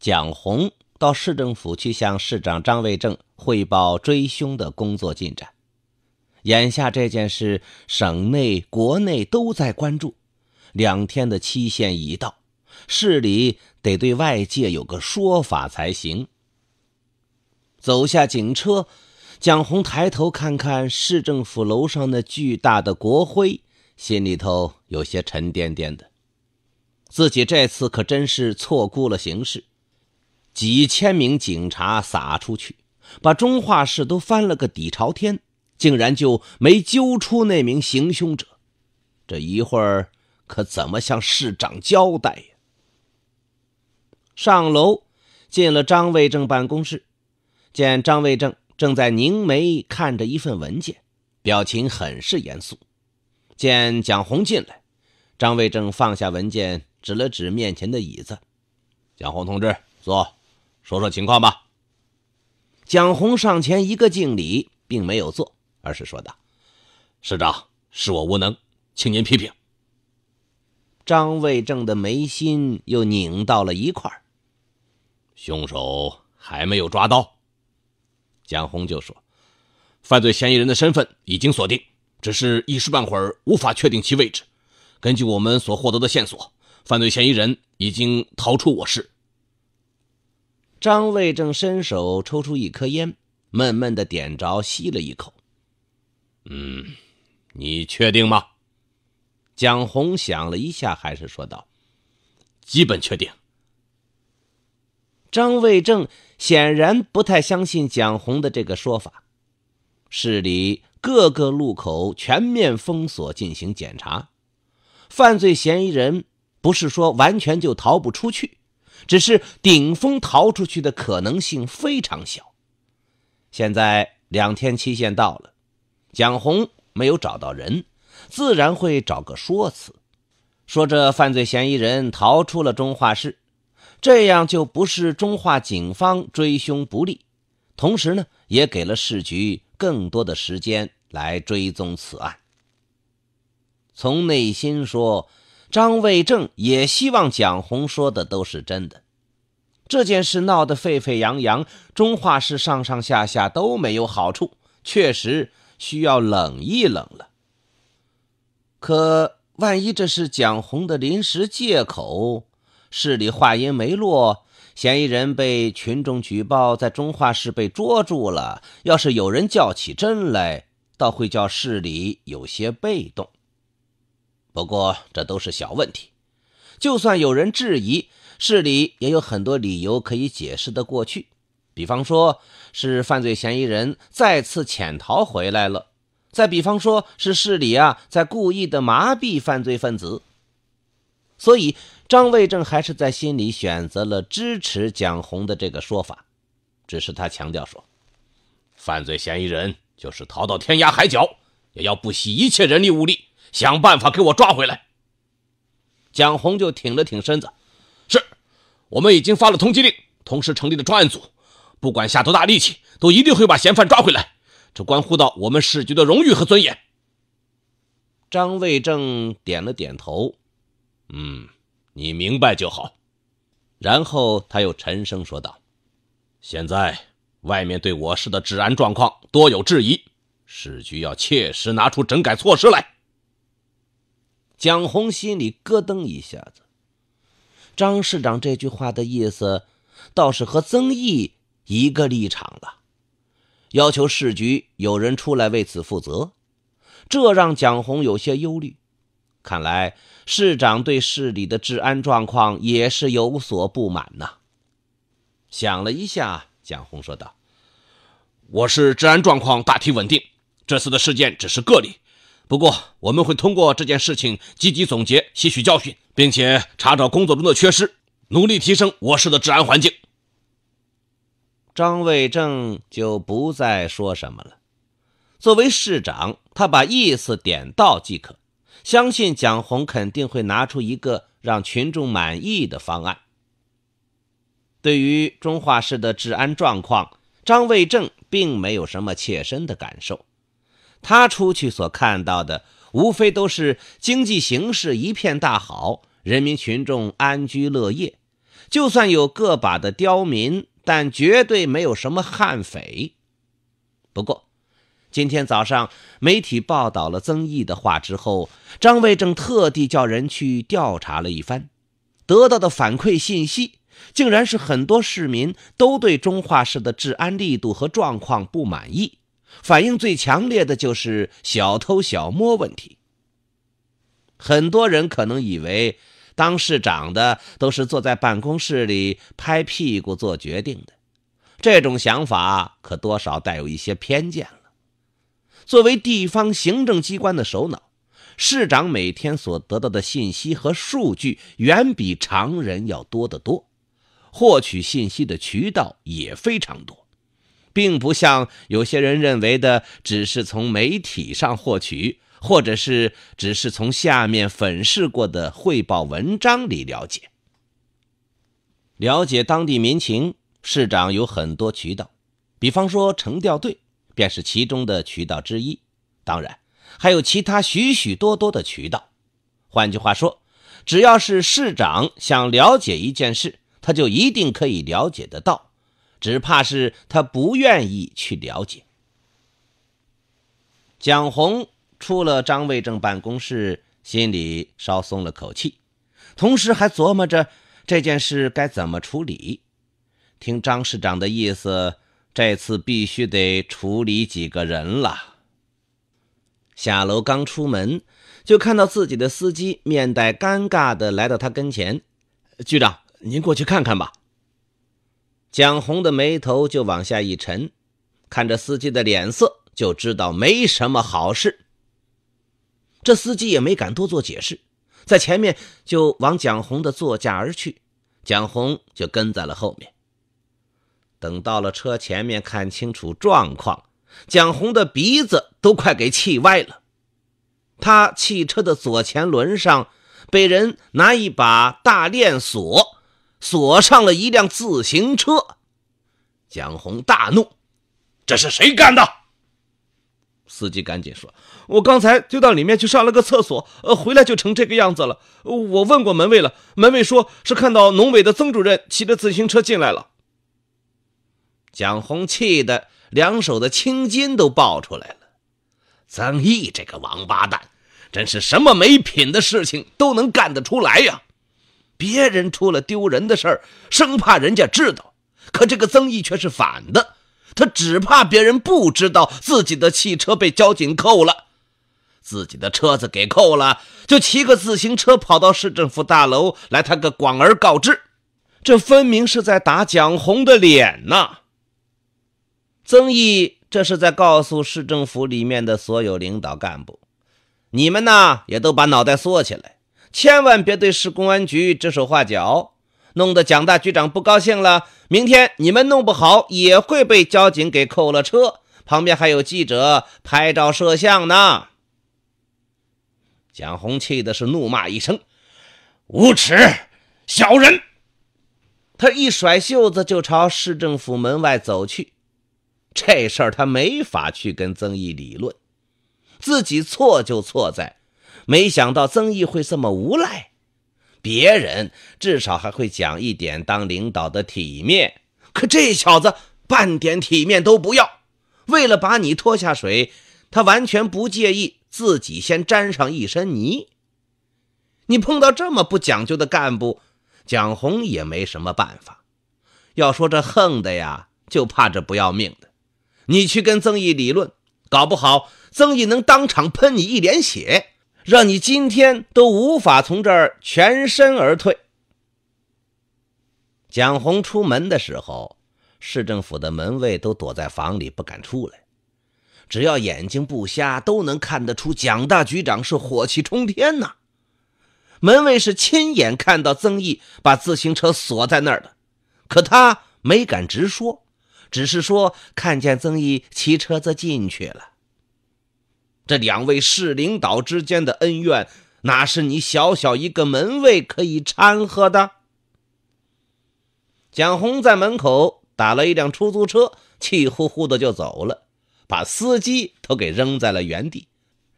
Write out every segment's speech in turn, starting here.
蒋红到市政府去向市长张卫正汇报追凶的工作进展。眼下这件事，省内、国内都在关注，两天的期限已到，市里得对外界有个说法才行。走下警车，蒋红抬头看看市政府楼上那巨大的国徽，心里头有些沉甸甸的。自己这次可真是错估了形势。几千名警察撒出去，把中化市都翻了个底朝天，竟然就没揪出那名行凶者，这一会儿可怎么向市长交代呀？上楼，进了张卫正办公室，见张卫正正在凝眉看着一份文件，表情很是严肃。见蒋红进来，张卫正放下文件，指了指面前的椅子：“蒋红同志，坐。”说说情况吧。蒋红上前一个敬礼，并没有坐，而是说道：“师长，是我无能，请您批评。”张卫正的眉心又拧到了一块儿。凶手还没有抓到，蒋红就说：“犯罪嫌疑人的身份已经锁定，只是一时半会儿无法确定其位置。根据我们所获得的线索，犯罪嫌疑人已经逃出我市。”张卫正伸手抽出一颗烟，闷闷的点着，吸了一口。嗯，你确定吗？蒋红想了一下，还是说道：“基本确定。”张卫正显然不太相信蒋红的这个说法。市里各个路口全面封锁，进行检查，犯罪嫌疑人不是说完全就逃不出去。只是顶峰逃出去的可能性非常小。现在两天期限到了，蒋红没有找到人，自然会找个说辞，说这犯罪嫌疑人逃出了中化市，这样就不是中化警方追凶不利，同时呢，也给了市局更多的时间来追踪此案。从内心说。张卫正也希望蒋红说的都是真的。这件事闹得沸沸扬扬，中化市上上下下都没有好处，确实需要冷一冷了。可万一这是蒋红的临时借口，市里话音没落，嫌疑人被群众举报，在中化市被捉住了，要是有人叫起真来，倒会叫市里有些被动。不过这都是小问题，就算有人质疑，市里也有很多理由可以解释的过去。比方说是犯罪嫌疑人再次潜逃回来了，再比方说是市里啊在故意的麻痹犯罪分子。所以张卫正还是在心里选择了支持蒋红的这个说法，只是他强调说，犯罪嫌疑人就是逃到天涯海角，也要不惜一切人力物力。想办法给我抓回来。蒋红就挺了挺身子，是，我们已经发了通缉令，同时成立了专案组，不管下多大力气，都一定会把嫌犯抓回来。这关乎到我们市局的荣誉和尊严。张卫正点了点头，嗯，你明白就好。然后他又沉声说道：“现在外面对我市的治安状况多有质疑，市局要切实拿出整改措施来。”蒋红心里咯噔一下子，张市长这句话的意思，倒是和曾毅一个立场了，要求市局有人出来为此负责，这让蒋红有些忧虑。看来市长对市里的治安状况也是有所不满呐。想了一下，蒋红说道：“我市治安状况大体稳定，这次的事件只是个例。”不过，我们会通过这件事情积极总结、吸取教训，并且查找工作中的缺失，努力提升我市的治安环境。张卫正就不再说什么了。作为市长，他把意思点到即可。相信蒋红肯定会拿出一个让群众满意的方案。对于中化市的治安状况，张卫正并没有什么切身的感受。他出去所看到的，无非都是经济形势一片大好，人民群众安居乐业，就算有个把的刁民，但绝对没有什么悍匪。不过，今天早上媒体报道了曾毅的话之后，张卫正特地叫人去调查了一番，得到的反馈信息，竟然是很多市民都对中化市的治安力度和状况不满意。反应最强烈的就是小偷小摸问题。很多人可能以为当市长的都是坐在办公室里拍屁股做决定的，这种想法可多少带有一些偏见了。作为地方行政机关的首脑，市长每天所得到的信息和数据远比常人要多得多，获取信息的渠道也非常多。并不像有些人认为的，只是从媒体上获取，或者是只是从下面粉饰过的汇报文章里了解。了解当地民情，市长有很多渠道，比方说城调队便是其中的渠道之一。当然，还有其他许许多多的渠道。换句话说，只要是市长想了解一件事，他就一定可以了解得到。只怕是他不愿意去了解。蒋红出了张卫正办公室，心里稍松了口气，同时还琢磨着这件事该怎么处理。听张市长的意思，这次必须得处理几个人了。下楼刚出门，就看到自己的司机面带尴尬的来到他跟前：“局长，您过去看看吧。”蒋红的眉头就往下一沉，看着司机的脸色就知道没什么好事。这司机也没敢多做解释，在前面就往蒋红的座驾而去，蒋红就跟在了后面。等到了车前面，看清楚状况，蒋红的鼻子都快给气歪了。他汽车的左前轮上被人拿一把大链锁。锁上了一辆自行车，蒋红大怒：“这是谁干的？”司机赶紧说：“我刚才就到里面去上了个厕所，呃，回来就成这个样子了。我问过门卫了，门卫说是看到农委的曾主任骑着自行车进来了。”蒋红气得两手的青筋都爆出来了。曾毅这个王八蛋，真是什么没品的事情都能干得出来呀！别人出了丢人的事儿，生怕人家知道；可这个曾毅却是反的，他只怕别人不知道自己的汽车被交警扣了，自己的车子给扣了，就骑个自行车跑到市政府大楼来，他个广而告之，这分明是在打蒋红的脸呐！曾毅这是在告诉市政府里面的所有领导干部，你们呢也都把脑袋缩起来。千万别对市公安局指手画脚，弄得蒋大局长不高兴了。明天你们弄不好也会被交警给扣了车，旁边还有记者拍照摄像呢。蒋红气的是怒骂一声：“无耻小人！”他一甩袖子就朝市政府门外走去。这事儿他没法去跟曾毅理论，自己错就错在。没想到曾毅会这么无赖，别人至少还会讲一点当领导的体面，可这小子半点体面都不要，为了把你拖下水，他完全不介意自己先沾上一身泥。你碰到这么不讲究的干部，蒋红也没什么办法。要说这横的呀，就怕这不要命的。你去跟曾毅理论，搞不好曾毅能当场喷你一脸血。让你今天都无法从这儿全身而退。蒋红出门的时候，市政府的门卫都躲在房里不敢出来。只要眼睛不瞎，都能看得出蒋大局长是火气冲天呐。门卫是亲眼看到曾毅把自行车锁在那儿的，可他没敢直说，只是说看见曾毅骑车子进去了。这两位市领导之间的恩怨，哪是你小小一个门卫可以掺和的？蒋红在门口打了一辆出租车，气呼呼的就走了，把司机都给扔在了原地。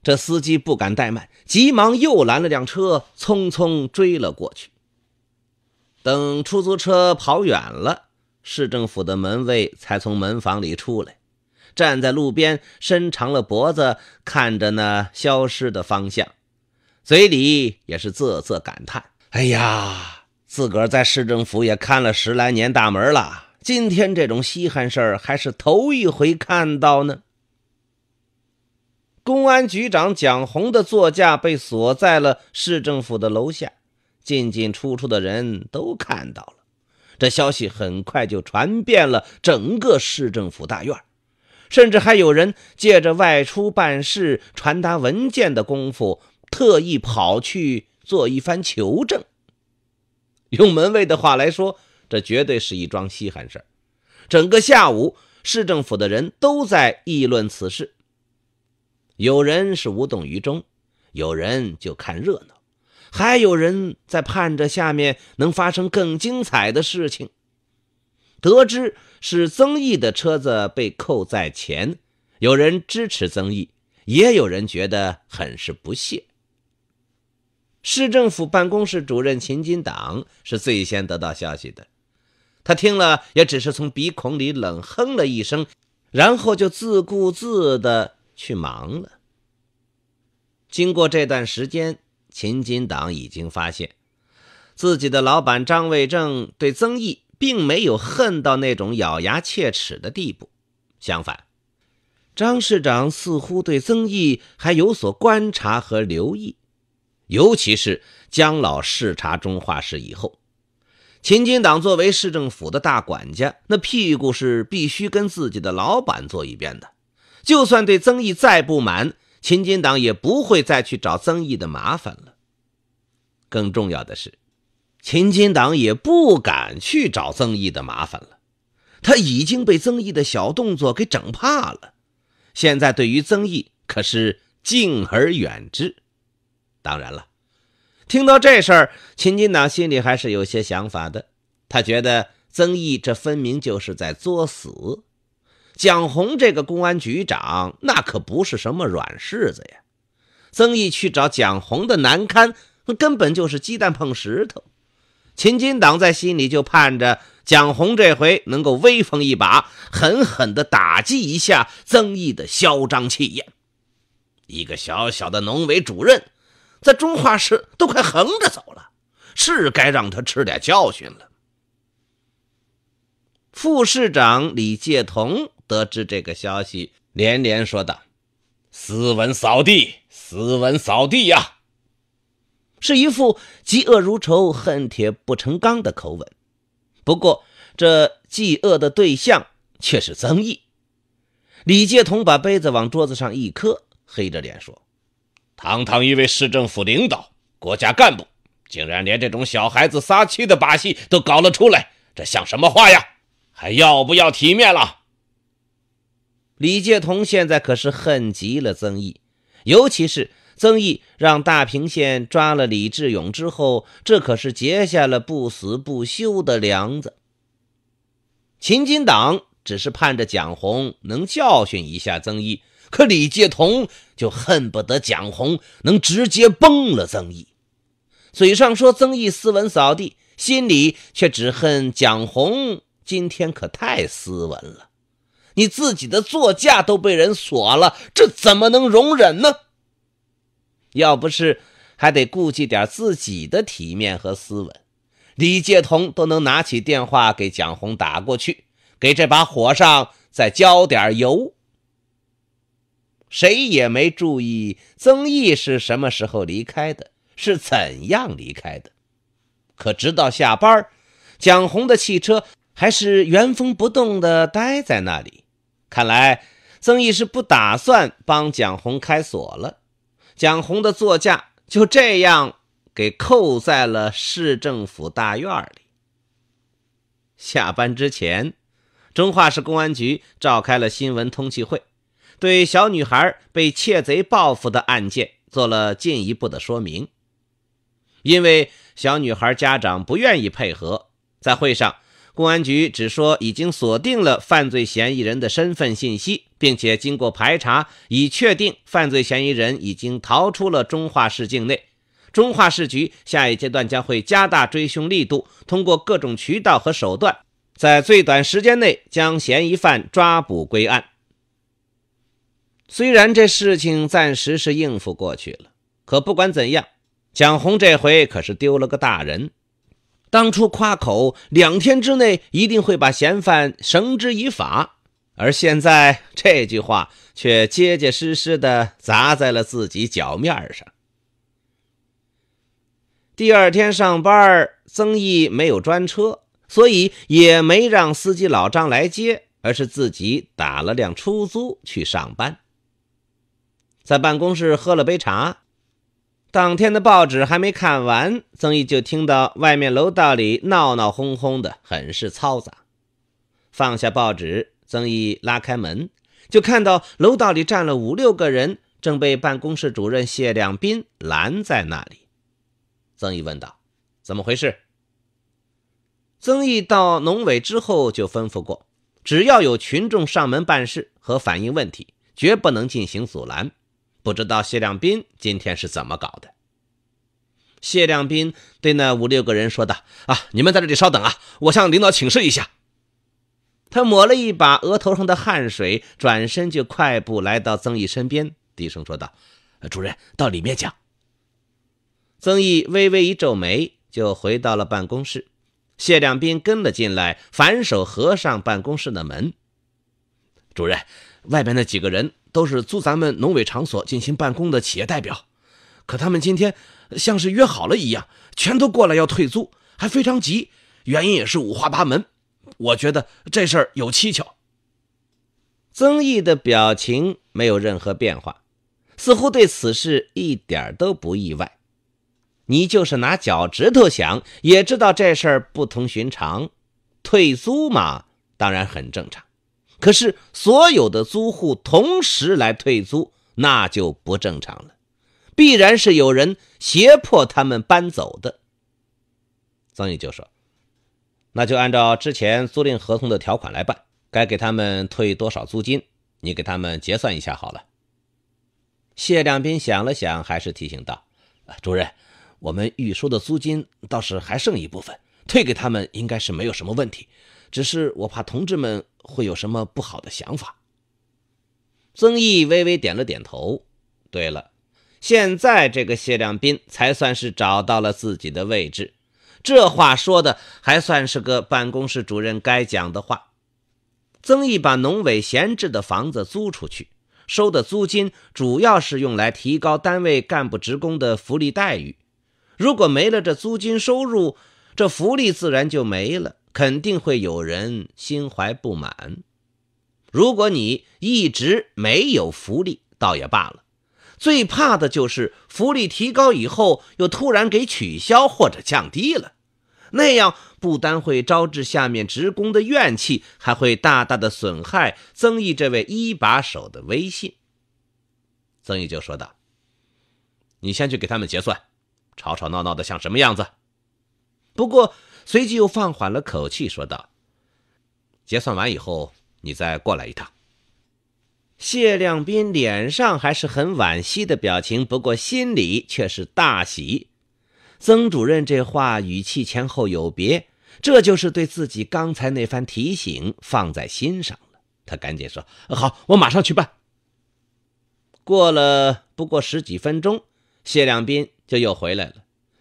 这司机不敢怠慢，急忙又拦了辆车，匆匆追了过去。等出租车跑远了，市政府的门卫才从门房里出来。站在路边，伸长了脖子看着那消失的方向，嘴里也是啧啧感叹：“哎呀，自个儿在市政府也看了十来年大门了，今天这种稀罕事儿还是头一回看到呢。”公安局长蒋红的座驾被锁在了市政府的楼下，进进出出的人都看到了，这消息很快就传遍了整个市政府大院。甚至还有人借着外出办事、传达文件的功夫，特意跑去做一番求证。用门卫的话来说，这绝对是一桩稀罕事儿。整个下午，市政府的人都在议论此事。有人是无动于衷，有人就看热闹，还有人在盼着下面能发生更精彩的事情。得知。是曾毅的车子被扣在前，有人支持曾毅，也有人觉得很是不屑。市政府办公室主任秦金党是最先得到消息的，他听了也只是从鼻孔里冷哼了一声，然后就自顾自的去忙了。经过这段时间，秦金党已经发现，自己的老板张卫正对曾毅。并没有恨到那种咬牙切齿的地步，相反，张市长似乎对曾毅还有所观察和留意，尤其是姜老视察中化石以后，秦金党作为市政府的大管家，那屁股是必须跟自己的老板坐一边的，就算对曾毅再不满，秦金党也不会再去找曾毅的麻烦了。更重要的是。秦金党也不敢去找曾毅的麻烦了，他已经被曾毅的小动作给整怕了。现在对于曾毅可是敬而远之。当然了，听到这事儿，秦金党心里还是有些想法的。他觉得曾毅这分明就是在作死。蒋红这个公安局长，那可不是什么软柿子呀。曾毅去找蒋红的难堪，根本就是鸡蛋碰石头。秦金党在心里就盼着蒋洪这回能够威风一把，狠狠地打击一下曾毅的嚣张气焰。一个小小的农委主任，在中化市都快横着走了，是该让他吃点教训了。副市长李介同得知这个消息，连连说道：“斯文扫地，斯文扫地呀！”是一副嫉恶如仇、恨铁不成钢的口吻，不过这嫉恶的对象却是曾毅。李介同把杯子往桌子上一磕，黑着脸说：“堂堂一位市政府领导、国家干部，竟然连这种小孩子撒气的把戏都搞了出来，这像什么话呀？还要不要体面了？”李介同现在可是恨极了曾毅，尤其是。曾毅让大平县抓了李志勇之后，这可是结下了不死不休的梁子。秦金党只是盼着蒋红能教训一下曾毅，可李介同就恨不得蒋红能直接崩了曾毅。嘴上说曾毅斯文扫地，心里却只恨蒋红今天可太斯文了。你自己的座驾都被人锁了，这怎么能容忍呢？要不是还得顾忌点自己的体面和斯文，李介同都能拿起电话给蒋红打过去，给这把火上再浇点油。谁也没注意曾毅是什么时候离开的，是怎样离开的。可直到下班，蒋红的汽车还是原封不动地待在那里。看来曾毅是不打算帮蒋红开锁了。蒋红的座驾就这样给扣在了市政府大院里。下班之前，中化市公安局召开了新闻通气会，对小女孩被窃贼报复的案件做了进一步的说明。因为小女孩家长不愿意配合，在会上。公安局只说已经锁定了犯罪嫌疑人的身份信息，并且经过排查，已确定犯罪嫌疑人已经逃出了中化市境内。中化市局下一阶段将会加大追凶力度，通过各种渠道和手段，在最短时间内将嫌疑犯抓捕归案。虽然这事情暂时是应付过去了，可不管怎样，蒋红这回可是丢了个大人。当初夸口两天之内一定会把嫌犯绳之以法，而现在这句话却结结实实的砸在了自己脚面上。第二天上班，曾毅没有专车，所以也没让司机老张来接，而是自己打了辆出租去上班。在办公室喝了杯茶。当天的报纸还没看完，曾毅就听到外面楼道里闹闹哄哄的，很是嘈杂。放下报纸，曾毅拉开门，就看到楼道里站了五六个人，正被办公室主任谢亮斌拦在那里。曾毅问道：“怎么回事？”曾毅到农委之后就吩咐过，只要有群众上门办事和反映问题，绝不能进行阻拦。不知道谢亮斌今天是怎么搞的。谢亮斌对那五六个人说的：“啊，你们在这里稍等啊，我向领导请示一下。”他抹了一把额头上的汗水，转身就快步来到曾毅身边，低声说道：“主任，到里面讲。”曾毅微微一皱眉，就回到了办公室。谢亮斌跟了进来，反手合上办公室的门。“主任，外面那几个人。”都是租咱们农委场所进行办公的企业代表，可他们今天像是约好了一样，全都过来要退租，还非常急。原因也是五花八门，我觉得这事儿有蹊跷。曾毅的表情没有任何变化，似乎对此事一点都不意外。你就是拿脚趾头想，也知道这事儿不同寻常。退租嘛，当然很正常。可是，所有的租户同时来退租，那就不正常了，必然是有人胁迫他们搬走的。曾毅就说：“那就按照之前租赁合同的条款来办，该给他们退多少租金，你给他们结算一下好了。”谢亮斌想了想，还是提醒道：“主任，我们预收的租金倒是还剩一部分，退给他们应该是没有什么问题，只是我怕同志们。”会有什么不好的想法？曾毅微微点了点头。对了，现在这个谢亮斌才算是找到了自己的位置。这话说的还算是个办公室主任该讲的话。曾毅把农委闲置的房子租出去，收的租金主要是用来提高单位干部职工的福利待遇。如果没了这租金收入，这福利自然就没了，肯定会有人心怀不满。如果你一直没有福利，倒也罢了；最怕的就是福利提高以后又突然给取消或者降低了，那样不单会招致下面职工的怨气，还会大大的损害曾毅这位一把手的威信。曾毅就说道：“你先去给他们结算，吵吵闹闹的像什么样子？”不过，随即又放缓了口气，说道：“结算完以后，你再过来一趟。”谢亮斌脸上还是很惋惜的表情，不过心里却是大喜。曾主任这话语气前后有别，这就是对自己刚才那番提醒放在心上了。他赶紧说：“好，我马上去办。”过了不过十几分钟，谢亮斌就又回来了。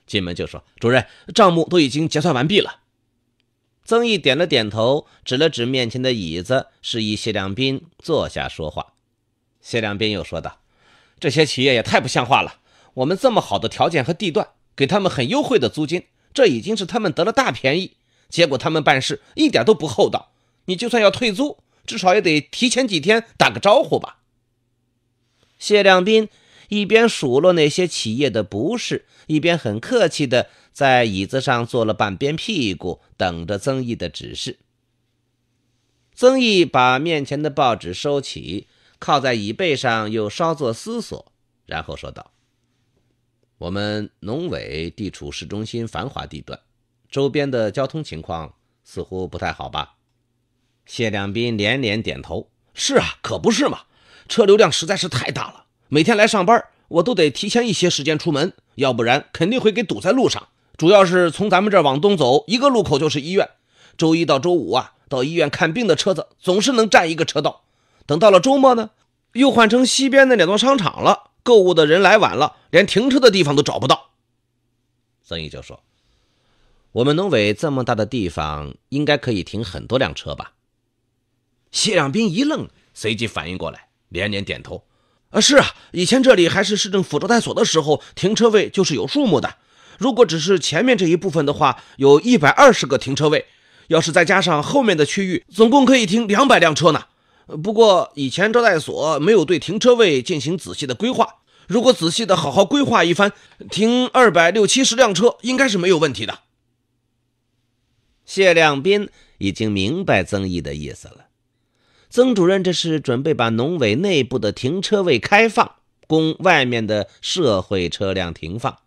进门就说：“主任，账目都已经结算完毕了。”曾毅点了点头，指了指面前的椅子，示意谢良斌坐下说话。谢良斌又说道：“这些企业也太不像话了！我们这么好的条件和地段，给他们很优惠的租金，这已经是他们得了大便宜。结果他们办事一点都不厚道。你就算要退租，至少也得提前几天打个招呼吧。”谢良斌。一边数落那些企业的不是，一边很客气地在椅子上坐了半边屁股，等着曾毅的指示。曾毅把面前的报纸收起，靠在椅背上，又稍作思索，然后说道：“我们农委地处市中心繁华地段，周边的交通情况似乎不太好吧？”谢亮斌连连点头：“是啊，可不是嘛，车流量实在是太大了。”每天来上班，我都得提前一些时间出门，要不然肯定会给堵在路上。主要是从咱们这儿往东走，一个路口就是医院。周一到周五啊，到医院看病的车子总是能占一个车道。等到了周末呢，又换成西边那两座商场了。购物的人来晚了，连停车的地方都找不到。曾毅就说：“我们农委这么大的地方，应该可以停很多辆车吧？”谢亮斌一愣，随即反应过来，连连点头。啊，是啊，以前这里还是市政府招待所的时候，停车位就是有数目的。如果只是前面这一部分的话，有一百二十个停车位；要是再加上后面的区域，总共可以停两百辆车呢。不过以前招待所没有对停车位进行仔细的规划，如果仔细的好好规划一番，停二百六七十辆车应该是没有问题的。谢亮斌已经明白曾毅的意思了。曾主任，这是准备把农委内部的停车位开放，供外面的社会车辆停放。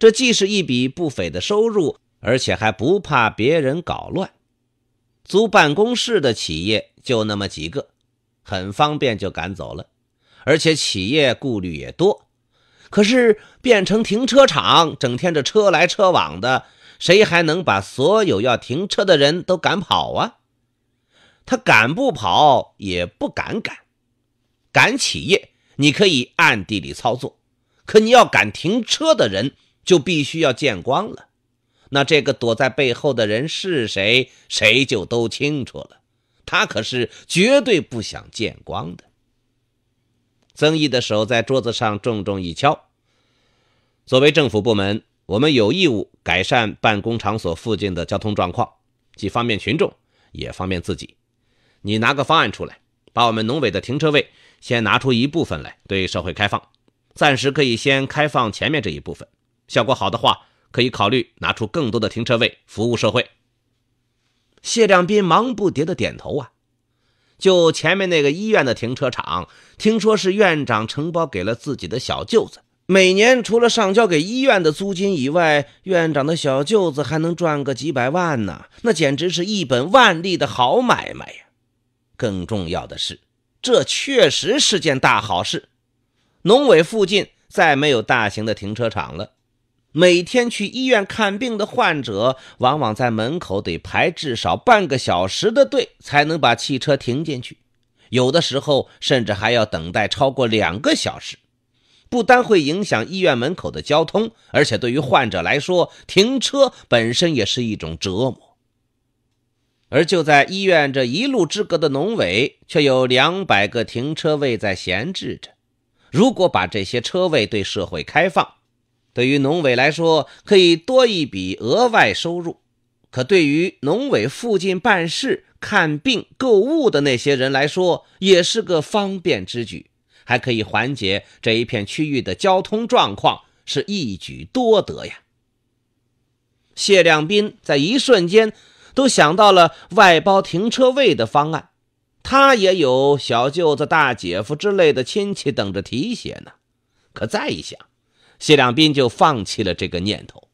这既是一笔不菲的收入，而且还不怕别人搞乱。租办公室的企业就那么几个，很方便就赶走了。而且企业顾虑也多。可是变成停车场，整天这车来车往的，谁还能把所有要停车的人都赶跑啊？他敢不跑也不敢赶，赶企业你可以暗地里操作，可你要敢停车的人就必须要见光了。那这个躲在背后的人是谁，谁就都清楚了。他可是绝对不想见光的。曾毅的手在桌子上重重一敲。作为政府部门，我们有义务改善办公场所附近的交通状况，既方便群众，也方便自己。你拿个方案出来，把我们农委的停车位先拿出一部分来对社会开放，暂时可以先开放前面这一部分，效果好的话，可以考虑拿出更多的停车位服务社会。谢亮斌忙不迭的点头啊，就前面那个医院的停车场，听说是院长承包给了自己的小舅子，每年除了上交给医院的租金以外，院长的小舅子还能赚个几百万呢，那简直是一本万利的好买卖呀！更重要的是，这确实是件大好事。农委附近再没有大型的停车场了。每天去医院看病的患者，往往在门口得排至少半个小时的队，才能把汽车停进去。有的时候甚至还要等待超过两个小时。不单会影响医院门口的交通，而且对于患者来说，停车本身也是一种折磨。而就在医院这一路之隔的农委，却有两百个停车位在闲置着。如果把这些车位对社会开放，对于农委来说可以多一笔额外收入；可对于农委附近办事、看病、购物的那些人来说，也是个方便之举，还可以缓解这一片区域的交通状况，是一举多得呀。谢亮斌在一瞬间。都想到了外包停车位的方案，他也有小舅子、大姐夫之类的亲戚等着提携呢。可再一想，谢亮斌就放弃了这个念头。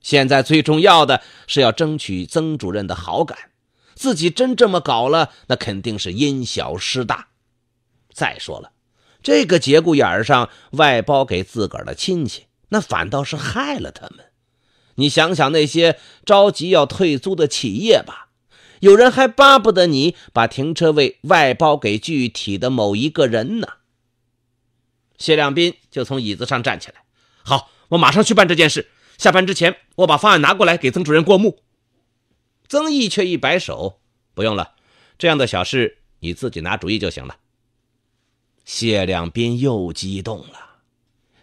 现在最重要的是要争取曾主任的好感，自己真这么搞了，那肯定是因小失大。再说了，这个节骨眼上外包给自个儿的亲戚，那反倒是害了他们。你想想那些着急要退租的企业吧，有人还巴不得你把停车位外包给具体的某一个人呢。谢亮斌就从椅子上站起来：“好，我马上去办这件事。下班之前，我把方案拿过来给曾主任过目。”曾毅却一摆手：“不用了，这样的小事你自己拿主意就行了。”谢亮斌又激动了。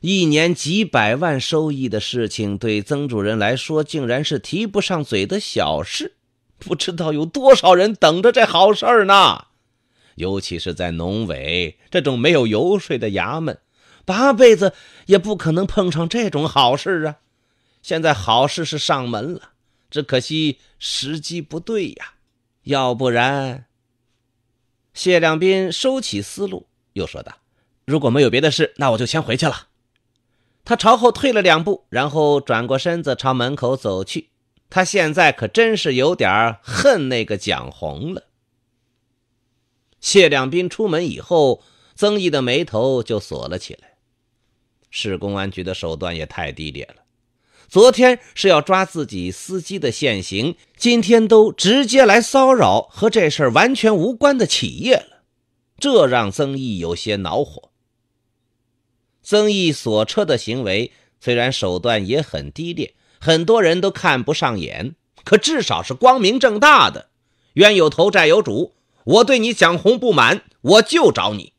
一年几百万收益的事情，对曾主任来说，竟然是提不上嘴的小事。不知道有多少人等着这好事儿呢？尤其是在农委这种没有油水的衙门，八辈子也不可能碰上这种好事啊！现在好事是上门了，只可惜时机不对呀。要不然，谢亮斌收起思路，又说道：“如果没有别的事，那我就先回去了。”他朝后退了两步，然后转过身子朝门口走去。他现在可真是有点恨那个蒋红了。谢两斌出门以后，曾毅的眉头就锁了起来。市公安局的手段也太低劣了。昨天是要抓自己司机的现行，今天都直接来骚扰和这事儿完全无关的企业了，这让曾毅有些恼火。曾毅锁车的行为虽然手段也很低劣，很多人都看不上眼，可至少是光明正大的。冤有头债有主，我对你蒋红不满，我就找你。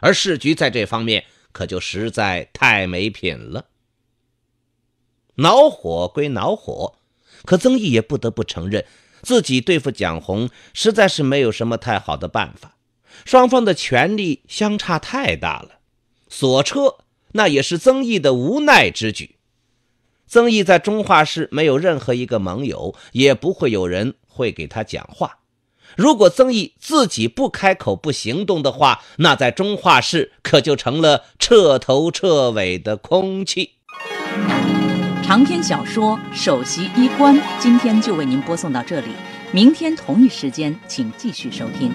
而市局在这方面可就实在太没品了。恼火归恼火，可曾毅也不得不承认，自己对付蒋红实在是没有什么太好的办法。双方的权力相差太大了，锁车。那也是曾毅的无奈之举。曾毅在中化市没有任何一个盟友，也不会有人会给他讲话。如果曾毅自己不开口不行动的话，那在中化市可就成了彻头彻尾的空气。长篇小说《首席医官》，今天就为您播送到这里，明天同一时间，请继续收听。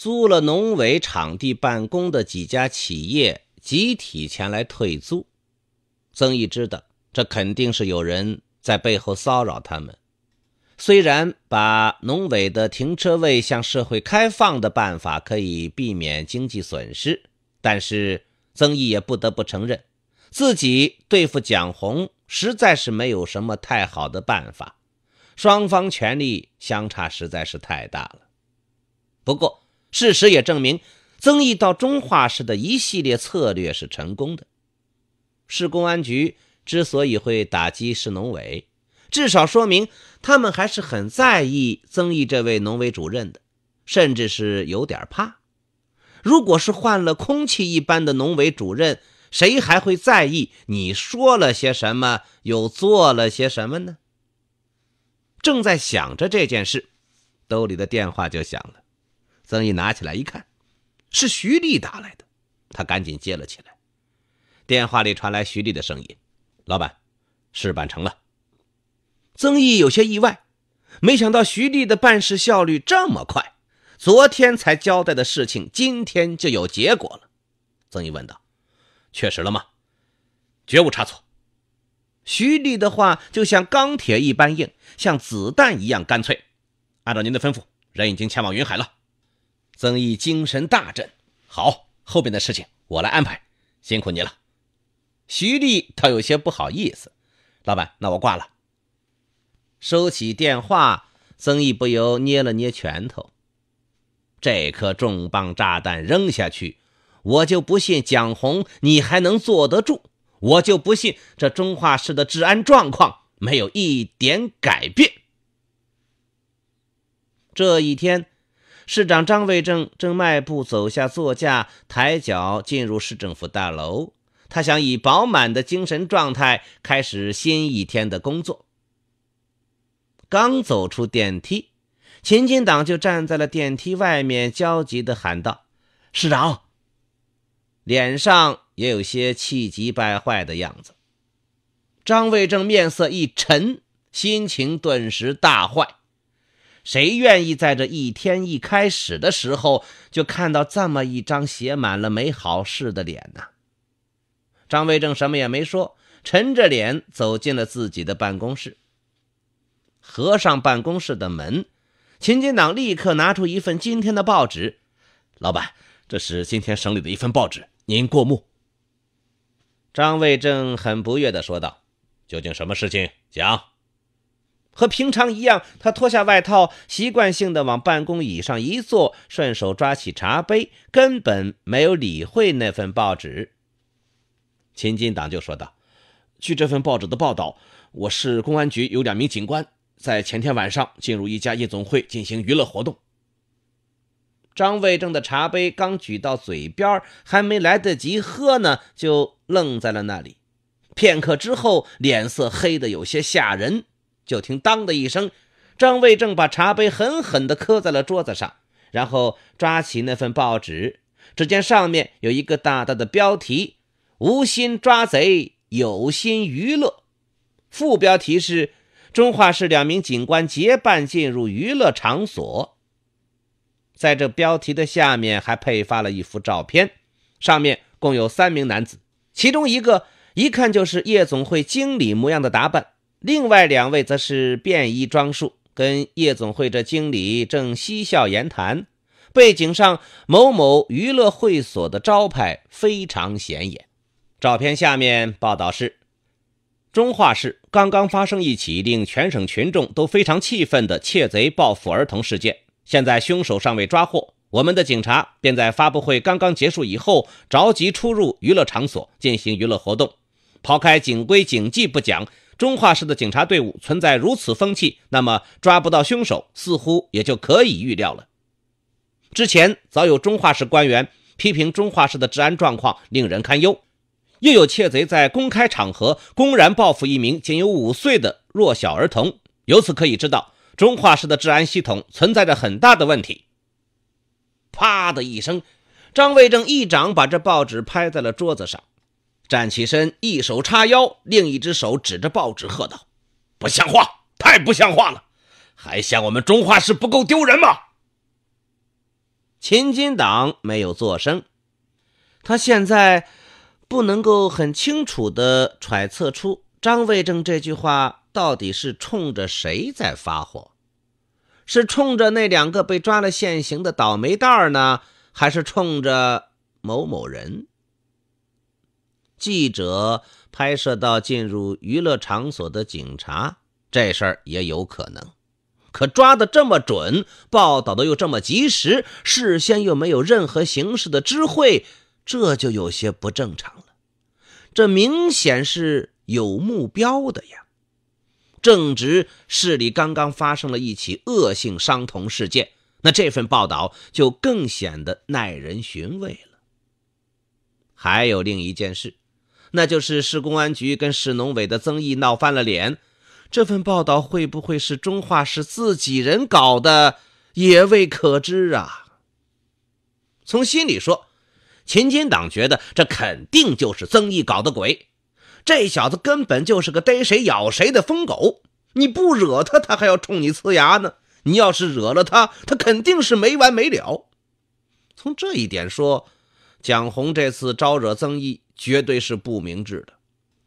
租了农委场地办公的几家企业集体前来退租，曾毅知道这肯定是有人在背后骚扰他们。虽然把农委的停车位向社会开放的办法可以避免经济损失，但是曾毅也不得不承认，自己对付蒋红实在是没有什么太好的办法。双方权力相差实在是太大了。不过，事实也证明，曾毅到中化市的一系列策略是成功的。市公安局之所以会打击市农委，至少说明他们还是很在意曾毅这位农委主任的，甚至是有点怕。如果是换了空气一般的农委主任，谁还会在意你说了些什么，又做了些什么呢？正在想着这件事，兜里的电话就响了。曾毅拿起来一看，是徐丽打来的，他赶紧接了起来。电话里传来徐丽的声音：“老板，事办成了。”曾毅有些意外，没想到徐丽的办事效率这么快，昨天才交代的事情，今天就有结果了。曾毅问道：“确实了吗？绝无差错。”徐丽的话就像钢铁一般硬，像子弹一样干脆：“按照您的吩咐，人已经前往云海了。”曾毅精神大振，好，后边的事情我来安排，辛苦你了。徐丽倒有些不好意思，老板，那我挂了。收起电话，曾毅不由捏了捏拳头，这颗重磅炸弹扔下去，我就不信蒋红你还能坐得住，我就不信这中化市的治安状况没有一点改变。这一天。市长张卫正正迈步走下座驾，抬脚进入市政府大楼。他想以饱满的精神状态开始新一天的工作。刚走出电梯，秦金党就站在了电梯外面，焦急地喊道：“市长！”脸上也有些气急败坏的样子。张卫正面色一沉，心情顿时大坏。谁愿意在这一天一开始的时候就看到这么一张写满了美好事的脸呢？张卫正什么也没说，沉着脸走进了自己的办公室，合上办公室的门。秦金党立刻拿出一份今天的报纸：“老板，这是今天省里的一份报纸，您过目。”张卫正很不悦地说道：“究竟什么事情？讲。”和平常一样，他脱下外套，习惯性的往办公椅上一坐，顺手抓起茶杯，根本没有理会那份报纸。秦金党就说道：“据这份报纸的报道，我市公安局有两名警官在前天晚上进入一家夜总会进行娱乐活动。”张卫正的茶杯刚举到嘴边，还没来得及喝呢，就愣在了那里。片刻之后，脸色黑的有些吓人。就听“当”的一声，张卫正把茶杯狠狠地磕在了桌子上，然后抓起那份报纸。只见上面有一个大大的标题：“无心抓贼，有心娱乐”。副标题是：“中化市两名警官结伴进入娱乐场所”。在这标题的下面还配发了一幅照片，上面共有三名男子，其中一个一看就是夜总会经理模样的打扮。另外两位则是便衣装束，跟夜总会这经理正嬉笑言谈。背景上某某娱乐会所的招牌非常显眼。照片下面报道是：中化市刚刚发生一起令全省群众都非常气愤的窃贼报复儿童事件，现在凶手尚未抓获。我们的警察便在发布会刚刚结束以后，着急出入娱乐场所进行娱乐活动。抛开警规警纪不讲。中化市的警察队伍存在如此风气，那么抓不到凶手，似乎也就可以预料了。之前早有中化市官员批评中化市的治安状况令人堪忧，又有窃贼在公开场合公然报复一名仅有五岁的弱小儿童，由此可以知道中化市的治安系统存在着很大的问题。啪的一声，张卫正一掌把这报纸拍在了桌子上。站起身，一手叉腰，另一只手指着报纸喝道：“不像话，太不像话了！还嫌我们中华是不够丢人吗？”秦金党没有作声。他现在不能够很清楚地揣测出张卫正这句话到底是冲着谁在发火，是冲着那两个被抓了现行的倒霉蛋儿呢，还是冲着某某人？记者拍摄到进入娱乐场所的警察，这事儿也有可能，可抓的这么准，报道的又这么及时，事先又没有任何形式的知会，这就有些不正常了。这明显是有目标的呀！正值市里刚刚发生了一起恶性伤童事件，那这份报道就更显得耐人寻味了。还有另一件事。那就是市公安局跟市农委的曾毅闹翻了脸，这份报道会不会是中化市自己人搞的，也未可知啊。从心里说，秦金党觉得这肯定就是曾毅搞的鬼，这小子根本就是个逮谁咬谁的疯狗，你不惹他，他还要冲你呲牙呢；你要是惹了他，他肯定是没完没了。从这一点说。蒋红这次招惹曾毅，绝对是不明智的。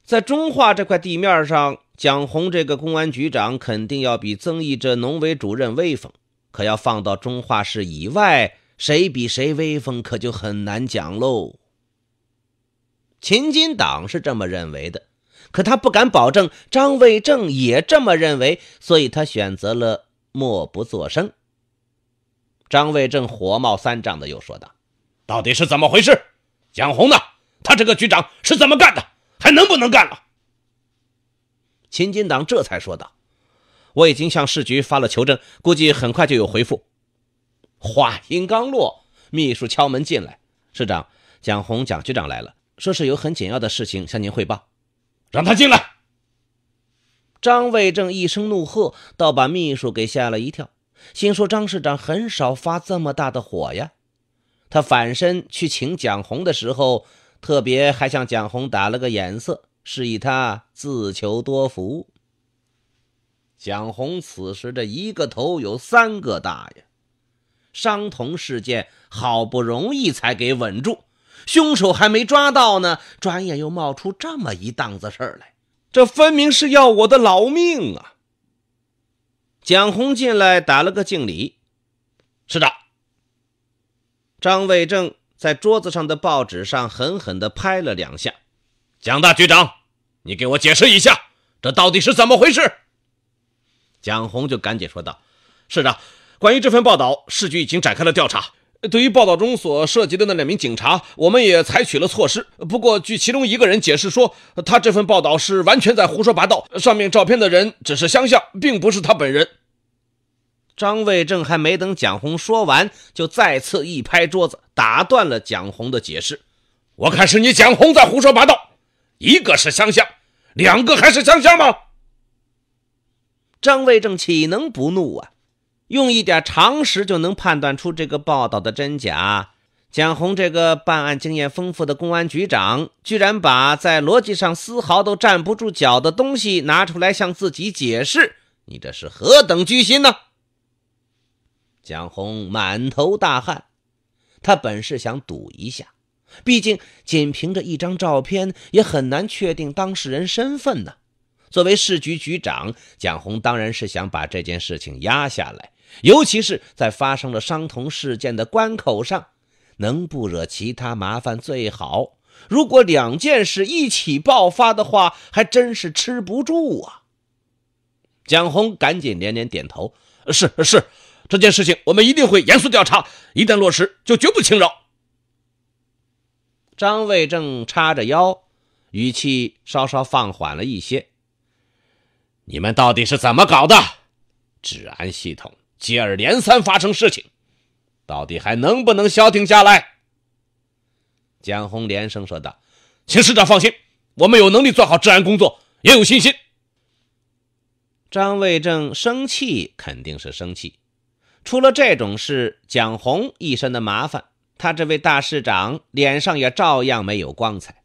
在中化这块地面上，蒋红这个公安局长肯定要比曾毅这农委主任威风，可要放到中化市以外，谁比谁威风可就很难讲喽。秦金党是这么认为的，可他不敢保证张卫正也这么认为，所以他选择了默不作声。张卫正火冒三丈的又说道。到底是怎么回事？蒋红呢？他这个局长是怎么干的？还能不能干了？秦金党这才说道：“我已经向市局发了求证，估计很快就有回复。”话音刚落，秘书敲门进来：“市长，蒋红蒋局长来了，说是有很紧要的事情向您汇报。”让他进来。张卫正一声怒喝，倒把秘书给吓了一跳，心说：“张市长很少发这么大的火呀。”他反身去请蒋红的时候，特别还向蒋红打了个眼色，示意他自求多福。蒋红此时的一个头有三个大呀，伤童事件好不容易才给稳住，凶手还没抓到呢，转眼又冒出这么一档子事儿来，这分明是要我的老命啊！蒋红进来打了个敬礼，师长。张卫正在桌子上的报纸上狠狠地拍了两下。蒋大局长，你给我解释一下，这到底是怎么回事？蒋红就赶紧说道：“市长，关于这份报道，市局已经展开了调查。对于报道中所涉及的那两名警察，我们也采取了措施。不过，据其中一个人解释说，他这份报道是完全在胡说八道。上面照片的人只是乡像，并不是他本人。”张卫正还没等蒋红说完，就再次一拍桌子，打断了蒋红的解释。我看是你蒋红在胡说八道。一个是香香，两个还是香香吗？张卫正岂能不怒啊？用一点常识就能判断出这个报道的真假。蒋红这个办案经验丰富的公安局长，居然把在逻辑上丝毫都站不住脚的东西拿出来向自己解释，你这是何等居心呢？蒋红满头大汗，他本是想赌一下，毕竟仅凭着一张照片也很难确定当事人身份呢。作为市局局长，蒋红当然是想把这件事情压下来，尤其是在发生了伤童事件的关口上，能不惹其他麻烦最好。如果两件事一起爆发的话，还真是吃不住啊！蒋红赶紧连连点头：“是是。”这件事情我们一定会严肃调查，一旦落实就绝不轻饶。张卫正叉着腰，语气稍稍放缓了一些：“你们到底是怎么搞的？治安系统接二连三发生事情，到底还能不能消停下来？”江红连声说道：“请师长放心，我们有能力做好治安工作，也有信心。”张卫正生气，肯定是生气。出了这种事，蒋洪一身的麻烦，他这位大市长脸上也照样没有光彩。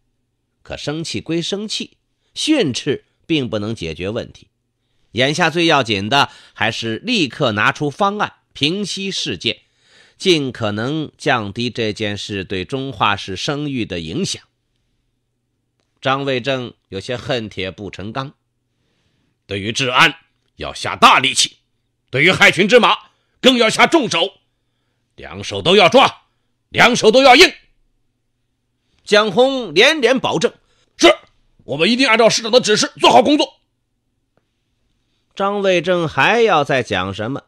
可生气归生气，训斥并不能解决问题。眼下最要紧的还是立刻拿出方案，平息事件，尽可能降低这件事对中化市声誉的影响。张卫正有些恨铁不成钢，对于治安要下大力气，对于害群之马。更要下重手，两手都要抓，两手都要硬。蒋红连连保证：“是，我们一定按照师长的指示做好工作。”张卫正还要再讲什么，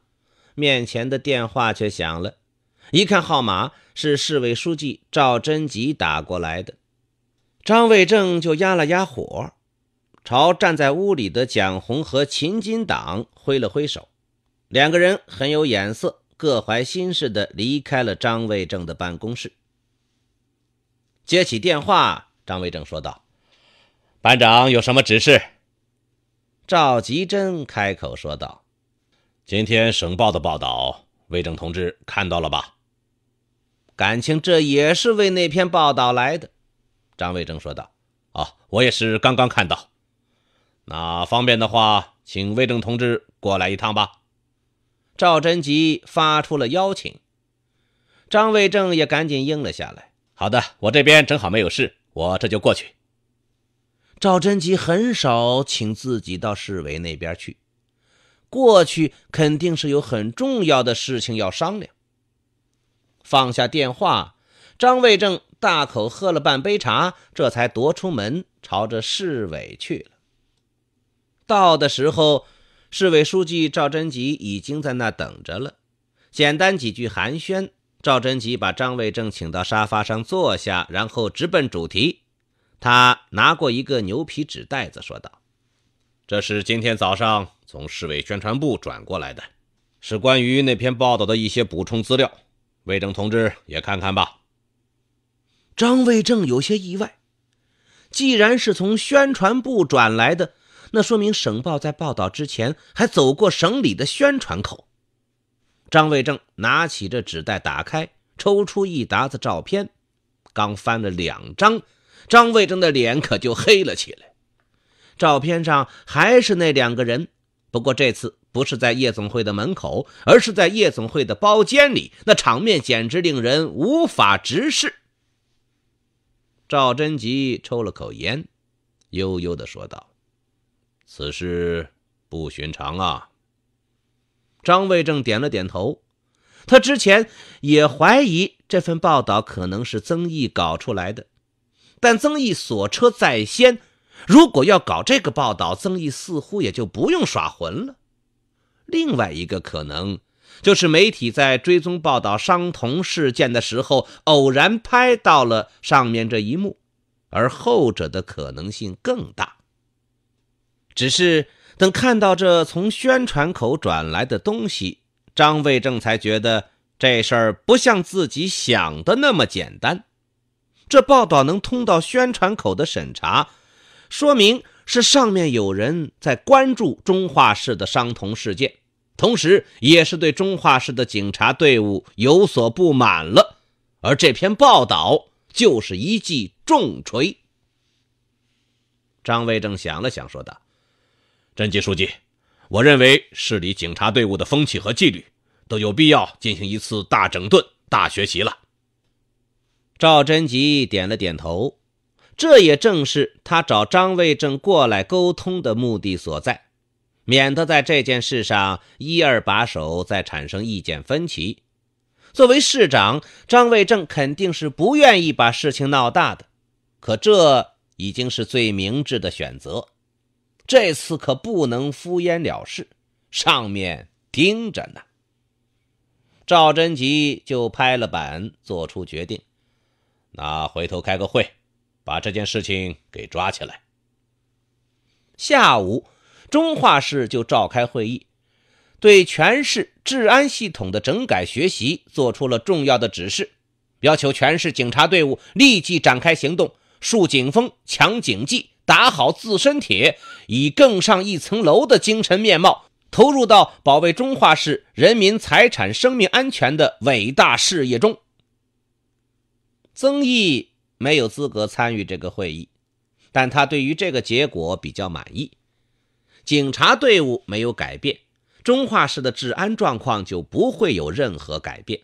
面前的电话却响了。一看号码是市委书记赵贞吉打过来的，张卫正就压了压火，朝站在屋里的蒋红和秦金党挥了挥手。两个人很有眼色，各怀心事的离开了张卫正的办公室。接起电话，张卫正说道：“班长有什么指示？”赵吉珍开口说道：“今天省报的报道，卫正同志看到了吧？感情这也是为那篇报道来的。”张卫正说道：“哦，我也是刚刚看到。那方便的话，请卫正同志过来一趟吧。”赵贞吉发出了邀请，张卫正也赶紧应了下来。好的，我这边正好没有事，我这就过去。赵贞吉很少请自己到市委那边去，过去肯定是有很重要的事情要商量。放下电话，张卫正大口喝了半杯茶，这才踱出门，朝着市委去了。到的时候。市委书记赵贞吉已经在那等着了，简单几句寒暄，赵贞吉把张卫正请到沙发上坐下，然后直奔主题。他拿过一个牛皮纸袋子，说道：“这是今天早上从市委宣传部转过来的，是关于那篇报道的一些补充资料，魏正同志也看看吧。”张卫正有些意外，既然是从宣传部转来的。那说明省报在报道之前还走过省里的宣传口。张卫正拿起这纸袋，打开，抽出一沓子照片，刚翻了两张，张卫正的脸可就黑了起来。照片上还是那两个人，不过这次不是在夜总会的门口，而是在夜总会的包间里。那场面简直令人无法直视。赵贞吉抽了口烟，悠悠地说道。此事不寻常啊！张卫正点了点头。他之前也怀疑这份报道可能是曾毅搞出来的，但曾毅锁车在先，如果要搞这个报道，曾毅似乎也就不用耍浑了。另外一个可能，就是媒体在追踪报道伤童事件的时候，偶然拍到了上面这一幕，而后者的可能性更大。只是等看到这从宣传口转来的东西，张卫正才觉得这事儿不像自己想的那么简单。这报道能通到宣传口的审查，说明是上面有人在关注中化市的伤童事件，同时也是对中化市的警察队伍有所不满了。而这篇报道就是一记重锤。张卫正想了想，说道。甄吉书记，我认为市里警察队伍的风气和纪律都有必要进行一次大整顿、大学习了。赵贞吉点了点头，这也正是他找张卫正过来沟通的目的所在，免得在这件事上一二把手再产生意见分歧。作为市长，张卫正肯定是不愿意把事情闹大的，可这已经是最明智的选择。这次可不能敷衍了事，上面盯着呢。赵贞吉就拍了板，做出决定。那回头开个会，把这件事情给抓起来。下午，中化市就召开会议，对全市治安系统的整改学习做出了重要的指示，要求全市警察队伍立即展开行动，树警风，强警纪。打好自身铁，以更上一层楼的精神面貌，投入到保卫中化市人民财产、生命安全的伟大事业中。曾毅没有资格参与这个会议，但他对于这个结果比较满意。警察队伍没有改变，中化市的治安状况就不会有任何改变。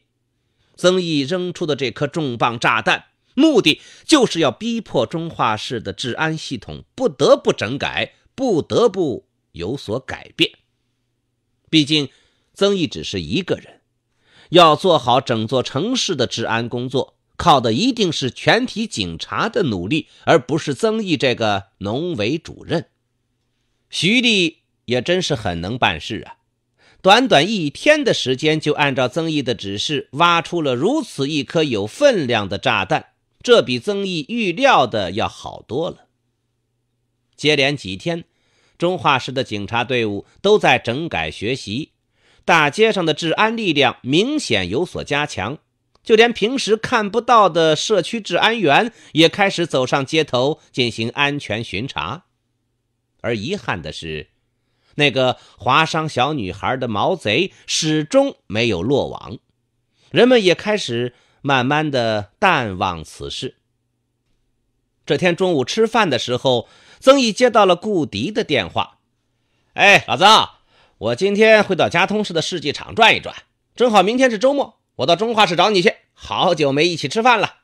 曾毅扔出的这颗重磅炸弹。目的就是要逼迫中化市的治安系统不得不整改，不得不有所改变。毕竟，曾毅只是一个人，要做好整座城市的治安工作，靠的一定是全体警察的努力，而不是曾毅这个农委主任。徐丽也真是很能办事啊，短短一天的时间，就按照曾毅的指示挖出了如此一颗有分量的炸弹。这比曾毅预料的要好多了。接连几天，中化市的警察队伍都在整改学习，大街上的治安力量明显有所加强，就连平时看不到的社区治安员也开始走上街头进行安全巡查。而遗憾的是，那个划伤小女孩的毛贼始终没有落网，人们也开始。慢慢的淡忘此事。这天中午吃饭的时候，曾毅接到了顾迪的电话：“哎，老曾，我今天会到佳通市的世纪厂转一转，正好明天是周末，我到中化市找你去。好久没一起吃饭了。”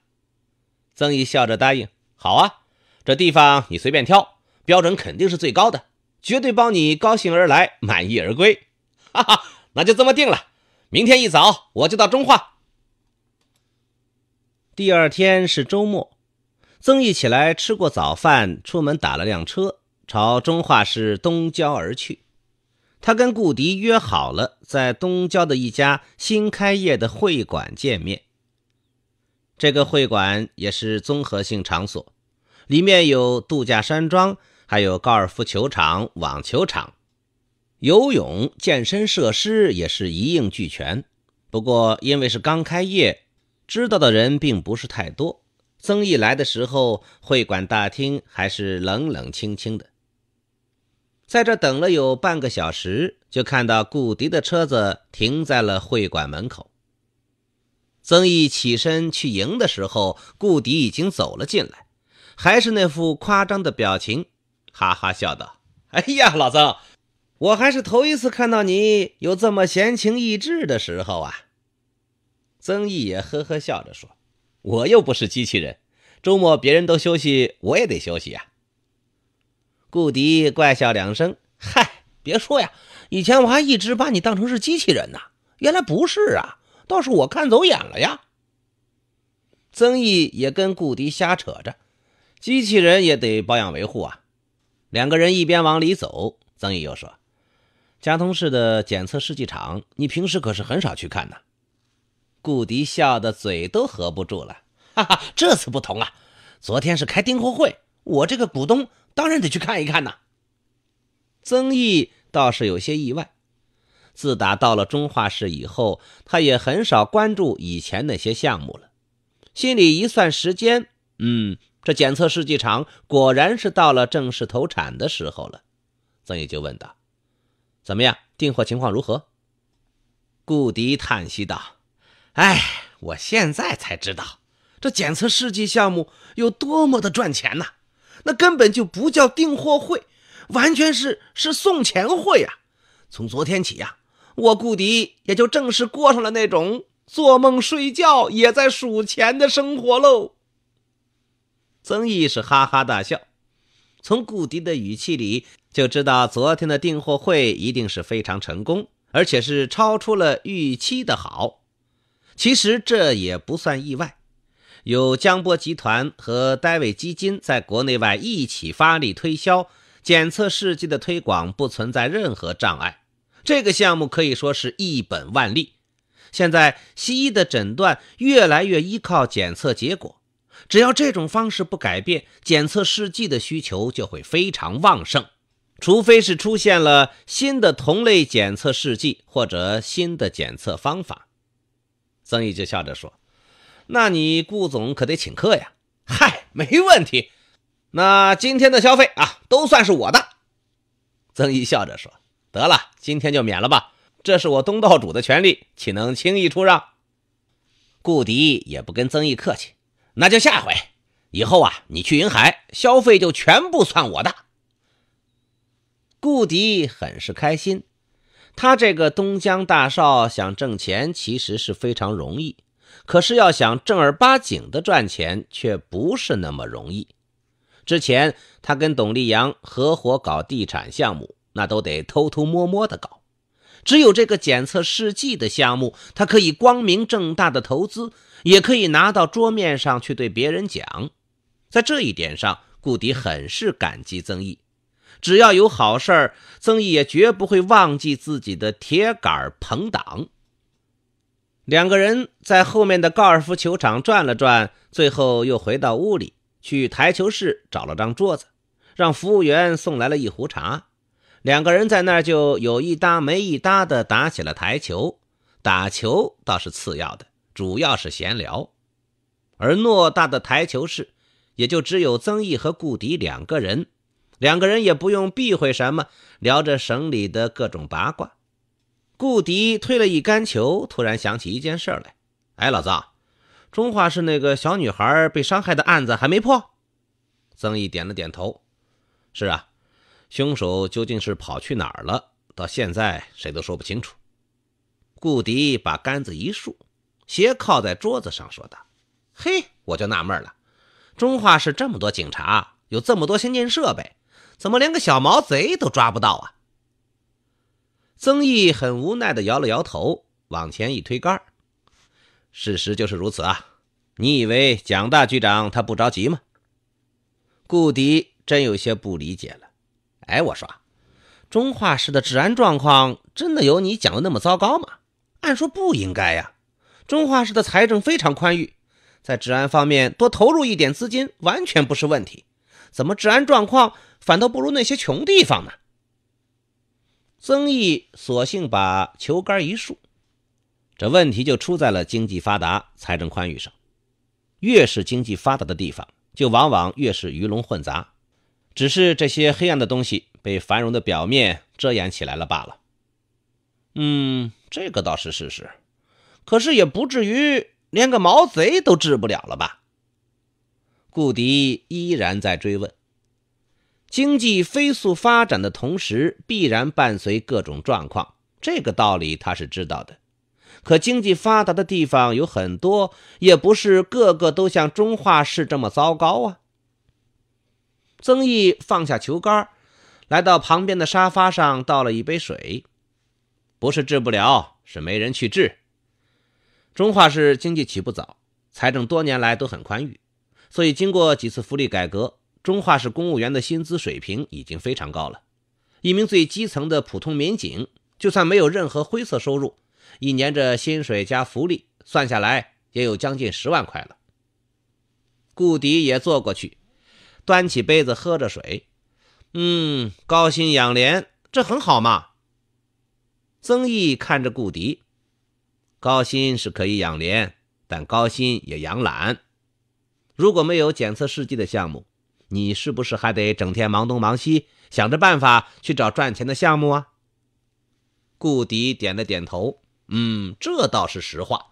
曾毅笑着答应：“好啊，这地方你随便挑，标准肯定是最高的，绝对包你高兴而来，满意而归。”哈哈，那就这么定了，明天一早我就到中化。第二天是周末，曾毅起来吃过早饭，出门打了辆车，朝中化市东郊而去。他跟顾迪约好了，在东郊的一家新开业的会馆见面。这个会馆也是综合性场所，里面有度假山庄，还有高尔夫球场、网球场、游泳、健身设施也是一应俱全。不过，因为是刚开业。知道的人并不是太多。曾毅来的时候，会馆大厅还是冷冷清清的。在这等了有半个小时，就看到顾迪的车子停在了会馆门口。曾毅起身去迎的时候，顾迪已经走了进来，还是那副夸张的表情，哈哈笑道：“哎呀，老曾，我还是头一次看到你有这么闲情逸致的时候啊。”曾毅也呵呵笑着说：“我又不是机器人，周末别人都休息，我也得休息呀。”顾迪怪笑两声：“嗨，别说呀，以前我还一直把你当成是机器人呢，原来不是啊，倒是我看走眼了呀。”曾毅也跟顾迪瞎扯着：“机器人也得保养维护啊。”两个人一边往里走，曾毅又说：“佳通市的检测试剂厂，你平时可是很少去看的。”顾迪笑得嘴都合不住了，哈哈，这次不同啊！昨天是开订货会，我这个股东当然得去看一看呐。曾毅倒是有些意外，自打到了中化市以后，他也很少关注以前那些项目了。心里一算时间，嗯，这检测试剂厂果然是到了正式投产的时候了。曾毅就问道：“怎么样，订货情况如何？”顾迪叹息道。哎，我现在才知道，这检测试剂项目有多么的赚钱呐！那根本就不叫订货会，完全是是送钱会呀！从昨天起呀，我顾迪也就正式过上了那种做梦睡觉也在数钱的生活喽。曾毅是哈哈大笑，从顾迪的语气里就知道，昨天的订货会一定是非常成功，而且是超出了预期的好。其实这也不算意外，有江波集团和戴维基金在国内外一起发力推销检测试剂的推广，不存在任何障碍。这个项目可以说是一本万利。现在西医的诊断越来越依靠检测结果，只要这种方式不改变，检测试剂的需求就会非常旺盛，除非是出现了新的同类检测试剂或者新的检测方法。曾毅就笑着说：“那你顾总可得请客呀！”“嗨，没问题。”“那今天的消费啊，都算是我的。”曾毅笑着说：“得了，今天就免了吧。这是我东道主的权利，岂能轻易出让？”顾迪也不跟曾毅客气：“那就下回，以后啊，你去云海消费就全部算我的。”顾迪很是开心。他这个东江大少想挣钱，其实是非常容易；可是要想正儿八经的赚钱，却不是那么容易。之前他跟董立阳合伙搞地产项目，那都得偷偷摸摸的搞；只有这个检测试剂的项目，他可以光明正大的投资，也可以拿到桌面上去对别人讲。在这一点上，顾迪很是感激曾毅。只要有好事儿，曾毅也绝不会忘记自己的铁杆朋党。两个人在后面的高尔夫球场转了转，最后又回到屋里去台球室找了张桌子，让服务员送来了一壶茶。两个人在那儿就有一搭没一搭的打起了台球。打球倒是次要的，主要是闲聊。而偌大的台球室，也就只有曾毅和顾迪两个人。两个人也不用避讳什么，聊着省里的各种八卦。顾迪推了一杆球，突然想起一件事来：“哎，老曾，中化市那个小女孩被伤害的案子还没破？”曾毅点了点头：“是啊，凶手究竟是跑去哪儿了？到现在谁都说不清楚。”顾迪把杆子一竖，斜靠在桌子上，说道：“嘿，我就纳闷了，中化市这么多警察，有这么多先进设备。”怎么连个小毛贼都抓不到啊？曾毅很无奈的摇了摇头，往前一推杆。事实就是如此啊！你以为蒋大局长他不着急吗？顾迪真有些不理解了。哎，我说，中化市的治安状况真的有你讲的那么糟糕吗？按说不应该呀。中化市的财政非常宽裕，在治安方面多投入一点资金完全不是问题。怎么治安状况？反倒不如那些穷地方呢。曾毅索性把球杆一竖，这问题就出在了经济发达、财政宽裕上。越是经济发达的地方，就往往越是鱼龙混杂，只是这些黑暗的东西被繁荣的表面遮掩起来了罢了。嗯，这个倒是事实，可是也不至于连个毛贼都治不了了吧？顾迪依然在追问。经济飞速发展的同时，必然伴随各种状况，这个道理他是知道的。可经济发达的地方有很多，也不是个个都像中化市这么糟糕啊。曾毅放下球杆，来到旁边的沙发上，倒了一杯水。不是治不了，是没人去治。中化市经济起步早，财政多年来都很宽裕，所以经过几次福利改革。中化市公务员的薪资水平已经非常高了，一名最基层的普通民警，就算没有任何灰色收入，一年这薪水加福利算下来也有将近十万块了。顾迪也坐过去，端起杯子喝着水，嗯，高薪养廉，这很好嘛。曾毅看着顾迪，高薪是可以养廉，但高薪也养懒，如果没有检测试剂的项目。你是不是还得整天忙东忙西，想着办法去找赚钱的项目啊？顾迪点了点头，嗯，这倒是实话。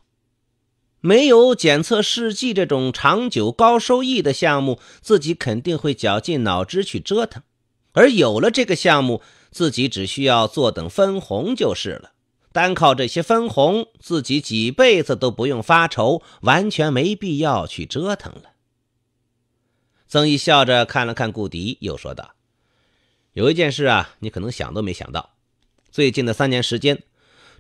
没有检测试剂这种长久高收益的项目，自己肯定会绞尽脑汁去折腾；而有了这个项目，自己只需要坐等分红就是了。单靠这些分红，自己几辈子都不用发愁，完全没必要去折腾了。曾毅笑着看了看顾迪，又说道：“有一件事啊，你可能想都没想到。最近的三年时间，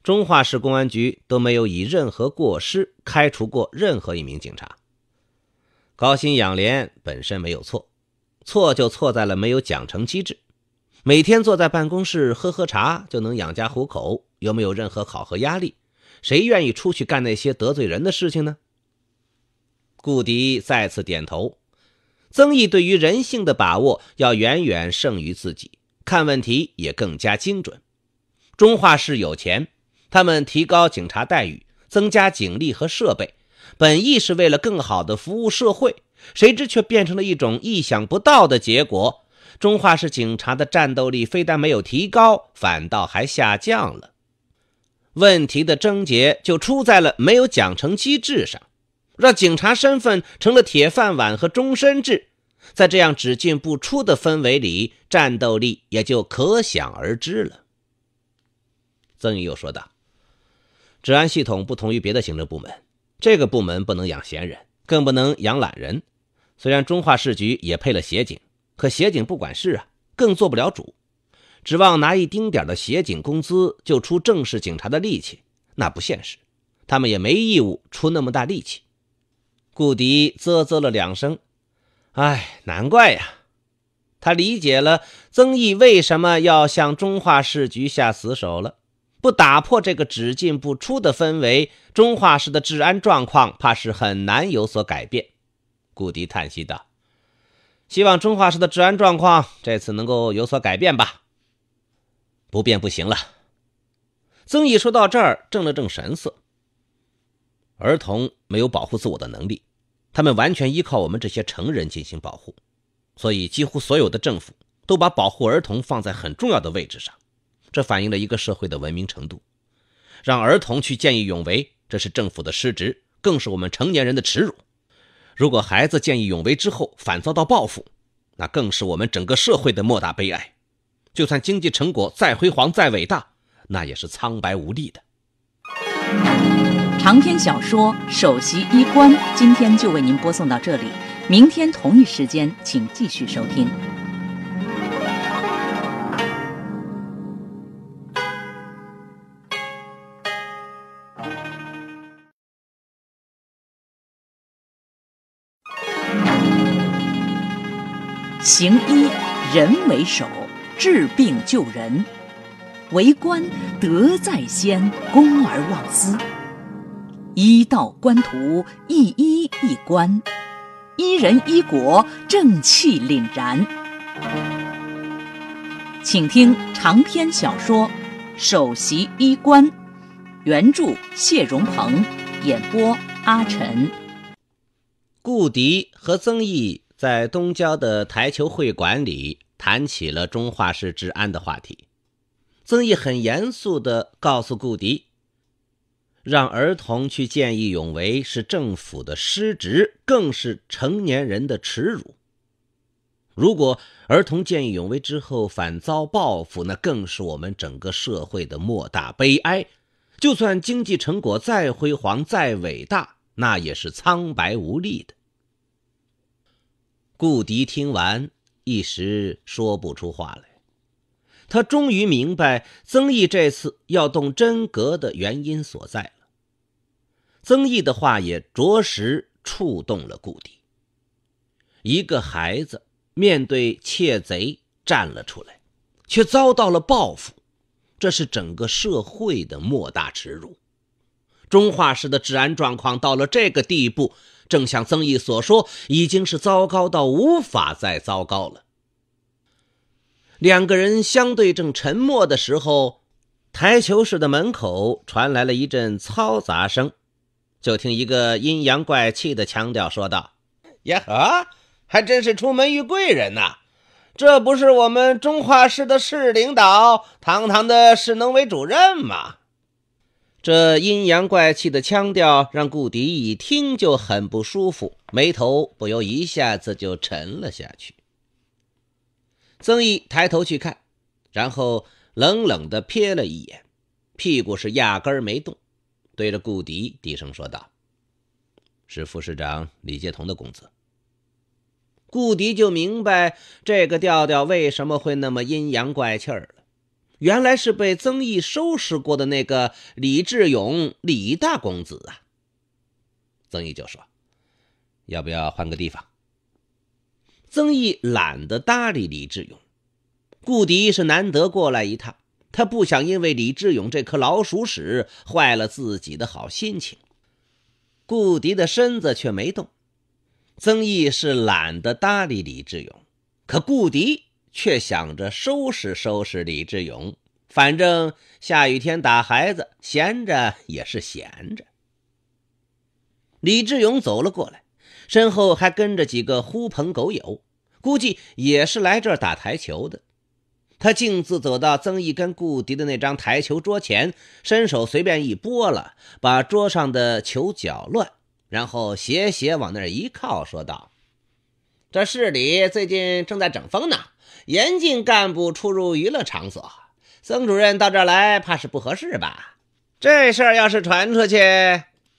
中化市公安局都没有以任何过失开除过任何一名警察。高薪养廉本身没有错，错就错在了没有奖惩机制。每天坐在办公室喝喝茶就能养家糊口，又没有任何考核压力，谁愿意出去干那些得罪人的事情呢？”顾迪再次点头。曾毅对于人性的把握要远远胜于自己，看问题也更加精准。中化市有钱，他们提高警察待遇，增加警力和设备，本意是为了更好的服务社会，谁知却变成了一种意想不到的结果。中化市警察的战斗力非但没有提高，反倒还下降了。问题的症结就出在了没有奖惩机制上。让警察身份成了铁饭碗和终身制，在这样只进不出的氛围里，战斗力也就可想而知了。曾宇又说道：“治安系统不同于别的行政部门，这个部门不能养闲人，更不能养懒人。虽然中化市局也配了协警，可协警不管事啊，更做不了主。指望拿一丁点的协警工资就出正式警察的力气，那不现实。他们也没义务出那么大力气。”顾迪啧啧了两声，哎，难怪呀！他理解了曾毅为什么要向中化市局下死手了。不打破这个只进不出的氛围，中化市的治安状况怕是很难有所改变。顾迪叹息道：“希望中化市的治安状况这次能够有所改变吧。不变不行了。”曾毅说到这儿，正了正神色。儿童没有保护自我的能力，他们完全依靠我们这些成人进行保护，所以几乎所有的政府都把保护儿童放在很重要的位置上，这反映了一个社会的文明程度。让儿童去见义勇为，这是政府的失职，更是我们成年人的耻辱。如果孩子见义勇为之后反遭到报复，那更是我们整个社会的莫大悲哀。就算经济成果再辉煌再伟大，那也是苍白无力的。长篇小说《首席医官》，今天就为您播送到这里。明天同一时间，请继续收听。行医，人为首，治病救人；为官，德在先，公而忘私。一道官途，一一一官，一人一国，正气凛然。请听长篇小说《首席医官》，原著谢荣鹏，演播阿晨。顾迪和曾毅在东郊的台球会馆里谈起了中化市治安的话题。曾毅很严肃的告诉顾迪。让儿童去见义勇为是政府的失职，更是成年人的耻辱。如果儿童见义勇为之后反遭报复，那更是我们整个社会的莫大悲哀。就算经济成果再辉煌、再伟大，那也是苍白无力的。顾迪听完，一时说不出话来。他终于明白曾毅这次要动真格的原因所在。曾毅的话也着实触动了顾迪。一个孩子面对窃贼站了出来，却遭到了报复，这是整个社会的莫大耻辱。中化市的治安状况到了这个地步，正像曾毅所说，已经是糟糕到无法再糟糕了。两个人相对正沉默的时候，台球室的门口传来了一阵嘈杂声。就听一个阴阳怪气的腔调说道：“呀呵，还真是出门遇贵人呐！这不是我们中化市的市领导，堂堂的市农委主任吗？”这阴阳怪气的腔调让顾迪一听就很不舒服，眉头不由一下子就沉了下去。曾毅抬头去看，然后冷冷的瞥了一眼，屁股是压根儿没动。对着顾迪低声说道：“是副市长李介同的公子。”顾迪就明白这个调调为什么会那么阴阳怪气儿了，原来是被曾毅收拾过的那个李志勇，李大公子啊。曾毅就说：“要不要换个地方？”曾毅懒得搭理李志勇，顾迪是难得过来一趟。他不想因为李志勇这颗老鼠屎坏了自己的好心情。顾迪的身子却没动。曾毅是懒得搭理李志勇，可顾迪却想着收拾收拾李志勇。反正下雨天打孩子，闲着也是闲着。李志勇走了过来，身后还跟着几个狐朋狗友，估计也是来这儿打台球的。他径自走到曾毅跟顾迪的那张台球桌前，伸手随便一拨了，把桌上的球搅乱，然后斜斜往那儿一靠，说道：“这市里最近正在整风呢，严禁干部出入娱乐场所。曾主任到这儿来，怕是不合适吧？这事儿要是传出去，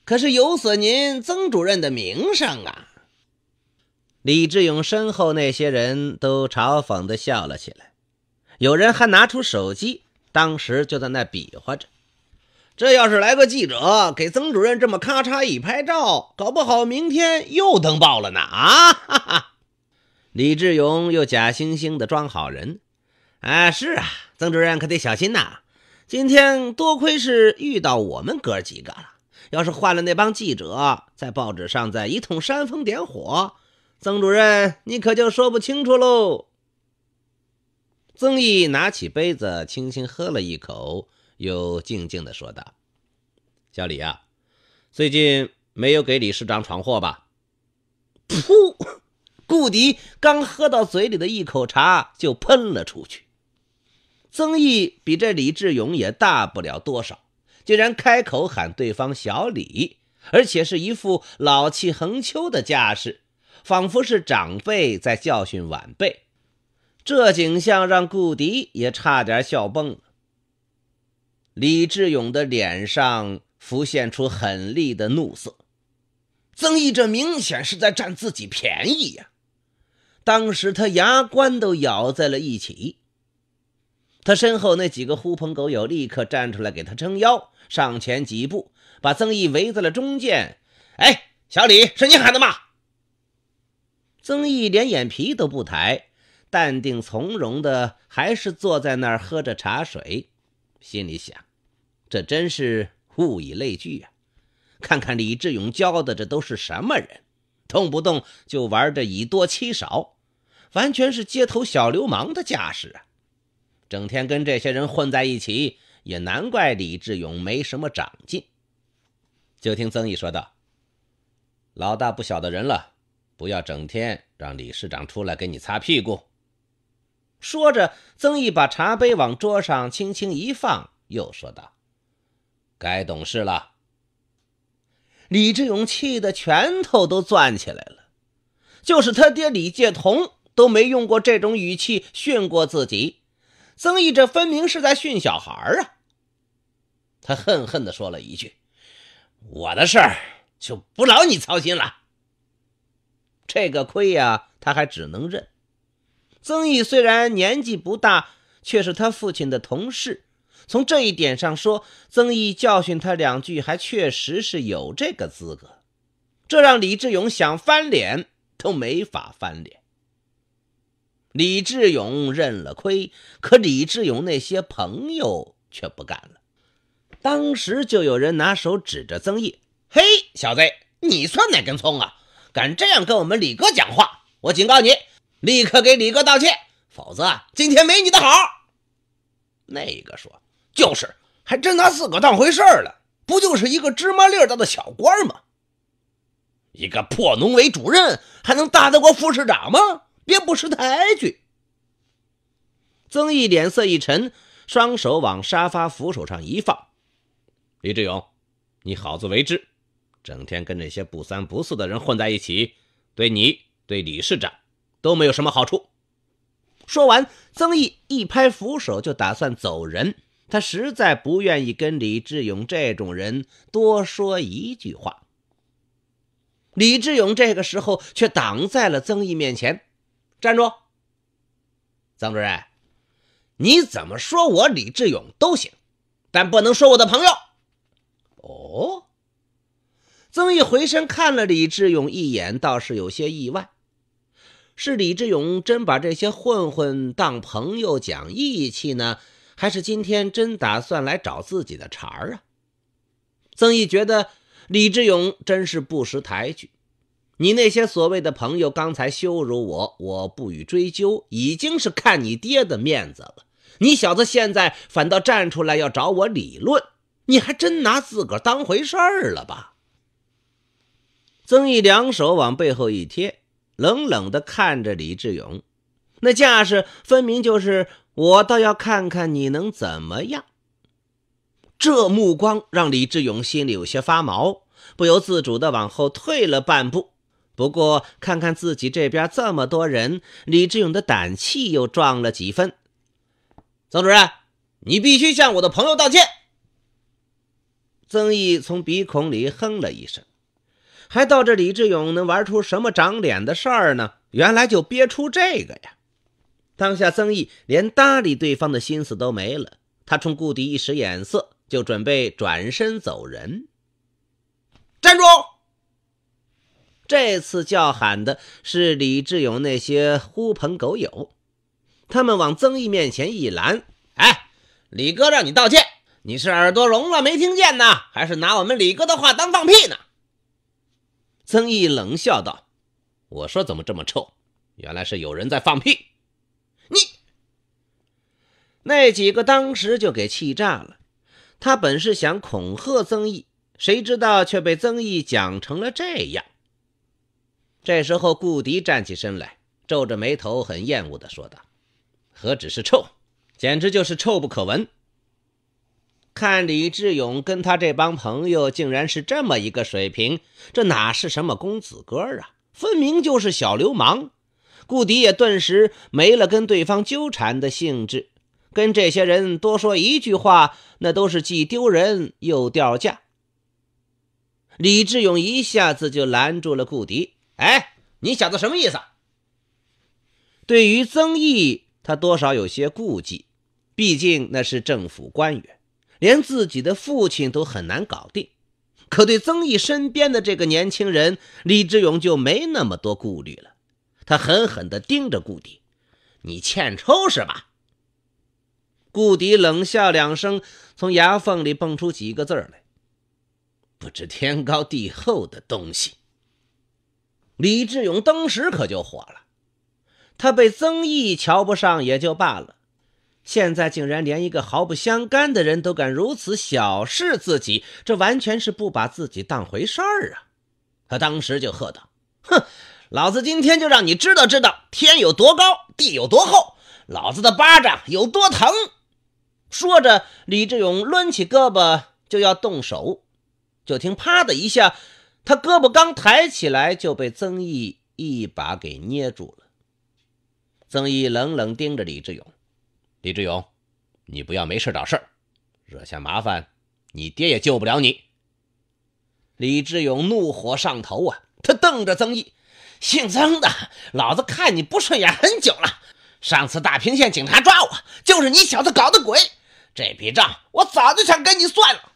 可是有损您曾主任的名声啊！”李志勇身后那些人都嘲讽地笑了起来。有人还拿出手机，当时就在那比划着。这要是来个记者，给曾主任这么咔嚓一拍照，搞不好明天又登报了呢！啊哈哈！李志勇又假惺惺的装好人。哎，是啊，曾主任可得小心呐。今天多亏是遇到我们哥几个了，要是换了那帮记者在报纸上再一通煽风点火，曾主任你可就说不清楚喽。曾毅拿起杯子，轻轻喝了一口，又静静的说道：“小李啊，最近没有给李市长闯祸吧？”噗！顾迪刚喝到嘴里的一口茶就喷了出去。曾毅比这李志勇也大不了多少，竟然开口喊对方“小李”，而且是一副老气横秋的架势，仿佛是长辈在教训晚辈。这景象让顾迪也差点笑崩了。李志勇的脸上浮现出狠厉的怒色，曾毅这明显是在占自己便宜呀！当时他牙关都咬在了一起。他身后那几个狐朋狗友立刻站出来给他撑腰，上前几步把曾毅围在了中间。哎，小李是你喊的吗？曾毅连眼皮都不抬。淡定从容的，还是坐在那儿喝着茶水，心里想：这真是物以类聚啊！看看李志勇教的这都是什么人，动不动就玩着以多欺少，完全是街头小流氓的架势啊！整天跟这些人混在一起，也难怪李志勇没什么长进。就听曾毅说道：“老大不小的人了，不要整天让李市长出来给你擦屁股。”说着，曾毅把茶杯往桌上轻轻一放，又说道：“该懂事了。”李志勇气的拳头都攥起来了。就是他爹李介同都没用过这种语气训过自己。曾毅这分明是在训小孩啊！他恨恨的说了一句：“我的事儿就不劳你操心了。”这个亏呀，他还只能认。曾毅虽然年纪不大，却是他父亲的同事。从这一点上说，曾毅教训他两句，还确实是有这个资格。这让李志勇想翻脸都没法翻脸。李志勇认了亏，可李志勇那些朋友却不干了。当时就有人拿手指着曾毅：“嘿，小子，你算哪根葱啊？敢这样跟我们李哥讲话？我警告你！”立刻给李哥道歉，否则今天没你的好。那个说就是，还真拿自个当回事了。不就是一个芝麻粒大的小官吗？一个破农委主任还能打得过副市长吗？别不识抬举。曾毅脸色一沉，双手往沙发扶手上一放：“李志勇，你好自为之。整天跟那些不三不四的人混在一起，对你，对李市长。”都没有什么好处。说完，曾毅一拍扶手，就打算走人。他实在不愿意跟李志勇这种人多说一句话。李志勇这个时候却挡在了曾毅面前：“站住，曾主任，你怎么说我李志勇都行，但不能说我的朋友。”哦。曾毅回身看了李志勇一眼，倒是有些意外。是李志勇真把这些混混当朋友讲义气呢，还是今天真打算来找自己的茬儿啊？曾毅觉得李志勇真是不识抬举。你那些所谓的朋友刚才羞辱我，我不予追究，已经是看你爹的面子了。你小子现在反倒站出来要找我理论，你还真拿自个儿当回事儿了吧？曾毅两手往背后一贴。冷冷地看着李志勇，那架势分明就是我倒要看看你能怎么样。这目光让李志勇心里有些发毛，不由自主地往后退了半步。不过看看自己这边这么多人，李志勇的胆气又壮了几分。曾主任，你必须向我的朋友道歉。曾毅从鼻孔里哼了一声。还到着李志勇能玩出什么长脸的事儿呢？原来就憋出这个呀！当下曾毅连搭理对方的心思都没了，他冲顾迪一使眼色，就准备转身走人。站住！这次叫喊的是李志勇那些狐朋狗友，他们往曾毅面前一拦：“哎，李哥让你道歉，你是耳朵聋了没听见呢，还是拿我们李哥的话当放屁呢？”曾毅冷笑道：“我说怎么这么臭，原来是有人在放屁。”你那几个当时就给气炸了。他本是想恐吓曾毅，谁知道却被曾毅讲成了这样。这时候，顾迪站起身来，皱着眉头，很厌恶的说道：“何止是臭，简直就是臭不可闻。”看李志勇跟他这帮朋友，竟然是这么一个水平，这哪是什么公子哥啊？分明就是小流氓！顾迪也顿时没了跟对方纠缠的兴致，跟这些人多说一句话，那都是既丢人又掉价。李志勇一下子就拦住了顾迪：“哎，你小子什么意思？”对于曾毅，他多少有些顾忌，毕竟那是政府官员。连自己的父亲都很难搞定，可对曾毅身边的这个年轻人李志勇就没那么多顾虑了。他狠狠地盯着顾迪：“你欠抽是吧？”顾迪冷笑两声，从牙缝里蹦出几个字来：“不知天高地厚的东西！”李志勇当时可就火了，他被曾毅瞧不上也就罢了。现在竟然连一个毫不相干的人都敢如此小视自己，这完全是不把自己当回事儿啊！他当时就喝道：“哼，老子今天就让你知道知道天有多高，地有多厚，老子的巴掌有多疼！”说着，李志勇抡起胳膊就要动手，就听“啪”的一下，他胳膊刚抬起来就被曾毅一把给捏住了。曾毅冷冷盯着李志勇。李志勇，你不要没事找事惹下麻烦，你爹也救不了你。李志勇怒火上头啊，他瞪着曾毅：“姓曾的，老子看你不顺眼很久了。上次大平县警察抓我，就是你小子搞的鬼。这笔账我早就想跟你算了。”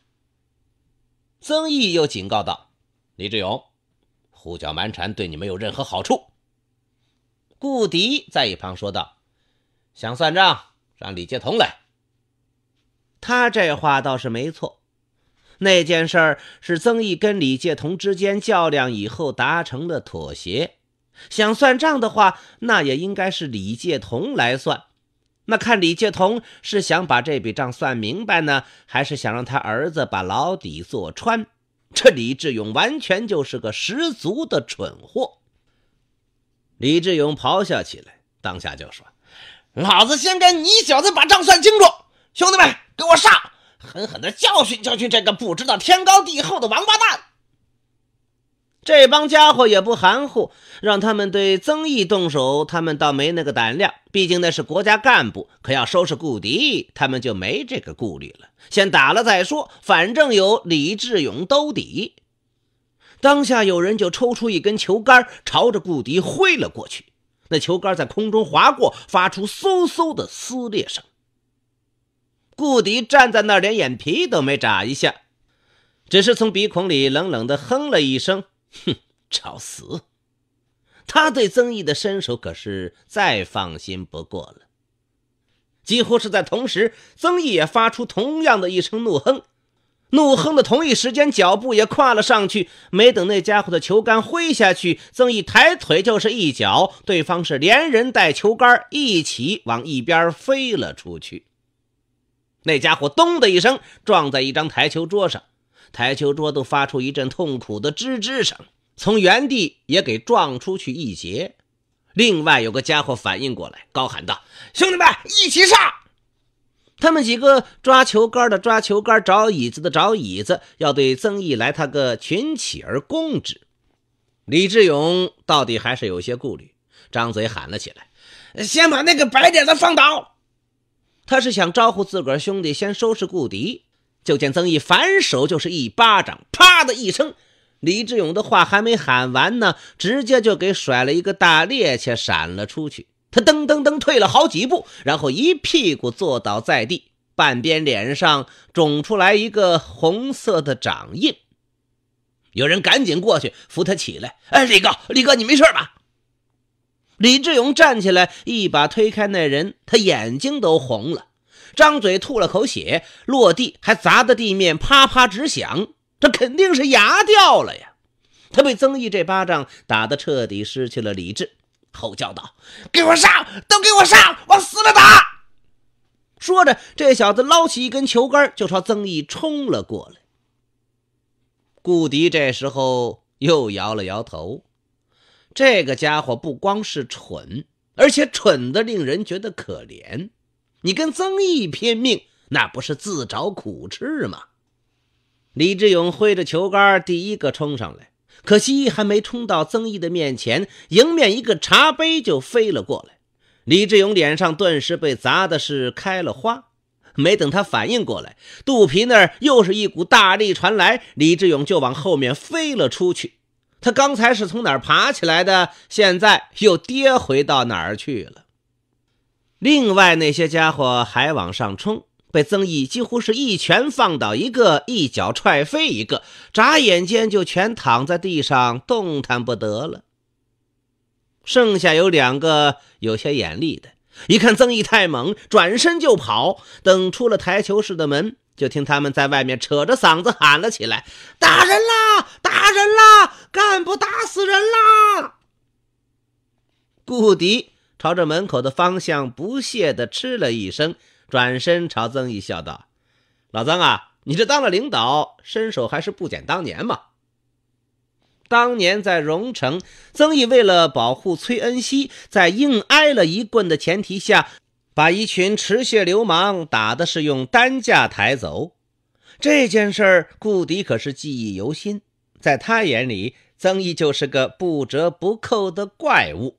曾毅又警告道：“李志勇，胡搅蛮缠对你没有任何好处。”顾迪在一旁说道：“想算账。”让李介同来。他这话倒是没错。那件事儿是曾毅跟李介同之间较量以后达成了妥协。想算账的话，那也应该是李介同来算。那看李介同是想把这笔账算明白呢，还是想让他儿子把牢底坐穿？这李志勇完全就是个十足的蠢货。李志勇咆哮起来，当下就说。老子先跟你小子把账算清楚！兄弟们，给我上，狠狠的教训教训这个不知道天高地厚的王八蛋！这帮家伙也不含糊，让他们对曾毅动手，他们倒没那个胆量，毕竟那是国家干部。可要收拾顾迪，他们就没这个顾虑了，先打了再说，反正有李志勇兜底。当下有人就抽出一根球杆，朝着顾迪挥了过去。那球杆在空中划过，发出嗖嗖的撕裂声。顾迪站在那儿，连眼皮都没眨一下，只是从鼻孔里冷冷的哼了一声：“哼，找死！”他对曾毅的身手可是再放心不过了。几乎是在同时，曾毅也发出同样的一声怒哼。怒哼的同一时间，脚步也跨了上去。没等那家伙的球杆挥下去，曾毅抬腿就是一脚，对方是连人带球杆一起往一边飞了出去。那家伙咚的一声撞在一张台球桌上，台球桌都发出一阵痛苦的吱吱声，从原地也给撞出去一截。另外有个家伙反应过来，高喊道：“兄弟们，一起上！”他们几个抓球杆的抓球杆，找椅子的找椅子，要对曾毅来他个群起而攻之。李志勇到底还是有些顾虑，张嘴喊了起来：“先把那个白点子放倒！”他是想招呼自个儿兄弟先收拾顾敌。就见曾毅反手就是一巴掌，啪的一声，李志勇的话还没喊完呢，直接就给甩了一个大趔趄，闪了出去。他噔噔噔退了好几步，然后一屁股坐倒在地，半边脸上肿出来一个红色的掌印。有人赶紧过去扶他起来。“哎，李哥，李哥，你没事吧？”李志勇站起来，一把推开那人，他眼睛都红了，张嘴吐了口血，落地还砸的地面啪啪直响。这肯定是牙掉了呀！他被曾毅这巴掌打得彻底失去了理智。吼叫道：“给我上！都给我上！往死了打！”说着，这小子捞起一根球杆，就朝曾毅冲了过来。顾迪这时候又摇了摇头：“这个家伙不光是蠢，而且蠢的令人觉得可怜。你跟曾毅拼命，那不是自找苦吃吗？”李志勇挥着球杆，第一个冲上来。可惜还没冲到曾毅的面前，迎面一个茶杯就飞了过来，李志勇脸上顿时被砸的是开了花。没等他反应过来，肚皮那儿又是一股大力传来，李志勇就往后面飞了出去。他刚才是从哪儿爬起来的，现在又跌回到哪儿去了？另外那些家伙还往上冲。被曾毅几乎是一拳放倒一个，一脚踹飞一个，眨眼间就全躺在地上动弹不得了。剩下有两个有些眼力的，一看曾毅太猛，转身就跑。等出了台球室的门，就听他们在外面扯着嗓子喊了起来：“打人啦！打人啦！干部打死人啦！”顾迪朝着门口的方向不屑的嗤了一声。转身朝曾毅笑道：“老曾啊，你这当了领导，身手还是不减当年嘛。当年在荣城，曾毅为了保护崔恩熙，在硬挨了一棍的前提下，把一群持械流氓打的是用担架抬走。这件事儿，顾迪可是记忆犹新。在他眼里，曾毅就是个不折不扣的怪物。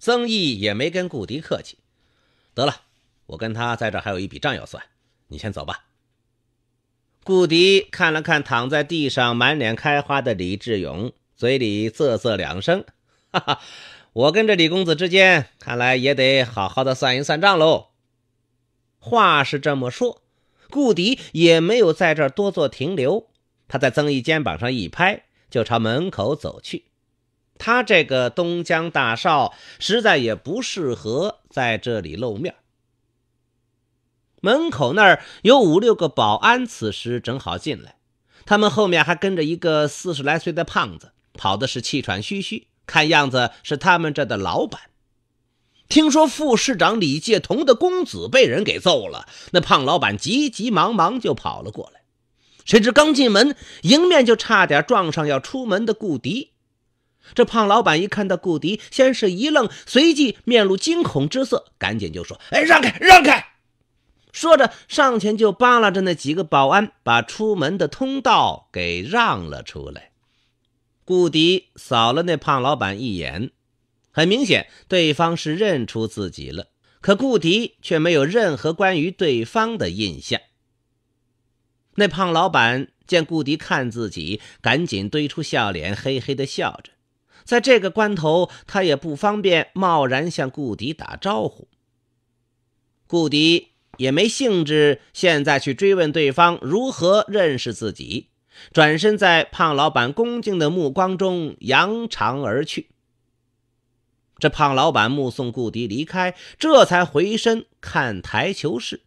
曾毅也没跟顾迪客气，得了。”我跟他在这还有一笔账要算，你先走吧。顾迪看了看躺在地上满脸开花的李志勇，嘴里啧啧两声，哈哈，我跟这李公子之间看来也得好好的算一算账喽。话是这么说，顾迪也没有在这儿多做停留，他在曾毅肩膀上一拍，就朝门口走去。他这个东江大少实在也不适合在这里露面。门口那儿有五六个保安，此时正好进来。他们后面还跟着一个四十来岁的胖子，跑的是气喘吁吁，看样子是他们这的老板。听说副市长李介同的公子被人给揍了，那胖老板急急忙忙就跑了过来。谁知刚进门，迎面就差点撞上要出门的顾迪。这胖老板一看到顾迪，先是一愣，随即面露惊恐之色，赶紧就说：“哎，让开，让开！”说着，上前就扒拉着那几个保安，把出门的通道给让了出来。顾迪扫了那胖老板一眼，很明显，对方是认出自己了。可顾迪却没有任何关于对方的印象。那胖老板见顾迪看自己，赶紧堆出笑脸，嘿嘿的笑着。在这个关头，他也不方便贸然向顾迪打招呼。顾迪。也没兴致，现在去追问对方如何认识自己，转身在胖老板恭敬的目光中扬长而去。这胖老板目送顾迪离开，这才回身看台球室，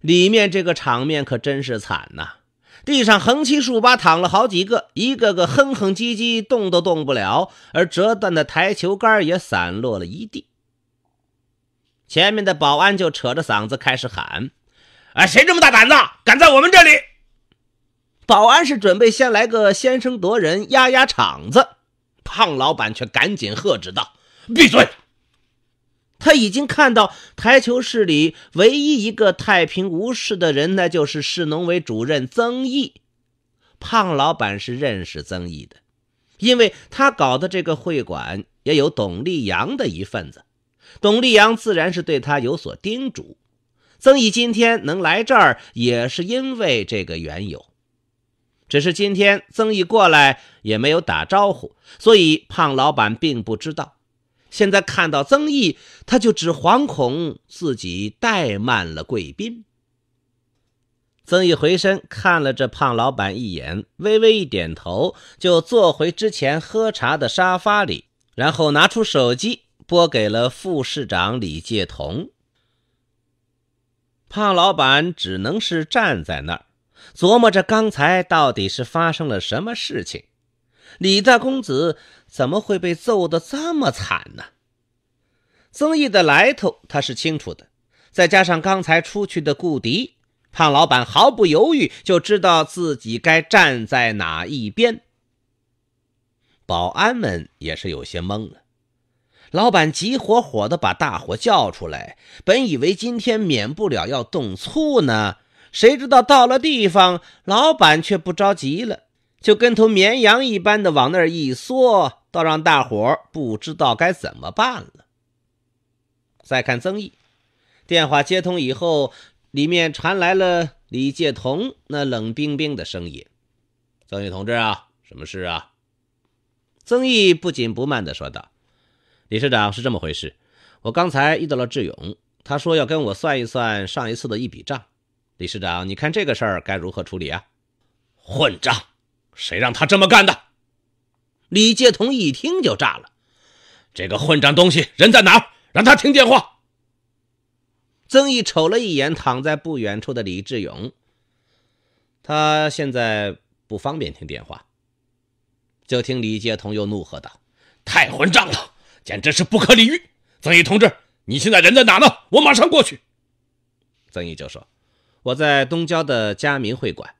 里面这个场面可真是惨呐！地上横七竖八躺了好几个，一个个哼哼唧唧，动都动不了，而折断的台球杆也散落了一地。前面的保安就扯着嗓子开始喊：“啊，谁这么大胆子，敢在我们这里？”保安是准备先来个先声夺人，压压场子。胖老板却赶紧喝止道：“闭嘴！”他已经看到台球室里唯一一个太平无事的人，那就是市农委主任曾毅。胖老板是认识曾毅的，因为他搞的这个会馆也有董立阳的一份子。董立阳自然是对他有所叮嘱，曾毅今天能来这儿也是因为这个缘由。只是今天曾毅过来也没有打招呼，所以胖老板并不知道。现在看到曾毅，他就只惶恐自己怠慢了贵宾。曾毅回身看了这胖老板一眼，微微一点头，就坐回之前喝茶的沙发里，然后拿出手机。拨给了副市长李介同。胖老板只能是站在那儿，琢磨着刚才到底是发生了什么事情。李大公子怎么会被揍得这么惨呢？曾毅的来头他是清楚的，再加上刚才出去的顾迪，胖老板毫不犹豫就知道自己该站在哪一边。保安们也是有些懵了。老板急火火的把大伙叫出来，本以为今天免不了要动粗呢，谁知道到了地方，老板却不着急了，就跟头绵羊一般的往那儿一缩，倒让大伙不知道该怎么办了。再看曾毅，电话接通以后，里面传来了李介同那冷冰冰的声音：“曾毅同志啊，什么事啊？”曾毅不紧不慢的说道。李市长是这么回事，我刚才遇到了志勇，他说要跟我算一算上一次的一笔账。李市长，你看这个事儿该如何处理啊？混账！谁让他这么干的？李介同一听就炸了，这个混账东西人在哪？让他听电话。曾毅瞅了一眼躺在不远处的李志勇，他现在不方便听电话，就听李介同又怒喝道：“太混账了！”简直是不可理喻！曾毅同志，你现在人在哪呢？我马上过去。曾毅就说：“我在东郊的嘉民会馆。”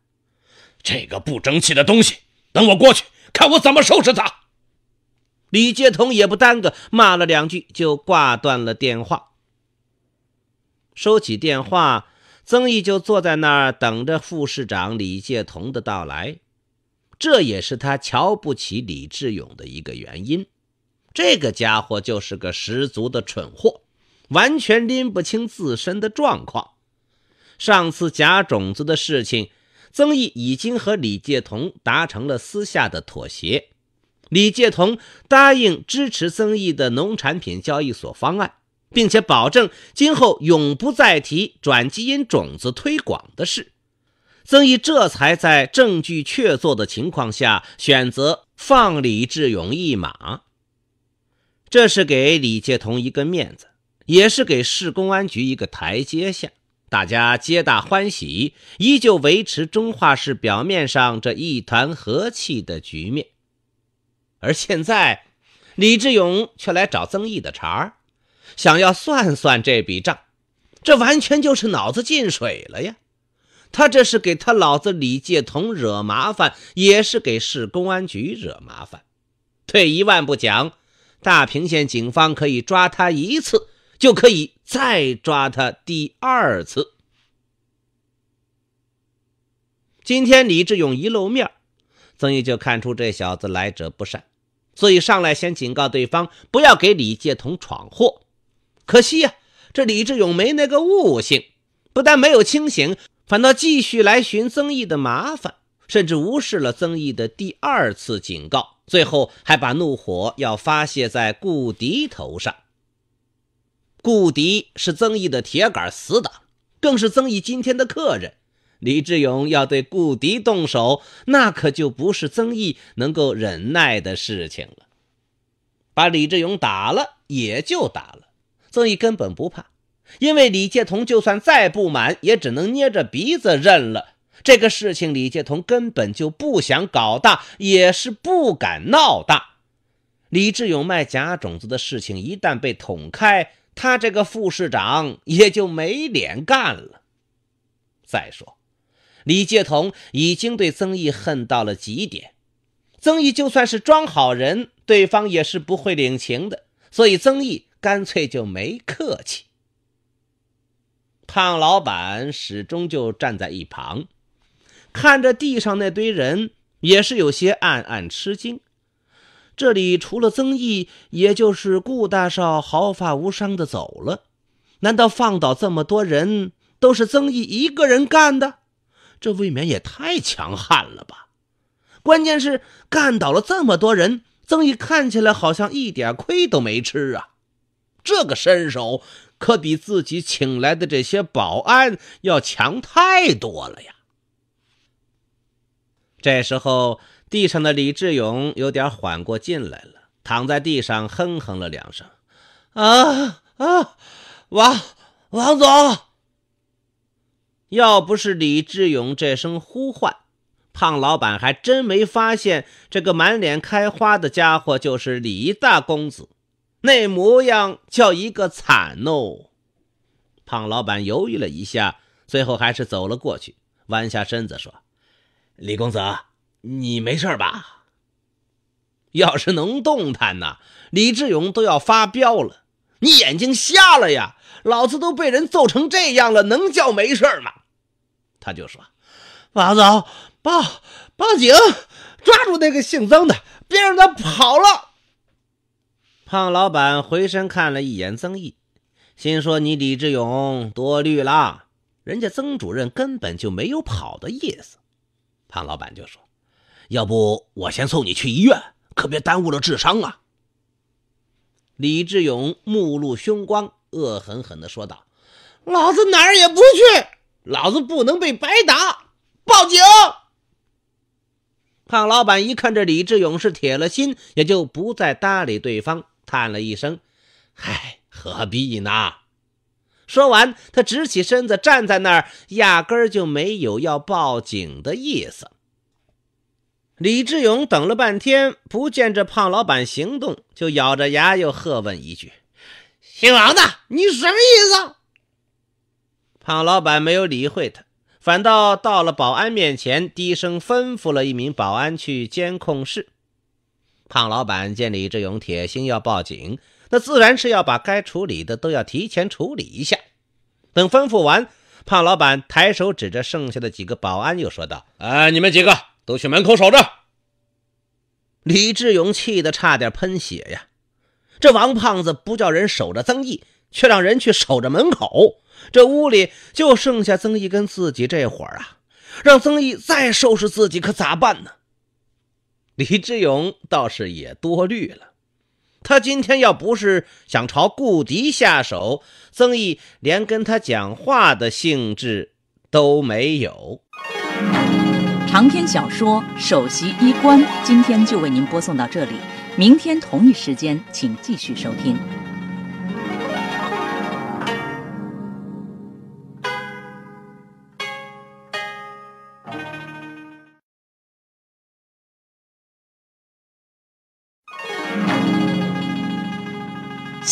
这个不争气的东西，等我过去，看我怎么收拾他！李介同也不耽搁，骂了两句就挂断了电话。收起电话，曾毅就坐在那儿等着副市长李介同的到来。这也是他瞧不起李志勇的一个原因。这个家伙就是个十足的蠢货，完全拎不清自身的状况。上次假种子的事情，曾毅已经和李介同达成了私下的妥协，李介同答应支持曾毅的农产品交易所方案，并且保证今后永不再提转基因种子推广的事。曾毅这才在证据确凿的情况下，选择放李志勇一马。这是给李介同一个面子，也是给市公安局一个台阶下，大家皆大欢喜，依旧维持中化市表面上这一团和气的局面。而现在，李志勇却来找曾毅的茬儿，想要算算这笔账，这完全就是脑子进水了呀！他这是给他老子李介同惹麻烦，也是给市公安局惹麻烦。退一万步讲。大平县警方可以抓他一次，就可以再抓他第二次。今天李志勇一露面，曾毅就看出这小子来者不善，所以上来先警告对方不要给李介同闯祸。可惜呀，这李志勇没那个悟性，不但没有清醒，反倒继续来寻曾毅的麻烦。甚至无视了曾毅的第二次警告，最后还把怒火要发泄在顾迪头上。顾迪是曾毅的铁杆死党，更是曾毅今天的客人。李志勇要对顾迪动手，那可就不是曾毅能够忍耐的事情了。把李志勇打了也就打了，曾毅根本不怕，因为李介同就算再不满，也只能捏着鼻子认了。这个事情，李介同根本就不想搞大，也是不敢闹大。李志勇卖假种子的事情一旦被捅开，他这个副市长也就没脸干了。再说，李介同已经对曾毅恨到了极点，曾毅就算是装好人，对方也是不会领情的。所以曾毅干脆就没客气。胖老板始终就站在一旁。看着地上那堆人，也是有些暗暗吃惊。这里除了曾毅，也就是顾大少毫发无伤的走了。难道放倒这么多人都是曾毅一个人干的？这未免也太强悍了吧！关键是干倒了这么多人，曾毅看起来好像一点亏都没吃啊！这个身手可比自己请来的这些保安要强太多了呀！这时候，地上的李志勇有点缓过劲来了，躺在地上哼哼了两声：“啊啊，王王总！”要不是李志勇这声呼唤，胖老板还真没发现这个满脸开花的家伙就是李大公子。那模样叫一个惨哦！胖老板犹豫了一下，最后还是走了过去，弯下身子说。李公子，你没事吧？要是能动弹呢，李志勇都要发飙了。你眼睛瞎了呀？老子都被人揍成这样了，能叫没事吗？他就说：“王总，报报警，抓住那个姓曾的，别让他跑了。”胖老板回身看了一眼曾毅，心说：“你李志勇多虑了，人家曾主任根本就没有跑的意思。”胖老板就说：“要不我先送你去医院，可别耽误了治伤啊！”李志勇目露凶光，恶狠狠的说道：“老子哪儿也不去，老子不能被白打！报警！”胖老板一看这李志勇是铁了心，也就不再搭理对方，叹了一声：“唉，何必呢？”说完，他直起身子站在那儿，压根儿就没有要报警的意思。李志勇等了半天，不见这胖老板行动，就咬着牙又喝问一句：“姓王的，你什么意思？”胖老板没有理会他，反倒到了保安面前，低声吩咐了一名保安去监控室。胖老板见李志勇铁心要报警。那自然是要把该处理的都要提前处理一下。等吩咐完，胖老板抬手指着剩下的几个保安，又说道：“哎，你们几个都去门口守着。”李志勇气得差点喷血呀！这王胖子不叫人守着曾毅，却让人去守着门口。这屋里就剩下曾毅跟自己这伙儿啊，让曾毅再收拾自己可咋办呢？李志勇倒是也多虑了。他今天要不是想朝顾迪下手，曾毅连跟他讲话的兴致都没有。长篇小说《首席医官》，今天就为您播送到这里，明天同一时间，请继续收听。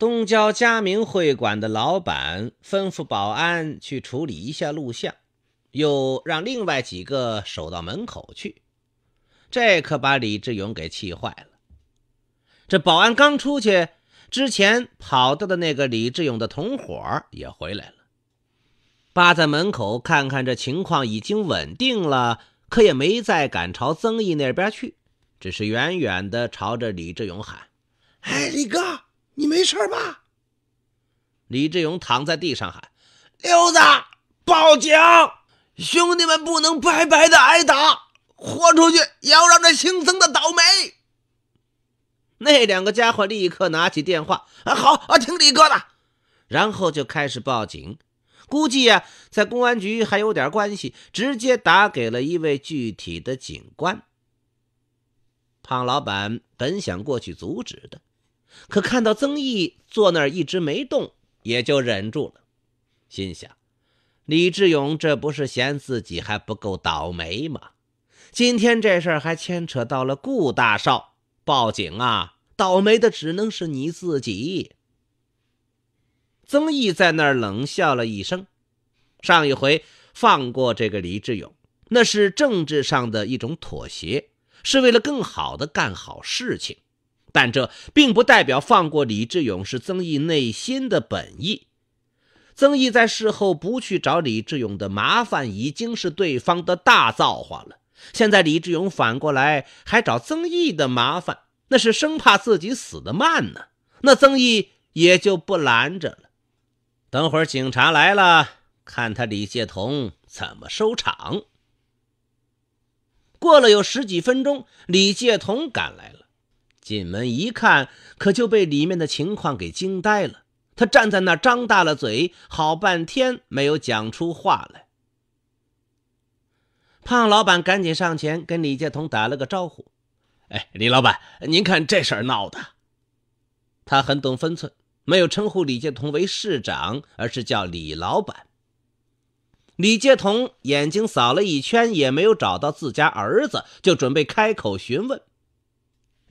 东郊嘉明会馆的老板吩咐保安去处理一下录像，又让另外几个守到门口去。这可把李志勇给气坏了。这保安刚出去之前跑到的那个李志勇的同伙也回来了，扒在门口看看这情况已经稳定了，可也没再敢朝曾毅那边去，只是远远的朝着李志勇喊：“哎，李哥！”你没事吧？李志勇躺在地上喊：“溜子，报警！兄弟们不能白白的挨打，豁出去也要让这姓曾的倒霉。”那两个家伙立刻拿起电话：“啊，好，啊，听李哥的。”然后就开始报警。估计呀，在公安局还有点关系，直接打给了一位具体的警官。胖老板本想过去阻止的。可看到曾毅坐那儿一直没动，也就忍住了。心想，李志勇这不是嫌自己还不够倒霉吗？今天这事儿还牵扯到了顾大少，报警啊！倒霉的只能是你自己。曾毅在那儿冷笑了一声。上一回放过这个李志勇，那是政治上的一种妥协，是为了更好的干好事情。但这并不代表放过李志勇是曾毅内心的本意。曾毅在事后不去找李志勇的麻烦，已经是对方的大造化了。现在李志勇反过来还找曾毅的麻烦，那是生怕自己死的慢呢。那曾毅也就不拦着了。等会儿警察来了，看他李介同怎么收场。过了有十几分钟，李介同赶来了。进门一看，可就被里面的情况给惊呆了。他站在那，张大了嘴，好半天没有讲出话来。胖老板赶紧上前跟李建同打了个招呼：“哎，李老板，您看这事儿闹的。”他很懂分寸，没有称呼李建同为市长，而是叫李老板。李建同眼睛扫了一圈，也没有找到自家儿子，就准备开口询问。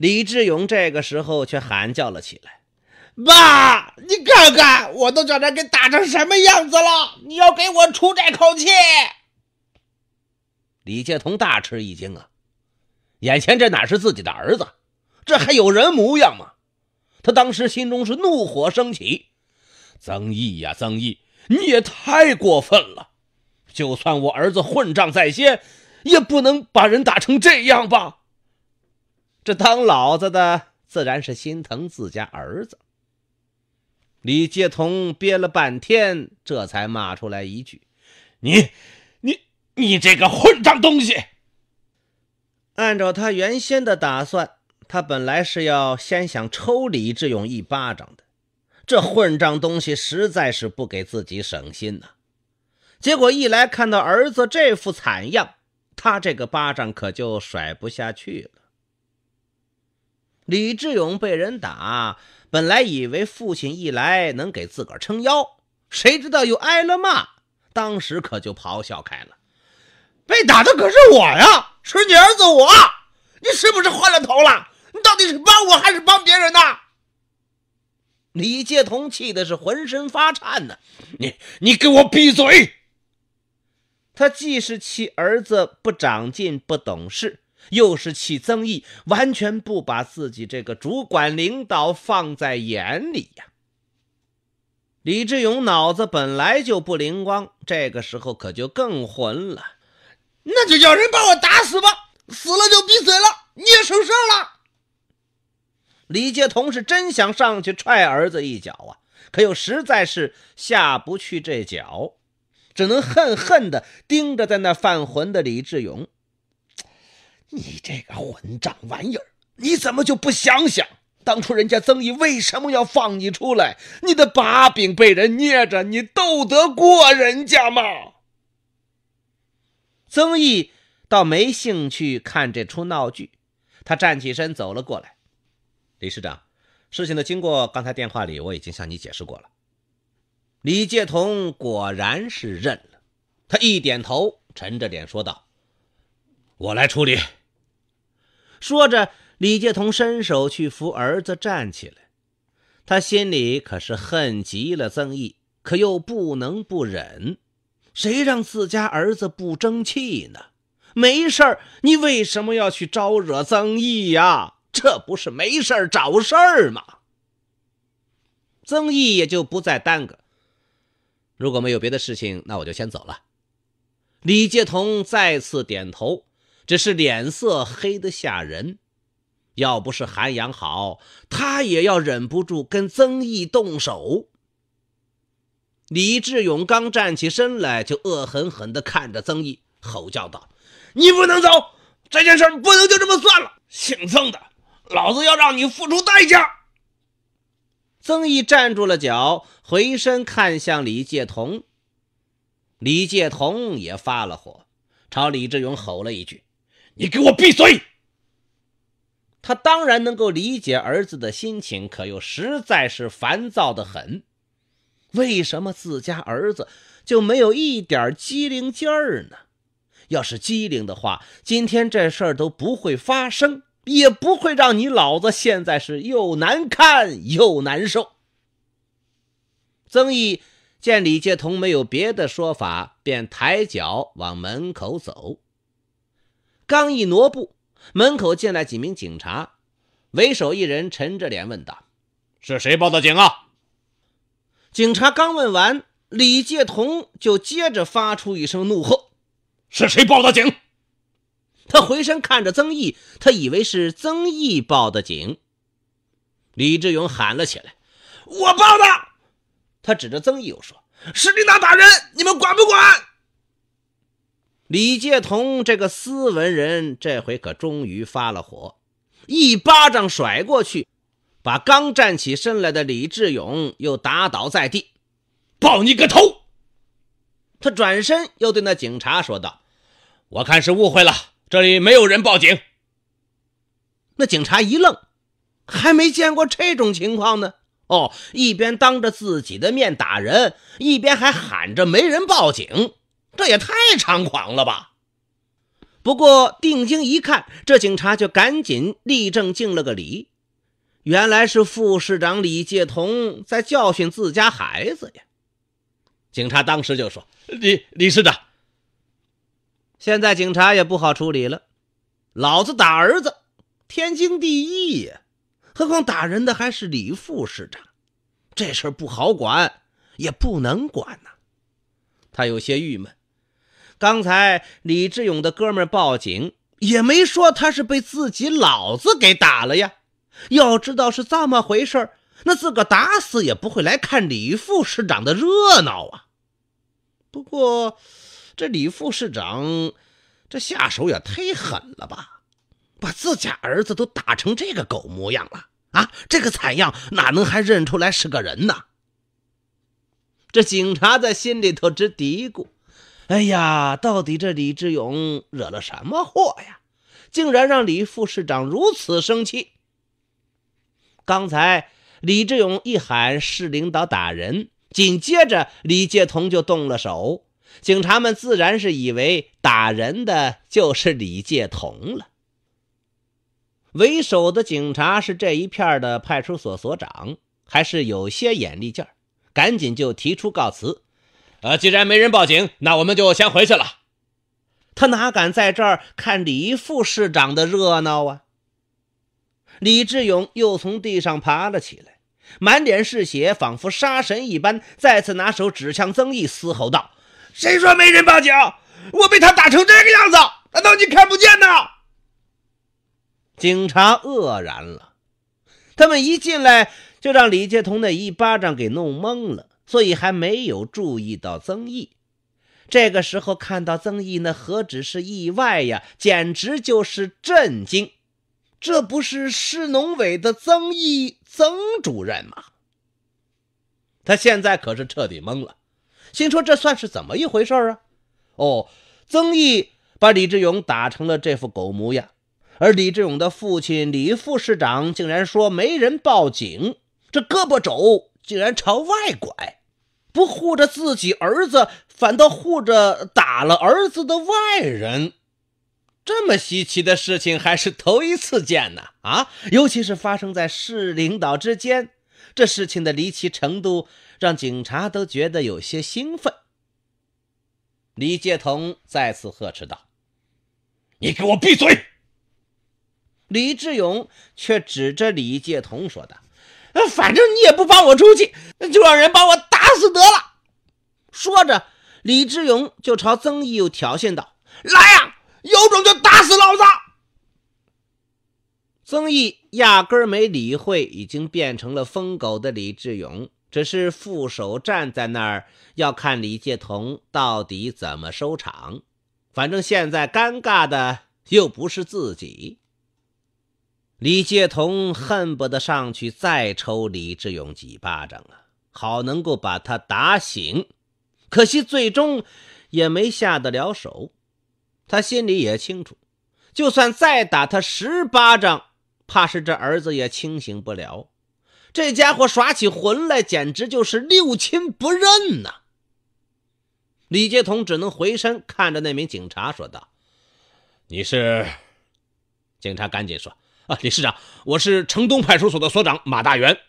李志勇这个时候却喊叫了起来：“爸，你看看我都叫他给打成什么样子了！你要给我出这口气！”李建同大吃一惊啊，眼前这哪是自己的儿子，这还有人模样吗？他当时心中是怒火升起：“曾毅呀，曾毅，你也太过分了！就算我儿子混账在先，也不能把人打成这样吧！”这当老子的自然是心疼自家儿子。李介同憋了半天，这才骂出来一句：“你、你、你这个混账东西！”按照他原先的打算，他本来是要先想抽李志勇一巴掌的。这混账东西实在是不给自己省心呐！结果一来看到儿子这副惨样，他这个巴掌可就甩不下去了。李志勇被人打，本来以为父亲一来能给自个儿撑腰，谁知道又挨了骂，当时可就咆哮开了。被打的可是我呀，是你儿子我，你是不是换了头了？你到底是帮我还是帮别人呢？李介同气的是浑身发颤呢，你你给我闭嘴！他既是气儿子不长进、不懂事。又是起曾毅，完全不把自己这个主管领导放在眼里呀！李志勇脑子本来就不灵光，这个时候可就更混了。那就叫人把我打死吧，死了就闭嘴了，你也省事了。李介同是真想上去踹儿子一脚啊，可又实在是下不去这脚，只能恨恨的盯着在那犯浑的李志勇。你这个混账玩意儿，你怎么就不想想当初人家曾毅为什么要放你出来？你的把柄被人捏着，你斗得过人家吗？曾毅倒没兴趣看这出闹剧，他站起身走了过来。李市长，事情的经过，刚才电话里我已经向你解释过了。李介同果然是认了，他一点头，沉着脸说道：“我来处理。”说着，李介同伸手去扶儿子站起来。他心里可是恨极了曾毅，可又不能不忍。谁让自家儿子不争气呢？没事儿，你为什么要去招惹曾毅呀？这不是没事儿找事儿吗？曾毅也就不再耽搁。如果没有别的事情，那我就先走了。李介同再次点头。只是脸色黑得吓人，要不是涵养好，他也要忍不住跟曾毅动手。李志勇刚站起身来，就恶狠狠地看着曾毅，吼叫道：“你不能走，这件事不能就这么算了！姓曾的，老子要让你付出代价！”曾毅站住了脚，回身看向李介同，李介同也发了火，朝李志勇吼了一句。你给我闭嘴！他当然能够理解儿子的心情，可又实在是烦躁的很。为什么自家儿子就没有一点机灵劲儿呢？要是机灵的话，今天这事儿都不会发生，也不会让你老子现在是又难看又难受。曾毅见李介同没有别的说法，便抬脚往门口走。刚一挪步，门口进来几名警察，为首一人沉着脸问道：“是谁报的警啊？”警察刚问完，李介同就接着发出一声怒喝：“是谁报的警？”他回身看着曾毅，他以为是曾毅报的警。李志勇喊了起来：“我报的！”他指着曾毅又说：“是你那打人，你们管不管？”李介同这个斯文人，这回可终于发了火，一巴掌甩过去，把刚站起身来的李志勇又打倒在地，爆你个头！他转身又对那警察说道：“我看是误会了，这里没有人报警。”那警察一愣，还没见过这种情况呢。哦，一边当着自己的面打人，一边还喊着没人报警。这也太猖狂了吧！不过定睛一看，这警察就赶紧立正敬了个礼。原来是副市长李介同在教训自家孩子呀！警察当时就说：“李李市长。”现在警察也不好处理了，老子打儿子天经地义，呀！何况打人的还是李副市长，这事儿不好管，也不能管呐。他有些郁闷。刚才李志勇的哥们报警，也没说他是被自己老子给打了呀。要知道是这么回事那自个打死也不会来看李副市长的热闹啊。不过，这李副市长，这下手也忒狠了吧！把自家儿子都打成这个狗模样了啊！这个惨样，哪能还认出来是个人呢？这警察在心里头直嘀咕。哎呀，到底这李志勇惹了什么祸呀？竟然让李副市长如此生气。刚才李志勇一喊市领导打人，紧接着李介同就动了手，警察们自然是以为打人的就是李介同了。为首的警察是这一片的派出所所长，还是有些眼力劲儿，赶紧就提出告辞。呃，既然没人报警，那我们就先回去了。他哪敢在这儿看李副市长的热闹啊？李志勇又从地上爬了起来，满脸是血，仿佛杀神一般，再次拿手指向曾毅，嘶吼道：“谁说没人报警？我被他打成这个样子，难道你看不见呢？”警察愕然了，他们一进来就让李介同那一巴掌给弄懵了。所以还没有注意到曾毅，这个时候看到曾毅，那何止是意外呀，简直就是震惊！这不是市农委的曾毅曾主任吗？他现在可是彻底懵了，心说这算是怎么一回事啊？哦，曾毅把李志勇打成了这副狗模样，而李志勇的父亲李副市长竟然说没人报警，这胳膊肘竟然朝外拐！不护着自己儿子，反倒护着打了儿子的外人，这么稀奇的事情还是头一次见呢！啊，尤其是发生在市领导之间，这事情的离奇程度让警察都觉得有些兴奋。李介同再次呵斥道：“你给我闭嘴！”李志勇却指着李介同说道：“反正你也不帮我出气，就让人把我打。”打死得了！说着，李志勇就朝曾毅又挑衅道：“来呀，有种就打死老子！”曾毅压根儿没理会已经变成了疯狗的李志勇，只是副手站在那儿，要看李介同到底怎么收场。反正现在尴尬的又不是自己，李介同恨不得上去再抽李志勇几巴掌啊！好，能够把他打醒，可惜最终也没下得了手。他心里也清楚，就算再打他十巴掌，怕是这儿子也清醒不了。这家伙耍起魂来，简直就是六亲不认呐！李杰同只能回身看着那名警察说道：“你是？”警察赶紧说：“啊，李市长，我是城东派出所的所长马大元。”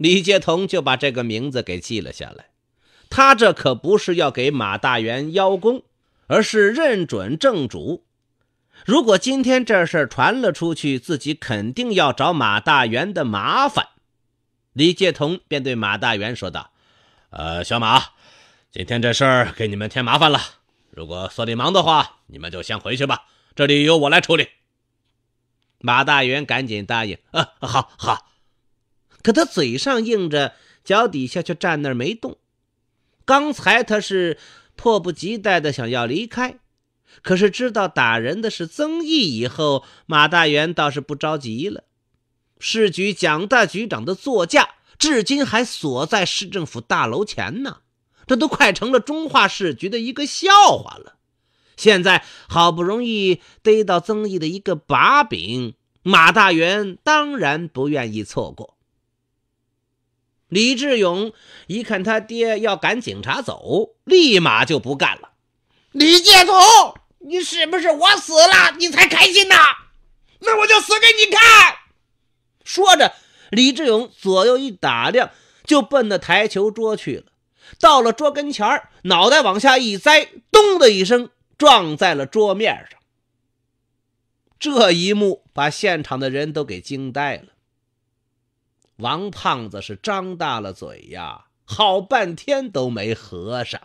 李介同就把这个名字给记了下来。他这可不是要给马大元邀功，而是认准正主。如果今天这事传了出去，自己肯定要找马大元的麻烦。李介同便对马大元说道：“呃，小马，今天这事儿给你们添麻烦了。如果所里忙的话，你们就先回去吧，这里由我来处理。”马大元赶紧答应：“呃，好好。”可他嘴上应着，脚底下却站那儿没动。刚才他是迫不及待的想要离开，可是知道打人的是曾毅以后，马大元倒是不着急了。市局蒋大局长的座驾至今还锁在市政府大楼前呢，这都快成了中化市局的一个笑话了。现在好不容易逮到曾毅的一个把柄，马大元当然不愿意错过。李志勇一看他爹要赶警察走，立马就不干了。李建同，你是不是我死了你才开心呢？那我就死给你看！说着，李志勇左右一打量，就奔那台球桌去了。到了桌跟前儿，脑袋往下一栽，咚的一声撞在了桌面上。这一幕把现场的人都给惊呆了。王胖子是张大了嘴呀，好半天都没合上。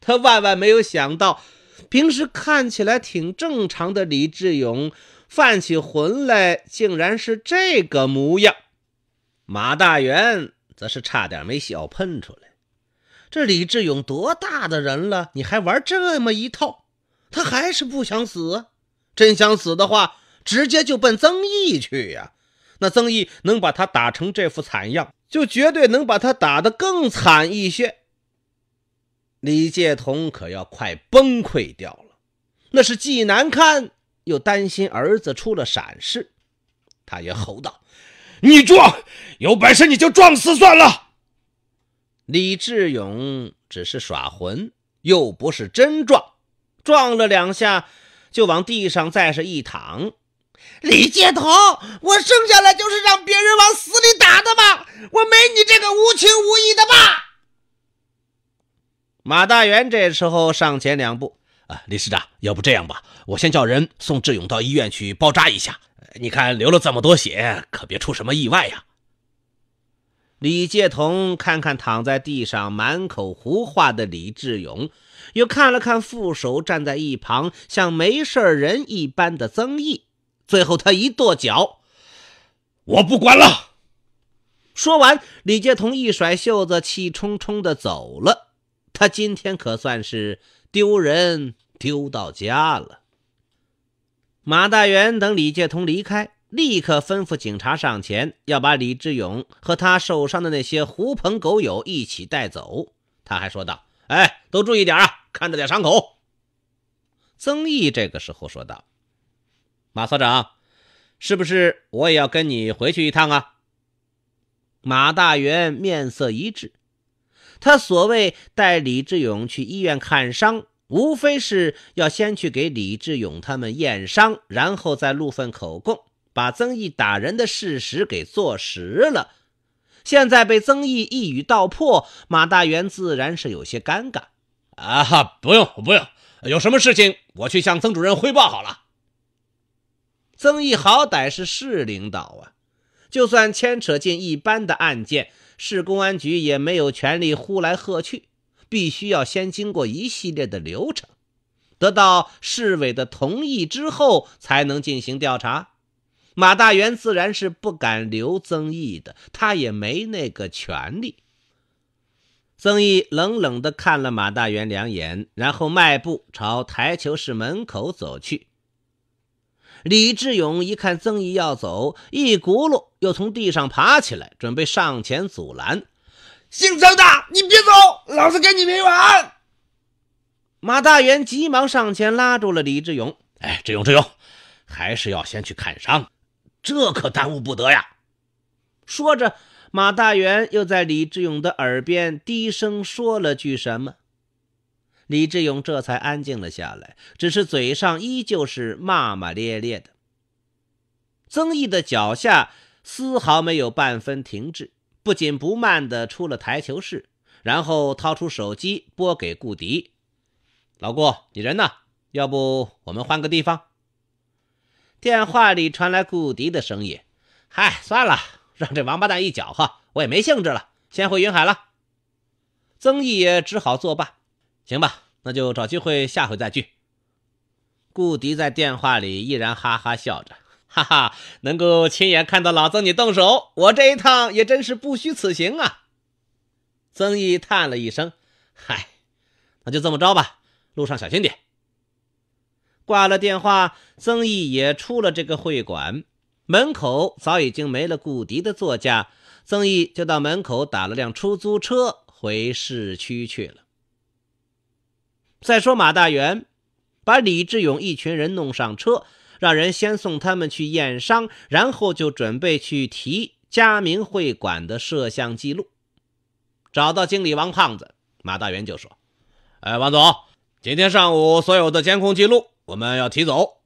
他万万没有想到，平时看起来挺正常的李志勇，犯起浑来竟然是这个模样。马大元则是差点没笑喷出来。这李志勇多大的人了，你还玩这么一套？他还是不想死，真想死的话，直接就奔曾毅去呀。那曾毅能把他打成这副惨样，就绝对能把他打得更惨一些。李介同可要快崩溃掉了，那是既难看又担心儿子出了闪失，他也吼道：“你撞，有本事你就撞死算了。”李志勇只是耍浑，又不是真撞，撞了两下就往地上再是一躺。李介同，我生下来就是让别人往死里打的吗？我没你这个无情无义的爸！马大元这时候上前两步，啊，李师长，要不这样吧，我先叫人送志勇到医院去包扎一下。你看流了这么多血，可别出什么意外呀！李介同看看躺在地上满口胡话的李志勇，又看了看副手站在一旁像没事人一般的曾毅。最后，他一跺脚，我不管了。说完，李介同一甩袖子，气冲冲的走了。他今天可算是丢人丢到家了。马大元等李介同离开，立刻吩咐警察上前，要把李志勇和他受伤的那些狐朋狗友一起带走。他还说道：“哎，都注意点啊，看着点伤口。”曾毅这个时候说道。马所长，是不是我也要跟你回去一趟啊？马大元面色一滞，他所谓带李志勇去医院看伤，无非是要先去给李志勇他们验伤，然后再录份口供，把曾毅打人的事实给坐实了。现在被曾毅一语道破，马大元自然是有些尴尬。啊哈，不用不用，有什么事情我去向曾主任汇报好了。曾毅好歹是市领导啊，就算牵扯进一般的案件，市公安局也没有权利呼来喝去，必须要先经过一系列的流程，得到市委的同意之后才能进行调查。马大元自然是不敢留曾毅的，他也没那个权利。曾毅冷冷地看了马大元两眼，然后迈步朝台球室门口走去。李志勇一看曾毅要走，一咕噜又从地上爬起来，准备上前阻拦。姓曾的，你别走，老子跟你没完！马大元急忙上前拉住了李志勇：“哎，志勇，志勇，还是要先去看伤，这可耽误不得呀！”说着，马大元又在李志勇的耳边低声说了句什么。李志勇这才安静了下来，只是嘴上依旧是骂骂咧咧的。曾毅的脚下丝毫没有半分停滞，不紧不慢地出了台球室，然后掏出手机拨给顾迪：“老顾，你人呢？要不我们换个地方？”电话里传来顾迪的声音：“嗨，算了，让这王八蛋一搅和，我也没兴致了，先回云海了。”曾毅也只好作罢。行吧，那就找机会下回再聚。顾迪在电话里依然哈哈笑着，哈哈，能够亲眼看到老曾你动手，我这一趟也真是不虚此行啊。曾毅叹了一声，嗨，那就这么着吧，路上小心点。挂了电话，曾毅也出了这个会馆，门口早已经没了顾迪的座驾，曾毅就到门口打了辆出租车回市区去了。再说马大元，把李志勇一群人弄上车，让人先送他们去验伤，然后就准备去提嘉明会馆的摄像记录，找到经理王胖子，马大元就说：“哎，王总，今天上午所有的监控记录我们要提走。”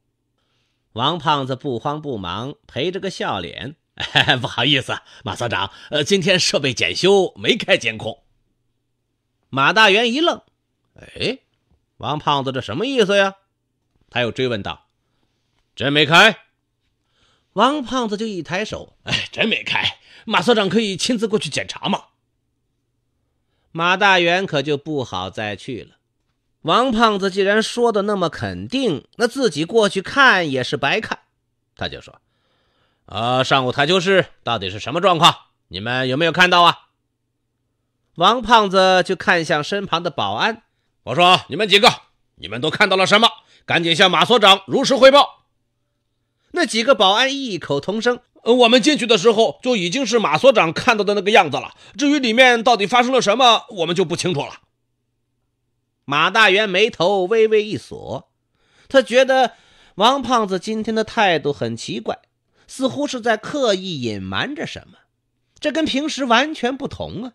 王胖子不慌不忙，陪着个笑脸：“ 不好意思，马所长，呃，今天设备检修没开监控。”马大元一愣：“哎。”王胖子，这什么意思呀？他又追问道：“真没开？”王胖子就一抬手：“哎，真没开。”马所长可以亲自过去检查吗？马大元可就不好再去了。王胖子既然说的那么肯定，那自己过去看也是白看。他就说：“啊，上午台球室到底是什么状况？你们有没有看到啊？”王胖子就看向身旁的保安。我说：“你们几个，你们都看到了什么？赶紧向马所长如实汇报。”那几个保安异口同声：“我们进去的时候就已经是马所长看到的那个样子了。至于里面到底发生了什么，我们就不清楚了。”马大元眉头微微一锁，他觉得王胖子今天的态度很奇怪，似乎是在刻意隐瞒着什么，这跟平时完全不同啊。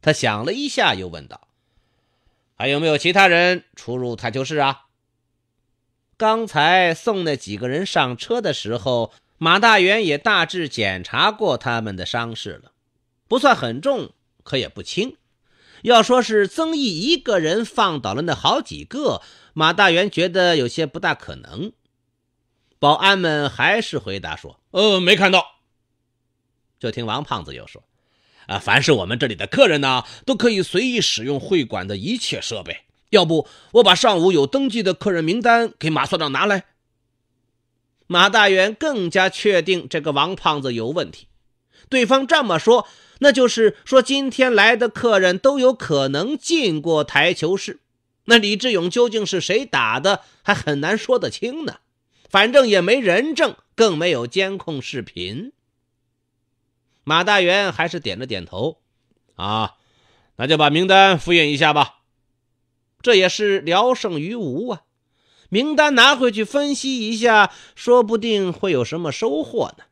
他想了一下，又问道。还有没有其他人出入台球室啊？刚才送那几个人上车的时候，马大元也大致检查过他们的伤势了，不算很重，可也不轻。要说是曾毅一个人放倒了那好几个，马大元觉得有些不大可能。保安们还是回答说：“呃，没看到。”就听王胖子又说。啊，凡是我们这里的客人呢，都可以随意使用会馆的一切设备。要不我把上午有登记的客人名单给马所长拿来。马大元更加确定这个王胖子有问题。对方这么说，那就是说今天来的客人都有可能进过台球室。那李志勇究竟是谁打的，还很难说得清呢。反正也没人证，更没有监控视频。马大元还是点了点头，啊，那就把名单复印一下吧，这也是聊胜于无啊。名单拿回去分析一下，说不定会有什么收获呢。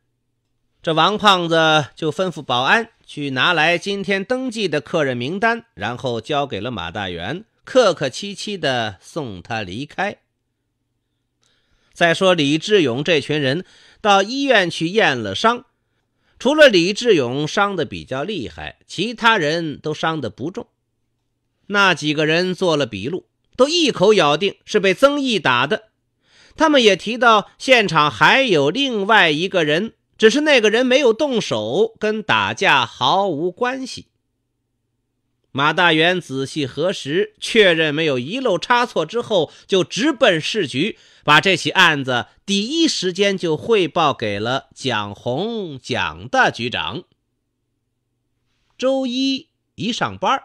这王胖子就吩咐保安去拿来今天登记的客人名单，然后交给了马大元，客客气气的送他离开。再说李志勇这群人到医院去验了伤。除了李志勇伤的比较厉害，其他人都伤的不重。那几个人做了笔录，都一口咬定是被曾毅打的。他们也提到现场还有另外一个人，只是那个人没有动手，跟打架毫无关系。马大元仔细核实，确认没有遗漏差错之后，就直奔市局。把这起案子第一时间就汇报给了蒋洪蒋大局长。周一一上班，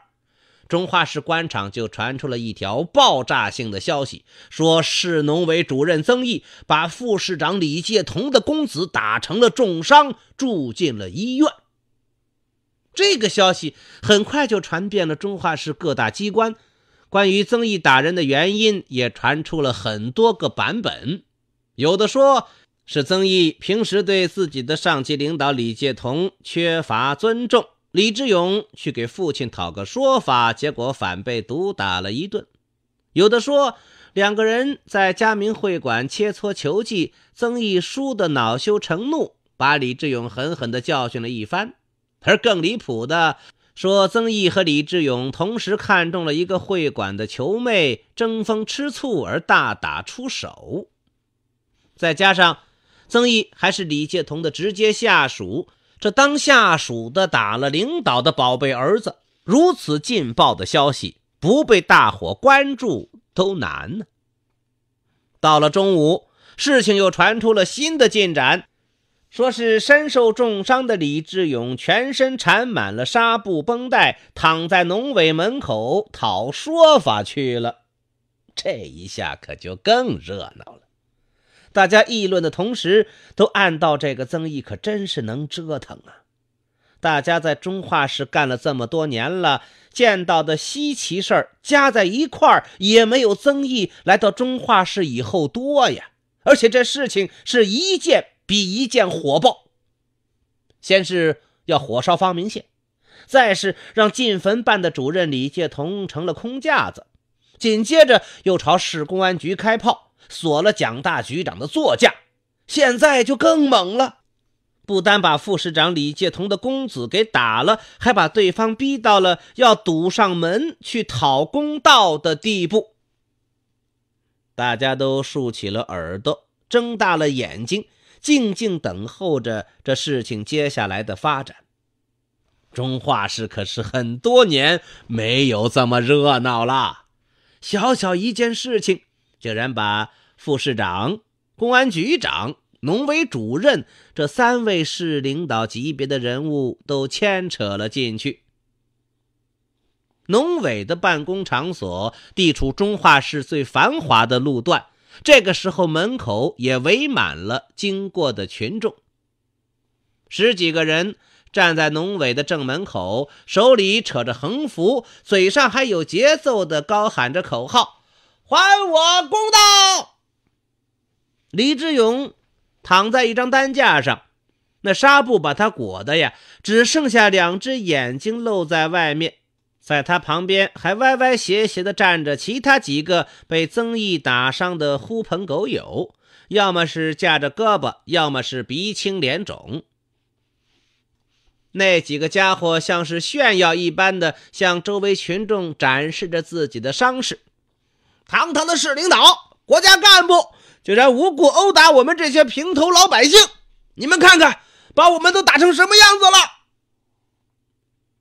中化市官场就传出了一条爆炸性的消息：说市农委主任曾毅把副市长李介同的公子打成了重伤，住进了医院。这个消息很快就传遍了中化市各大机关。关于曾毅打人的原因，也传出了很多个版本。有的说是曾毅平时对自己的上级领导李介同缺乏尊重，李志勇去给父亲讨个说法，结果反被毒打了一顿。有的说两个人在嘉明会馆切磋球技，曾毅输得恼羞成怒，把李志勇狠狠地教训了一番。而更离谱的。说曾毅和李志勇同时看中了一个会馆的球妹，争风吃醋而大打出手。再加上曾毅还是李介同的直接下属，这当下属的打了领导的宝贝儿子，如此劲爆的消息，不被大伙关注都难呢。到了中午，事情又传出了新的进展。说是身受重伤的李志勇，全身缠满了纱布绷带，躺在农委门口讨说法去了。这一下可就更热闹了。大家议论的同时，都暗道：“这个曾毅可真是能折腾啊！”大家在中化市干了这么多年了，见到的稀奇事儿加在一块儿，也没有曾毅来到中化市以后多呀。而且这事情是一件。比一件火爆，先是要火烧方明县，再是让进坟办的主任李介同成了空架子，紧接着又朝市公安局开炮，锁了蒋大局长的座驾，现在就更猛了，不单把副市长李介同的公子给打了，还把对方逼到了要堵上门去讨公道的地步。大家都竖起了耳朵，睁大了眼睛。静静等候着这事情接下来的发展。中化市可是很多年没有这么热闹了，小小一件事情，竟然把副市长、公安局长、农委主任这三位市领导级别的人物都牵扯了进去。农委的办公场所地处中化市最繁华的路段。这个时候，门口也围满了经过的群众。十几个人站在农委的正门口，手里扯着横幅，嘴上还有节奏的高喊着口号：“还我公道！”李志勇躺在一张担架上，那纱布把他裹的呀，只剩下两只眼睛露在外面。在他旁边还歪歪斜斜地站着其他几个被曾毅打伤的狐朋狗友，要么是架着胳膊，要么是鼻青脸肿。那几个家伙像是炫耀一般的向周围群众展示着自己的伤势：，堂堂的市领导、国家干部，居然无故殴打我们这些平头老百姓！你们看看，把我们都打成什么样子了！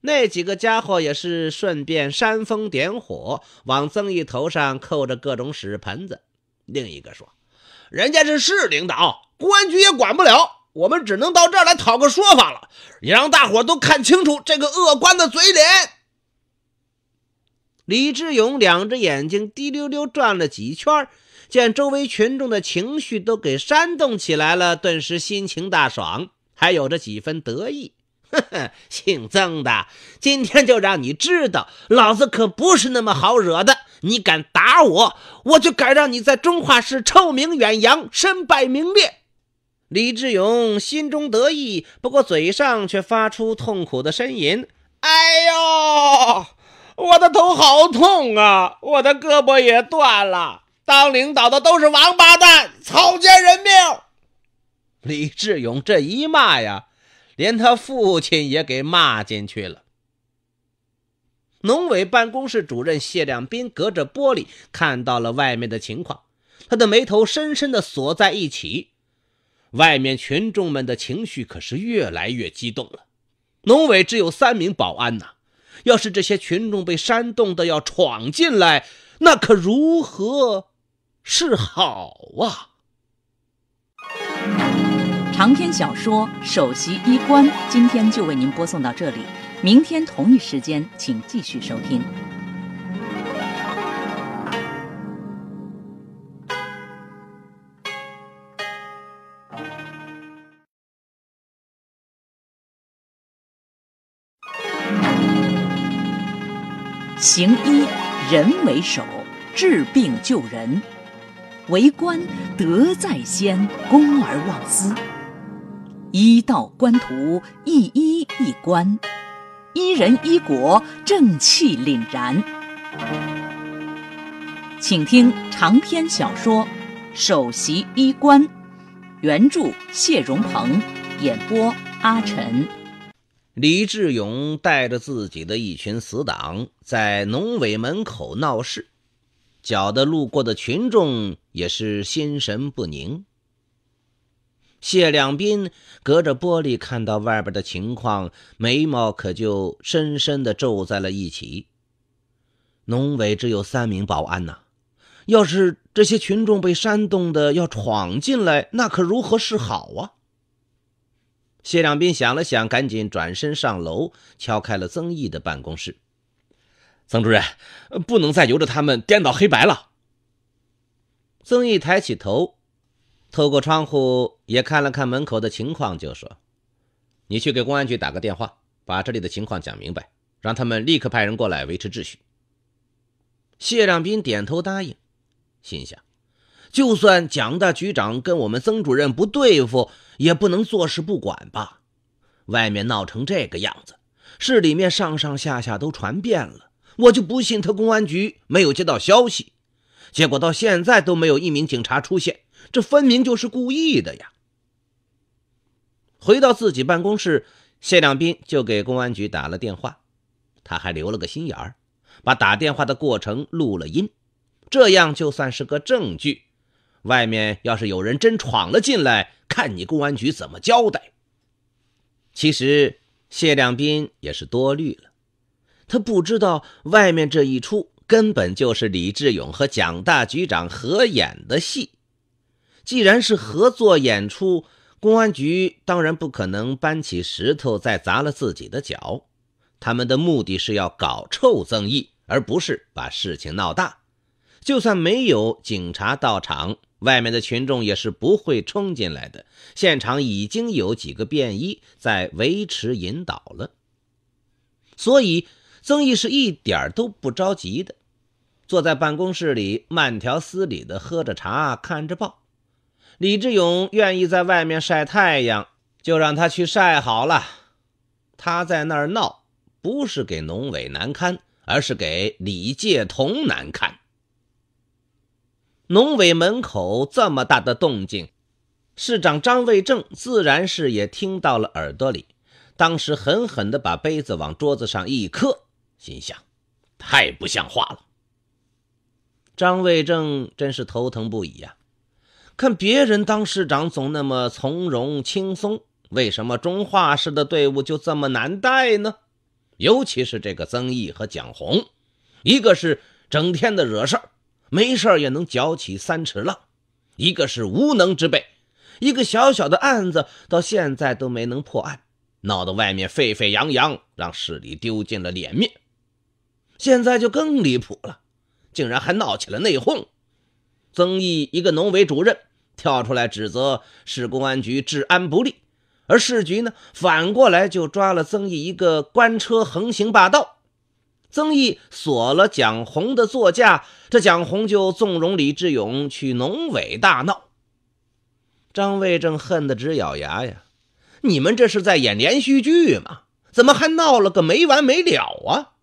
那几个家伙也是顺便煽风点火，往曾毅头上扣着各种屎盆子。另一个说：“人家是市领导，公安局也管不了，我们只能到这儿来讨个说法了，也让大伙都看清楚这个恶官的嘴脸。”李志勇两只眼睛滴溜溜转了几圈，见周围群众的情绪都给煽动起来了，顿时心情大爽，还有着几分得意。哼哼，姓曾的，今天就让你知道，老子可不是那么好惹的！你敢打我，我就敢让你在中华市臭名远扬，身败名裂。李志勇心中得意，不过嘴上却发出痛苦的呻吟：“哎呦，我的头好痛啊！我的胳膊也断了。当领导的都是王八蛋，草菅人命。”李志勇这一骂呀。连他父亲也给骂进去了。农委办公室主任谢亮斌隔着玻璃看到了外面的情况，他的眉头深深的锁在一起。外面群众们的情绪可是越来越激动了。农委只有三名保安呐，要是这些群众被煽动的要闯进来，那可如何是好啊？长篇小说《首席医官》，今天就为您播送到这里。明天同一时间，请继续收听。行医人为首，治病救人；为官德在先，公而忘私。一道官途，一衣一官，一人一国，正气凛然。请听长篇小说《首席医官》，原著谢荣鹏，演播阿晨。李志勇带着自己的一群死党在农委门口闹事，搅得路过的群众也是心神不宁。谢两斌隔着玻璃看到外边的情况，眉毛可就深深的皱在了一起。农委只有三名保安呐，要是这些群众被煽动的要闯进来，那可如何是好啊？谢两斌想了想，赶紧转身上楼，敲开了曾毅的办公室。曾主任，不能再由着他们颠倒黑白了。曾毅抬起头。透过窗户也看了看门口的情况，就说：“你去给公安局打个电话，把这里的情况讲明白，让他们立刻派人过来维持秩序。”谢亮斌点头答应，心想：“就算蒋大局长跟我们曾主任不对付，也不能坐视不管吧？外面闹成这个样子，市里面上上下下都传遍了，我就不信他公安局没有接到消息。”结果到现在都没有一名警察出现，这分明就是故意的呀！回到自己办公室，谢亮斌就给公安局打了电话。他还留了个心眼儿，把打电话的过程录了音，这样就算是个证据。外面要是有人真闯了进来，看你公安局怎么交代。其实谢亮斌也是多虑了，他不知道外面这一出。根本就是李志勇和蒋大局长合演的戏。既然是合作演出，公安局当然不可能搬起石头再砸了自己的脚。他们的目的是要搞臭曾毅，而不是把事情闹大。就算没有警察到场，外面的群众也是不会冲进来的。现场已经有几个便衣在维持引导了，所以。曾毅是一点都不着急的，坐在办公室里，慢条斯理的喝着茶，看着报。李志勇愿意在外面晒太阳，就让他去晒好了。他在那儿闹，不是给农委难堪，而是给李介同难堪。农委门口这么大的动静，市长张卫正自然是也听到了耳朵里，当时狠狠地把杯子往桌子上一磕。心想，太不像话了。张卫正真是头疼不已呀！看别人当市长总那么从容轻松，为什么中化市的队伍就这么难带呢？尤其是这个曾毅和蒋红，一个是整天的惹事儿，没事儿也能搅起三尺浪；一个是无能之辈，一个小小的案子到现在都没能破案，闹得外面沸沸扬扬，让市里丢尽了脸面。现在就更离谱了，竟然还闹起了内讧。曾毅一个农委主任跳出来指责市公安局治安不力，而市局呢，反过来就抓了曾毅一个官车横行霸道。曾毅锁了蒋红的座驾，这蒋红就纵容李志勇去农委大闹。张卫正恨得直咬牙呀！你们这是在演连续剧吗？怎么还闹了个没完没了啊？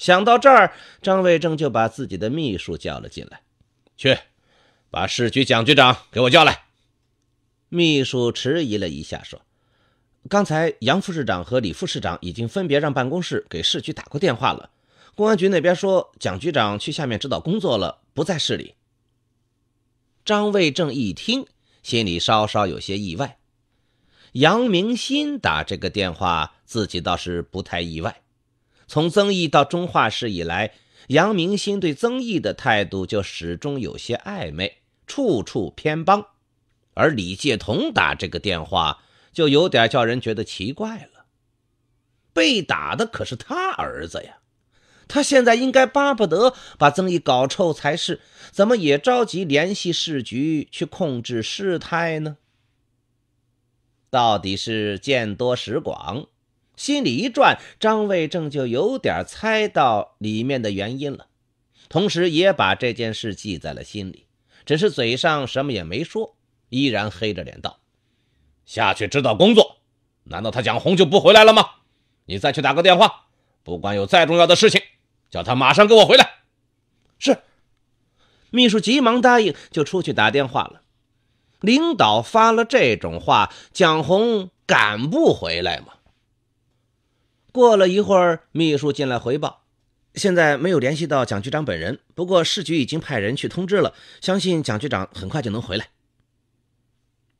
想到这儿，张卫正就把自己的秘书叫了进来，去，把市局蒋局长给我叫来。秘书迟疑了一下，说：“刚才杨副市长和李副市长已经分别让办公室给市局打过电话了，公安局那边说蒋局长去下面指导工作了，不在市里。”张卫正一听，心里稍稍有些意外。杨明新打这个电话，自己倒是不太意外。从曾毅到中化市以来，杨明鑫对曾毅的态度就始终有些暧昧，处处偏帮。而李介同打这个电话，就有点叫人觉得奇怪了。被打的可是他儿子呀，他现在应该巴不得把曾毅搞臭才是，怎么也着急联系市局去控制事态呢？到底是见多识广。心里一转，张卫正就有点猜到里面的原因了，同时也把这件事记在了心里，只是嘴上什么也没说，依然黑着脸道：“下去指导工作。难道他蒋红就不回来了吗？你再去打个电话，不管有再重要的事情，叫他马上给我回来。”是，秘书急忙答应，就出去打电话了。领导发了这种话，蒋红敢不回来吗？过了一会儿，秘书进来汇报，现在没有联系到蒋局长本人，不过市局已经派人去通知了，相信蒋局长很快就能回来。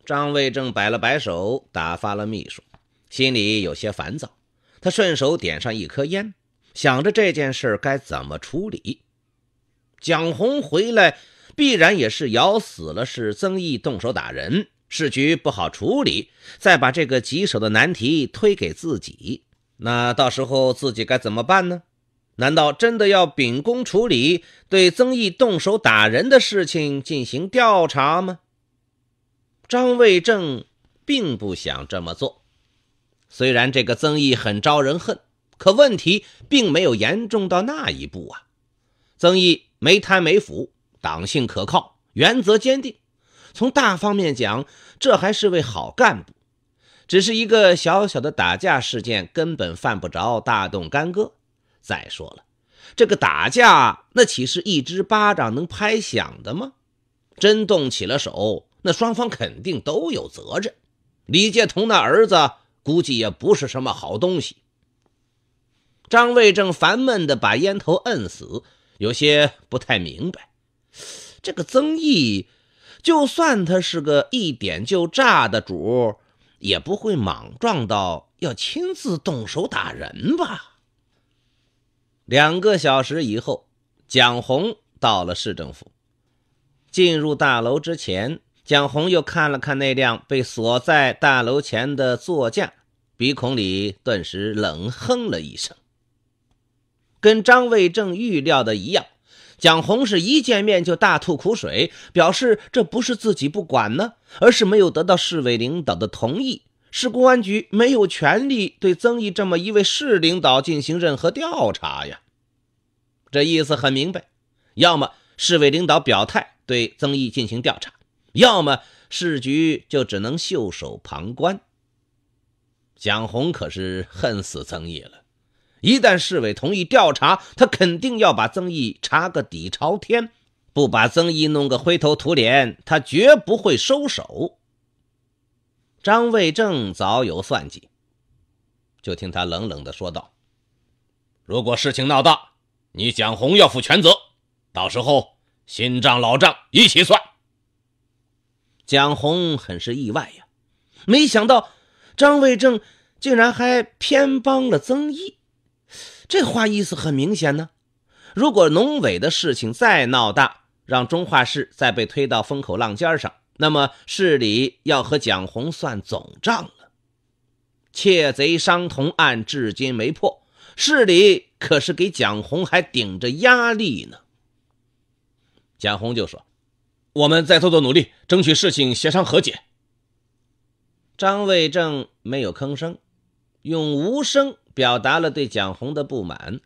张卫正摆了摆手，打发了秘书，心里有些烦躁。他顺手点上一颗烟，想着这件事该怎么处理。蒋红回来，必然也是咬死了是曾毅动手打人，市局不好处理，再把这个棘手的难题推给自己。那到时候自己该怎么办呢？难道真的要秉公处理对曾毅动手打人的事情进行调查吗？张卫正并不想这么做。虽然这个曾毅很招人恨，可问题并没有严重到那一步啊。曾毅没贪没腐，党性可靠，原则坚定，从大方面讲，这还是位好干部。只是一个小小的打架事件，根本犯不着大动干戈。再说了，这个打架那岂是一只巴掌能拍响的吗？真动起了手，那双方肯定都有责任。李介同那儿子估计也不是什么好东西。张卫正烦闷地把烟头摁死，有些不太明白，这个曾毅，就算他是个一点就炸的主。也不会莽撞到要亲自动手打人吧。两个小时以后，蒋红到了市政府。进入大楼之前，蒋红又看了看那辆被锁在大楼前的座驾，鼻孔里顿时冷哼了一声。跟张卫正预料的一样，蒋红是一见面就大吐苦水，表示这不是自己不管呢。而是没有得到市委领导的同意，市公安局没有权利对曾毅这么一位市领导进行任何调查呀。这意思很明白：要么市委领导表态对曾毅进行调查，要么市局就只能袖手旁观。蒋红可是恨死曾毅了，一旦市委同意调查，他肯定要把曾毅查个底朝天。不把曾毅弄个灰头土脸，他绝不会收手。张卫正早有算计，就听他冷冷的说道：“如果事情闹大，你蒋红要负全责，到时候新账老账一起算。”蒋红很是意外呀，没想到张卫正竟然还偏帮了曾毅，这话意思很明显呢。如果农委的事情再闹大，让中化市再被推到风口浪尖上，那么市里要和蒋红算总账了。窃贼商同案至今没破，市里可是给蒋红还顶着压力呢。蒋红就说：“我们再做做努力，争取事情协商和解。”张卫正没有吭声，用无声表达了对蒋红的不满。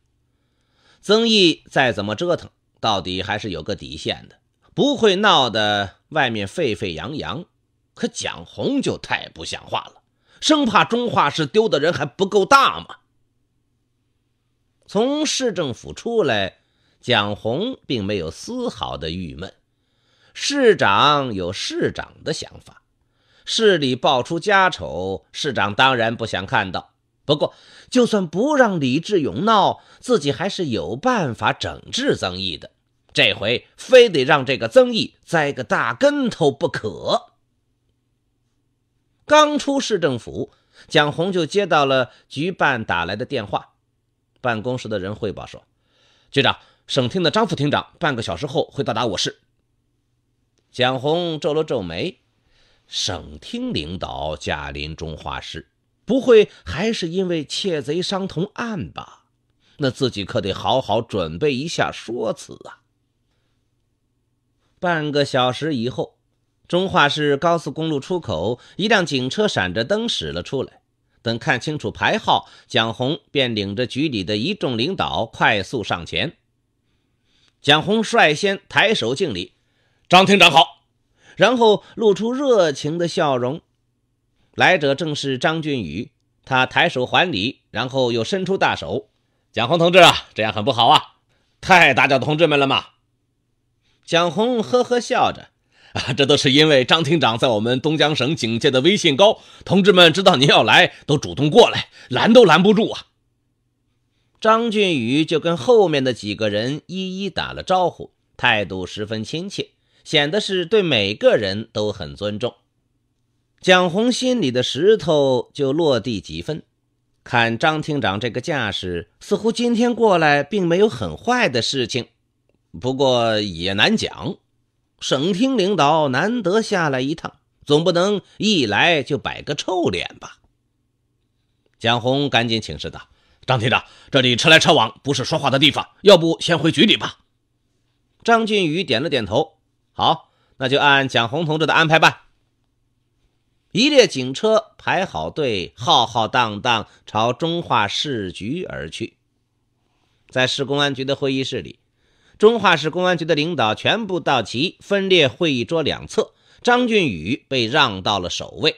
曾毅再怎么折腾，到底还是有个底线的，不会闹得外面沸沸扬扬。可蒋红就太不像话了，生怕中画室丢的人还不够大嘛。从市政府出来，蒋红并没有丝毫的郁闷。市长有市长的想法，市里爆出家丑，市长当然不想看到。不过，就算不让李志勇闹，自己还是有办法整治曾毅的。这回非得让这个曾毅栽个大跟头不可。刚出市政府，蒋红就接到了局办打来的电话，办公室的人汇报说：“局长，省厅的张副厅长半个小时后会到达我市。”蒋红皱了皱眉：“省厅领导驾临中华市。”不会还是因为窃贼伤同案吧？那自己可得好好准备一下说辞啊！半个小时以后，中化市高速公路出口，一辆警车闪着灯驶了出来。等看清楚牌号，蒋红便领着局里的一众领导快速上前。蒋红率先抬手敬礼：“张厅长好！”然后露出热情的笑容。来者正是张俊宇，他抬手还礼，然后又伸出大手：“蒋红同志啊，这样很不好啊，太打搅同志们了嘛。”蒋红呵呵笑着：“啊，这都是因为张厅长在我们东江省警界的威信高，同志们知道您要来，都主动过来，拦都拦不住啊。”张俊宇就跟后面的几个人一一打了招呼，态度十分亲切，显得是对每个人都很尊重。蒋红心里的石头就落地几分，看张厅长这个架势，似乎今天过来并没有很坏的事情。不过也难讲，省厅领导难得下来一趟，总不能一来就摆个臭脸吧？蒋红赶紧请示道：“张厅长，这里车来车往，不是说话的地方，要不先回局里吧？”张俊宇点了点头：“好，那就按蒋红同志的安排办。”一列警车排好队，浩浩荡荡朝中化市局而去。在市公安局的会议室里，中化市公安局的领导全部到齐，分列会议桌两侧。张俊宇被让到了首位。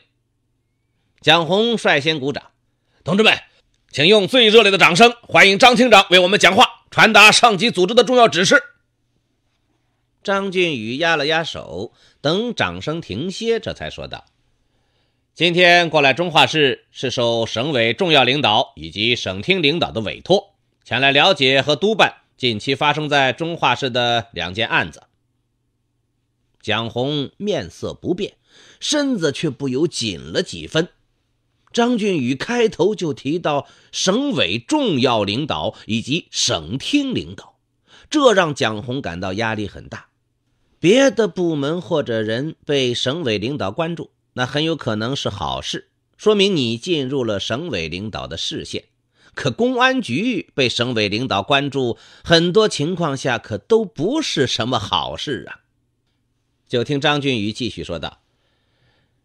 蒋红率先鼓掌：“同志们，请用最热烈的掌声欢迎张厅长为我们讲话，传达上级组织的重要指示。”张俊宇压了压手，等掌声停歇，这才说道。今天过来中化市，是受省委重要领导以及省厅领导的委托，前来了解和督办近期发生在中化市的两件案子。蒋红面色不变，身子却不由紧了几分。张俊宇开头就提到省委重要领导以及省厅领导，这让蒋红感到压力很大。别的部门或者人被省委领导关注。那很有可能是好事，说明你进入了省委领导的视线。可公安局被省委领导关注，很多情况下可都不是什么好事啊。就听张俊宇继续说道：“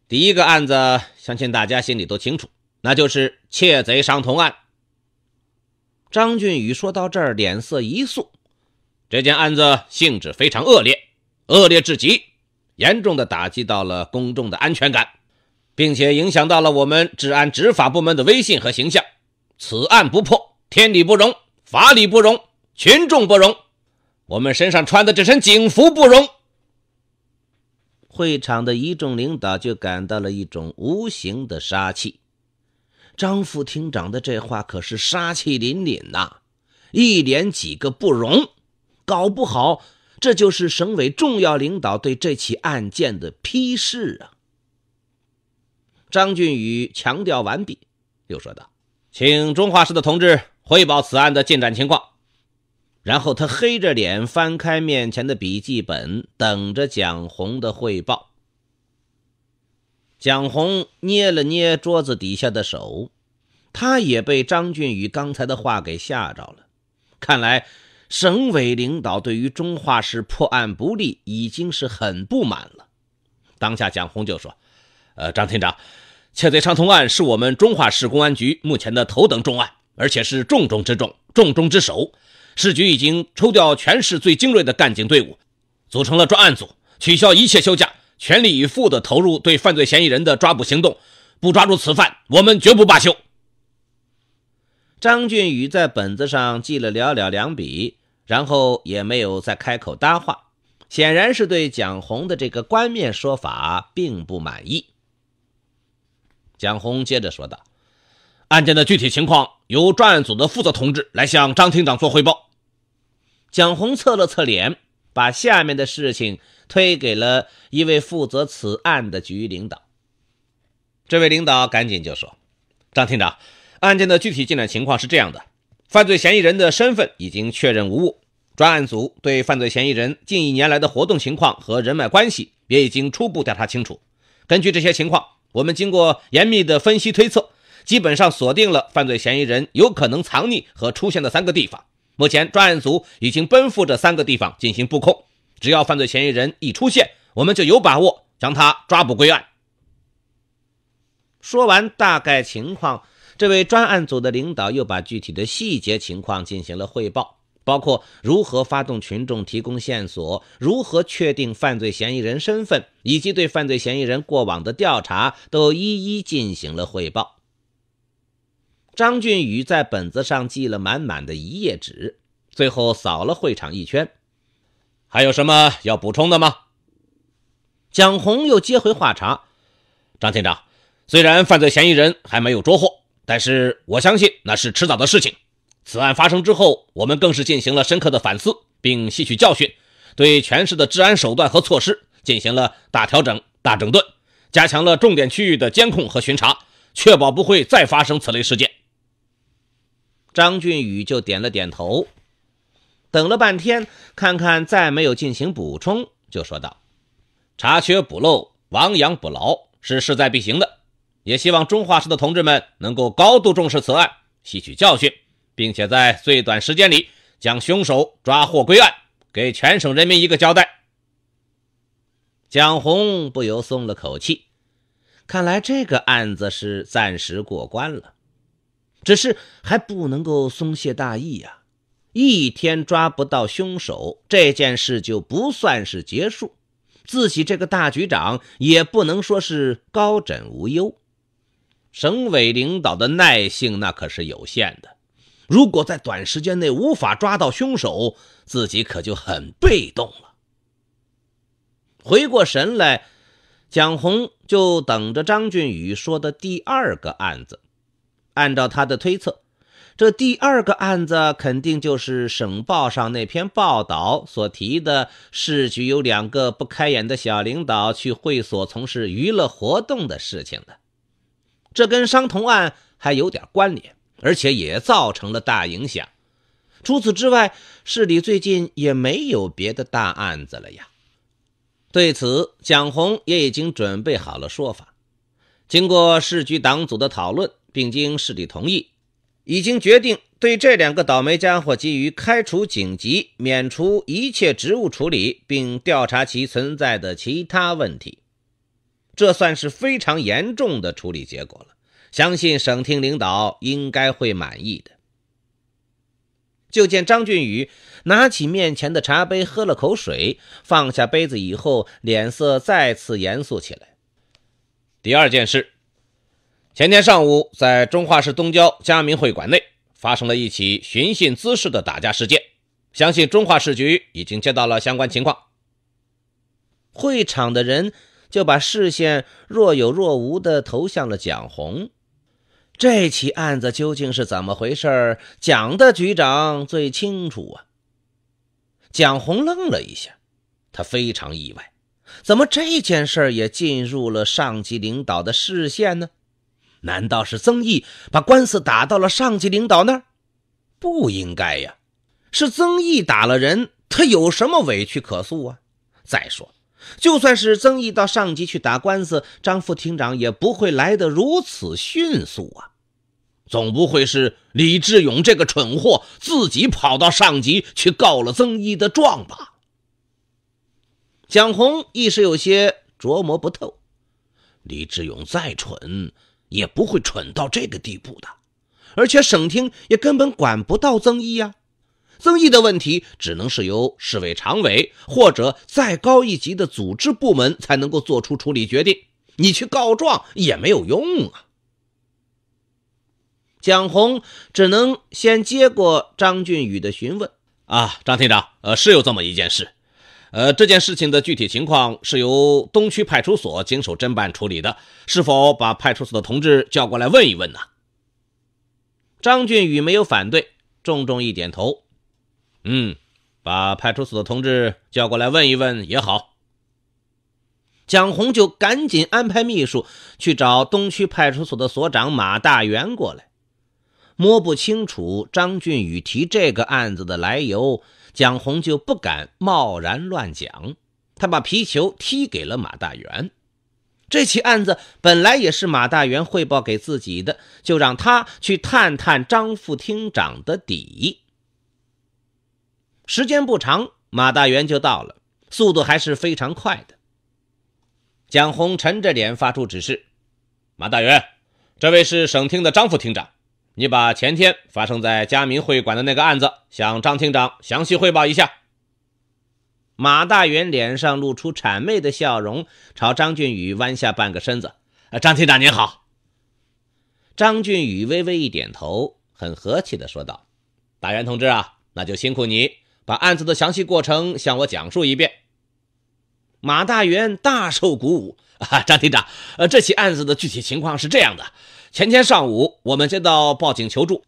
第一个案子，相信大家心里都清楚，那就是窃贼伤童案。”张俊宇说到这儿，脸色一肃：“这件案子性质非常恶劣，恶劣至极。”严重的打击到了公众的安全感，并且影响到了我们治安执法部门的威信和形象。此案不破，天理不容，法理不容，群众不容，我们身上穿的这身警服不容。会场的一众领导就感到了一种无形的杀气。张副厅长的这话可是杀气凛凛呐！一连几个不容，搞不好。这就是省委重要领导对这起案件的批示啊！张俊宇强调完毕，又说道：“请中画室的同志汇报此案的进展情况。”然后他黑着脸翻开面前的笔记本，等着蒋红的汇报。蒋红捏了捏桌子底下的手，他也被张俊宇刚才的话给吓着了。看来。省委领导对于中化市破案不力已经是很不满了。当下蒋红就说：“呃，张厅长，窃贼伤痛案是我们中化市公安局目前的头等重案，而且是重中之重、重中之重。市局已经抽调全市最精锐的干警队伍，组成了专案组，取消一切休假，全力以赴的投入对犯罪嫌疑人的抓捕行动。不抓住此犯，我们绝不罢休。”张俊宇在本子上记了寥寥两笔。然后也没有再开口搭话，显然是对蒋红的这个官面说法并不满意。蒋红接着说道：“案件的具体情况由专案组的负责同志来向张厅长做汇报。”蒋红侧了侧脸，把下面的事情推给了一位负责此案的局领导。这位领导赶紧就说：“张厅长，案件的具体进展情况是这样的，犯罪嫌疑人的身份已经确认无误。”专案组对犯罪嫌疑人近一年来的活动情况和人脉关系也已经初步调查清楚。根据这些情况，我们经过严密的分析推测，基本上锁定了犯罪嫌疑人有可能藏匿和出现的三个地方。目前，专案组已经奔赴这三个地方进行布控。只要犯罪嫌疑人一出现，我们就有把握将他抓捕归案。说完大概情况，这位专案组的领导又把具体的细节情况进行了汇报。包括如何发动群众提供线索，如何确定犯罪嫌疑人身份，以及对犯罪嫌疑人过往的调查，都一一进行了汇报。张俊宇在本子上记了满满的一页纸，最后扫了会场一圈：“还有什么要补充的吗？”蒋红又接回话茬：“张厅长，虽然犯罪嫌疑人还没有捉获，但是我相信那是迟早的事情。”此案发生之后，我们更是进行了深刻的反思，并吸取教训，对全市的治安手段和措施进行了大调整、大整顿，加强了重点区域的监控和巡查，确保不会再发生此类事件。张俊宇就点了点头，等了半天，看看再没有进行补充，就说道：“查缺补漏、亡羊补牢是势在必行的，也希望中化市的同志们能够高度重视此案，吸取教训。”并且在最短时间里将凶手抓获归案，给全省人民一个交代。蒋红不由松了口气，看来这个案子是暂时过关了，只是还不能够松懈大意呀。一天抓不到凶手，这件事就不算是结束，自己这个大局长也不能说是高枕无忧。省委领导的耐性那可是有限的。如果在短时间内无法抓到凶手，自己可就很被动了。回过神来，蒋红就等着张俊宇说的第二个案子。按照他的推测，这第二个案子肯定就是省报上那篇报道所提的市局有两个不开眼的小领导去会所从事娱乐活动的事情了。这跟商同案还有点关联。而且也造成了大影响。除此之外，市里最近也没有别的大案子了呀。对此，蒋红也已经准备好了说法。经过市局党组的讨论，并经市里同意，已经决定对这两个倒霉家伙给予开除警籍、免除一切职务处理，并调查其存在的其他问题。这算是非常严重的处理结果了。相信省厅领导应该会满意的。就见张俊宇拿起面前的茶杯喝了口水，放下杯子以后，脸色再次严肃起来。第二件事，前天上午在中化市东郊嘉明会馆内发生了一起寻衅滋事的打架事件，相信中化市局已经接到了相关情况。会场的人就把视线若有若无地投向了蒋红。这起案子究竟是怎么回事蒋的局长最清楚啊。蒋红愣了一下，他非常意外，怎么这件事也进入了上级领导的视线呢？难道是曾毅把官司打到了上级领导那儿？不应该呀，是曾毅打了人，他有什么委屈可诉啊？再说，就算是曾毅到上级去打官司，张副厅长也不会来得如此迅速啊。总不会是李志勇这个蠢货自己跑到上级去告了曾毅的状吧？蒋红一时有些琢磨不透。李志勇再蠢，也不会蠢到这个地步的。而且省厅也根本管不到曾毅呀，曾毅的问题只能是由市委常委或者再高一级的组织部门才能够做出处理决定。你去告状也没有用啊。蒋红只能先接过张俊宇的询问啊，张厅长，呃，是有这么一件事，呃，这件事情的具体情况是由东区派出所经手侦办处理的，是否把派出所的同志叫过来问一问呢？张俊宇没有反对，重重一点头，嗯，把派出所的同志叫过来问一问也好。蒋红就赶紧安排秘书去找东区派出所的所长马大元过来。摸不清楚张俊宇提这个案子的来由，蒋红就不敢贸然乱讲。他把皮球踢给了马大元。这起案子本来也是马大元汇报给自己的，就让他去探探张副厅长的底。时间不长，马大元就到了，速度还是非常快的。蒋红沉着脸发出指示：“马大元，这位是省厅的张副厅长。”你把前天发生在佳明会馆的那个案子向张厅长详细汇报一下。马大元脸上露出谄媚的笑容，朝张俊宇弯下半个身子：“啊，张厅长您好。”张俊宇微微一点头，很和气地说道：“大元同志啊，那就辛苦你把案子的详细过程向我讲述一遍。”马大元大受鼓舞：“啊，张厅长，呃，这起案子的具体情况是这样的。”前天上午，我们接到报警求助，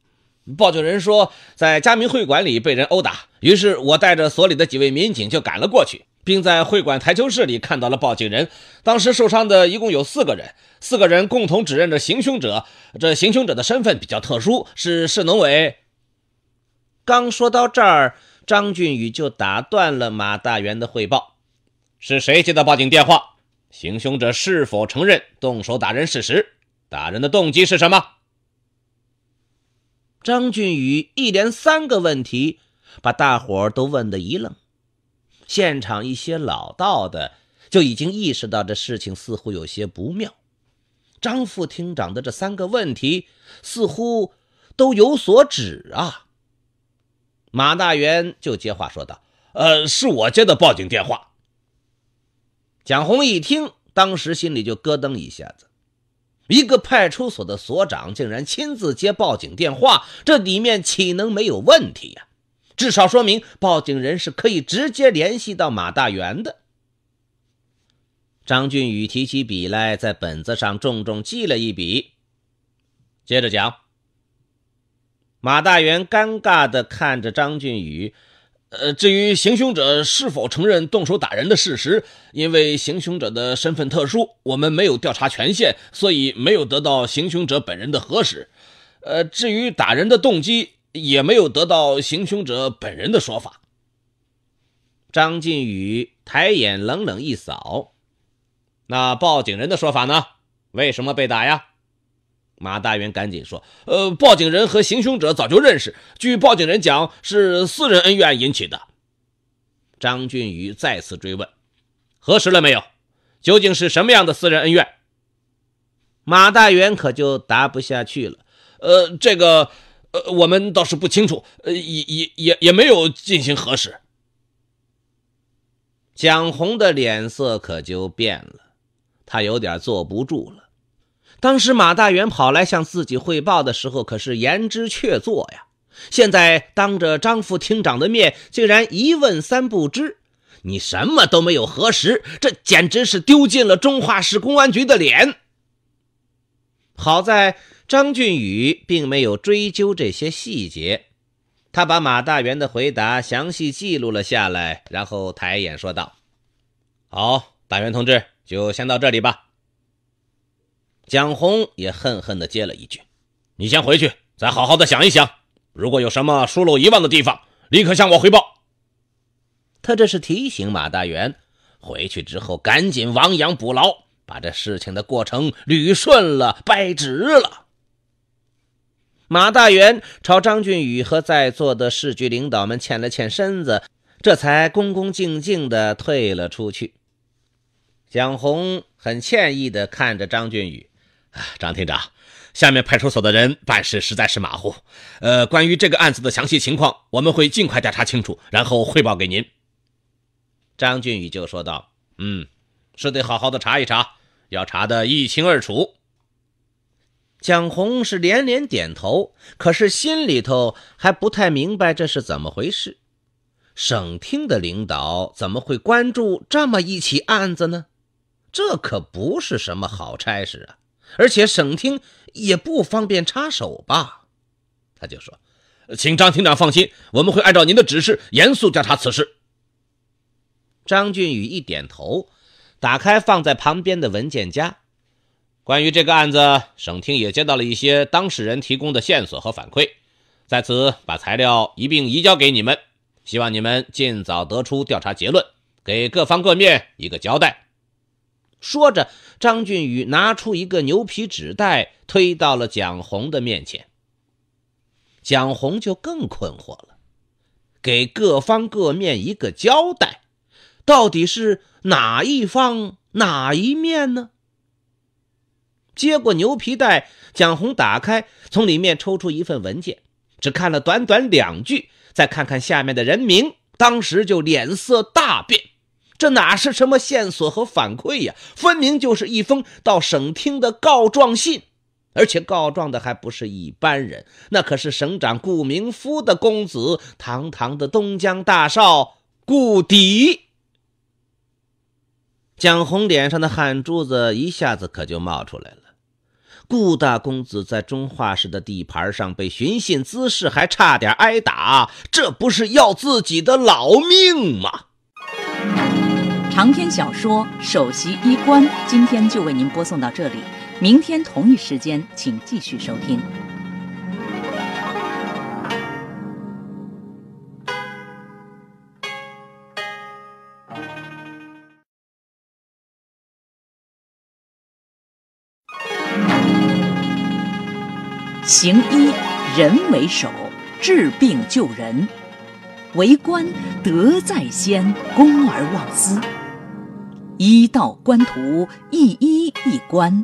报警人说在佳明会馆里被人殴打，于是我带着所里的几位民警就赶了过去，并在会馆台球室里看到了报警人。当时受伤的一共有四个人，四个人共同指认着行凶者。这行凶者的身份比较特殊，是市农委。刚说到这儿，张俊宇就打断了马大元的汇报：“是谁接到报警电话？行凶者是否承认动手打人事实？”打人的动机是什么？张俊宇一连三个问题，把大伙儿都问得一愣。现场一些老道的就已经意识到这事情似乎有些不妙。张副厅长的这三个问题似乎都有所指啊。马大元就接话说道：“呃，是我接的报警电话。”蒋红一听，当时心里就咯噔一下子。一个派出所的所长竟然亲自接报警电话，这里面岂能没有问题呀？至少说明报警人是可以直接联系到马大元的。张俊宇提起笔来，在本子上重重记了一笔。接着讲，马大元尴尬地看着张俊宇。呃，至于行凶者是否承认动手打人的事实，因为行凶者的身份特殊，我们没有调查权限，所以没有得到行凶者本人的核实。呃，至于打人的动机，也没有得到行凶者本人的说法。张晋宇抬眼冷冷一扫，那报警人的说法呢？为什么被打呀？马大元赶紧说：“呃，报警人和行凶者早就认识。据报警人讲，是私人恩怨引起的。”张俊宇再次追问：“核实了没有？究竟是什么样的私人恩怨？”马大元可就答不下去了：“呃，这个，呃，我们倒是不清楚，呃，也也也也没有进行核实。”蒋红的脸色可就变了，他有点坐不住了。当时马大元跑来向自己汇报的时候，可是言之确凿呀。现在当着张副厅长的面，竟然一问三不知，你什么都没有核实，这简直是丢尽了中化市公安局的脸。好在张俊宇并没有追究这些细节，他把马大元的回答详细记录了下来，然后抬眼说道：“好，大元同志，就先到这里吧。”蒋红也恨恨地接了一句：“你先回去，再好好地想一想。如果有什么疏漏遗忘的地方，立刻向我汇报。”他这是提醒马大元，回去之后赶紧亡羊补牢，把这事情的过程捋顺了、掰直了。马大元朝张俊宇和在座的市局领导们欠了欠身子，这才恭恭敬敬地退了出去。蒋红很歉意地看着张俊宇。张厅长，下面派出所的人办事实在是马虎。呃，关于这个案子的详细情况，我们会尽快调查清楚，然后汇报给您。张俊宇就说道：“嗯，是得好好的查一查，要查得一清二楚。”蒋红是连连点头，可是心里头还不太明白这是怎么回事。省厅的领导怎么会关注这么一起案子呢？这可不是什么好差事啊！而且省厅也不方便插手吧，他就说：“请张厅长放心，我们会按照您的指示，严肃调查此事。”张俊宇一点头，打开放在旁边的文件夹。关于这个案子，省厅也接到了一些当事人提供的线索和反馈，在此把材料一并移交给你们，希望你们尽早得出调查结论，给各方各面一个交代。说着，张俊宇拿出一个牛皮纸袋，推到了蒋红的面前。蒋红就更困惑了，给各方各面一个交代，到底是哪一方哪一面呢？接过牛皮袋，蒋红打开，从里面抽出一份文件，只看了短短两句，再看看下面的人名，当时就脸色大变。这哪是什么线索和反馈呀？分明就是一封到省厅的告状信，而且告状的还不是一般人，那可是省长顾明夫的公子，堂堂的东江大少顾迪。蒋红脸上的汗珠子一下子可就冒出来了。顾大公子在中化市的地盘上被寻衅滋事，还差点挨打，这不是要自己的老命吗？长篇小说《首席医官》今天就为您播送到这里，明天同一时间请继续收听。行医人为首，治病救人。为官德在先，公而忘私。一道官途，一一一官，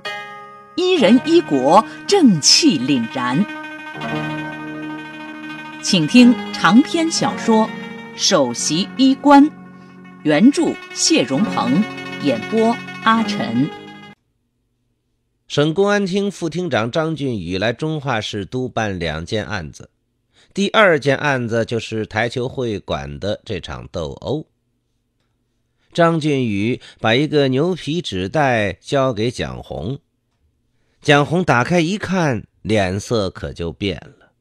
一人一国，正气凛然。请听长篇小说《首席医官》，原著谢荣鹏，演播阿晨。省公安厅副厅长张俊宇来中化市督办两件案子。第二件案子就是台球会馆的这场斗殴。张俊宇把一个牛皮纸袋交给蒋红，蒋红打开一看，脸色可就变了。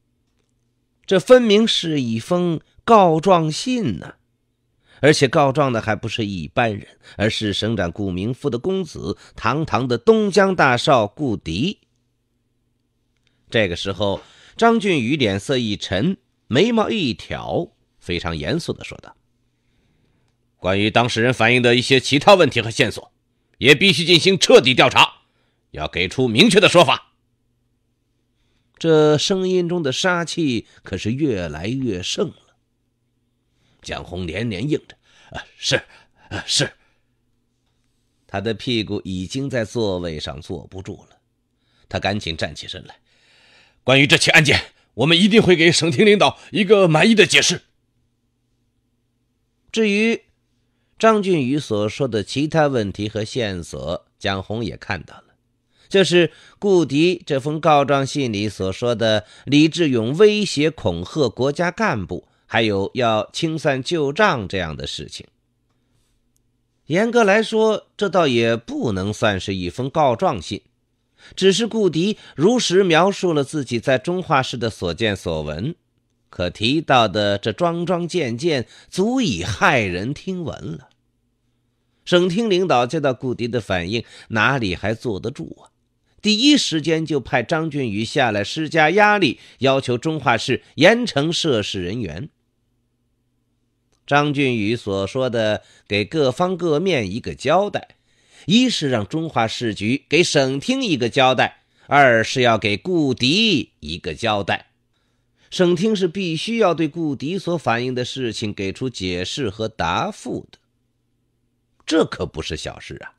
这分明是一封告状信呢，而且告状的还不是一般人，而是省长顾明夫的公子，堂堂的东江大少顾迪。这个时候。张俊宇脸色一沉，眉毛一挑，非常严肃的说道：“关于当事人反映的一些其他问题和线索，也必须进行彻底调查，要给出明确的说法。”这声音中的杀气可是越来越盛了。蒋红连连应着：“是，是。”他的屁股已经在座位上坐不住了，他赶紧站起身来。关于这起案件，我们一定会给省厅领导一个满意的解释。至于张俊宇所说的其他问题和线索，蒋红也看到了，就是顾迪这封告状信里所说的李志勇威胁恐吓国家干部，还有要清算旧账这样的事情。严格来说，这倒也不能算是一封告状信。只是顾迪如实描述了自己在中化市的所见所闻，可提到的这桩桩件件，足以骇人听闻了。省厅领导见到顾迪的反应，哪里还坐得住啊？第一时间就派张俊宇下来施加压力，要求中化市严惩涉事人员。张俊宇所说的，给各方各面一个交代。一是让中华市局给省厅一个交代，二是要给顾迪一个交代。省厅是必须要对顾迪所反映的事情给出解释和答复的，这可不是小事啊！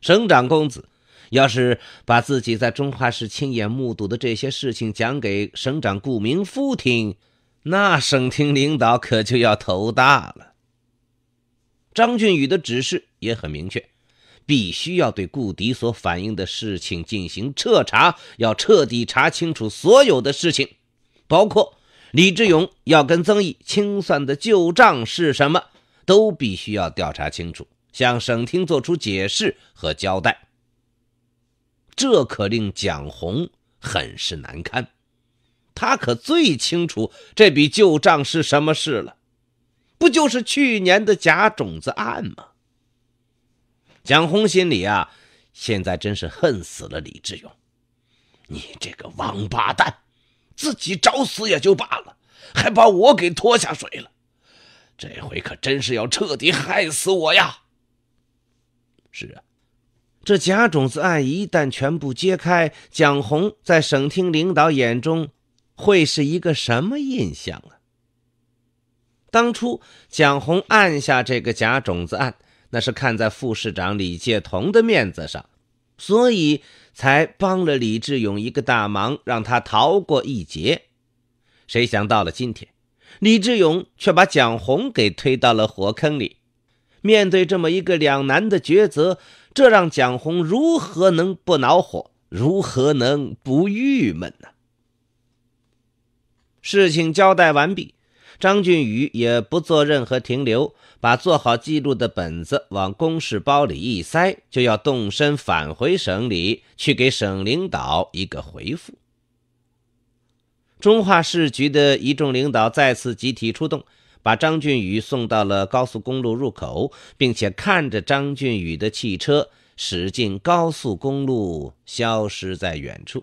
省长公子，要是把自己在中华市亲眼目睹的这些事情讲给省长顾明夫听，那省厅领导可就要头大了。张俊宇的指示也很明确。必须要对顾迪所反映的事情进行彻查，要彻底查清楚所有的事情，包括李志勇要跟曾毅清算的旧账是什么，都必须要调查清楚，向省厅作出解释和交代。这可令蒋洪很是难堪，他可最清楚这笔旧账是什么事了，不就是去年的假种子案吗？蒋红心里啊，现在真是恨死了李志勇！你这个王八蛋，自己找死也就罢了，还把我给拖下水了。这回可真是要彻底害死我呀！是啊，这假种子案一旦全部揭开，蒋红在省厅领导眼中会是一个什么印象啊？当初蒋红按下这个假种子案。那是看在副市长李介同的面子上，所以才帮了李志勇一个大忙，让他逃过一劫。谁想到了今天，李志勇却把蒋红给推到了火坑里。面对这么一个两难的抉择，这让蒋红如何能不恼火，如何能不郁闷呢？事情交代完毕。张俊宇也不做任何停留，把做好记录的本子往公事包里一塞，就要动身返回省里去给省领导一个回复。中化市局的一众领导再次集体出动，把张俊宇送到了高速公路入口，并且看着张俊宇的汽车驶进高速公路，消失在远处。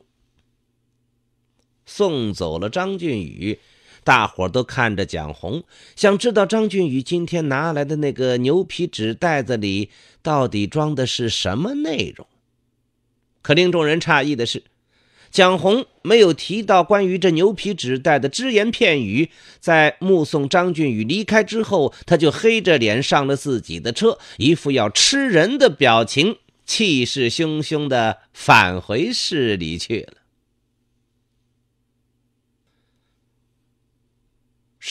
送走了张俊宇。大伙都看着蒋红，想知道张俊宇今天拿来的那个牛皮纸袋子里到底装的是什么内容。可令众人诧异的是，蒋红没有提到关于这牛皮纸袋的只言片语。在目送张俊宇离开之后，他就黑着脸上了自己的车，一副要吃人的表情，气势汹汹地返回市里去了。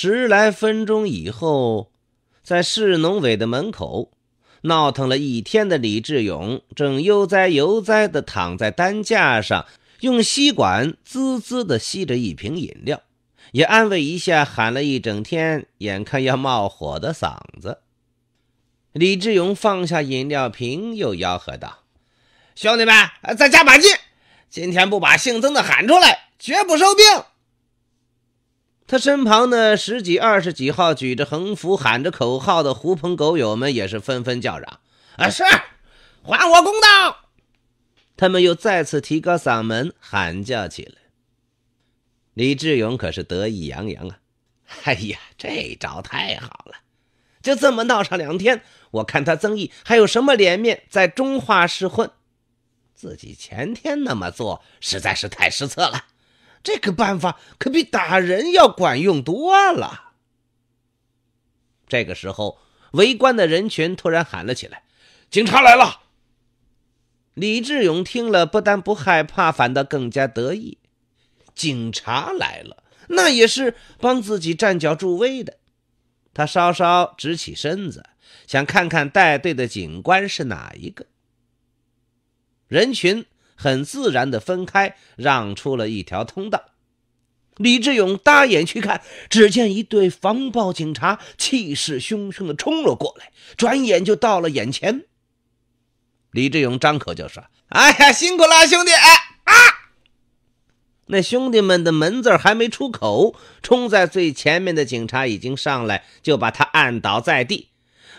十来分钟以后，在市农委的门口，闹腾了一天的李志勇正悠哉悠哉地躺在担架上，用吸管滋滋地吸着一瓶饮料，也安慰一下喊了一整天、眼看要冒火的嗓子。李志勇放下饮料瓶，又吆喝道：“兄弟们，再加把劲！今天不把姓曾的喊出来，绝不收兵！”他身旁呢，十几、二十几号举着横幅、喊着口号的狐朋狗友们也是纷纷叫嚷：“啊，是还我公道！”他们又再次提高嗓门喊叫起来。李志勇可是得意洋洋啊！哎呀，这招太好了！就这么闹上两天，我看他曾毅还有什么脸面在中化市混？自己前天那么做实在是太失策了。这个办法可比打人要管用多了。这个时候，围观的人群突然喊了起来：“警察来了！”李志勇听了，不但不害怕，反倒更加得意。警察来了，那也是帮自己站脚助威的。他稍稍直起身子，想看看带队的警官是哪一个。人群。很自然的分开，让出了一条通道。李志勇搭眼去看，只见一队防暴警察气势汹汹的冲了过来，转眼就到了眼前。李志勇张口就说：“哎呀，辛苦了，兄弟！”啊！那兄弟们的门字还没出口，冲在最前面的警察已经上来，就把他按倒在地。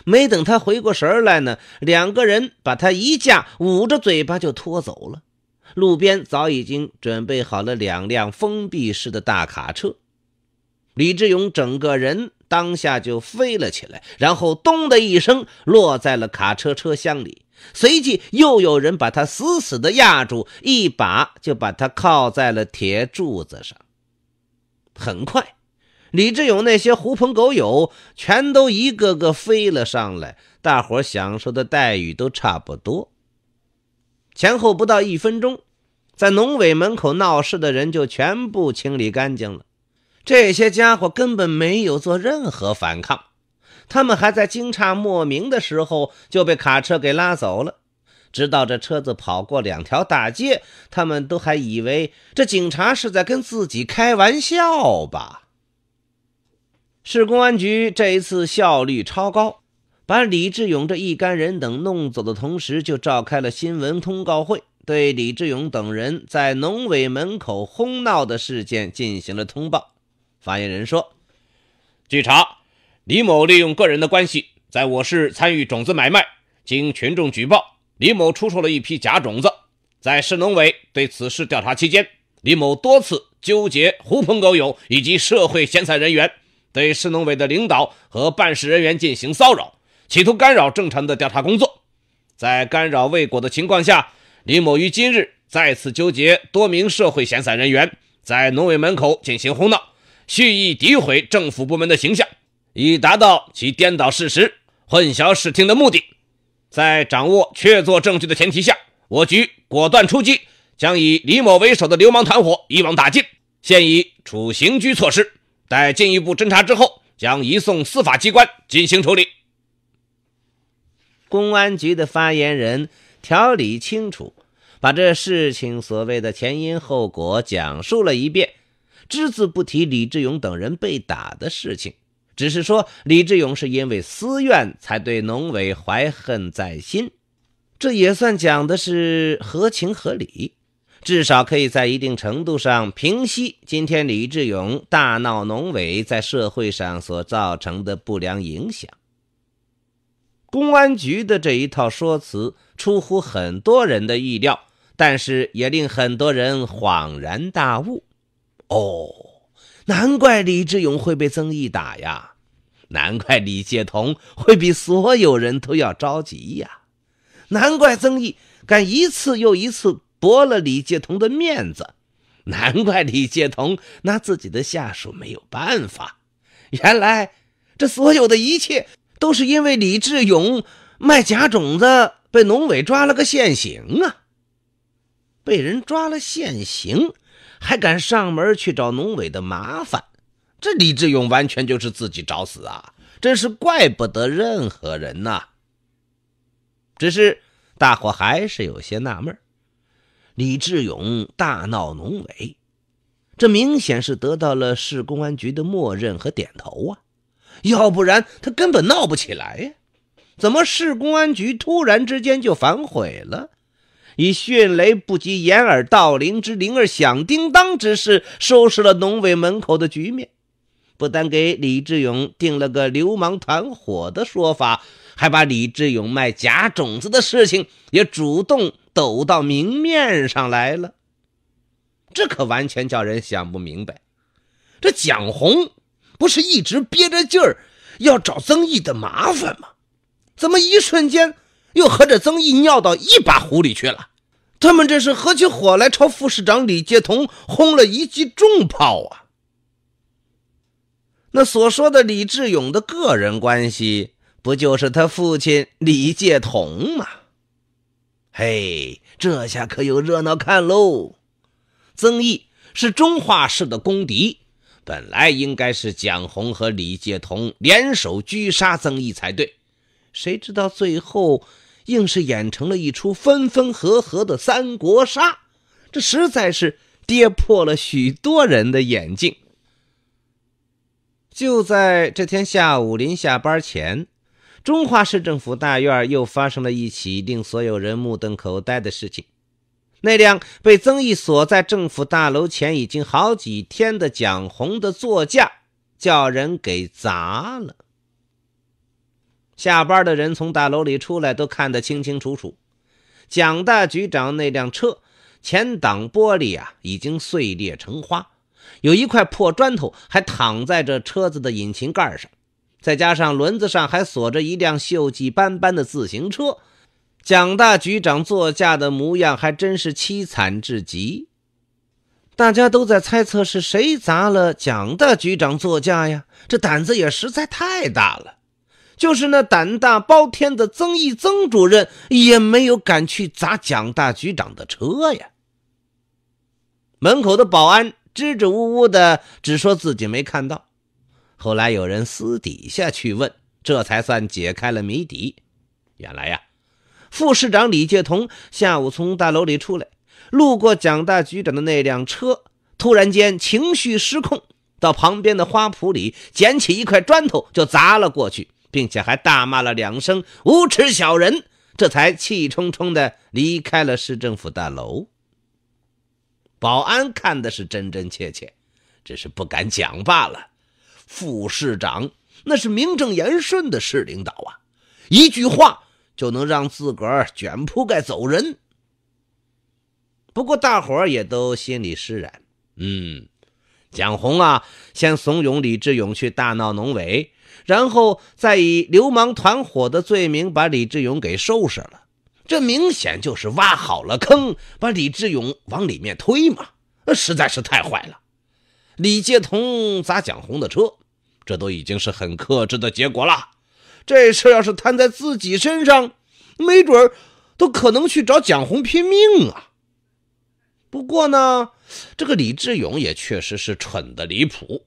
没等他回过神来呢，两个人把他一架，捂着嘴巴就拖走了。路边早已经准备好了两辆封闭式的大卡车，李志勇整个人当下就飞了起来，然后咚的一声落在了卡车车厢里，随即又有人把他死死的压住，一把就把他靠在了铁柱子上。很快，李志勇那些狐朋狗友全都一个个飞了上来，大伙享受的待遇都差不多。前后不到一分钟，在农委门口闹事的人就全部清理干净了。这些家伙根本没有做任何反抗，他们还在惊诧莫名的时候就被卡车给拉走了。直到这车子跑过两条大街，他们都还以为这警察是在跟自己开玩笑吧。市公安局这一次效率超高。把李志勇这一干人等弄走的同时，就召开了新闻通告会，对李志勇等人在农委门口哄闹的事件进行了通报。发言人说：“据查，李某利用个人的关系，在我市参与种子买卖。经群众举报，李某出售了一批假种子。在市农委对此事调查期间，李某多次纠结狐朋狗友以及社会闲散人员，对市农委的领导和办事人员进行骚扰。”企图干扰正常的调查工作，在干扰未果的情况下，李某于今日再次纠结多名社会闲散人员，在农委门口进行哄闹，蓄意诋毁政府部门的形象，以达到其颠倒事实、混淆视听的目的。在掌握确凿证据的前提下，我局果断出击，将以李某为首的流氓团伙一网打尽，现已处刑拘措施，待进一步侦查之后，将移送司法机关进行处理。公安局的发言人条理清楚，把这事情所谓的前因后果讲述了一遍，只字不提李志勇等人被打的事情，只是说李志勇是因为私怨才对农委怀恨在心，这也算讲的是合情合理，至少可以在一定程度上平息今天李志勇大闹农委在社会上所造成的不良影响。公安局的这一套说辞出乎很多人的意料，但是也令很多人恍然大悟。哦，难怪李志勇会被曾毅打呀，难怪李介同会比所有人都要着急呀，难怪曾毅敢一次又一次驳了李介同的面子，难怪李介同拿自己的下属没有办法。原来，这所有的一切。都是因为李志勇卖假种子被农委抓了个现行啊！被人抓了现行，还敢上门去找农委的麻烦，这李志勇完全就是自己找死啊！真是怪不得任何人呐。只是大伙还是有些纳闷：李志勇大闹农委，这明显是得到了市公安局的默认和点头啊！要不然他根本闹不起来呀！怎么市公安局突然之间就反悔了，以迅雷不及掩耳盗铃之铃儿响叮当之势收拾了农委门口的局面？不但给李志勇定了个流氓团伙的说法，还把李志勇卖假种子的事情也主动抖到明面上来了。这可完全叫人想不明白。这蒋红。不是一直憋着劲儿，要找曾毅的麻烦吗？怎么一瞬间又和这曾毅尿到一把壶里去了？他们这是合起伙来朝副市长李介同轰了一记重炮啊！那所说的李志勇的个人关系，不就是他父亲李介同吗？嘿，这下可有热闹看喽！曾毅是中化市的公敌。本来应该是蒋红和李介同联手狙杀曾毅才对，谁知道最后硬是演成了一出分分合合的三国杀，这实在是跌破了许多人的眼镜。就在这天下午临下班前，中华市政府大院又发生了一起令所有人目瞪口呆的事情。那辆被曾毅锁在政府大楼前已经好几天的蒋红的座驾，叫人给砸了。下班的人从大楼里出来都看得清清楚楚，蒋大局长那辆车前挡玻璃啊，已经碎裂成花，有一块破砖头还躺在这车子的引擎盖上，再加上轮子上还锁着一辆锈迹斑斑的自行车。蒋大局长座驾的模样还真是凄惨至极，大家都在猜测是谁砸了蒋大局长座驾呀？这胆子也实在太大了，就是那胆大包天的曾毅曾主任也没有敢去砸蒋大局长的车呀。门口的保安支支吾吾的，只说自己没看到。后来有人私底下去问，这才算解开了谜底。原来呀。副市长李介同下午从大楼里出来，路过蒋大局长的那辆车，突然间情绪失控，到旁边的花圃里捡起一块砖头就砸了过去，并且还大骂了两声“无耻小人”，这才气冲冲地离开了市政府大楼。保安看的是真真切切，只是不敢讲罢了。副市长那是名正言顺的市领导啊，一句话。就能让自个儿卷铺盖走人。不过大伙儿也都心里释然。嗯，蒋红啊，先怂恿李志勇去大闹农委，然后再以流氓团伙的罪名把李志勇给收拾了，这明显就是挖好了坑，把李志勇往里面推嘛。实在是太坏了。李介同砸蒋红的车，这都已经是很克制的结果了。这事要是摊在自己身上，没准都可能去找蒋红拼命啊。不过呢，这个李志勇也确实是蠢的离谱，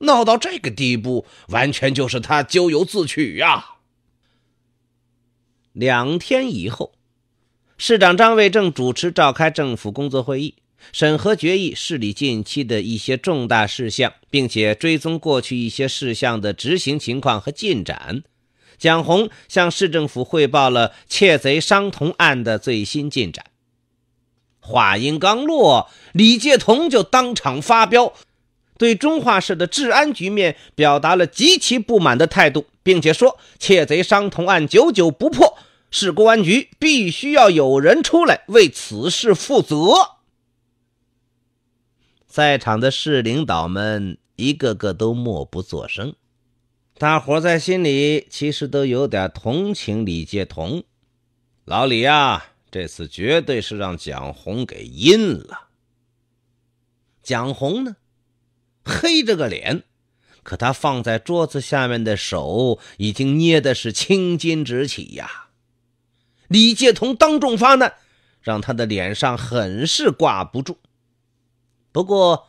闹到这个地步，完全就是他咎由自取呀。两天以后，市长张卫正主持召开政府工作会议，审核决议市里近期的一些重大事项，并且追踪过去一些事项的执行情况和进展。蒋红向市政府汇报了窃贼伤童案的最新进展。话音刚落，李介同就当场发飙，对中化市的治安局面表达了极其不满的态度，并且说：“窃贼伤童案久久不破，市公安局必须要有人出来为此事负责。”在场的市领导们一个个都默不作声。大伙在心里其实都有点同情李介同，老李呀，这次绝对是让蒋红给阴了。蒋红呢，黑着个脸，可他放在桌子下面的手已经捏的是青筋直起呀。李介同当众发难，让他的脸上很是挂不住。不过，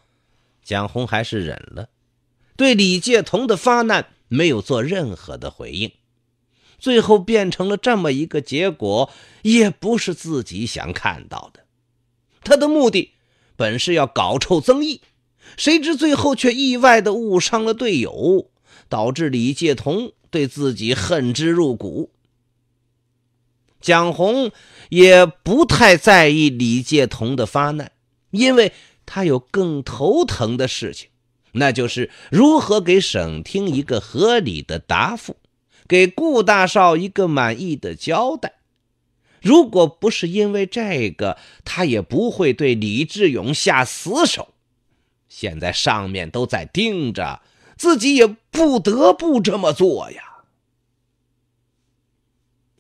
蒋红还是忍了，对李介同的发难。没有做任何的回应，最后变成了这么一个结果，也不是自己想看到的。他的目的本是要搞臭曾毅，谁知最后却意外的误伤了队友，导致李介同对自己恨之入骨。蒋红也不太在意李介同的发难，因为他有更头疼的事情。那就是如何给省厅一个合理的答复，给顾大少一个满意的交代。如果不是因为这个，他也不会对李志勇下死手。现在上面都在盯着，自己也不得不这么做呀。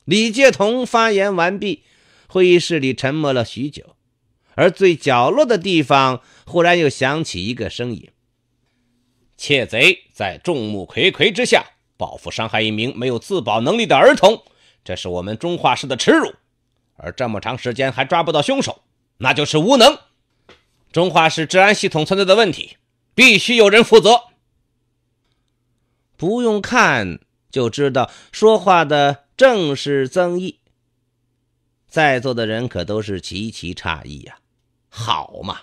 李介同发言完毕，会议室里沉默了许久，而最角落的地方忽然又响起一个声音。窃贼在众目睽睽之下报复伤害一名没有自保能力的儿童，这是我们中化市的耻辱。而这么长时间还抓不到凶手，那就是无能。中化市治安系统存在的问题，必须有人负责。不用看就知道，说话的正是曾毅。在座的人可都是极其诧异呀！好嘛。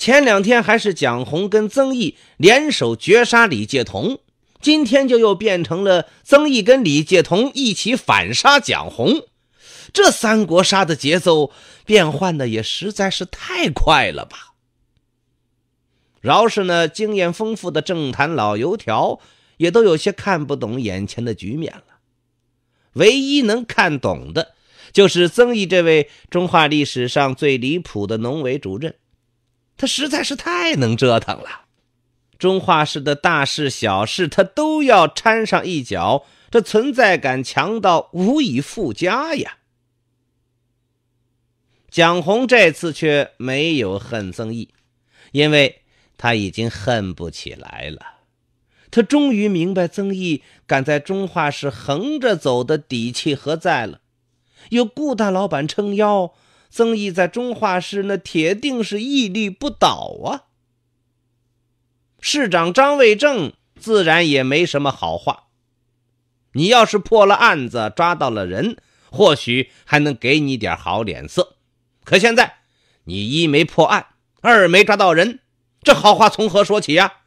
前两天还是蒋红跟曾毅联手绝杀李介同，今天就又变成了曾毅跟李介同一起反杀蒋红。这三国杀的节奏变换的也实在是太快了吧！饶是那经验丰富的政坛老油条，也都有些看不懂眼前的局面了。唯一能看懂的，就是曾毅这位中华历史上最离谱的农委主任。他实在是太能折腾了，中化室的大事小事他都要掺上一脚，这存在感强到无以复加呀。蒋红这次却没有恨曾毅，因为他已经恨不起来了。他终于明白曾毅敢在中化室横着走的底气何在了，有顾大老板撑腰。曾毅在中画市那铁定是屹立不倒啊。市长张卫正自然也没什么好话。你要是破了案子，抓到了人，或许还能给你点好脸色。可现在，你一没破案，二没抓到人，这好话从何说起呀？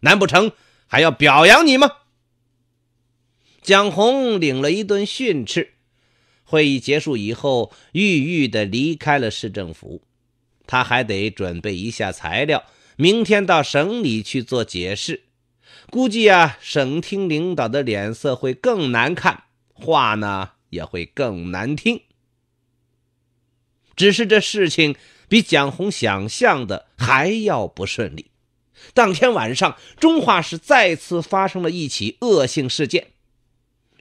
难不成还要表扬你吗？蒋红领了一顿训斥。会议结束以后，郁郁的离开了市政府。他还得准备一下材料，明天到省里去做解释。估计啊，省厅领导的脸色会更难看，话呢也会更难听。只是这事情比蒋红想象的还要不顺利。当天晚上，中化市再次发生了一起恶性事件，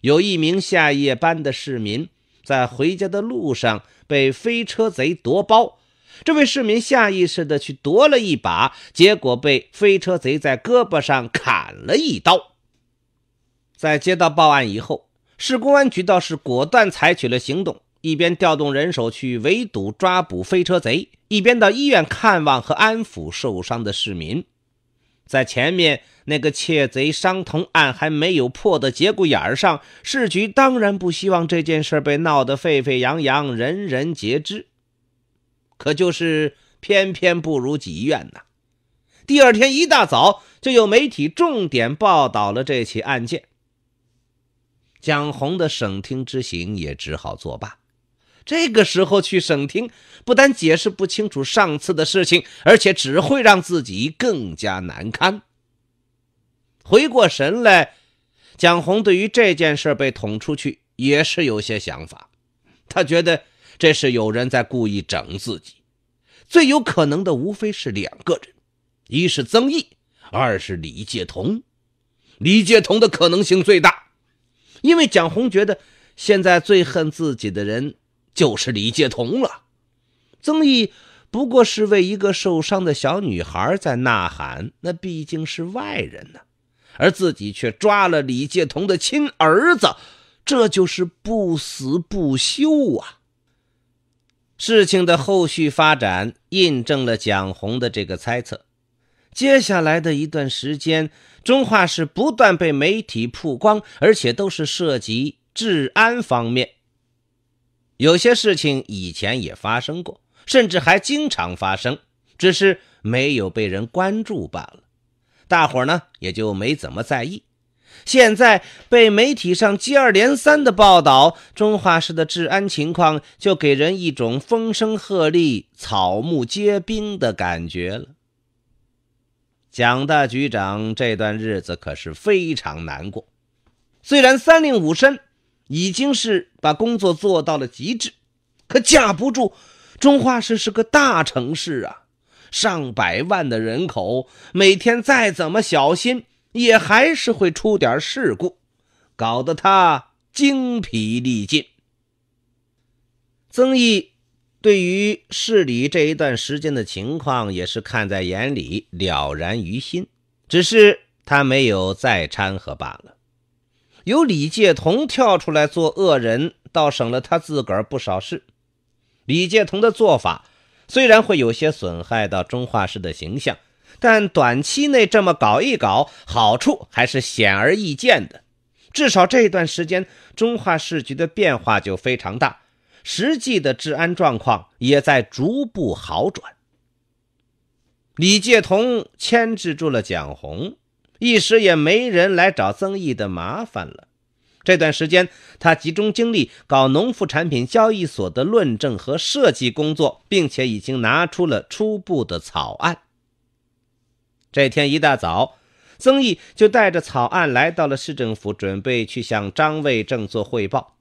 有一名下夜班的市民。在回家的路上被飞车贼夺包，这位市民下意识的去夺了一把，结果被飞车贼在胳膊上砍了一刀。在接到报案以后，市公安局倒是果断采取了行动，一边调动人手去围堵抓捕飞车贼，一边到医院看望和安抚受伤的市民。在前面那个窃贼伤童案还没有破的节骨眼上，市局当然不希望这件事被闹得沸沸扬扬，人人皆知。可就是偏偏不如己愿呐！第二天一大早，就有媒体重点报道了这起案件。蒋红的省厅之行也只好作罢。这个时候去省厅，不但解释不清楚上次的事情，而且只会让自己更加难堪。回过神来，蒋红对于这件事被捅出去也是有些想法。他觉得这是有人在故意整自己，最有可能的无非是两个人，一是曾毅，二是李介同。李介同的可能性最大，因为蒋红觉得现在最恨自己的人。就是李介同了，曾毅不过是为一个受伤的小女孩在呐喊，那毕竟是外人呢，而自己却抓了李介同的亲儿子，这就是不死不休啊！事情的后续发展印证了蒋红的这个猜测。接下来的一段时间，中化市不断被媒体曝光，而且都是涉及治安方面。有些事情以前也发生过，甚至还经常发生，只是没有被人关注罢了。大伙儿呢也就没怎么在意。现在被媒体上接二连三的报道，中化市的治安情况就给人一种风声鹤唳、草木皆兵的感觉了。蒋大局长这段日子可是非常难过，虽然三令五申。已经是把工作做到了极致，可架不住中化市是个大城市啊，上百万的人口，每天再怎么小心，也还是会出点事故，搞得他精疲力尽。曾毅对于市里这一段时间的情况也是看在眼里，了然于心，只是他没有再掺和罢了。由李介同跳出来做恶人，倒省了他自个儿不少事。李介同的做法虽然会有些损害到中化市的形象，但短期内这么搞一搞，好处还是显而易见的。至少这段时间，中化市局的变化就非常大，实际的治安状况也在逐步好转。李介同牵制住了蒋红。一时也没人来找曾毅的麻烦了。这段时间，他集中精力搞农副产品交易所的论证和设计工作，并且已经拿出了初步的草案。这天一大早，曾毅就带着草案来到了市政府，准备去向张卫正做汇报。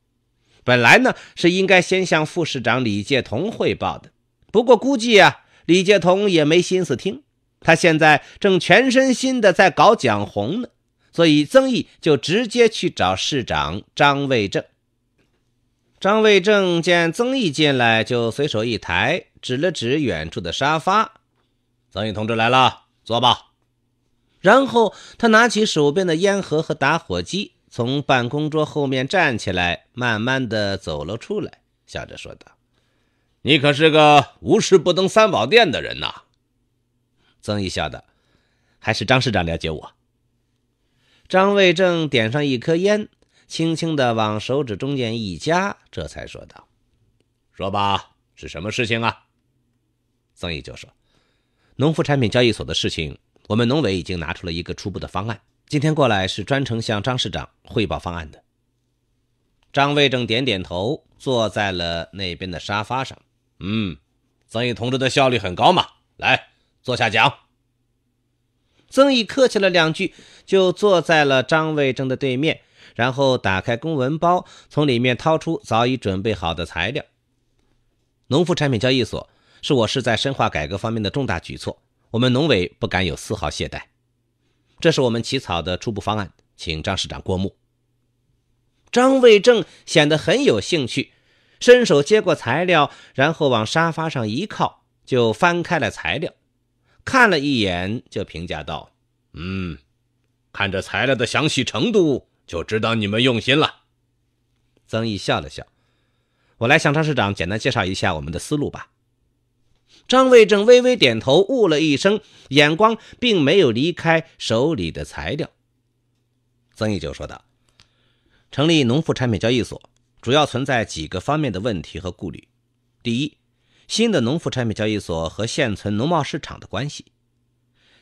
本来呢，是应该先向副市长李介同汇报的，不过估计啊，李介同也没心思听。他现在正全身心的在搞蒋红呢，所以曾毅就直接去找市长张卫正。张卫正见曾毅进来，就随手一抬，指了指远处的沙发：“曾毅同志来了，坐吧。”然后他拿起手边的烟盒和打火机，从办公桌后面站起来，慢慢的走了出来，笑着说道：“你可是个无事不登三宝殿的人呐。”曾毅笑道：“还是张市长了解我。”张卫正点上一颗烟，轻轻的往手指中间一夹，这才说道：“说吧，是什么事情啊？”曾毅就说：“农副产品交易所的事情，我们农委已经拿出了一个初步的方案。今天过来是专程向张市长汇报方案的。”张卫正点点头，坐在了那边的沙发上。“嗯，曾毅同志的效率很高嘛。”来。坐下讲。曾毅客气了两句，就坐在了张卫正的对面，然后打开公文包，从里面掏出早已准备好的材料。农副产品交易所是我市在深化改革方面的重大举措，我们农委不敢有丝毫懈怠。这是我们起草的初步方案，请张市长过目。张卫正显得很有兴趣，伸手接过材料，然后往沙发上一靠，就翻开了材料。看了一眼，就评价道：“嗯，看这材料的详细程度，就知道你们用心了。”曾毅笑了笑：“我来向张市长简单介绍一下我们的思路吧。”张卫正微微点头，悟了一声，眼光并没有离开手里的材料。曾毅就说道：“成立农副产品交易所，主要存在几个方面的问题和顾虑。第一。”新的农副产品交易所和现存农贸市场的关系，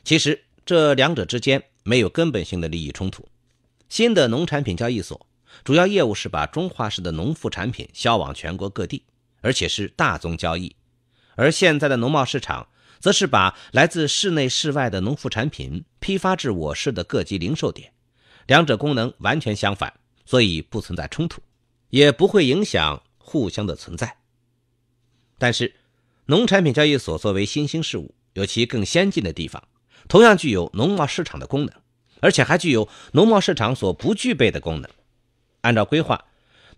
其实这两者之间没有根本性的利益冲突。新的农产品交易所主要业务是把中化市的农副产品销往全国各地，而且是大宗交易；而现在的农贸市场则是把来自市内市外的农副产品批发至我市的各级零售点，两者功能完全相反，所以不存在冲突，也不会影响互相的存在。但是。农产品交易所作为新兴事物，有其更先进的地方，同样具有农贸市场的功能，而且还具有农贸市场所不具备的功能。按照规划，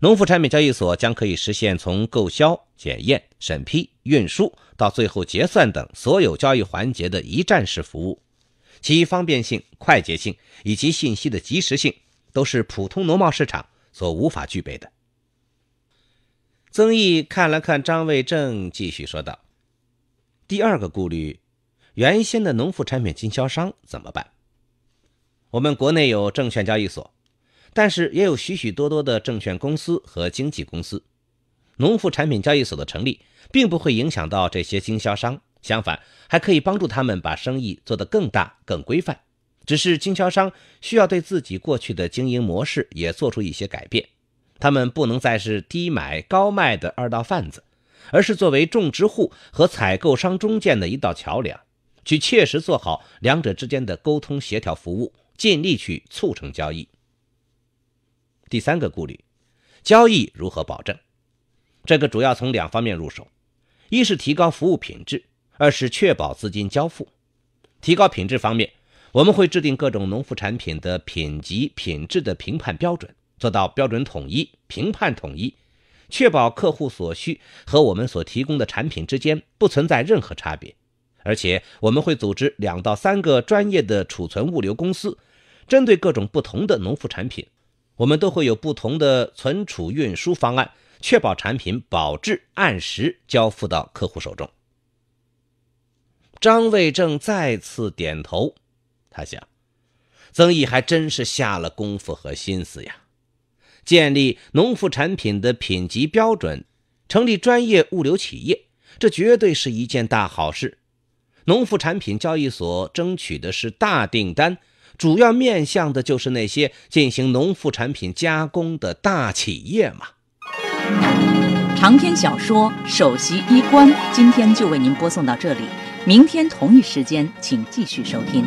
农副产品交易所将可以实现从购销、检验、审批、运输到最后结算等所有交易环节的一站式服务，其方便性、快捷性以及信息的及时性，都是普通农贸市场所无法具备的。曾毅看了看张卫正，继续说道。第二个顾虑，原先的农副产品经销商怎么办？我们国内有证券交易所，但是也有许许多多的证券公司和经纪公司。农副产品交易所的成立，并不会影响到这些经销商，相反，还可以帮助他们把生意做得更大、更规范。只是经销商需要对自己过去的经营模式也做出一些改变，他们不能再是低买高卖的二道贩子。而是作为种植户和采购商中间的一道桥梁，去切实做好两者之间的沟通协调服务，尽力去促成交易。第三个顾虑，交易如何保证？这个主要从两方面入手：一是提高服务品质，二是确保资金交付。提高品质方面，我们会制定各种农副产品的品级品质的评判标准，做到标准统一，评判统一。确保客户所需和我们所提供的产品之间不存在任何差别，而且我们会组织两到三个专业的储存物流公司，针对各种不同的农副产品，我们都会有不同的存储运输方案，确保产品保质按时交付到客户手中。张卫正再次点头，他想，曾毅还真是下了功夫和心思呀。建立农副产品的品级标准，成立专业物流企业，这绝对是一件大好事。农副产品交易所争取的是大订单，主要面向的就是那些进行农副产品加工的大企业嘛。长篇小说《首席医官》，今天就为您播送到这里，明天同一时间，请继续收听。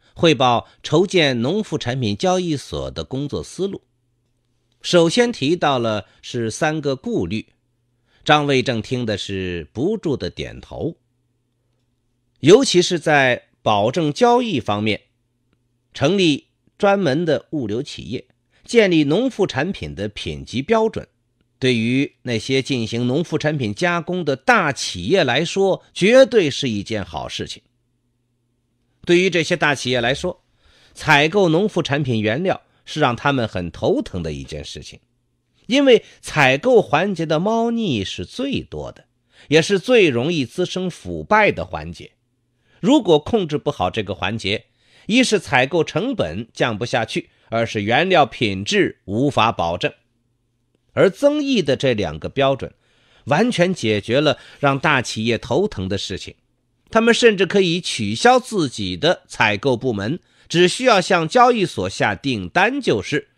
汇报筹建农副产品交易所的工作思路，首先提到了是三个顾虑。张卫正听的是不住的点头，尤其是在保证交易方面，成立专门的物流企业，建立农副产品的品级标准，对于那些进行农副产品加工的大企业来说，绝对是一件好事情。对于这些大企业来说，采购农副产品原料是让他们很头疼的一件事情，因为采购环节的猫腻是最多的，也是最容易滋生腐败的环节。如果控制不好这个环节，一是采购成本降不下去，二是原料品质无法保证。而增益的这两个标准，完全解决了让大企业头疼的事情。他们甚至可以取消自己的采购部门，只需要向交易所下订单就是。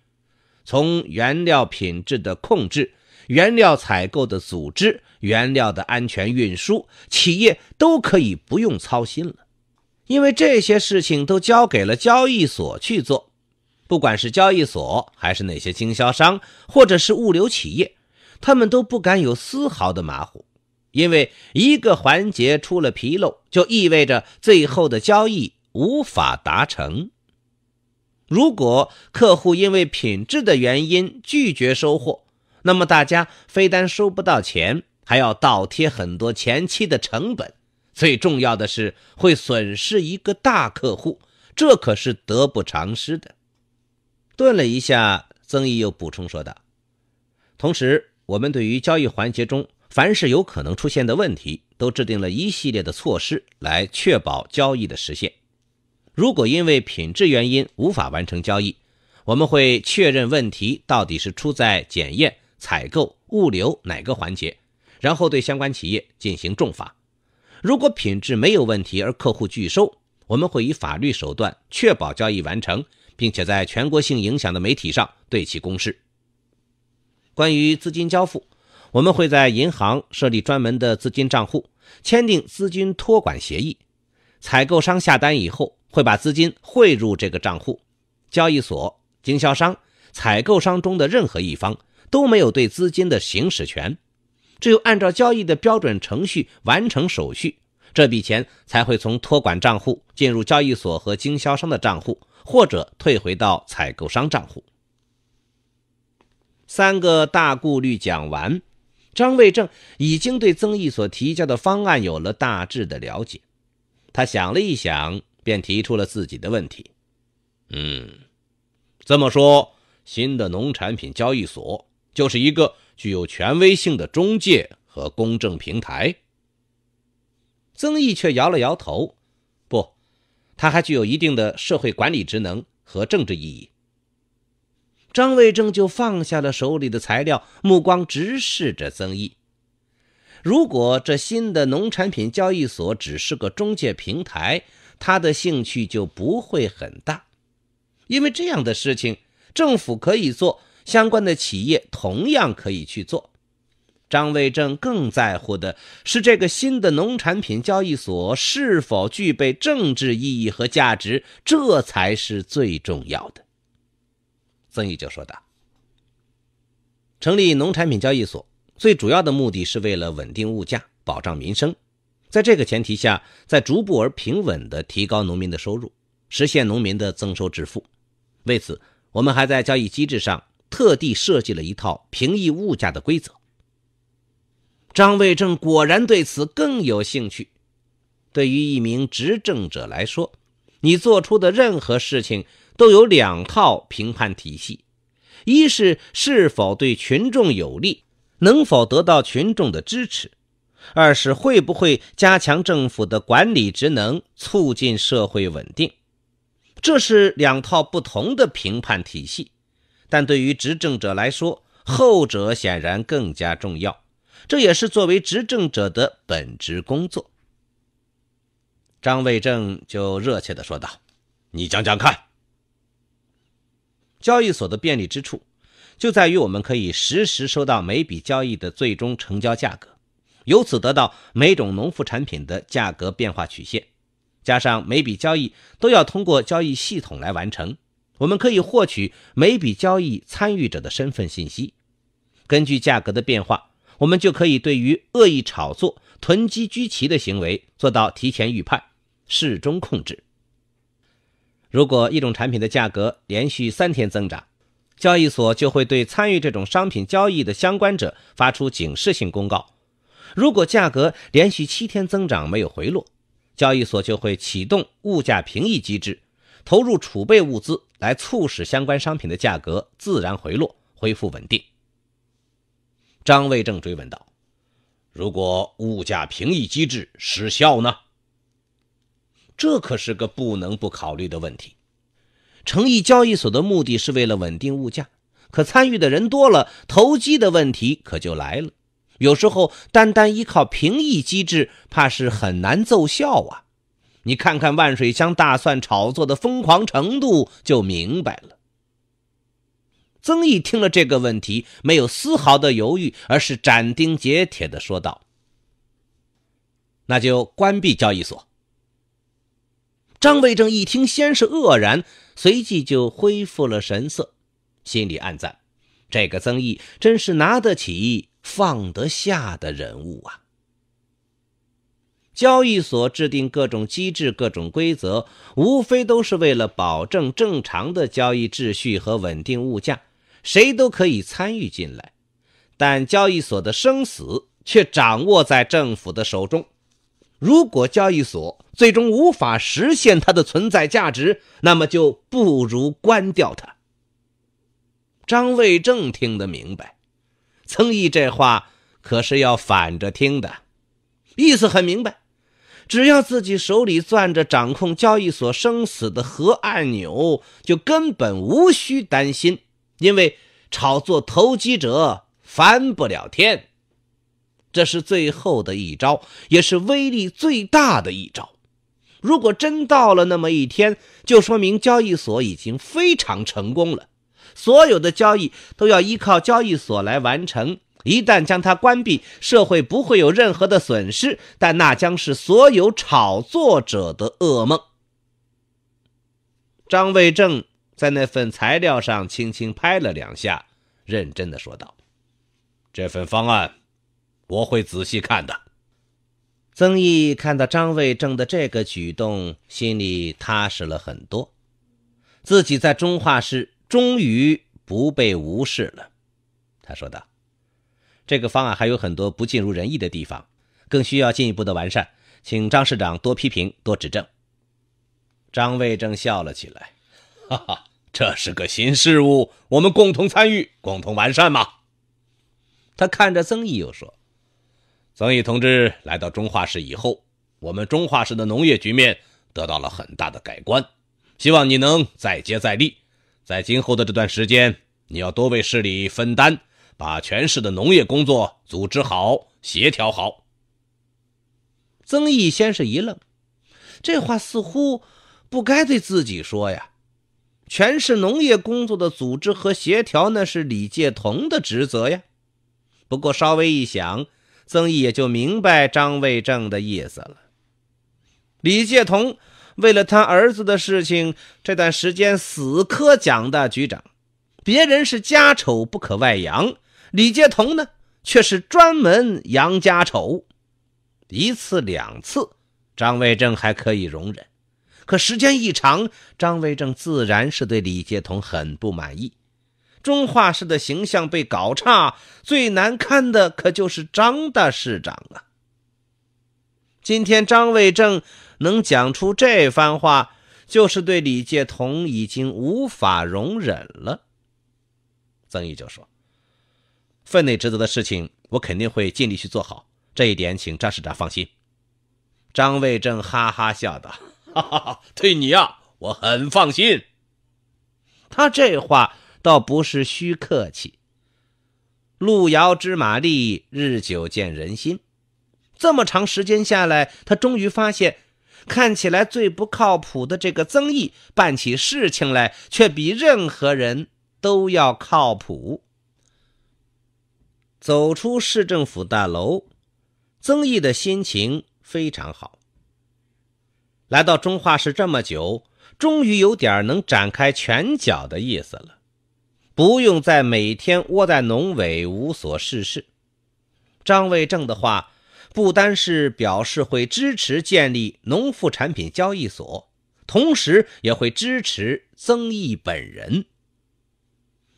从原料品质的控制、原料采购的组织、原料的安全运输，企业都可以不用操心了，因为这些事情都交给了交易所去做。不管是交易所，还是那些经销商，或者是物流企业，他们都不敢有丝毫的马虎。因为一个环节出了纰漏，就意味着最后的交易无法达成。如果客户因为品质的原因拒绝收货，那么大家非但收不到钱，还要倒贴很多前期的成本。最重要的是会损失一个大客户，这可是得不偿失的。顿了一下，曾毅又补充说道：“同时，我们对于交易环节中……”凡是有可能出现的问题，都制定了一系列的措施来确保交易的实现。如果因为品质原因无法完成交易，我们会确认问题到底是出在检验、采购、物流哪个环节，然后对相关企业进行重罚。如果品质没有问题而客户拒收，我们会以法律手段确保交易完成，并且在全国性影响的媒体上对其公示。关于资金交付。我们会在银行设立专门的资金账户，签订资金托管协议。采购商下单以后，会把资金汇入这个账户。交易所、经销商、采购商中的任何一方都没有对资金的行使权，只有按照交易的标准程序完成手续，这笔钱才会从托管账户进入交易所和经销商的账户，或者退回到采购商账户。三个大顾虑讲完。张卫正已经对曾毅所提交的方案有了大致的了解，他想了一想，便提出了自己的问题：“嗯，这么说，新的农产品交易所就是一个具有权威性的中介和公正平台？”曾毅却摇了摇头：“不，它还具有一定的社会管理职能和政治意义。”张卫正就放下了手里的材料，目光直视着曾毅。如果这新的农产品交易所只是个中介平台，他的兴趣就不会很大，因为这样的事情政府可以做，相关的企业同样可以去做。张卫正更在乎的是这个新的农产品交易所是否具备政治意义和价值，这才是最重要的。曾毅就说道：“成立农产品交易所，最主要的目的是为了稳定物价、保障民生。在这个前提下，在逐步而平稳的提高农民的收入，实现农民的增收致富。为此，我们还在交易机制上特地设计了一套平抑物价的规则。”张卫正果然对此更有兴趣。对于一名执政者来说，你做出的任何事情。都有两套评判体系，一是是否对群众有利，能否得到群众的支持；二是会不会加强政府的管理职能，促进社会稳定。这是两套不同的评判体系，但对于执政者来说，后者显然更加重要。这也是作为执政者的本职工作。张卫正就热切地说道：“你讲讲看。”交易所的便利之处，就在于我们可以实时收到每笔交易的最终成交价格，由此得到每种农副产品的价格变化曲线。加上每笔交易都要通过交易系统来完成，我们可以获取每笔交易参与者的身份信息。根据价格的变化，我们就可以对于恶意炒作、囤积居奇的行为做到提前预判、事中控制。如果一种产品的价格连续三天增长，交易所就会对参与这种商品交易的相关者发出警示性公告；如果价格连续七天增长没有回落，交易所就会启动物价平抑机制，投入储备物资来促使相关商品的价格自然回落，恢复稳定。张卫正追问道：“如果物价平抑机制失效呢？”这可是个不能不考虑的问题。诚意交易所的目的是为了稳定物价，可参与的人多了，投机的问题可就来了。有时候单单依靠平议机制，怕是很难奏效啊！你看看万水乡大蒜炒作的疯狂程度，就明白了。曾毅听了这个问题，没有丝毫的犹豫，而是斩钉截铁的说道：“那就关闭交易所。”张卫正一听，先是愕然，随即就恢复了神色，心里暗赞：“这个曾毅真是拿得起放得下的人物啊！”交易所制定各种机制、各种规则，无非都是为了保证正常的交易秩序和稳定物价，谁都可以参与进来。但交易所的生死却掌握在政府的手中。如果交易所最终无法实现它的存在价值，那么就不如关掉它。张卫正听得明白，曾毅这话可是要反着听的，意思很明白：只要自己手里攥着掌控交易所生死的核按钮，就根本无需担心，因为炒作投机者翻不了天。这是最后的一招，也是威力最大的一招。如果真到了那么一天，就说明交易所已经非常成功了。所有的交易都要依靠交易所来完成。一旦将它关闭，社会不会有任何的损失，但那将是所有炒作者的噩梦。张卫正在那份材料上轻轻拍了两下，认真的说道：“这份方案。”我会仔细看的。曾毅看到张卫正的这个举动，心里踏实了很多。自己在中化市终于不被无视了。他说道：“这个方案还有很多不尽如人意的地方，更需要进一步的完善，请张市长多批评多指正。”张卫正笑了起来：“哈哈，这是个新事物，我们共同参与，共同完善嘛。”他看着曾毅，又说。曾毅同志来到中化市以后，我们中化市的农业局面得到了很大的改观。希望你能再接再厉，在今后的这段时间，你要多为市里分担，把全市的农业工作组织好、协调好。曾毅先是一愣，这话似乎不该对自己说呀。全市农业工作的组织和协调，那是李介同的职责呀。不过稍微一想。曾毅也就明白张卫正的意思了。李介同为了他儿子的事情，这段时间死磕蒋大局长，别人是家丑不可外扬，李介同呢却是专门扬家丑。一次两次，张卫正还可以容忍，可时间一长，张卫正自然是对李介同很不满意。中化市的形象被搞差，最难堪的可就是张大市长啊！今天张卫正能讲出这番话，就是对李介同已经无法容忍了。曾毅就说：“分内职责的事情，我肯定会尽力去做好，这一点请张市长放心。”张卫正哈哈笑道：“哈哈哈，对你呀，我很放心。”他这话。倒不是虚客气。路遥知马力，日久见人心。这么长时间下来，他终于发现，看起来最不靠谱的这个曾毅，办起事情来却比任何人都要靠谱。走出市政府大楼，曾毅的心情非常好。来到中化市这么久，终于有点能展开拳脚的意思了。不用再每天窝在农委无所事事。张卫正的话，不单是表示会支持建立农副产品交易所，同时也会支持曾毅本人。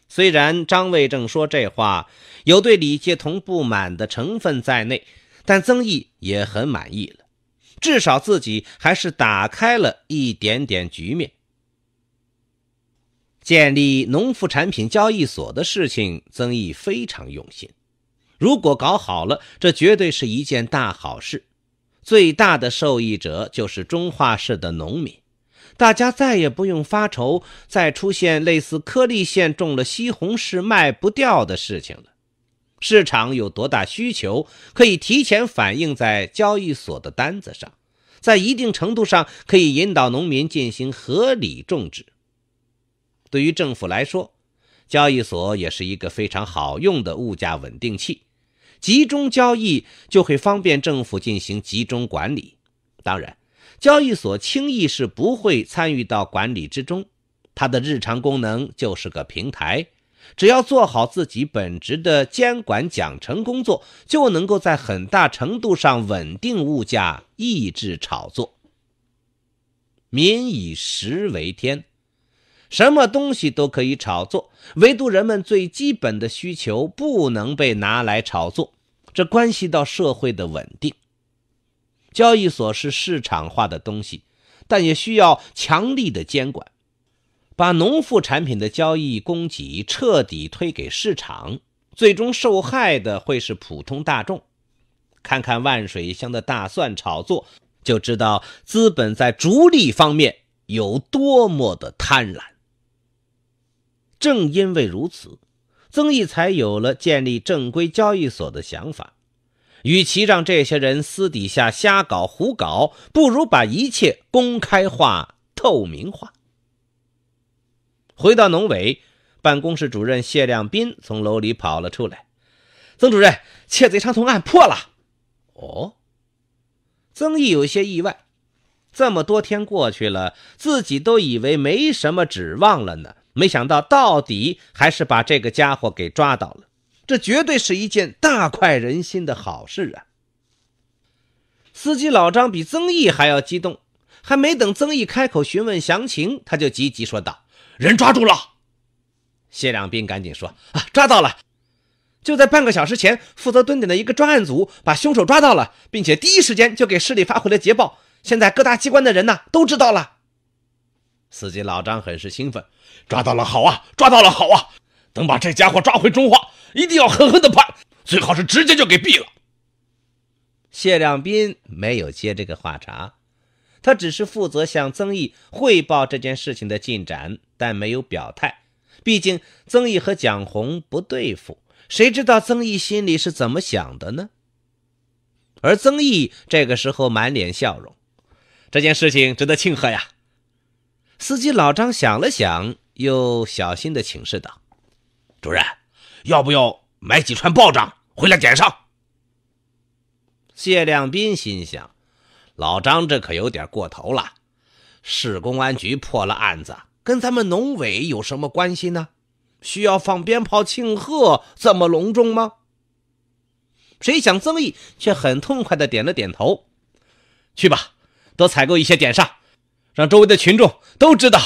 虽然张卫正说这话有对李介同不满的成分在内，但曾毅也很满意了，至少自己还是打开了一点点局面。建立农副产品交易所的事情，曾毅非常用心。如果搞好了，这绝对是一件大好事。最大的受益者就是中化市的农民，大家再也不用发愁再出现类似颗粒县种了西红柿卖不掉的事情了。市场有多大需求，可以提前反映在交易所的单子上，在一定程度上可以引导农民进行合理种植。对于政府来说，交易所也是一个非常好用的物价稳定器。集中交易就会方便政府进行集中管理。当然，交易所轻易是不会参与到管理之中，它的日常功能就是个平台。只要做好自己本职的监管奖惩工作，就能够在很大程度上稳定物价，抑制炒作。民以食为天。什么东西都可以炒作，唯独人们最基本的需求不能被拿来炒作，这关系到社会的稳定。交易所是市场化的东西，但也需要强力的监管。把农副产品的交易供给彻底推给市场，最终受害的会是普通大众。看看万水乡的大蒜炒作，就知道资本在逐利方面有多么的贪婪。正因为如此，曾毅才有了建立正规交易所的想法。与其让这些人私底下瞎搞胡搞，不如把一切公开化、透明化。回到农委办公室，主任谢亮斌从楼里跑了出来：“曾主任，窃贼商痛案破了。”“哦。”曾毅有些意外，这么多天过去了，自己都以为没什么指望了呢。没想到，到底还是把这个家伙给抓到了，这绝对是一件大快人心的好事啊！司机老张比曾毅还要激动，还没等曾毅开口询问详情，他就急急说道：“人抓住了。”谢两兵赶紧说：“啊，抓到了！就在半个小时前，负责蹲点的一个专案组把凶手抓到了，并且第一时间就给市里发回了捷报，现在各大机关的人呢都知道了。”司机老张很是兴奋：“抓到了，好啊！抓到了，好啊！等把这家伙抓回中华，一定要狠狠的判，最好是直接就给毙了。”谢亮斌没有接这个话茬，他只是负责向曾毅汇报这件事情的进展，但没有表态。毕竟曾毅和蒋红不对付，谁知道曾毅心里是怎么想的呢？而曾毅这个时候满脸笑容：“这件事情值得庆贺呀！”司机老张想了想，又小心的请示道：“主任，要不要买几串爆仗回来点上？”谢亮斌心想：“老张这可有点过头了。市公安局破了案子，跟咱们农委有什么关系呢？需要放鞭炮庆贺这么隆重吗？”谁想曾毅却很痛快的点了点头：“去吧，多采购一些，点上。”让周围的群众都知道。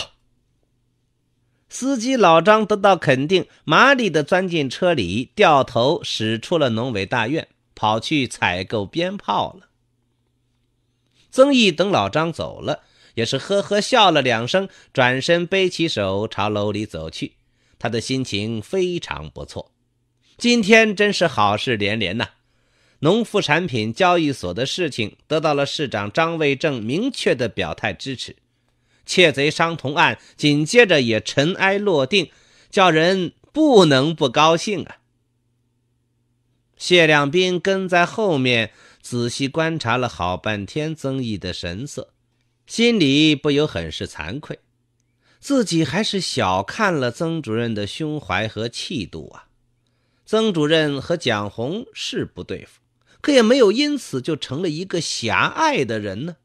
司机老张得到肯定，麻利的钻进车里，掉头驶出了农委大院，跑去采购鞭炮了。曾毅等老张走了，也是呵呵笑了两声，转身背起手朝楼里走去。他的心情非常不错，今天真是好事连连呐。农副产品交易所的事情得到了市长张卫正明确的表态支持，窃贼伤童案紧接着也尘埃落定，叫人不能不高兴啊！谢亮斌跟在后面仔细观察了好半天曾毅的神色，心里不由很是惭愧，自己还是小看了曾主任的胸怀和气度啊！曾主任和蒋红是不对付。可也没有因此就成了一个狭隘的人呢。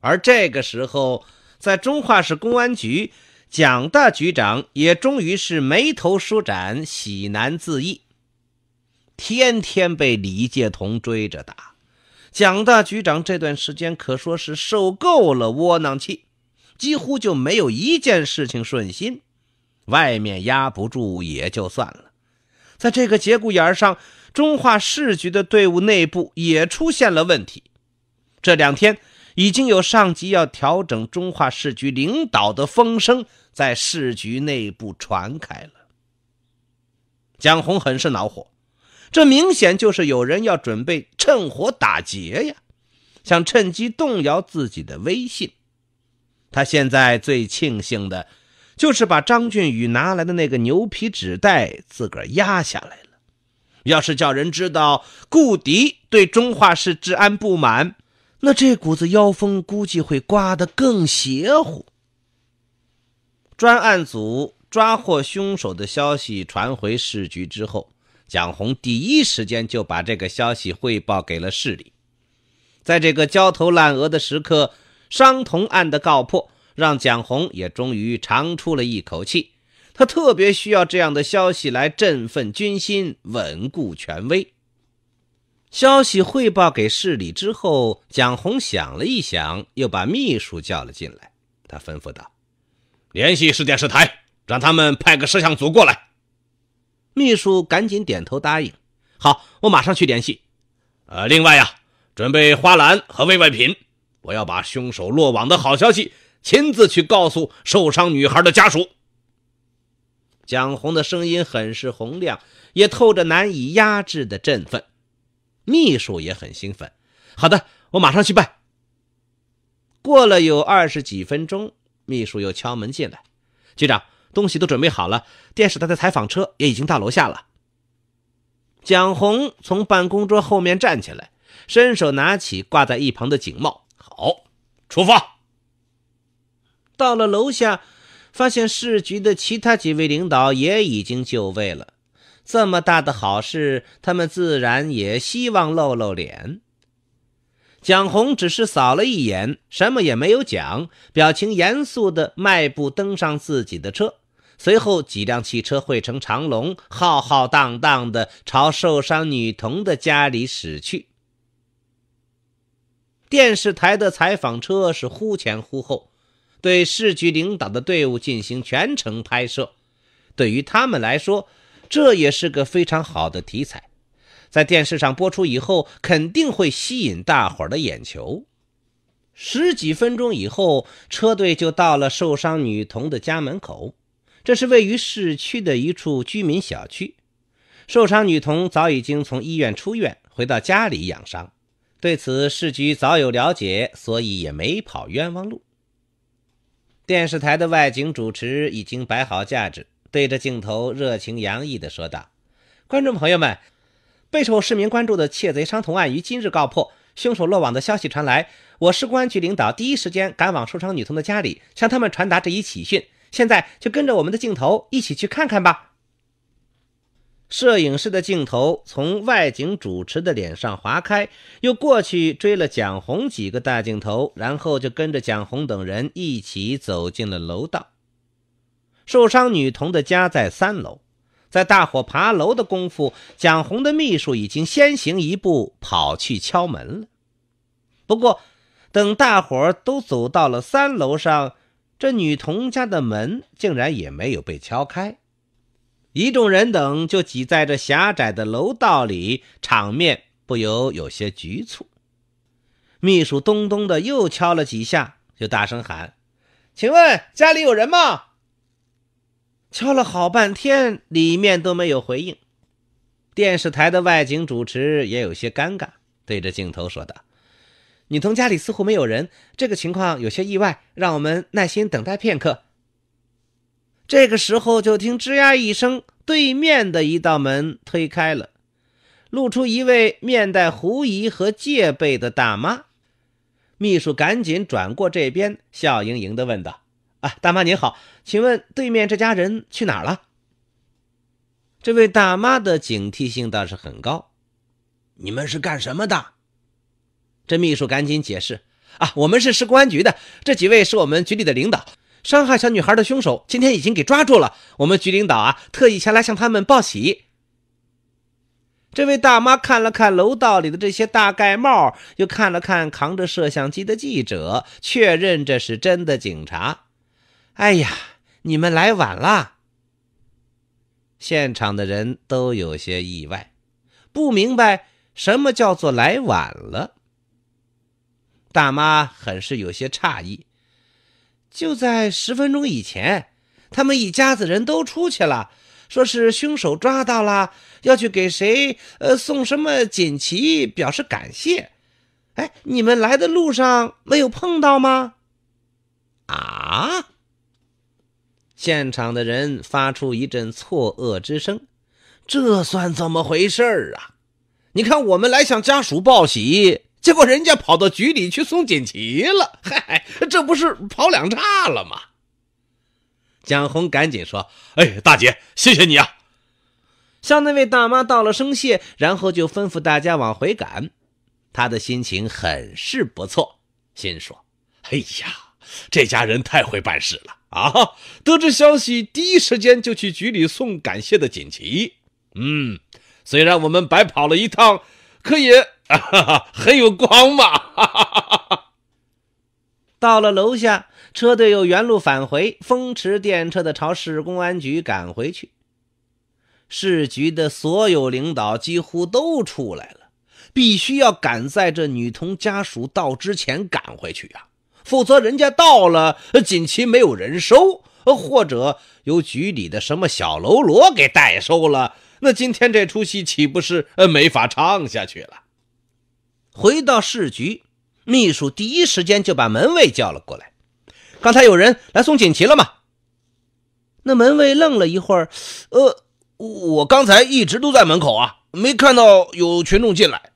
而这个时候，在中化市公安局，蒋大局长也终于是眉头舒展，喜难自抑。天天被李介同追着打，蒋大局长这段时间可说是受够了窝囊气，几乎就没有一件事情顺心。外面压不住也就算了，在这个节骨眼上。中化市局的队伍内部也出现了问题，这两天已经有上级要调整中化市局领导的风声在市局内部传开了。蒋红很是恼火，这明显就是有人要准备趁火打劫呀，想趁机动摇自己的威信。他现在最庆幸的，就是把张俊宇拿来的那个牛皮纸袋自个儿压下来了。要是叫人知道顾迪对中化市治安不满，那这股子妖风估计会刮得更邪乎。专案组抓获凶手的消息传回市局之后，蒋红第一时间就把这个消息汇报给了市里。在这个焦头烂额的时刻，商同案的告破让蒋红也终于长出了一口气。他特别需要这样的消息来振奋军心、稳固权威。消息汇报给市里之后，蒋红想了一想，又把秘书叫了进来。他吩咐道：“联系市电视台，让他们派个摄像组过来。”秘书赶紧点头答应：“好，我马上去联系。”“呃，另外呀，准备花篮和慰问品，我要把凶手落网的好消息亲自去告诉受伤女孩的家属。”蒋红的声音很是洪亮，也透着难以压制的振奋。秘书也很兴奋：“好的，我马上去办。”过了有二十几分钟，秘书又敲门进来：“局长，东西都准备好了，电视台的采访车也已经到楼下了。”蒋红从办公桌后面站起来，伸手拿起挂在一旁的警帽：“好，出发。”到了楼下。发现市局的其他几位领导也已经就位了，这么大的好事，他们自然也希望露露脸。蒋红只是扫了一眼，什么也没有讲，表情严肃的迈步登上自己的车。随后，几辆汽车汇成长龙，浩浩荡荡的朝受伤女童的家里驶去。电视台的采访车是忽前忽后。对市局领导的队伍进行全程拍摄，对于他们来说，这也是个非常好的题材。在电视上播出以后，肯定会吸引大伙儿的眼球。十几分钟以后，车队就到了受伤女童的家门口。这是位于市区的一处居民小区。受伤女童早已经从医院出院，回到家里养伤。对此，市局早有了解，所以也没跑冤枉路。电视台的外景主持已经摆好架子，对着镜头热情洋溢地说道：“观众朋友们，备受市民关注的窃贼伤童案于今日告破，凶手落网的消息传来。我市公安局领导第一时间赶往受伤女童的家里，向他们传达这一喜讯。现在就跟着我们的镜头一起去看看吧。”摄影师的镜头从外景主持的脸上划开，又过去追了蒋红几个大镜头，然后就跟着蒋红等人一起走进了楼道。受伤女童的家在三楼，在大伙爬楼的功夫，蒋红的秘书已经先行一步跑去敲门了。不过，等大伙都走到了三楼上，这女童家的门竟然也没有被敲开。一众人等就挤在这狭窄的楼道里，场面不由有些局促。秘书咚咚的又敲了几下，就大声喊：“请问家里有人吗？”敲了好半天，里面都没有回应。电视台的外景主持也有些尴尬，对着镜头说道：“女童家里似乎没有人，这个情况有些意外，让我们耐心等待片刻。”这个时候，就听“吱呀”一声，对面的一道门推开了，露出一位面带狐疑和戒备的大妈。秘书赶紧转过这边，笑盈盈的问道：“啊，大妈您好，请问对面这家人去哪儿了？”这位大妈的警惕性倒是很高，“你们是干什么的？”这秘书赶紧解释：“啊，我们是市公安局的，这几位是我们局里的领导。”伤害小女孩的凶手今天已经给抓住了。我们局领导啊特意前来向他们报喜。这位大妈看了看楼道里的这些大盖帽，又看了看扛着摄像机的记者，确认这是真的警察。哎呀，你们来晚了！现场的人都有些意外，不明白什么叫做来晚了。大妈很是有些诧异。就在十分钟以前，他们一家子人都出去了，说是凶手抓到了，要去给谁呃送什么锦旗表示感谢。哎，你们来的路上没有碰到吗？啊！现场的人发出一阵错愕之声，这算怎么回事儿啊？你看，我们来向家属报喜。结果人家跑到局里去送锦旗了，嗨，这不是跑两岔了吗？蒋红赶紧说：“哎，大姐，谢谢你啊！”向那位大妈道了声谢，然后就吩咐大家往回赶。他的心情很是不错，心说：“哎呀，这家人太会办事了啊！”得知消息，第一时间就去局里送感谢的锦旗。嗯，虽然我们白跑了一趟，可也…… 很有光嘛！到了楼下，车队又原路返回，风驰电掣的朝市公安局赶回去。市局的所有领导几乎都出来了，必须要赶在这女童家属到之前赶回去啊！否则人家到了锦旗没有人收，呃，或者由局里的什么小喽啰给代收了，那今天这出戏岂不是呃没法唱下去了？回到市局，秘书第一时间就把门卫叫了过来。刚才有人来送锦旗了吗？那门卫愣了一会儿，呃，我刚才一直都在门口啊，没看到有群众进来。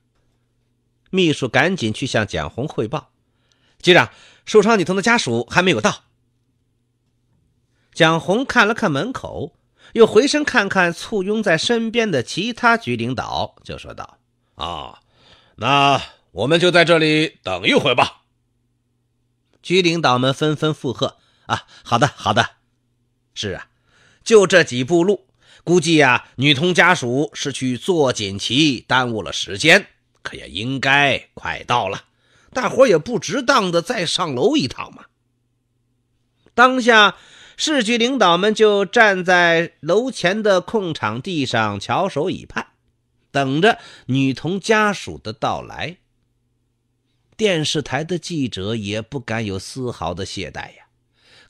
秘书赶紧去向蒋红汇报，局长，受伤女童的家属还没有到。蒋红看了看门口，又回身看看簇拥在身边的其他局领导，就说道：“哦。”那我们就在这里等一会吧。局领导们纷纷附和：“啊，好的，好的。”是啊，就这几步路，估计呀，女童家属是去坐锦旗，耽误了时间，可也应该快到了。大伙也不值当的再上楼一趟嘛。当下，市局领导们就站在楼前的空场地上，翘首以盼。等着女童家属的到来。电视台的记者也不敢有丝毫的懈怠呀，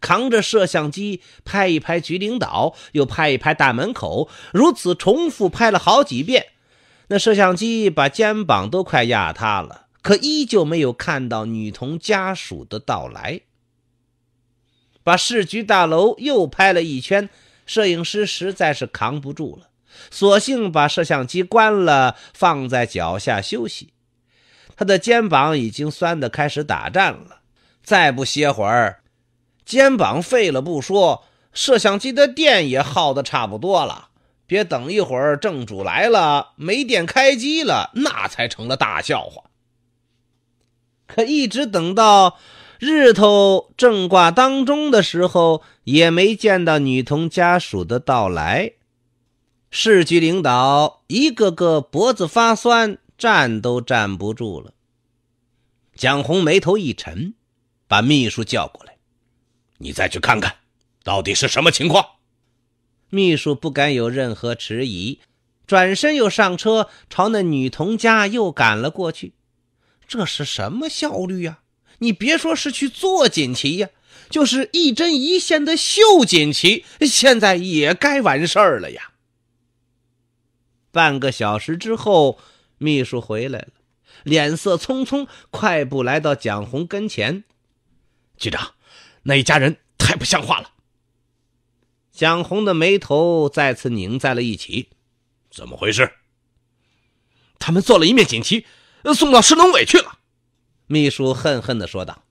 扛着摄像机拍一拍局领导，又拍一拍大门口，如此重复拍了好几遍。那摄像机把肩膀都快压塌了，可依旧没有看到女童家属的到来。把市局大楼又拍了一圈，摄影师实在是扛不住了。索性把摄像机关了，放在脚下休息。他的肩膀已经酸得开始打颤了，再不歇会儿，肩膀废了不说，摄像机的电也耗得差不多了。别等一会儿正主来了，没电开机了，那才成了大笑话。可一直等到日头正挂当中的时候，也没见到女童家属的到来。市局领导一个个脖子发酸，站都站不住了。蒋红眉头一沉，把秘书叫过来：“你再去看看，到底是什么情况？”秘书不敢有任何迟疑，转身又上车，朝那女童家又赶了过去。这是什么效率啊！你别说是去做锦旗呀，就是一针一线的绣锦旗，现在也该完事儿了呀！半个小时之后，秘书回来了，脸色匆匆，快步来到蒋红跟前。局长，那一家人太不像话了。蒋红的眉头再次拧在了一起。怎么回事？他们做了一面锦旗，送到市农委去了。秘书恨恨地说道：“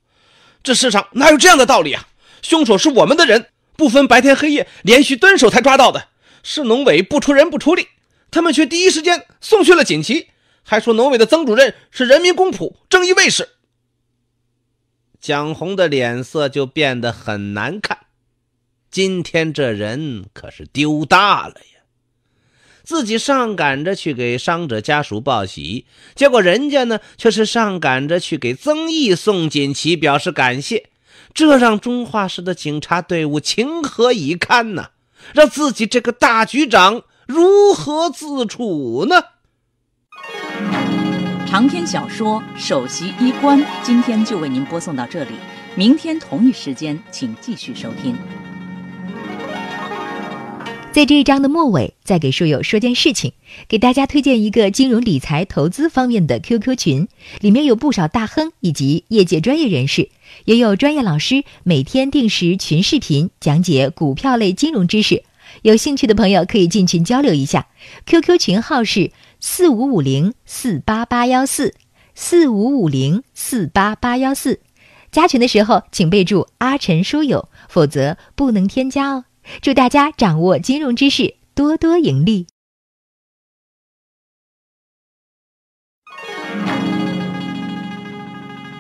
这世上哪有这样的道理啊！凶手是我们的人，不分白天黑夜，连续蹲守才抓到的。市农委不出人不出力。”他们却第一时间送去了锦旗，还说农委的曾主任是人民公仆、正义卫士。蒋红的脸色就变得很难看。今天这人可是丢大了呀！自己上赶着去给伤者家属报喜，结果人家呢却是上赶着去给曾毅送锦旗表示感谢，这让中化市的警察队伍情何以堪呢？让自己这个大局长！如何自处呢？长篇小说《首席医官》今天就为您播送到这里，明天同一时间请继续收听。在这一章的末尾，再给书友说件事情：给大家推荐一个金融理财投资方面的 QQ 群，里面有不少大亨以及业界专业人士，也有专业老师每天定时群视频讲解股票类金融知识。有兴趣的朋友可以进群交流一下，QQ 群号是四五五零四八八幺四四五五零四八八幺四，加群的时候请备注阿晨书友，否则不能添加哦。祝大家掌握金融知识，多多盈利。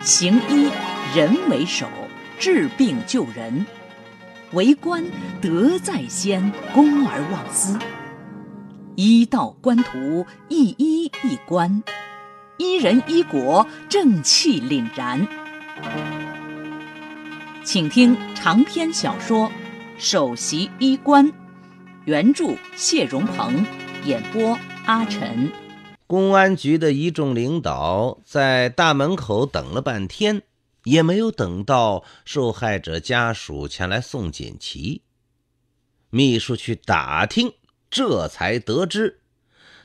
行医，人为首，治病救人。为官德在先，公而忘私。一道官途，一一一官；一人一国，正气凛然。请听长篇小说《首席医官》，原著谢荣鹏，演播阿晨。公安局的一众领导在大门口等了半天。也没有等到受害者家属前来送锦旗，秘书去打听，这才得知，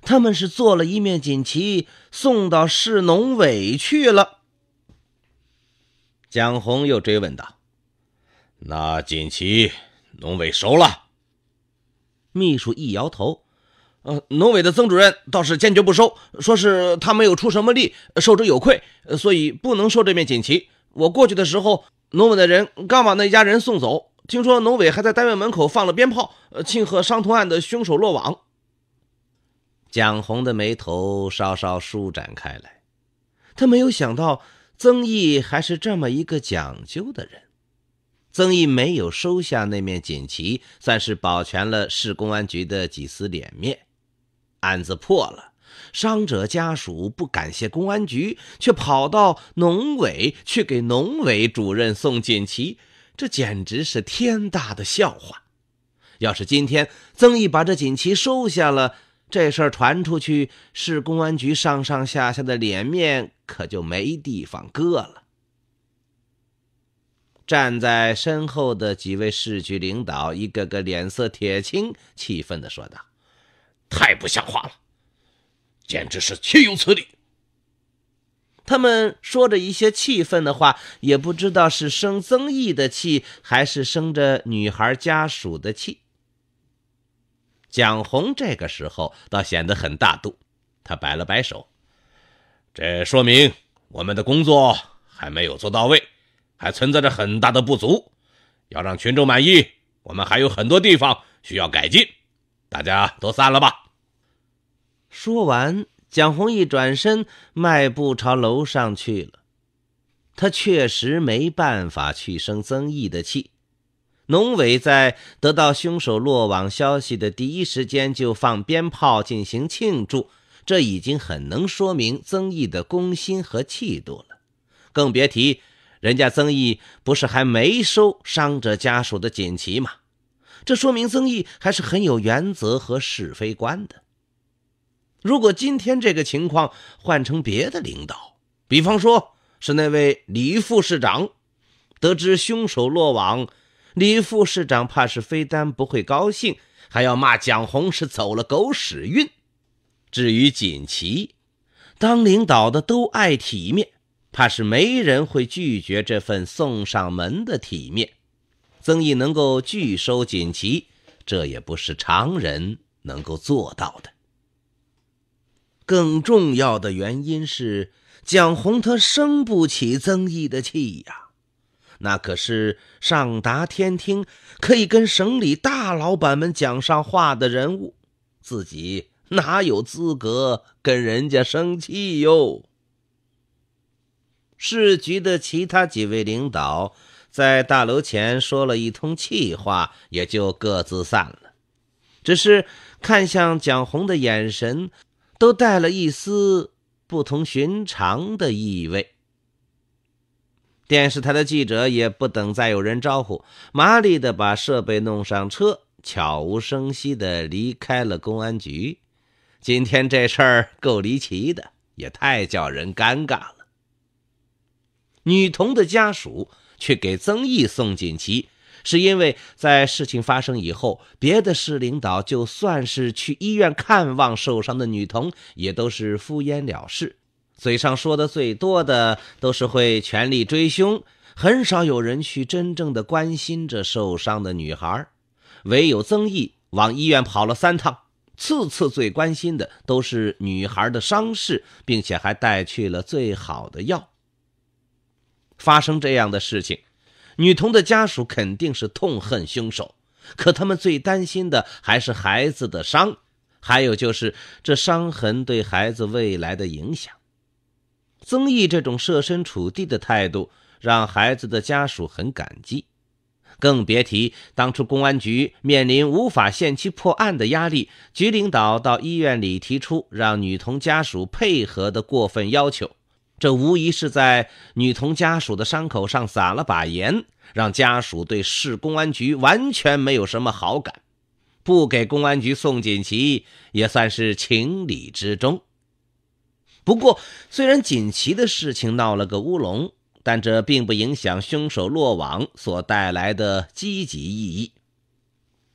他们是做了一面锦旗送到市农委去了。蒋红又追问道：“那锦旗农委收了？”秘书一摇头：“呃，农委的曾主任倒是坚决不收，说是他没有出什么力，受之有愧，所以不能收这面锦旗。”我过去的时候，农委的人刚把那家人送走。听说农委还在单位门口放了鞭炮，呃，庆贺伤痛案的凶手落网。蒋红的眉头稍稍舒展开来，他没有想到曾毅还是这么一个讲究的人。曾毅没有收下那面锦旗，算是保全了市公安局的几丝脸面。案子破了。伤者家属不感谢公安局，却跑到农委去给农委主任送锦旗，这简直是天大的笑话！要是今天曾毅把这锦旗收下了，这事儿传出去，市公安局上上下下的脸面可就没地方搁了。站在身后的几位市局领导一个个脸色铁青，气愤地说道：“太不像话了！”简直是岂有此理！他们说着一些气愤的话，也不知道是生曾毅的气，还是生着女孩家属的气。蒋红这个时候倒显得很大度，他摆了摆手：“这说明我们的工作还没有做到位，还存在着很大的不足。要让群众满意，我们还有很多地方需要改进。大家都散了吧。”说完，蒋红一转身，迈步朝楼上去了。他确实没办法去生曾毅的气。农委在得到凶手落网消息的第一时间就放鞭炮进行庆祝，这已经很能说明曾毅的公心和气度了。更别提，人家曾毅不是还没收伤者家属的锦旗吗？这说明曾毅还是很有原则和是非观的。如果今天这个情况换成别的领导，比方说是那位李副市长，得知凶手落网，李副市长怕是非但不会高兴，还要骂蒋红是走了狗屎运。至于锦旗，当领导的都爱体面，怕是没人会拒绝这份送上门的体面。曾毅能够拒收锦旗，这也不是常人能够做到的。更重要的原因是，蒋红他生不起曾毅的气呀。那可是上达天听，可以跟省里大老板们讲上话的人物，自己哪有资格跟人家生气哟？市局的其他几位领导在大楼前说了一通气话，也就各自散了。只是看向蒋红的眼神。都带了一丝不同寻常的意味。电视台的记者也不等再有人招呼，麻利的把设备弄上车，悄无声息的离开了公安局。今天这事儿够离奇的，也太叫人尴尬了。女童的家属去给曾毅送锦旗。是因为在事情发生以后，别的市领导就算是去医院看望受伤的女童，也都是敷衍了事，嘴上说的最多的都是会全力追凶，很少有人去真正的关心着受伤的女孩。唯有曾毅往医院跑了三趟，次次最关心的都是女孩的伤势，并且还带去了最好的药。发生这样的事情。女童的家属肯定是痛恨凶手，可他们最担心的还是孩子的伤，还有就是这伤痕对孩子未来的影响。曾毅这种设身处地的态度让孩子的家属很感激，更别提当初公安局面临无法限期破案的压力，局领导到医院里提出让女童家属配合的过分要求。这无疑是在女童家属的伤口上撒了把盐，让家属对市公安局完全没有什么好感。不给公安局送锦旗也算是情理之中。不过，虽然锦旗的事情闹了个乌龙，但这并不影响凶手落网所带来的积极意义。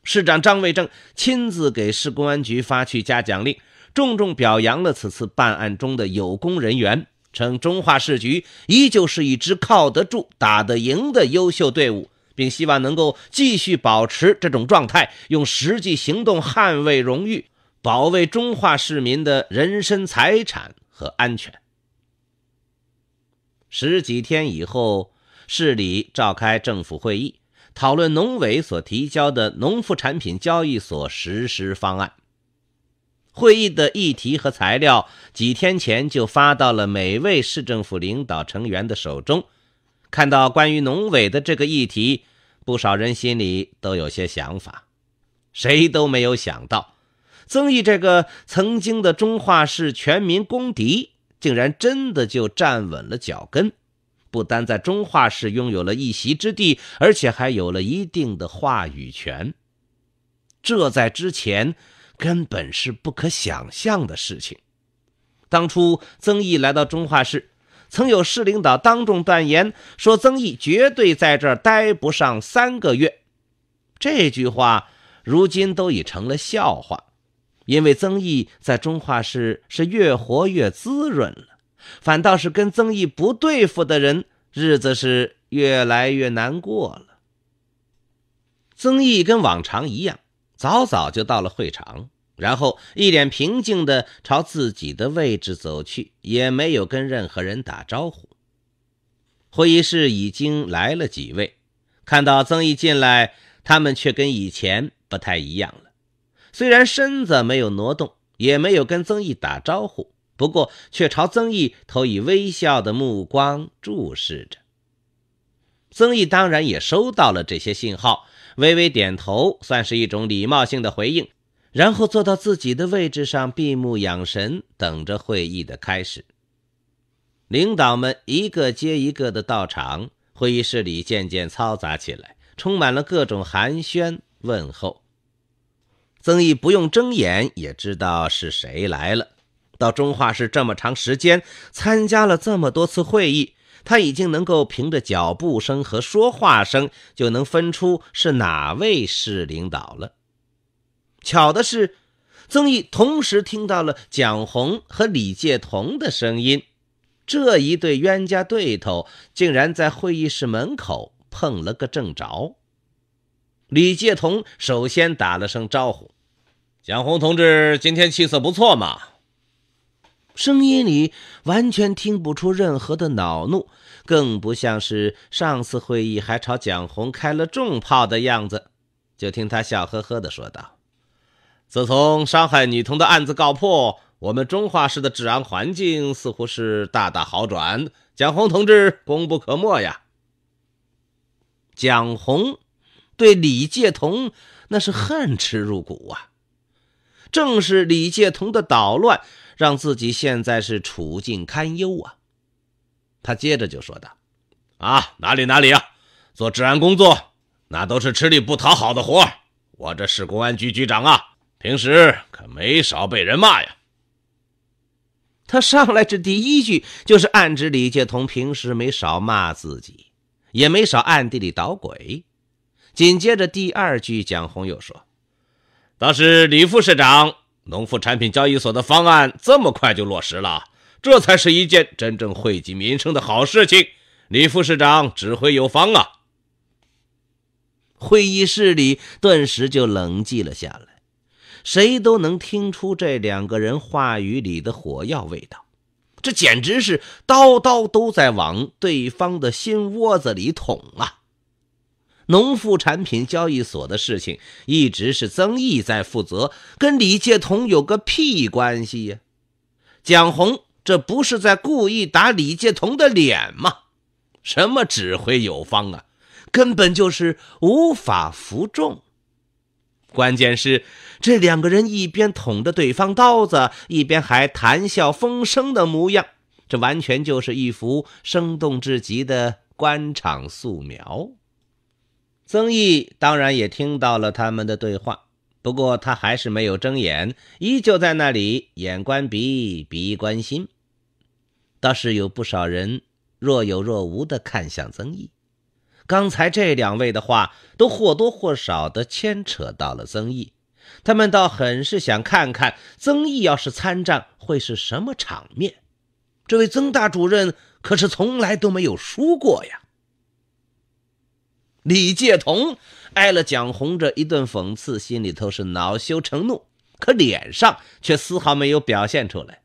市长张卫正亲自给市公安局发去嘉奖令，重重表扬了此次办案中的有功人员。称中化市局依旧是一支靠得住、打得赢的优秀队伍，并希望能够继续保持这种状态，用实际行动捍卫荣誉，保卫中化市民的人身财产和安全。十几天以后，市里召开政府会议，讨论农委所提交的农副产品交易所实施方案。会议的议题和材料几天前就发到了每位市政府领导成员的手中。看到关于农委的这个议题，不少人心里都有些想法。谁都没有想到，曾毅这个曾经的中化市全民公敌，竟然真的就站稳了脚跟。不单在中化市拥有了一席之地，而且还有了一定的话语权。这在之前。根本是不可想象的事情。当初曾毅来到中化市，曾有市领导当众断言说：“曾毅绝对在这儿待不上三个月。”这句话如今都已成了笑话，因为曾毅在中化市是越活越滋润了，反倒是跟曾毅不对付的人，日子是越来越难过了。曾毅跟往常一样。早早就到了会场，然后一脸平静地朝自己的位置走去，也没有跟任何人打招呼。会议室已经来了几位，看到曾毅进来，他们却跟以前不太一样了。虽然身子没有挪动，也没有跟曾毅打招呼，不过却朝曾毅投以微笑的目光注视着。曾毅当然也收到了这些信号。微微点头，算是一种礼貌性的回应，然后坐到自己的位置上，闭目养神，等着会议的开始。领导们一个接一个的到场，会议室里渐渐嘈杂起来，充满了各种寒暄问候。曾毅不用睁眼也知道是谁来了。到中化市这么长时间，参加了这么多次会议。他已经能够凭着脚步声和说话声就能分出是哪位市领导了。巧的是，曾毅同时听到了蒋红和李介同的声音，这一对冤家对头竟然在会议室门口碰了个正着。李介同首先打了声招呼：“蒋红同志，今天气色不错嘛。”声音里完全听不出任何的恼怒，更不像是上次会议还朝蒋红开了重炮的样子。就听他笑呵呵地说道：“自从伤害女童的案子告破，我们中化市的治安环境似乎是大大好转，蒋红同志功不可没呀。”蒋红对李介同那是恨之入骨啊，正是李介同的捣乱。让自己现在是处境堪忧啊！他接着就说道：“啊，哪里哪里啊，做治安工作那都是吃力不讨好的活我这市公安局局长啊，平时可没少被人骂呀。”他上来这第一句就是暗指李介同平时没少骂自己，也没少暗地里捣鬼。紧接着第二句，蒋红又说：“倒是李副市长。”农副产品交易所的方案这么快就落实了，这才是一件真正惠及民生的好事情。李副市长指挥有方啊！会议室里顿时就冷寂了下来，谁都能听出这两个人话语里的火药味道，这简直是刀刀都在往对方的心窝子里捅啊！农副产品交易所的事情一直是曾毅在负责，跟李介同有个屁关系呀！蒋红，这不是在故意打李介同的脸吗？什么指挥有方啊，根本就是无法服众。关键是，这两个人一边捅着对方刀子，一边还谈笑风生的模样，这完全就是一幅生动至极的官场素描。曾毅当然也听到了他们的对话，不过他还是没有睁眼，依旧在那里眼观鼻，鼻观心。倒是有不少人若有若无地看向曾毅。刚才这两位的话都或多或少地牵扯到了曾毅，他们倒很是想看看曾毅要是参战会是什么场面。这位曾大主任可是从来都没有输过呀。李介同挨了蒋红这一顿讽刺，心里头是恼羞成怒，可脸上却丝毫没有表现出来。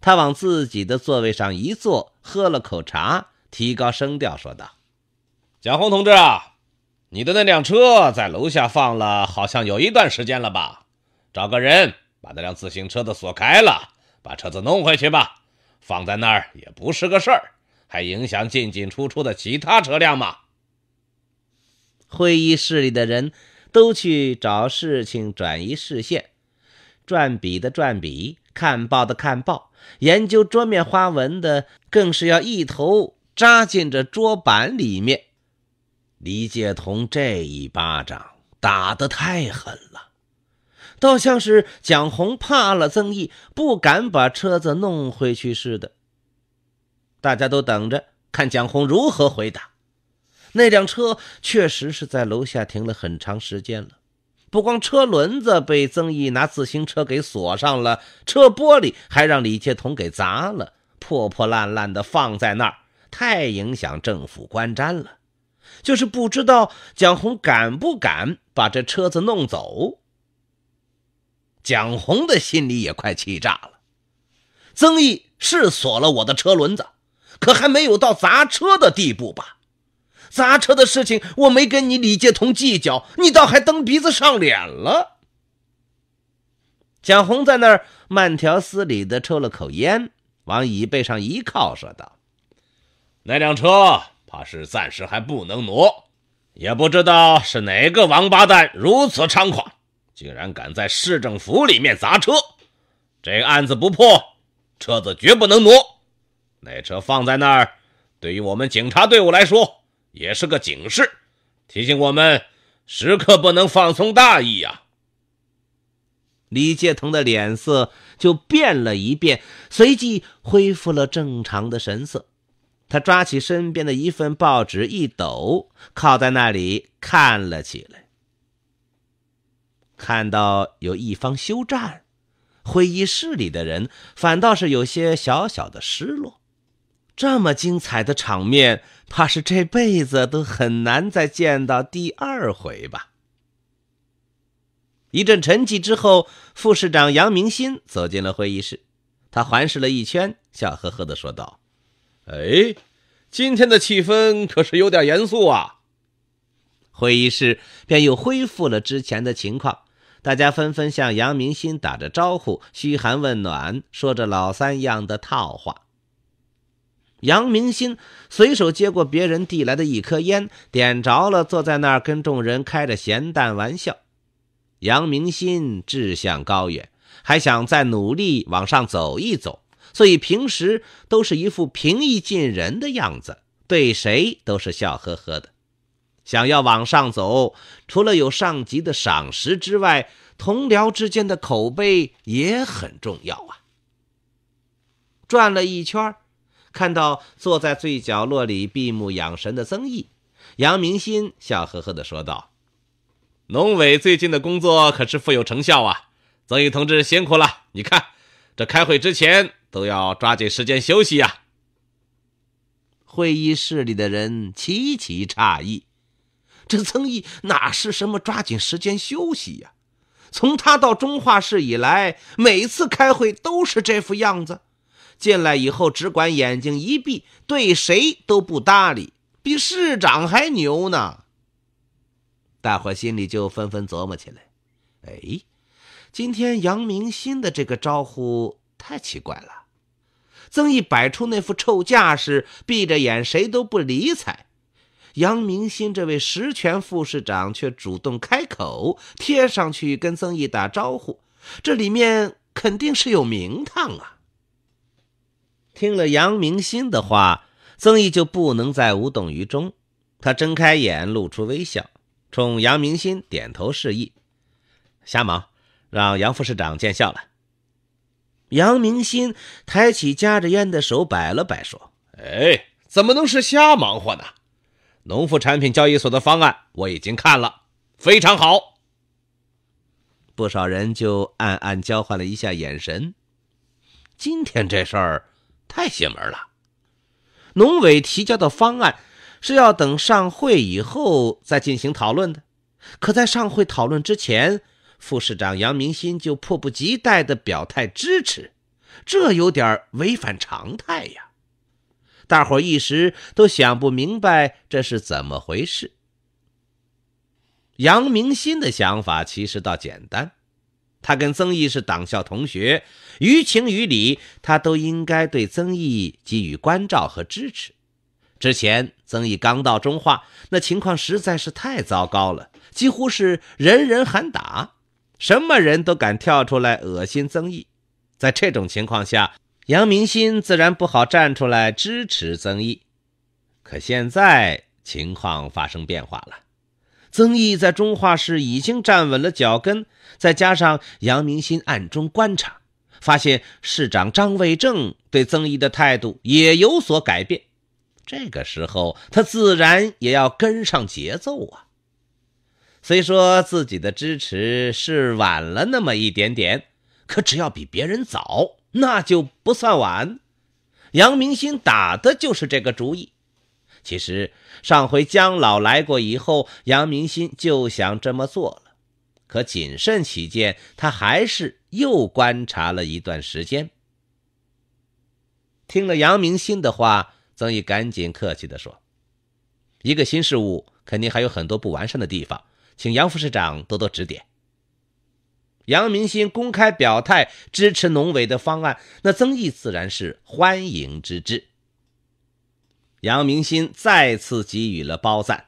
他往自己的座位上一坐，喝了口茶，提高声调说道：“蒋红同志啊，你的那辆车在楼下放了，好像有一段时间了吧？找个人把那辆自行车的锁开了，把车子弄回去吧。放在那儿也不是个事儿，还影响进进出出的其他车辆嘛。”会议室里的人都去找事情转移视线，转笔的转笔，看报的看报，研究桌面花纹的更是要一头扎进这桌板里面。李介同这一巴掌打得太狠了，倒像是蒋红怕了曾毅，不敢把车子弄回去似的。大家都等着看蒋红如何回答。那辆车确实是在楼下停了很长时间了，不光车轮子被曾毅拿自行车给锁上了，车玻璃还让李介同给砸了，破破烂烂的放在那儿，太影响政府观瞻了。就是不知道蒋红敢不敢把这车子弄走。蒋红的心里也快气炸了。曾毅是锁了我的车轮子，可还没有到砸车的地步吧？砸车的事情，我没跟你李介同计较，你倒还蹬鼻子上脸了。蒋洪在那儿慢条斯理的抽了口烟，往椅背上一靠，说道：“那辆车怕是暂时还不能挪，也不知道是哪个王八蛋如此猖狂，竟然敢在市政府里面砸车。这案子不破，车子绝不能挪。那车放在那儿，对于我们警察队伍来说。”也是个警示，提醒我们时刻不能放松大意呀。李介腾的脸色就变了一变，随即恢复了正常的神色。他抓起身边的一份报纸一抖，靠在那里看了起来。看到有一方休战，会议室里的人反倒是有些小小的失落。这么精彩的场面，怕是这辈子都很难再见到第二回吧。一阵沉寂之后，副市长杨明新走进了会议室，他环视了一圈，笑呵呵的说道：“哎，今天的气氛可是有点严肃啊。”会议室便又恢复了之前的情况，大家纷纷向杨明新打着招呼，嘘寒问暖，说着老三样的套话。杨明鑫随手接过别人递来的一颗烟，点着了，坐在那儿跟众人开着闲淡玩笑。杨明鑫志向高远，还想再努力往上走一走，所以平时都是一副平易近人的样子，对谁都是笑呵呵的。想要往上走，除了有上级的赏识之外，同僚之间的口碑也很重要啊。转了一圈。看到坐在最角落里闭目养神的曾毅，杨明新笑呵呵地说道：“农委最近的工作可是富有成效啊，曾毅同志辛苦了。你看，这开会之前都要抓紧时间休息呀。”会议室里的人齐齐诧异：“这曾毅哪是什么抓紧时间休息呀？从他到中化市以来，每次开会都是这副样子。”进来以后只管眼睛一闭，对谁都不搭理，比市长还牛呢。大伙心里就纷纷琢磨起来：哎，今天杨明新的这个招呼太奇怪了。曾毅摆出那副臭架势，闭着眼谁都不理睬，杨明新这位实权副市长却主动开口，贴上去跟曾毅打招呼，这里面肯定是有名堂啊！听了杨明新的话，曾毅就不能再无动于衷。他睁开眼，露出微笑，冲杨明新点头示意：“瞎忙，让杨副市长见笑了。”杨明新抬起夹着烟的手，摆了摆说：“哎，怎么能是瞎忙活呢？农副产品交易所的方案我已经看了，非常好。”不少人就暗暗交换了一下眼神。今天这事儿……太邪门了！农委提交的方案是要等上会以后再进行讨论的，可在上会讨论之前，副市长杨明新就迫不及待的表态支持，这有点违反常态呀！大伙一时都想不明白这是怎么回事。杨明新的想法其实倒简单。他跟曾毅是党校同学，于情于理，他都应该对曾毅给予关照和支持。之前，曾毅刚到中化，那情况实在是太糟糕了，几乎是人人喊打，什么人都敢跳出来恶心曾毅。在这种情况下，杨明鑫自然不好站出来支持曾毅。可现在情况发生变化了。曾毅在中化市已经站稳了脚跟，再加上杨明鑫暗中观察，发现市长张卫正对曾毅的态度也有所改变。这个时候，他自然也要跟上节奏啊。虽说自己的支持是晚了那么一点点，可只要比别人早，那就不算晚。杨明鑫打的就是这个主意。其实上回姜老来过以后，杨明鑫就想这么做了，可谨慎起见，他还是又观察了一段时间。听了杨明鑫的话，曾毅赶紧客气地说：“一个新事物肯定还有很多不完善的地方，请杨副市长多多指点。”杨明鑫公开表态支持农委的方案，那曾毅自然是欢迎之至。杨明鑫再次给予了褒赞，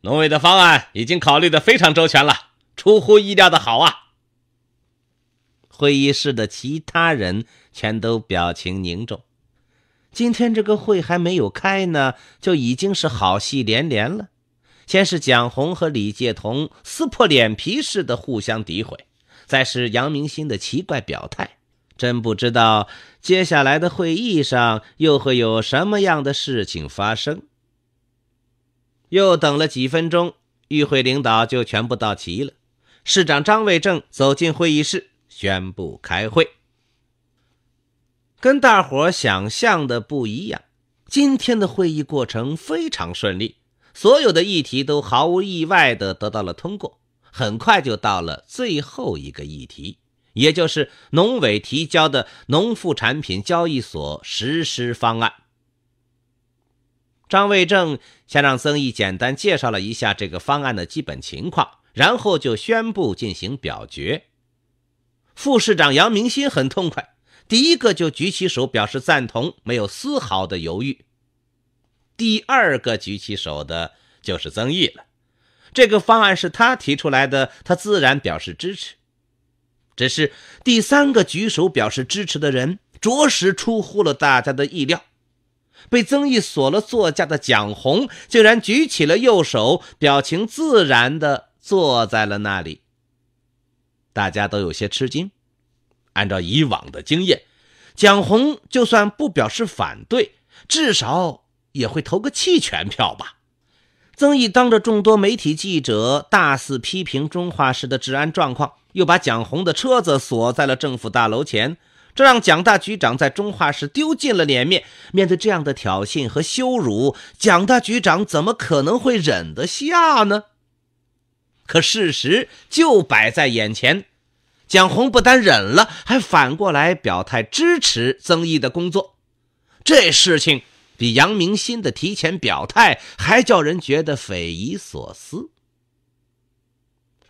农委的方案已经考虑的非常周全了，出乎意料的好啊！会议室的其他人全都表情凝重。今天这个会还没有开呢，就已经是好戏连连了。先是蒋红和李介同撕破脸皮似的互相诋毁，再是杨明鑫的奇怪表态。真不知道接下来的会议上又会有什么样的事情发生。又等了几分钟，与会领导就全部到齐了。市长张卫正走进会议室，宣布开会。跟大伙想象的不一样，今天的会议过程非常顺利，所有的议题都毫无意外的得到了通过。很快就到了最后一个议题。也就是农委提交的农副产品交易所实施方案。张卫正先让曾毅简单介绍了一下这个方案的基本情况，然后就宣布进行表决。副市长杨明新很痛快，第一个就举起手表示赞同，没有丝毫的犹豫。第二个举起手的就是曾毅了，这个方案是他提出来的，他自然表示支持。只是第三个举手表示支持的人，着实出乎了大家的意料。被曾毅锁了座驾的蒋红，竟然举起了右手，表情自然地坐在了那里。大家都有些吃惊。按照以往的经验，蒋红就算不表示反对，至少也会投个弃权票吧。曾毅当着众多媒体记者大肆批评中化市的治安状况。又把蒋红的车子锁在了政府大楼前，这让蒋大局长在中化市丢尽了脸面。面对这样的挑衅和羞辱，蒋大局长怎么可能会忍得下呢？可事实就摆在眼前，蒋红不单忍了，还反过来表态支持曾毅的工作。这事情比杨明新的提前表态还叫人觉得匪夷所思。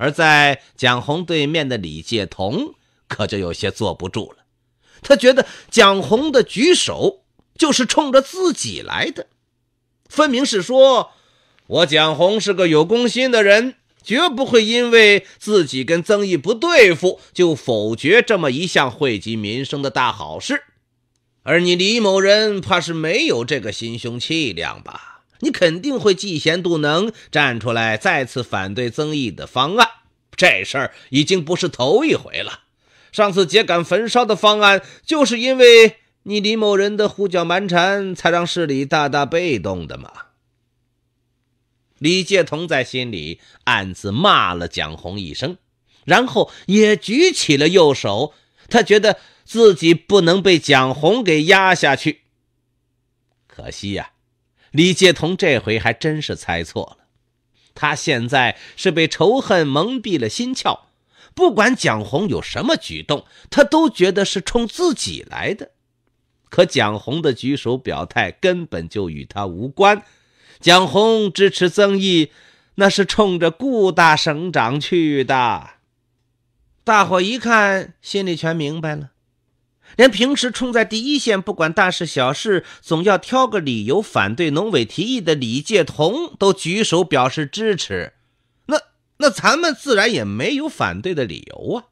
而在蒋红对面的李介同可就有些坐不住了，他觉得蒋红的举手就是冲着自己来的，分明是说，我蒋红是个有公心的人，绝不会因为自己跟曾毅不对付就否决这么一项惠及民生的大好事，而你李某人怕是没有这个心胸气量吧。你肯定会嫉贤妒能，站出来再次反对曾毅的方案。这事儿已经不是头一回了。上次秸秆焚烧的方案，就是因为你李某人的胡搅蛮缠，才让市里大大被动的嘛。李介同在心里暗自骂了蒋红一声，然后也举起了右手。他觉得自己不能被蒋红给压下去。可惜呀。李介同这回还真是猜错了，他现在是被仇恨蒙蔽了心窍，不管蒋红有什么举动，他都觉得是冲自己来的。可蒋红的举手表态根本就与他无关，蒋红支持曾毅，那是冲着顾大省长去的。大伙一看，心里全明白了。连平时冲在第一线，不管大事小事，总要挑个理由反对农委提议的李介同都举手表示支持，那那咱们自然也没有反对的理由啊。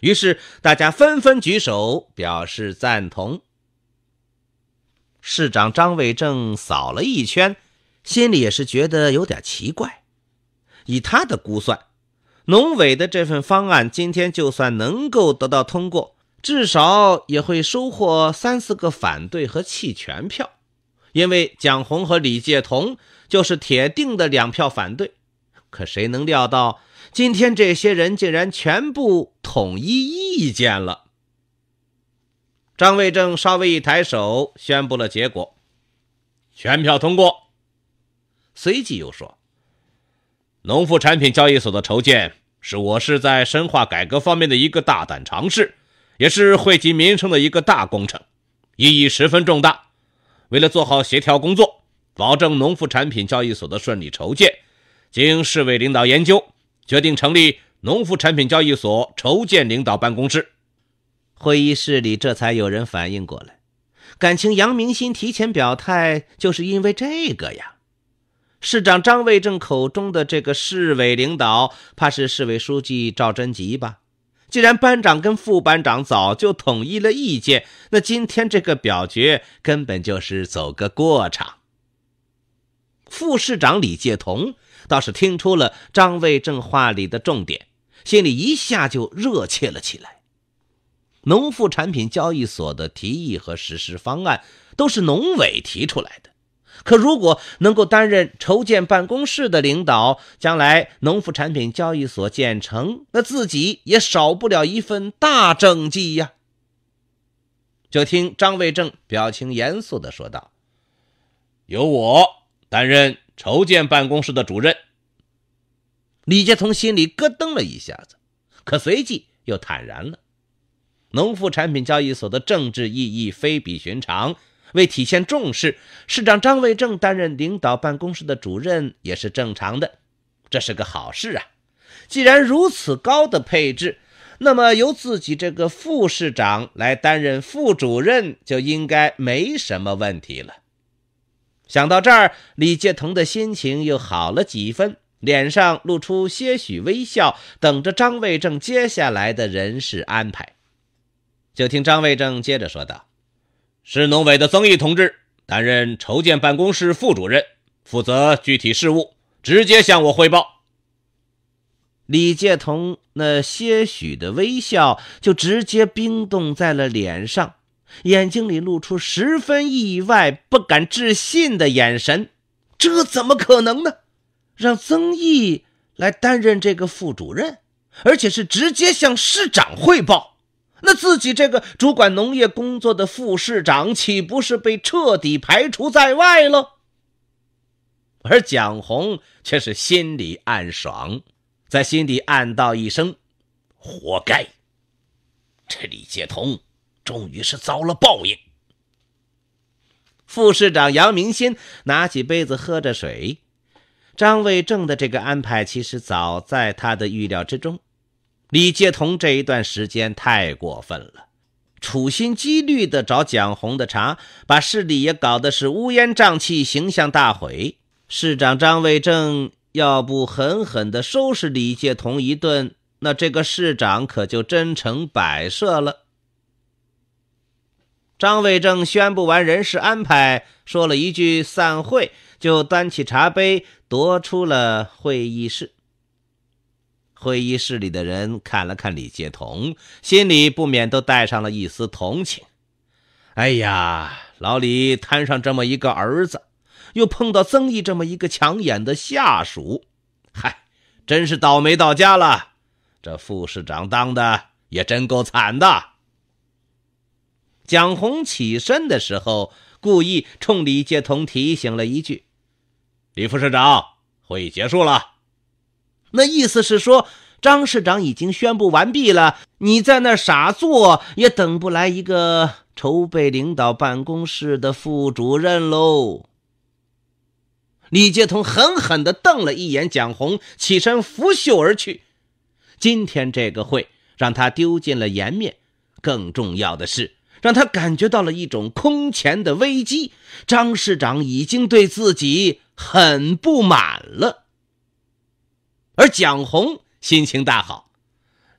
于是大家纷纷举手表示赞同。市长张伟正扫了一圈，心里也是觉得有点奇怪。以他的估算，农委的这份方案今天就算能够得到通过。至少也会收获三四个反对和弃权票，因为蒋红和李介同就是铁定的两票反对。可谁能料到，今天这些人竟然全部统一意见了？张卫正稍微一抬手，宣布了结果：全票通过。随即又说：“农副产品交易所的筹建是我市在深化改革方面的一个大胆尝试。”也是惠及民生的一个大工程，意义十分重大。为了做好协调工作，保证农副产品交易所的顺利筹建，经市委领导研究，决定成立农副产品交易所筹建领导办公室。会议室里这才有人反应过来，感情杨明鑫提前表态就是因为这个呀？市长张卫正口中的这个市委领导，怕是市委书记赵贞吉吧？既然班长跟副班长早就统一了意见，那今天这个表决根本就是走个过场。副市长李介同倒是听出了张卫正话里的重点，心里一下就热切了起来。农副产品交易所的提议和实施方案都是农委提出来的。可如果能够担任筹建办公室的领导，将来农副产品交易所建成，那自己也少不了一份大政绩呀。就听张卫正表情严肃的说道：“由我担任筹建办公室的主任。”李杰从心里咯噔了一下子，可随即又坦然了。农副产品交易所的政治意义非比寻常。为体现重视，市长张卫正担任领导办公室的主任也是正常的，这是个好事啊！既然如此高的配置，那么由自己这个副市长来担任副主任就应该没什么问题了。想到这儿，李介同的心情又好了几分，脸上露出些许微笑，等着张卫正接下来的人事安排。就听张卫正接着说道。市农委的曾毅同志担任筹建办公室副主任，负责具体事务，直接向我汇报。李介同那些许的微笑就直接冰冻在了脸上，眼睛里露出十分意外、不敢置信的眼神。这怎么可能呢？让曾毅来担任这个副主任，而且是直接向市长汇报？那自己这个主管农业工作的副市长，岂不是被彻底排除在外了？而蒋红却是心里暗爽，在心底暗道一声：“活该！”这李杰通终于是遭了报应。副市长杨明新拿起杯子喝着水，张卫正的这个安排，其实早在他的预料之中。李介同这一段时间太过分了，处心积虑地找蒋红的茬，把市里也搞得是乌烟瘴气，形象大毁。市长张卫正要不狠狠地收拾李介同一顿，那这个市长可就真成摆设了。张卫正宣布完人事安排，说了一句“散会”，就端起茶杯，踱出了会议室。会议室里的人看了看李介同，心里不免都带上了一丝同情。哎呀，老李摊上这么一个儿子，又碰到曾毅这么一个抢眼的下属，嗨，真是倒霉到家了。这副市长当的也真够惨的。蒋洪起身的时候，故意冲李介同提醒了一句：“李副市长，会议结束了。”那意思是说，张市长已经宣布完毕了，你在那傻坐也等不来一个筹备领导办公室的副主任喽。李介同狠狠地瞪了一眼蒋红，起身拂袖而去。今天这个会让他丢尽了颜面，更重要的是让他感觉到了一种空前的危机。张市长已经对自己很不满了。而蒋红心情大好，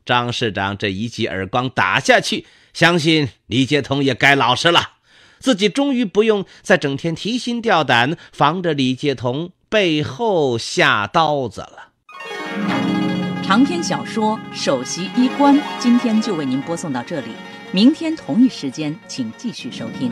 张市长这一记耳光打下去，相信李杰彤也该老实了。自己终于不用再整天提心吊胆，防着李杰彤背后下刀子了。长篇小说《首席医官》，今天就为您播送到这里，明天同一时间，请继续收听。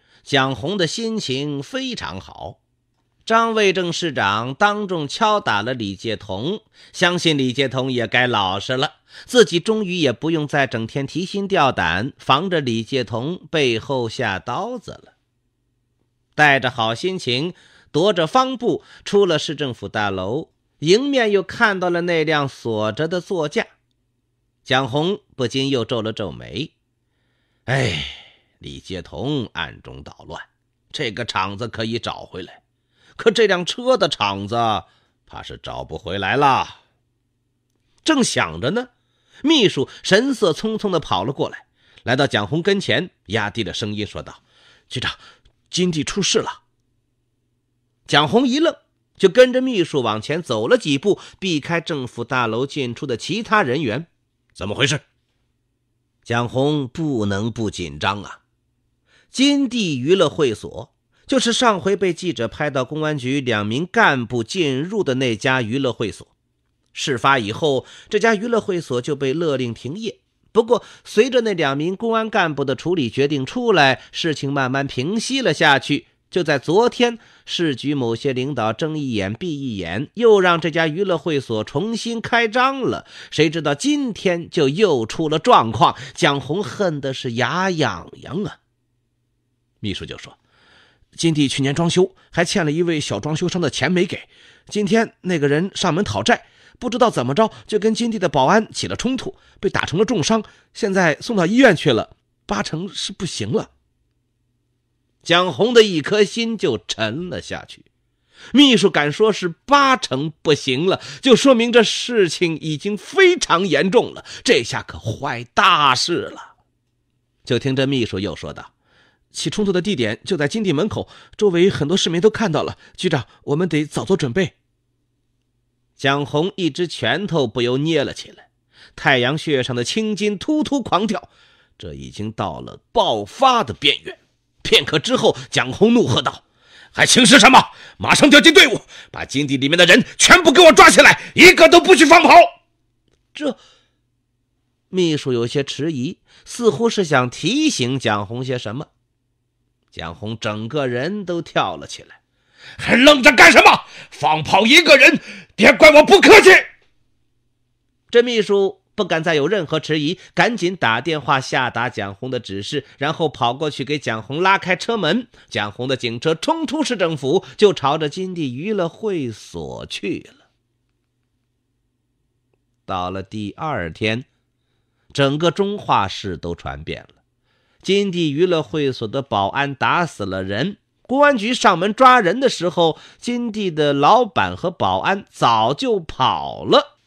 蒋红的心情非常好，张卫正市长当众敲打了李介同，相信李介同也该老实了。自己终于也不用再整天提心吊胆，防着李介同背后下刀子了。带着好心情，踱着方步出了市政府大楼，迎面又看到了那辆锁着的座驾，蒋红不禁又皱了皱眉，哎。李接同暗中捣乱，这个厂子可以找回来，可这辆车的厂子怕是找不回来了。正想着呢，秘书神色匆匆的跑了过来，来到蒋红跟前，压低了声音说道：“局长，金地出事了。”蒋红一愣，就跟着秘书往前走了几步，避开政府大楼进出的其他人员。“怎么回事？”蒋红不能不紧张啊。金地娱乐会所就是上回被记者拍到公安局两名干部进入的那家娱乐会所。事发以后，这家娱乐会所就被勒令停业。不过，随着那两名公安干部的处理决定出来，事情慢慢平息了下去。就在昨天，市局某些领导睁一眼闭一眼，又让这家娱乐会所重新开张了。谁知道今天就又出了状况，蒋红恨的是牙痒痒啊！秘书就说：“金帝去年装修还欠了一位小装修商的钱没给，今天那个人上门讨债，不知道怎么着就跟金帝的保安起了冲突，被打成了重伤，现在送到医院去了，八成是不行了。”蒋红的一颗心就沉了下去。秘书敢说是八成不行了，就说明这事情已经非常严重了，这下可坏大事了。就听这秘书又说道。起冲突的地点就在金地门口，周围很多市民都看到了。局长，我们得早做准备。蒋红一只拳头不由捏了起来，太阳穴上的青筋突突狂跳，这已经到了爆发的边缘。片刻之后，蒋红怒喝道：“还请示什么？马上调集队伍，把金地里面的人全部给我抓起来，一个都不许放跑！”这秘书有些迟疑，似乎是想提醒蒋红些什么。蒋红整个人都跳了起来，还愣着干什么？放跑一个人，别怪我不客气！这秘书不敢再有任何迟疑，赶紧打电话下达蒋红的指示，然后跑过去给蒋红拉开车门。蒋红的警车冲出市政府，就朝着金地娱乐会所去了。到了第二天，整个中化市都传遍了。金地娱乐会所的保安打死了人，公安局上门抓人的时候，金地的老板和保安早就跑了。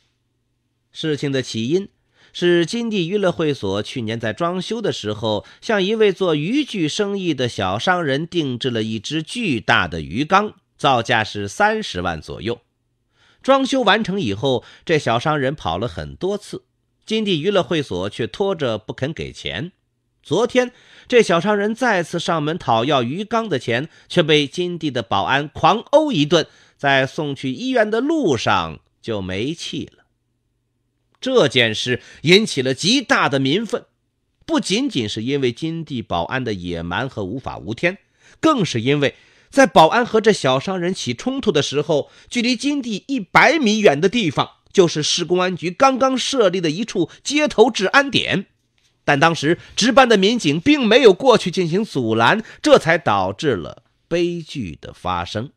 事情的起因是金地娱乐会所去年在装修的时候，向一位做渔具生意的小商人定制了一只巨大的鱼缸，造价是三十万左右。装修完成以后，这小商人跑了很多次，金地娱乐会所却拖着不肯给钱。昨天，这小商人再次上门讨要鱼缸的钱，却被金地的保安狂殴一顿，在送去医院的路上就没气了。这件事引起了极大的民愤，不仅仅是因为金地保安的野蛮和无法无天，更是因为，在保安和这小商人起冲突的时候，距离金地一百米远的地方，就是市公安局刚刚设立的一处街头治安点。但当时值班的民警并没有过去进行阻拦，这才导致了悲剧的发生。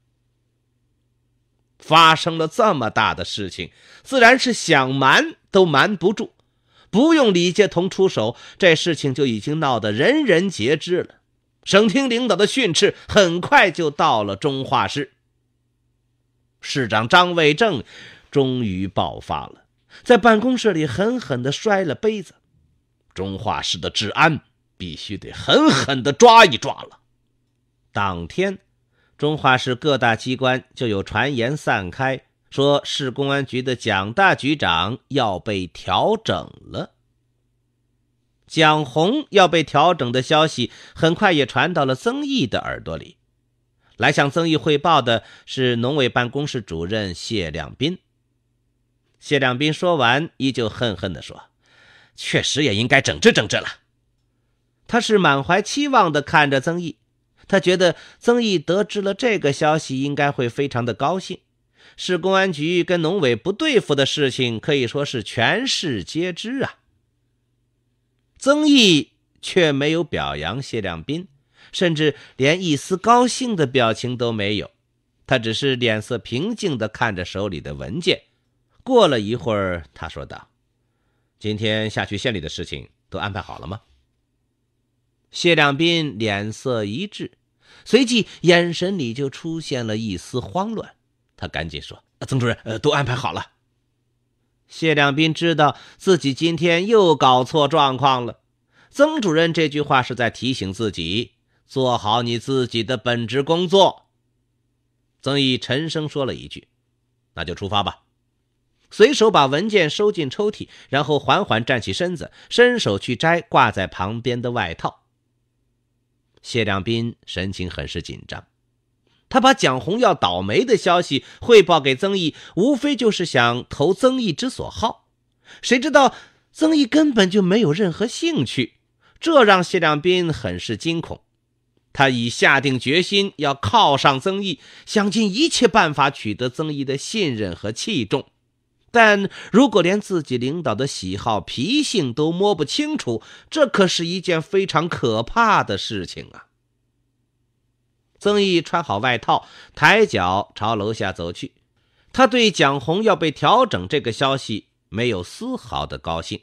发生了这么大的事情，自然是想瞒都瞒不住。不用李介同出手，这事情就已经闹得人人皆知了。省厅领导的训斥很快就到了中化市，市长张伟正终于爆发了，在办公室里狠狠的摔了杯子。中化市的治安必须得狠狠的抓一抓了。当天，中化市各大机关就有传言散开，说市公安局的蒋大局长要被调整了。蒋红要被调整的消息很快也传到了曾毅的耳朵里。来向曾毅汇报的是农委办公室主任谢亮斌。谢亮斌说完，依旧恨恨的说。确实也应该整治整治了。他是满怀期望的看着曾毅，他觉得曾毅得知了这个消息应该会非常的高兴。市公安局跟农委不对付的事情可以说是全市皆知啊。曾毅却没有表扬谢亮斌，甚至连一丝高兴的表情都没有。他只是脸色平静的看着手里的文件。过了一会儿，他说道。今天下去县里的事情都安排好了吗？谢亮斌脸色一滞，随即眼神里就出现了一丝慌乱。他赶紧说：“啊、曾主任，都安排好了。”谢亮斌知道自己今天又搞错状况了。曾主任这句话是在提醒自己做好你自己的本职工作。曾毅沉声说了一句：“那就出发吧。”随手把文件收进抽屉，然后缓缓站起身子，伸手去摘挂在旁边的外套。谢良斌神情很是紧张，他把蒋红要倒霉的消息汇报给曾毅，无非就是想投曾毅之所好。谁知道曾毅根本就没有任何兴趣，这让谢良斌很是惊恐。他已下定决心要靠上曾毅，想尽一切办法取得曾毅的信任和器重。但如果连自己领导的喜好、脾性都摸不清楚，这可是一件非常可怕的事情啊！曾毅穿好外套，抬脚朝楼下走去。他对蒋红要被调整这个消息没有丝毫的高兴。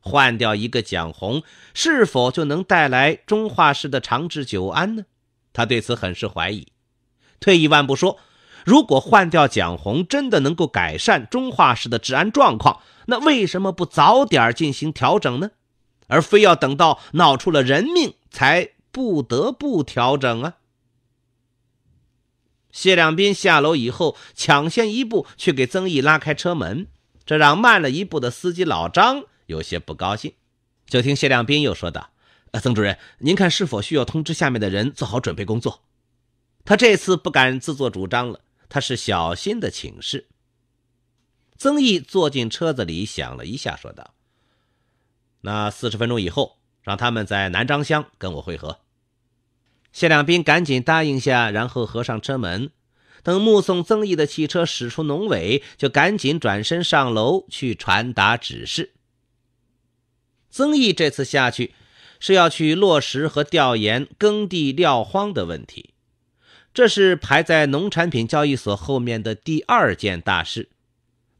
换掉一个蒋红，是否就能带来中化市的长治久安呢？他对此很是怀疑。退一万步说，如果换掉蒋红，真的能够改善中化市的治安状况，那为什么不早点进行调整呢？而非要等到闹出了人命才不得不调整啊？谢亮斌下楼以后，抢先一步去给曾毅拉开车门，这让慢了一步的司机老张有些不高兴。就听谢亮斌又说道：“曾主任，您看是否需要通知下面的人做好准备工作？”他这次不敢自作主张了。他是小心的请示。曾毅坐进车子里，想了一下，说道：“那四十分钟以后，让他们在南张乡跟我会合。”谢亮斌赶紧答应下，然后合上车门，等目送曾毅的汽车驶出农委，就赶紧转身上楼去传达指示。曾毅这次下去是要去落实和调研耕地撂荒的问题。这是排在农产品交易所后面的第二件大事。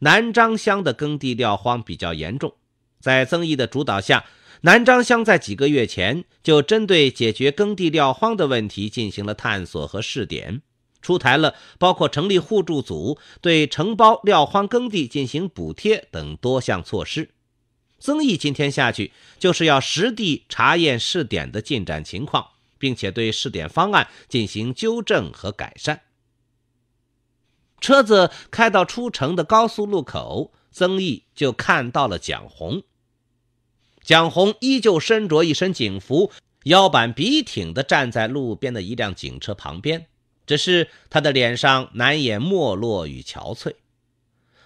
南张乡的耕地撂荒比较严重，在曾毅的主导下，南张乡在几个月前就针对解决耕地撂荒的问题进行了探索和试点，出台了包括成立互助组、对承包撂荒耕地进行补贴等多项措施。曾毅今天下去就是要实地查验试点的进展情况。并且对试点方案进行纠正和改善。车子开到出城的高速路口，曾毅就看到了蒋红。蒋红依旧身着一身警服，腰板笔挺的站在路边的一辆警车旁边，只是他的脸上难掩没落与憔悴。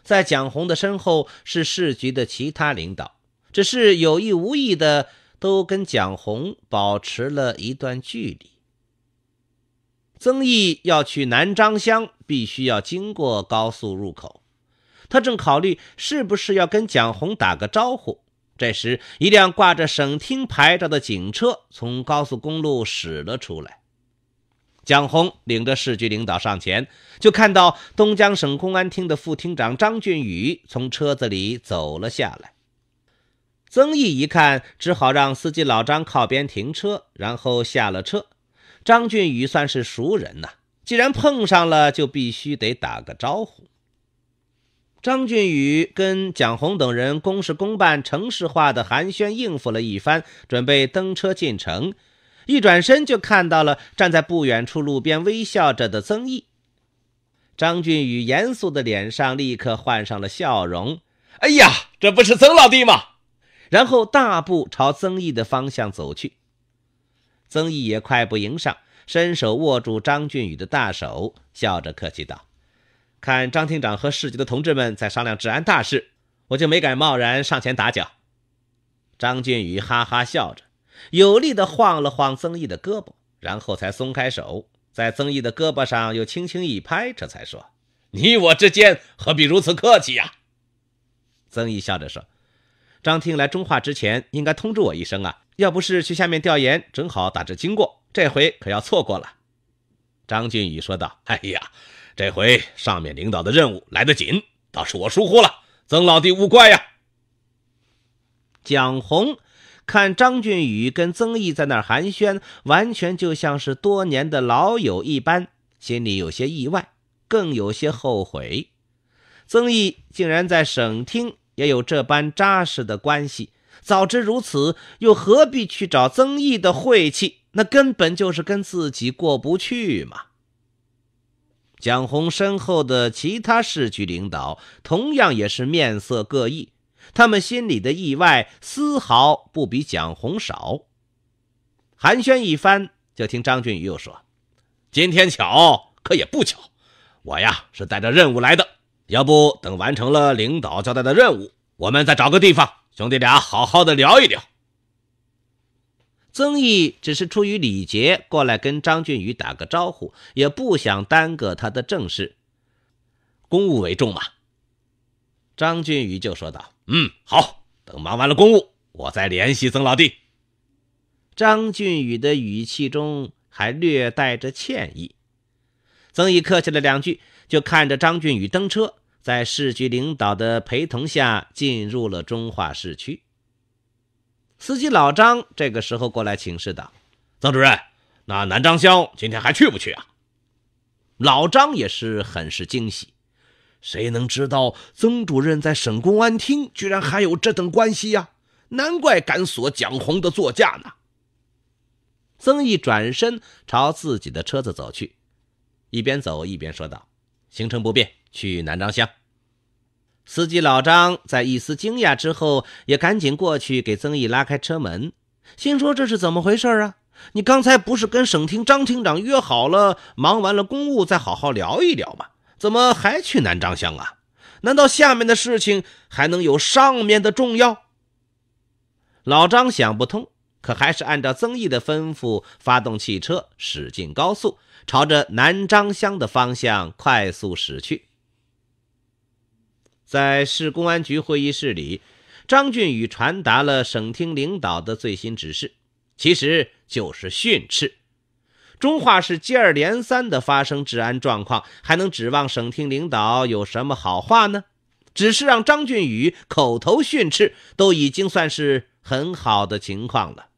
在蒋红的身后是市局的其他领导，只是有意无意的。都跟蒋红保持了一段距离。曾毅要去南漳乡，必须要经过高速入口。他正考虑是不是要跟蒋红打个招呼，这时一辆挂着省厅牌照的警车从高速公路驶了出来。蒋红领着市局领导上前，就看到东江省公安厅的副厅长张俊宇从车子里走了下来。曾毅一看，只好让司机老张靠边停车，然后下了车。张俊宇算是熟人呐，既然碰上了，就必须得打个招呼。张俊宇跟蒋红等人公事公办、城市化的寒暄应付了一番，准备登车进城。一转身就看到了站在不远处路边微笑着的曾毅。张俊宇严肃的脸上立刻换上了笑容。哎呀，这不是曾老弟吗？然后大步朝曾毅的方向走去，曾毅也快步迎上，伸手握住张俊宇的大手，笑着客气道：“看张厅长和市局的同志们在商量治安大事，我就没敢贸然上前打搅。”张俊宇哈哈笑着，有力地晃了晃曾毅的胳膊，然后才松开手，在曾毅的胳膊上又轻轻一拍，这才说：“你我之间何必如此客气呀？”曾毅笑着说。张厅来中化之前应该通知我一声啊！要不是去下面调研，正好打这经过，这回可要错过了。张俊宇说道：“哎呀，这回上面领导的任务来得紧，倒是我疏忽了，曾老弟勿怪呀。”蒋红看张俊宇跟曾毅在那儿寒暄，完全就像是多年的老友一般，心里有些意外，更有些后悔。曾毅竟然在省厅。也有这般扎实的关系，早知如此，又何必去找曾毅的晦气？那根本就是跟自己过不去嘛。蒋红身后的其他市局领导同样也是面色各异，他们心里的意外丝毫不比蒋红少。寒暄一番，就听张俊宇又说：“今天巧，可也不巧，我呀是带着任务来的。”要不等完成了领导交代的任务，我们再找个地方，兄弟俩好好的聊一聊。曾毅只是出于礼节过来跟张俊宇打个招呼，也不想耽搁他的正事，公务为重嘛。张俊宇就说道：“嗯，好，等忙完了公务，我再联系曾老弟。”张俊宇的语气中还略带着歉意。曾毅客气了两句，就看着张俊宇登车。在市局领导的陪同下，进入了中化市区。司机老张这个时候过来请示道：“曾主任，那南张乡今天还去不去啊？”老张也是很是惊喜，谁能知道曾主任在省公安厅居然还有这等关系呀？难怪敢锁蒋红的座驾呢。曾毅转身朝自己的车子走去，一边走一边说道：“行程不变。”去南张乡。司机老张在一丝惊讶之后，也赶紧过去给曾毅拉开车门，心说这是怎么回事啊？你刚才不是跟省厅张厅长约好了，忙完了公务再好好聊一聊吗？怎么还去南张乡啊？难道下面的事情还能有上面的重要？老张想不通，可还是按照曾毅的吩咐，发动汽车，驶进高速，朝着南张乡的方向快速驶去。在市公安局会议室里，张俊宇传达了省厅领导的最新指示，其实就是训斥。中化市接二连三的发生治安状况，还能指望省厅领导有什么好话呢？只是让张俊宇口头训斥，都已经算是很好的情况了。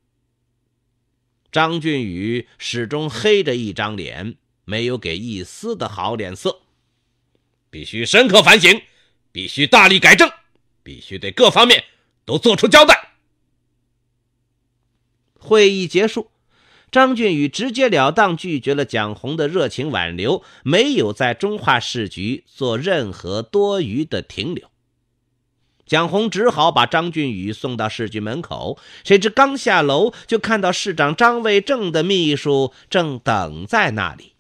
张俊宇始终黑着一张脸，没有给一丝的好脸色。必须深刻反省。必须大力改正，必须对各方面都做出交代。会议结束，张俊宇直截了当拒绝了蒋红的热情挽留，没有在中化市局做任何多余的停留。蒋红只好把张俊宇送到市局门口，谁知刚下楼就看到市长张卫正的秘书正等在那里。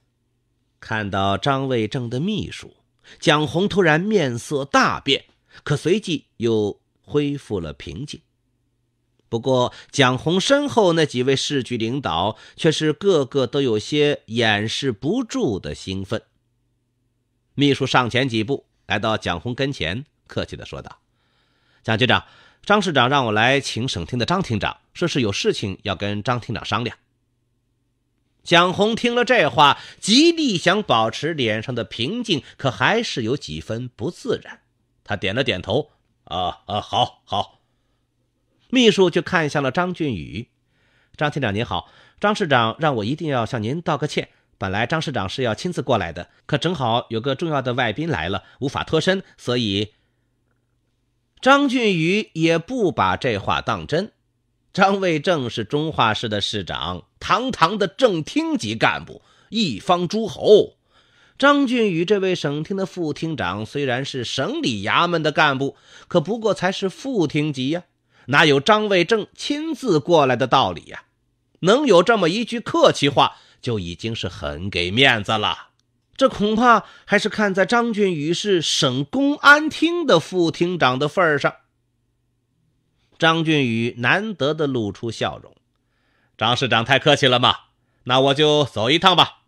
看到张卫正的秘书。蒋红突然面色大变，可随即又恢复了平静。不过，蒋红身后那几位市局领导却是个个都有些掩饰不住的兴奋。秘书上前几步，来到蒋红跟前，客气地说道：“蒋局长，张市长让我来请省厅的张厅长，说是有事情要跟张厅长商量。”蒋红听了这话，极力想保持脸上的平静，可还是有几分不自然。他点了点头：“啊啊，好，好。”秘书就看向了张俊宇：“张厅长您好，张市长让我一定要向您道个歉。本来张市长是要亲自过来的，可正好有个重要的外宾来了，无法脱身，所以……张俊宇也不把这话当真。”张卫正是中化市的市长，堂堂的正厅级干部，一方诸侯。张俊宇这位省厅的副厅长，虽然是省里衙门的干部，可不过才是副厅级呀，哪有张卫正亲自过来的道理呀？能有这么一句客气话，就已经是很给面子了。这恐怕还是看在张俊宇是省公安厅的副厅长的份上。张俊宇难得的露出笑容。张市长太客气了嘛，那我就走一趟吧。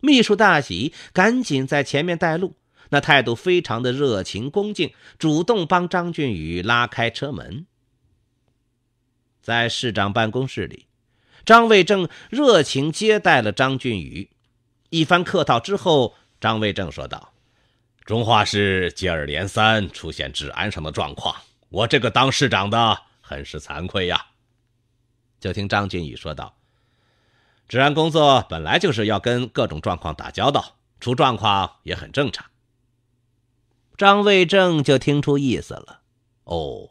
秘书大喜，赶紧在前面带路，那态度非常的热情恭敬，主动帮张俊宇拉开车门。在市长办公室里，张卫正热情接待了张俊宇。一番客套之后，张卫正说道：“中化市接二连三出现治安上的状况。”我这个当市长的很是惭愧呀，就听张俊宇说道：“治安工作本来就是要跟各种状况打交道，出状况也很正常。”张卫正就听出意思了，哦，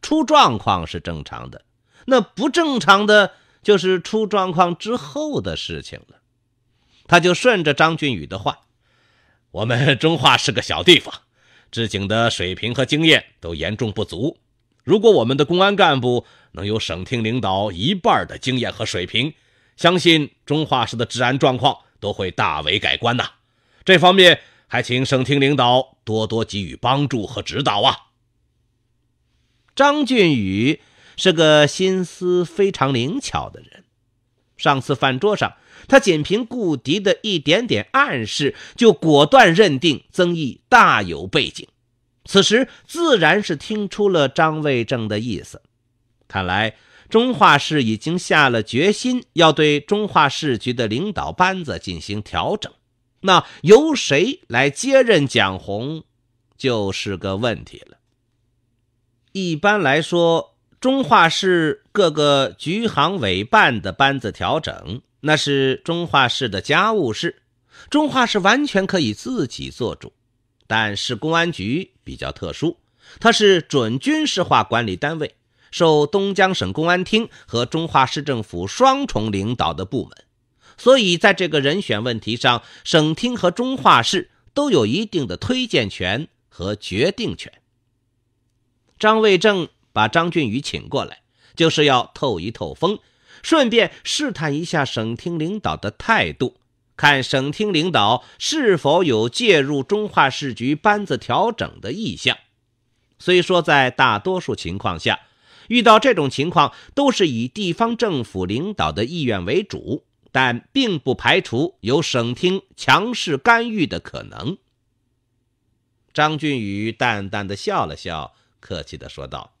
出状况是正常的，那不正常的就是出状况之后的事情了。他就顺着张俊宇的话：“我们中化是个小地方。”治警的水平和经验都严重不足，如果我们的公安干部能有省厅领导一半的经验和水平，相信中化市的治安状况都会大为改观呐。这方面还请省厅领导多多给予帮助和指导啊。张俊宇是个心思非常灵巧的人，上次饭桌上。他仅凭顾迪的一点点暗示，就果断认定曾毅大有背景。此时自然是听出了张卫正的意思，看来中化市已经下了决心，要对中化市局的领导班子进行调整。那由谁来接任蒋红，就是个问题了。一般来说，中化市各个局行委办的班子调整。那是中化市的家务事，中化市完全可以自己做主，但市公安局比较特殊，它是准军事化管理单位，受东江省公安厅和中化市政府双重领导的部门，所以，在这个人选问题上，省厅和中化市都有一定的推荐权和决定权。张卫正把张俊宇请过来，就是要透一透风。顺便试探一下省厅领导的态度，看省厅领导是否有介入中化市局班子调整的意向。虽说在大多数情况下，遇到这种情况都是以地方政府领导的意愿为主，但并不排除有省厅强势干预的可能。张俊宇淡淡的笑了笑，客气的说道：“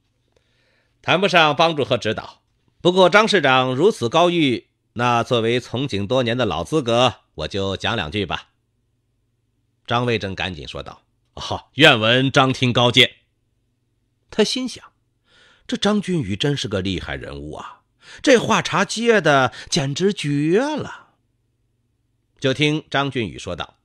谈不上帮助和指导。”不过张市长如此高誉，那作为从警多年的老资格，我就讲两句吧。张卫正赶紧说道：“哦，愿闻张厅高见。”他心想，这张君宇真是个厉害人物啊，这话茬接的简直绝了。就听张君宇说道：“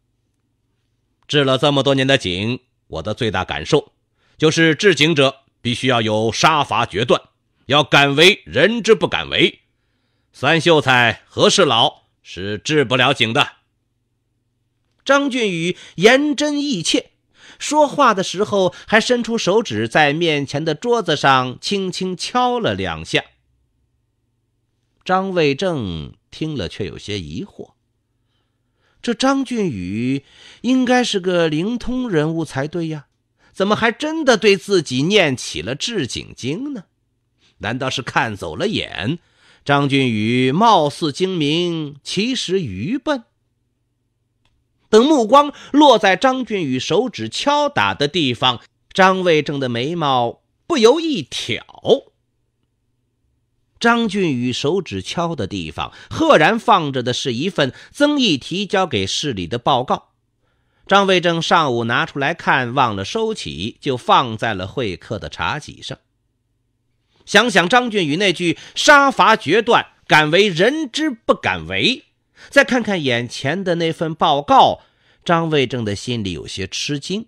治了这么多年的警，我的最大感受，就是治警者必须要有杀伐决断。”要敢为人之不敢为，三秀才何事老是治不了警的。张俊宇言真意切，说话的时候还伸出手指在面前的桌子上轻轻敲了两下。张卫正听了却有些疑惑：这张俊宇应该是个灵通人物才对呀，怎么还真的对自己念起了治警经呢？难道是看走了眼？张俊宇貌似精明，其实愚笨。等目光落在张俊宇手指敲打的地方，张卫正的眉毛不由一挑。张俊宇手指敲的地方，赫然放着的是一份曾毅提交给市里的报告。张卫正上午拿出来看，忘了收起，就放在了会客的茶几上。想想张俊宇那句“杀伐决断，敢为人之不敢为”，再看看眼前的那份报告，张卫正的心里有些吃惊。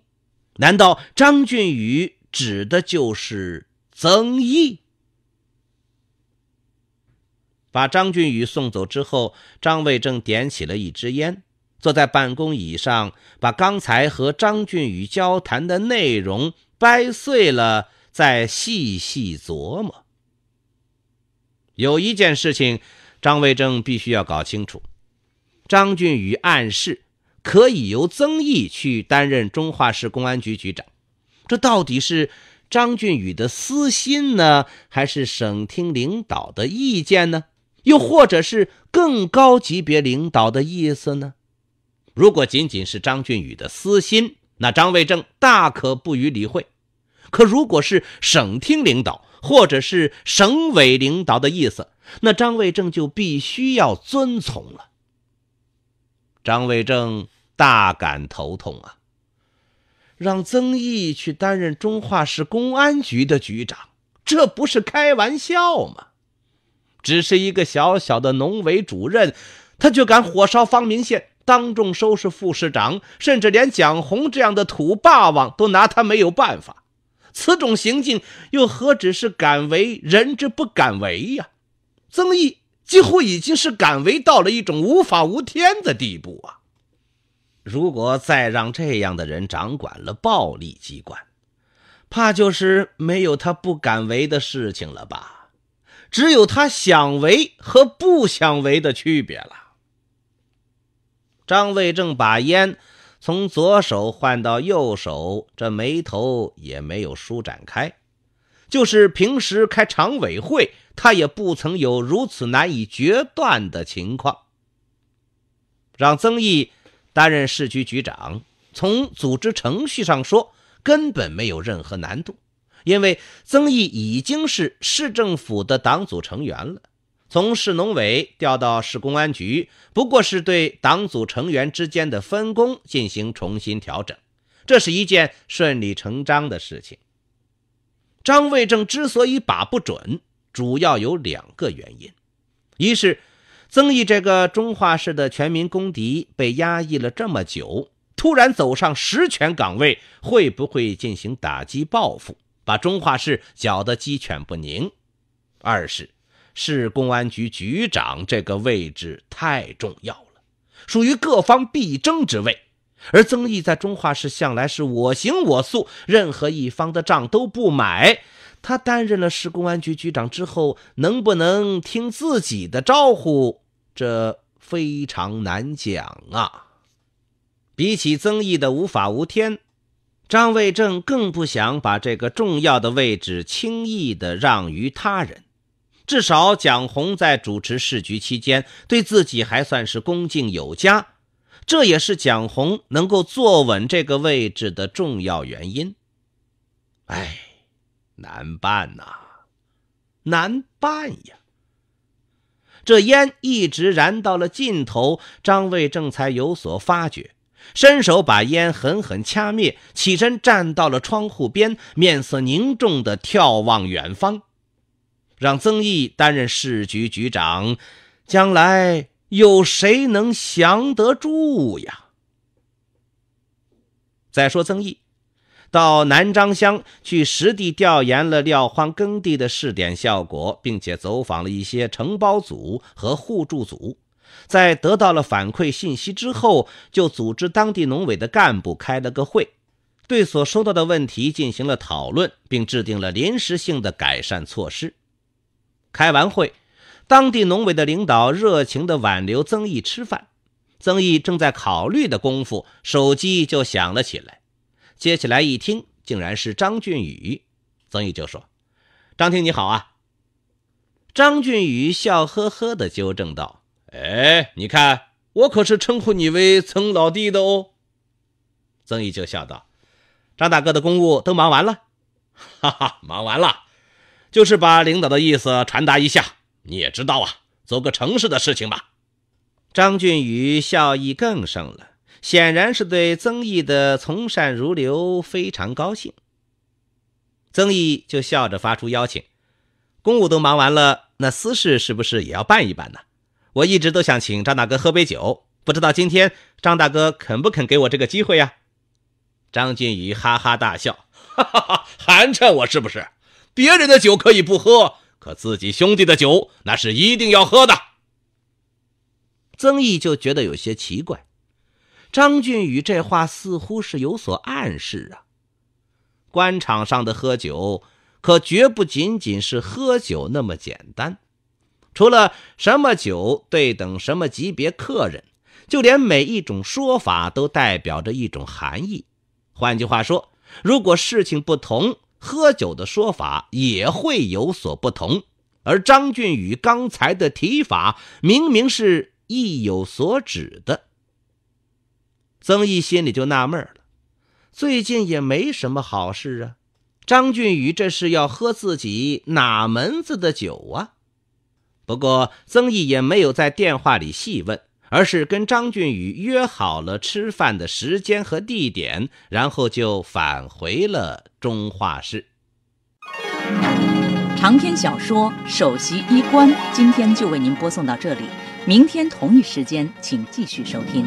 难道张俊宇指的就是曾毅？把张俊宇送走之后，张卫正点起了一支烟，坐在办公椅上，把刚才和张俊宇交谈的内容掰碎了。在细细琢磨，有一件事情，张卫正必须要搞清楚。张俊宇暗示可以由曾毅去担任中化市公安局局长，这到底是张俊宇的私心呢，还是省厅领导的意见呢？又或者是更高级别领导的意思呢？如果仅仅是张俊宇的私心，那张卫正大可不予理会。可如果是省厅领导或者是省委领导的意思，那张卫正就必须要遵从了。张卫正大感头痛啊！让曾毅去担任中化市公安局的局长，这不是开玩笑吗？只是一个小小的农委主任，他就敢火烧方明县，当众收拾副市长，甚至连蒋红这样的土霸王都拿他没有办法。此种行径又何止是敢为人之不敢为呀？曾毅几乎已经是敢为到了一种无法无天的地步啊！如果再让这样的人掌管了暴力机关，怕就是没有他不敢为的事情了吧？只有他想为和不想为的区别了。张卫正把烟。从左手换到右手，这眉头也没有舒展开。就是平时开常委会，他也不曾有如此难以决断的情况。让曾毅担任市局局长，从组织程序上说，根本没有任何难度，因为曾毅已经是市政府的党组成员了。从市农委调到市公安局，不过是对党组成员之间的分工进行重新调整，这是一件顺理成章的事情。张卫正之所以把不准，主要有两个原因：一是曾毅这个中化市的全民公敌被压抑了这么久，突然走上实权岗位，会不会进行打击报复，把中化市搅得鸡犬不宁？二是。市公安局局长这个位置太重要了，属于各方必争之位。而曾毅在中化市向来是我行我素，任何一方的账都不买。他担任了市公安局局长之后，能不能听自己的招呼，这非常难讲啊。比起曾毅的无法无天，张卫正更不想把这个重要的位置轻易的让于他人。至少蒋红在主持市局期间，对自己还算是恭敬有加，这也是蒋红能够坐稳这个位置的重要原因。哎，难办呐，难办呀！这烟一直燃到了尽头，张卫正才有所发觉，伸手把烟狠狠掐灭，起身站到了窗户边，面色凝重地眺望远方。让曾毅担任市局局长，将来有谁能降得住呀？再说曾毅，到南张乡去实地调研了撂荒耕地的试点效果，并且走访了一些承包组和互助组，在得到了反馈信息之后，就组织当地农委的干部开了个会，对所收到的问题进行了讨论，并制定了临时性的改善措施。开完会，当地农委的领导热情的挽留曾毅吃饭。曾毅正在考虑的功夫，手机就响了起来。接起来一听，竟然是张俊宇。曾毅就说：“张厅你好啊。”张俊宇笑呵呵的纠正道：“哎，你看我可是称呼你为曾老弟的哦。”曾毅就笑道：“张大哥的公务都忙完了？”“哈哈，忙完了。”就是把领导的意思传达一下，你也知道啊，做个诚实的事情吧。张俊宇笑意更盛了，显然是对曾毅的从善如流非常高兴。曾毅就笑着发出邀请：“公务都忙完了，那私事是不是也要办一办呢？我一直都想请张大哥喝杯酒，不知道今天张大哥肯不肯给我这个机会呀？”张俊宇哈哈大笑：“哈哈哈，寒碜我是不是？”别人的酒可以不喝，可自己兄弟的酒那是一定要喝的。曾毅就觉得有些奇怪，张俊宇这话似乎是有所暗示啊。官场上的喝酒可绝不仅仅是喝酒那么简单，除了什么酒对等什么级别客人，就连每一种说法都代表着一种含义。换句话说，如果事情不同。喝酒的说法也会有所不同，而张俊宇刚才的提法明明是意有所指的，曾毅心里就纳闷了：最近也没什么好事啊，张俊宇这是要喝自己哪门子的酒啊？不过曾毅也没有在电话里细问。而是跟张俊宇约好了吃饭的时间和地点，然后就返回了中画室。长篇小说《首席医官》，今天就为您播送到这里，明天同一时间请继续收听。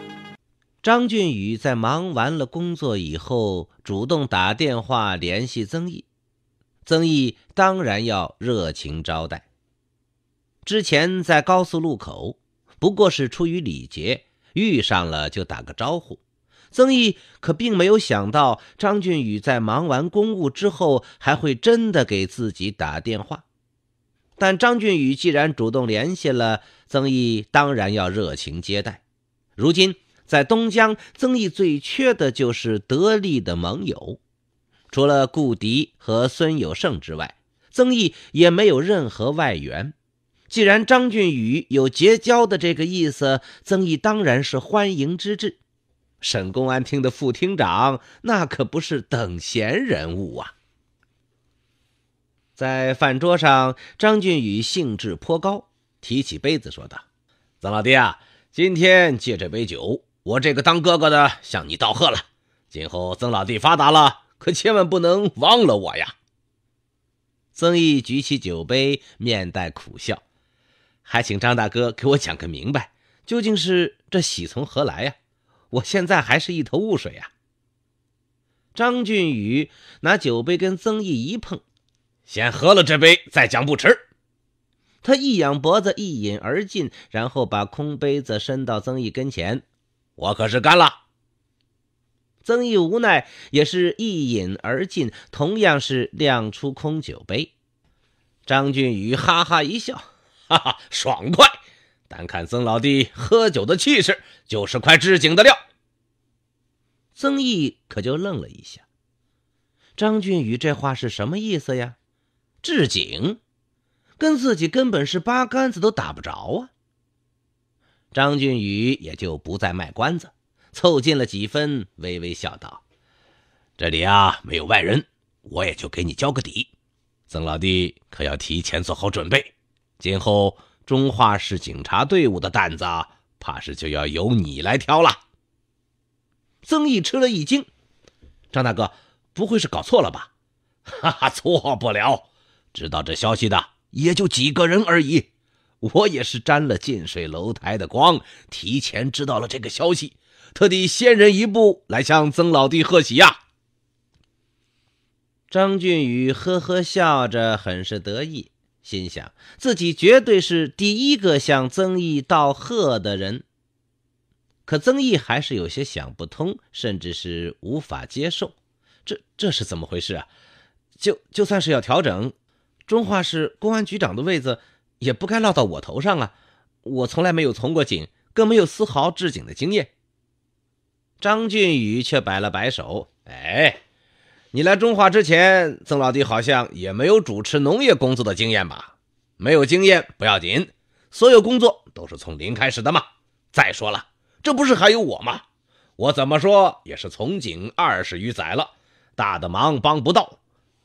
张俊宇在忙完了工作以后，主动打电话联系曾毅。曾毅当然要热情招待。之前在高速路口，不过是出于礼节，遇上了就打个招呼。曾毅可并没有想到，张俊宇在忙完公务之后，还会真的给自己打电话。但张俊宇既然主动联系了曾毅，当然要热情接待。如今。在东江，曾毅最缺的就是得力的盟友。除了顾迪和孙有胜之外，曾毅也没有任何外援。既然张俊宇有结交的这个意思，曾毅当然是欢迎之至。省公安厅的副厅长，那可不是等闲人物啊！在饭桌上，张俊宇兴致颇高，提起杯子说道：“曾老弟啊，今天借这杯酒。”我这个当哥哥的向你道贺了，今后曾老弟发达了，可千万不能忘了我呀！曾毅举起酒杯，面带苦笑，还请张大哥给我讲个明白，究竟是这喜从何来呀？我现在还是一头雾水呀！张俊宇拿酒杯跟曾毅一碰，先喝了这杯再讲不迟。他一仰脖子，一饮而尽，然后把空杯子伸到曾毅跟前。我可是干了。曾毅无奈，也是一饮而尽，同样是亮出空酒杯。张俊宇哈哈一笑，哈哈，爽快！单看曾老弟喝酒的气势，就是块治景的料。曾毅可就愣了一下，张俊宇这话是什么意思呀？治景，跟自己根本是八竿子都打不着啊！张俊宇也就不再卖关子，凑近了几分，微微笑道：“这里啊，没有外人，我也就给你交个底。曾老弟，可要提前做好准备。今后中化市警察队伍的担子，怕是就要由你来挑了。”曾毅吃了一惊：“张大哥，不会是搞错了吧？”“ 哈哈，错不了。知道这消息的，也就几个人而已。”我也是沾了近水楼台的光，提前知道了这个消息，特地先人一步来向曾老弟贺喜呀。张俊宇呵呵笑着，很是得意，心想自己绝对是第一个向曾毅道贺的人。可曾毅还是有些想不通，甚至是无法接受，这这是怎么回事啊？就就算是要调整，中化市公安局长的位子。也不该落到我头上啊！我从来没有从过井，更没有丝毫治井的经验。张俊宇却摆了摆手：“哎，你来中化之前，曾老弟好像也没有主持农业工作的经验吧？没有经验不要紧，所有工作都是从零开始的嘛。再说了，这不是还有我吗？我怎么说也是从井二十余载了，大的忙帮不到，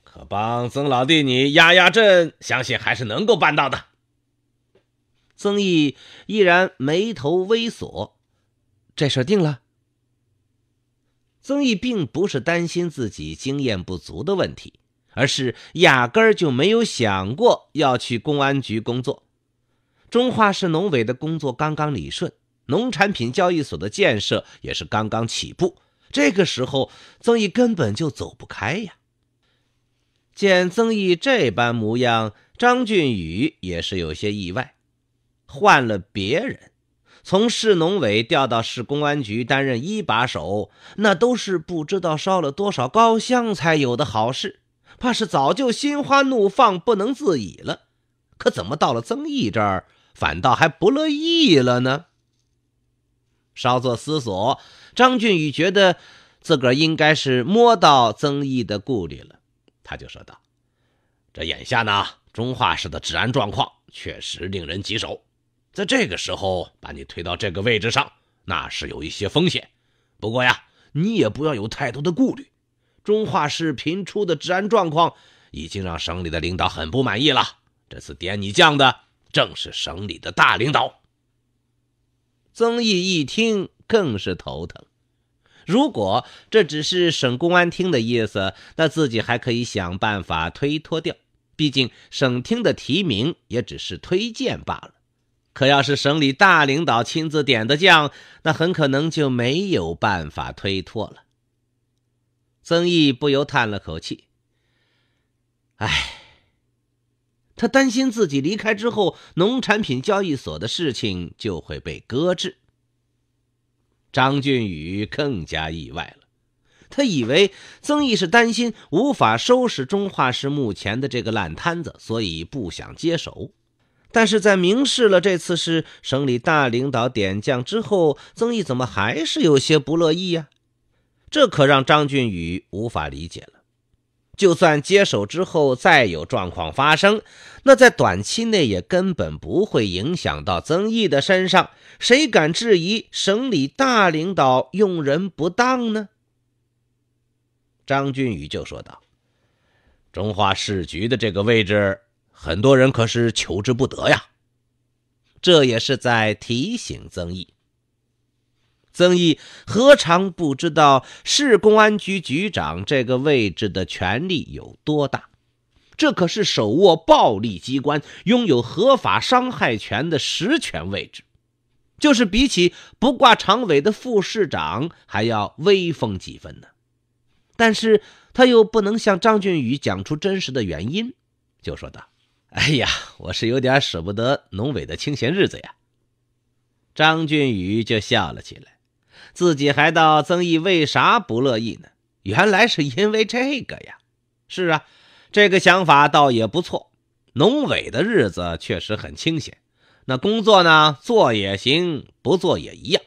可帮曾老弟你压压阵，相信还是能够办到的。”曾毅依然眉头微锁，这事定了。曾毅并不是担心自己经验不足的问题，而是压根儿就没有想过要去公安局工作。中化市农委的工作刚刚理顺，农产品交易所的建设也是刚刚起步，这个时候曾毅根本就走不开呀。见曾毅这般模样，张俊宇也是有些意外。换了别人，从市农委调到市公安局担任一把手，那都是不知道烧了多少高香才有的好事，怕是早就心花怒放不能自已了。可怎么到了曾毅这儿，反倒还不乐意了呢？稍作思索，张俊宇觉得自个儿应该是摸到曾毅的顾虑了，他就说道：“这眼下呢，中化市的治安状况确实令人棘手。”在这个时候把你推到这个位置上，那是有一些风险。不过呀，你也不要有太多的顾虑。中化视频出的治安状况已经让省里的领导很不满意了。这次点你将的正是省里的大领导。曾毅一听更是头疼。如果这只是省公安厅的意思，那自己还可以想办法推脱掉。毕竟省厅的提名也只是推荐罢了。可要是省里大领导亲自点的将，那很可能就没有办法推脱了。曾毅不由叹了口气：“哎，他担心自己离开之后，农产品交易所的事情就会被搁置。”张俊宇更加意外了，他以为曾毅是担心无法收拾中化市目前的这个烂摊子，所以不想接手。但是在明示了这次是省里大领导点将之后，曾毅怎么还是有些不乐意呀？这可让张俊宇无法理解了。就算接手之后再有状况发生，那在短期内也根本不会影响到曾毅的身上。谁敢质疑省里大领导用人不当呢？张俊宇就说道：“中华市局的这个位置。”很多人可是求之不得呀，这也是在提醒曾毅。曾毅何尝不知道市公安局局长这个位置的权力有多大？这可是手握暴力机关、拥有合法伤害权的实权位置，就是比起不挂常委的副市长还要威风几分呢。但是他又不能向张俊宇讲出真实的原因，就说道。哎呀，我是有点舍不得农委的清闲日子呀。张俊宇就笑了起来，自己还道曾毅为啥不乐意呢？原来是因为这个呀。是啊，这个想法倒也不错。农委的日子确实很清闲，那工作呢，做也行，不做也一样。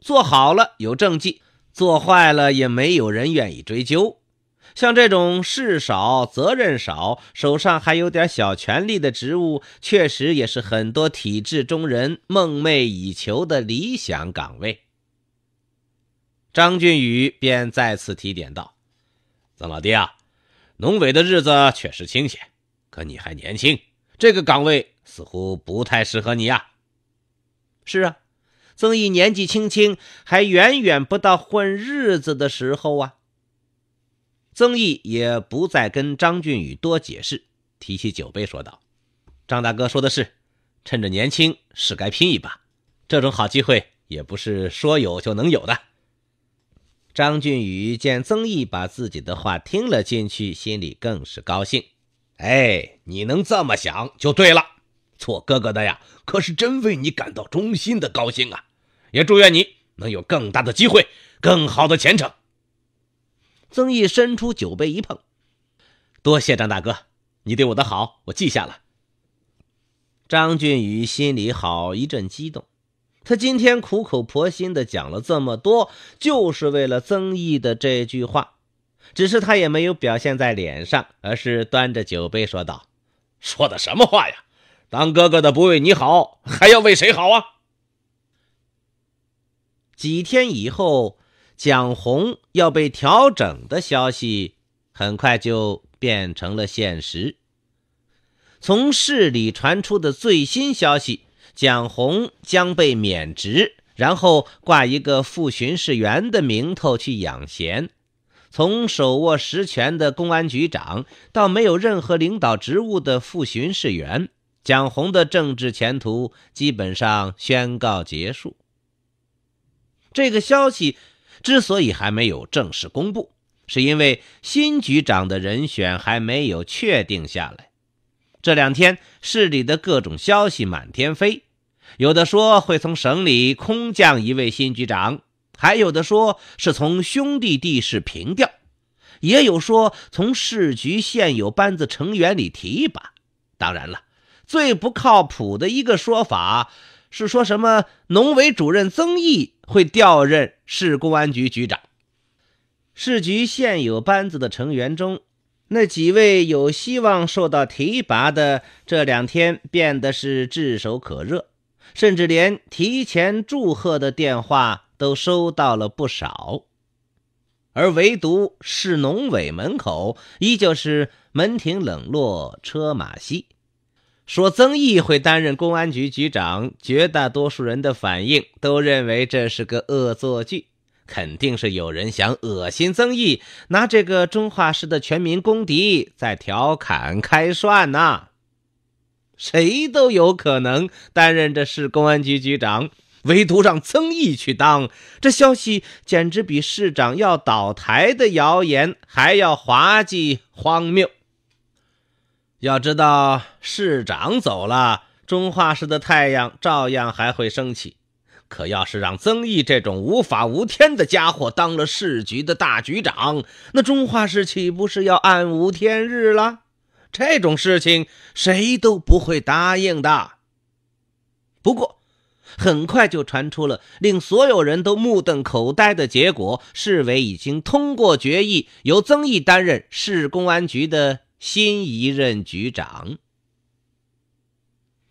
做好了有政绩，做坏了也没有人愿意追究。像这种事少、责任少、手上还有点小权力的职务，确实也是很多体制中人梦寐以求的理想岗位。张俊宇便再次提点道：“曾老弟啊，农委的日子确实清闲，可你还年轻，这个岗位似乎不太适合你呀。”“是啊，曾毅年纪轻轻，还远远不到混日子的时候啊。”曾毅也不再跟张俊宇多解释，提起酒杯说道：“张大哥说的是，趁着年轻是该拼一把，这种好机会也不是说有就能有的。”张俊宇见曾毅把自己的话听了进去，心里更是高兴。“哎，你能这么想就对了，做哥哥的呀，可是真为你感到衷心的高兴啊！也祝愿你能有更大的机会，更好的前程。”曾毅伸出酒杯一碰，多谢张大哥，你对我的好我记下了。张俊宇心里好一阵激动，他今天苦口婆心的讲了这么多，就是为了曾毅的这句话，只是他也没有表现在脸上，而是端着酒杯说道：“说的什么话呀？当哥哥的不为你好，还要为谁好啊？”几天以后。蒋红要被调整的消息很快就变成了现实。从市里传出的最新消息，蒋红将被免职，然后挂一个副巡视员的名头去养闲。从手握实权的公安局长到没有任何领导职务的副巡视员，蒋红的政治前途基本上宣告结束。这个消息。之所以还没有正式公布，是因为新局长的人选还没有确定下来。这两天市里的各种消息满天飞，有的说会从省里空降一位新局长，还有的说是从兄弟地市平调，也有说从市局现有班子成员里提拔。当然了，最不靠谱的一个说法是说什么农委主任曾毅。会调任市公安局局长。市局现有班子的成员中，那几位有希望受到提拔的，这两天变得是炙手可热，甚至连提前祝贺的电话都收到了不少。而唯独市农委门口，依旧是门庭冷落，车马稀。说曾毅会担任公安局局长，绝大多数人的反应都认为这是个恶作剧，肯定是有人想恶心曾毅，拿这个中化市的全民公敌在调侃开涮呢。谁都有可能担任这市公安局局长，唯独让曾毅去当，这消息简直比市长要倒台的谣言还要滑稽荒谬。要知道，市长走了，中化市的太阳照样还会升起。可要是让曾毅这种无法无天的家伙当了市局的大局长，那中化市岂不是要暗无天日了？这种事情谁都不会答应的。不过，很快就传出了令所有人都目瞪口呆的结果：市委已经通过决议，由曾毅担任市公安局的。新一任局长，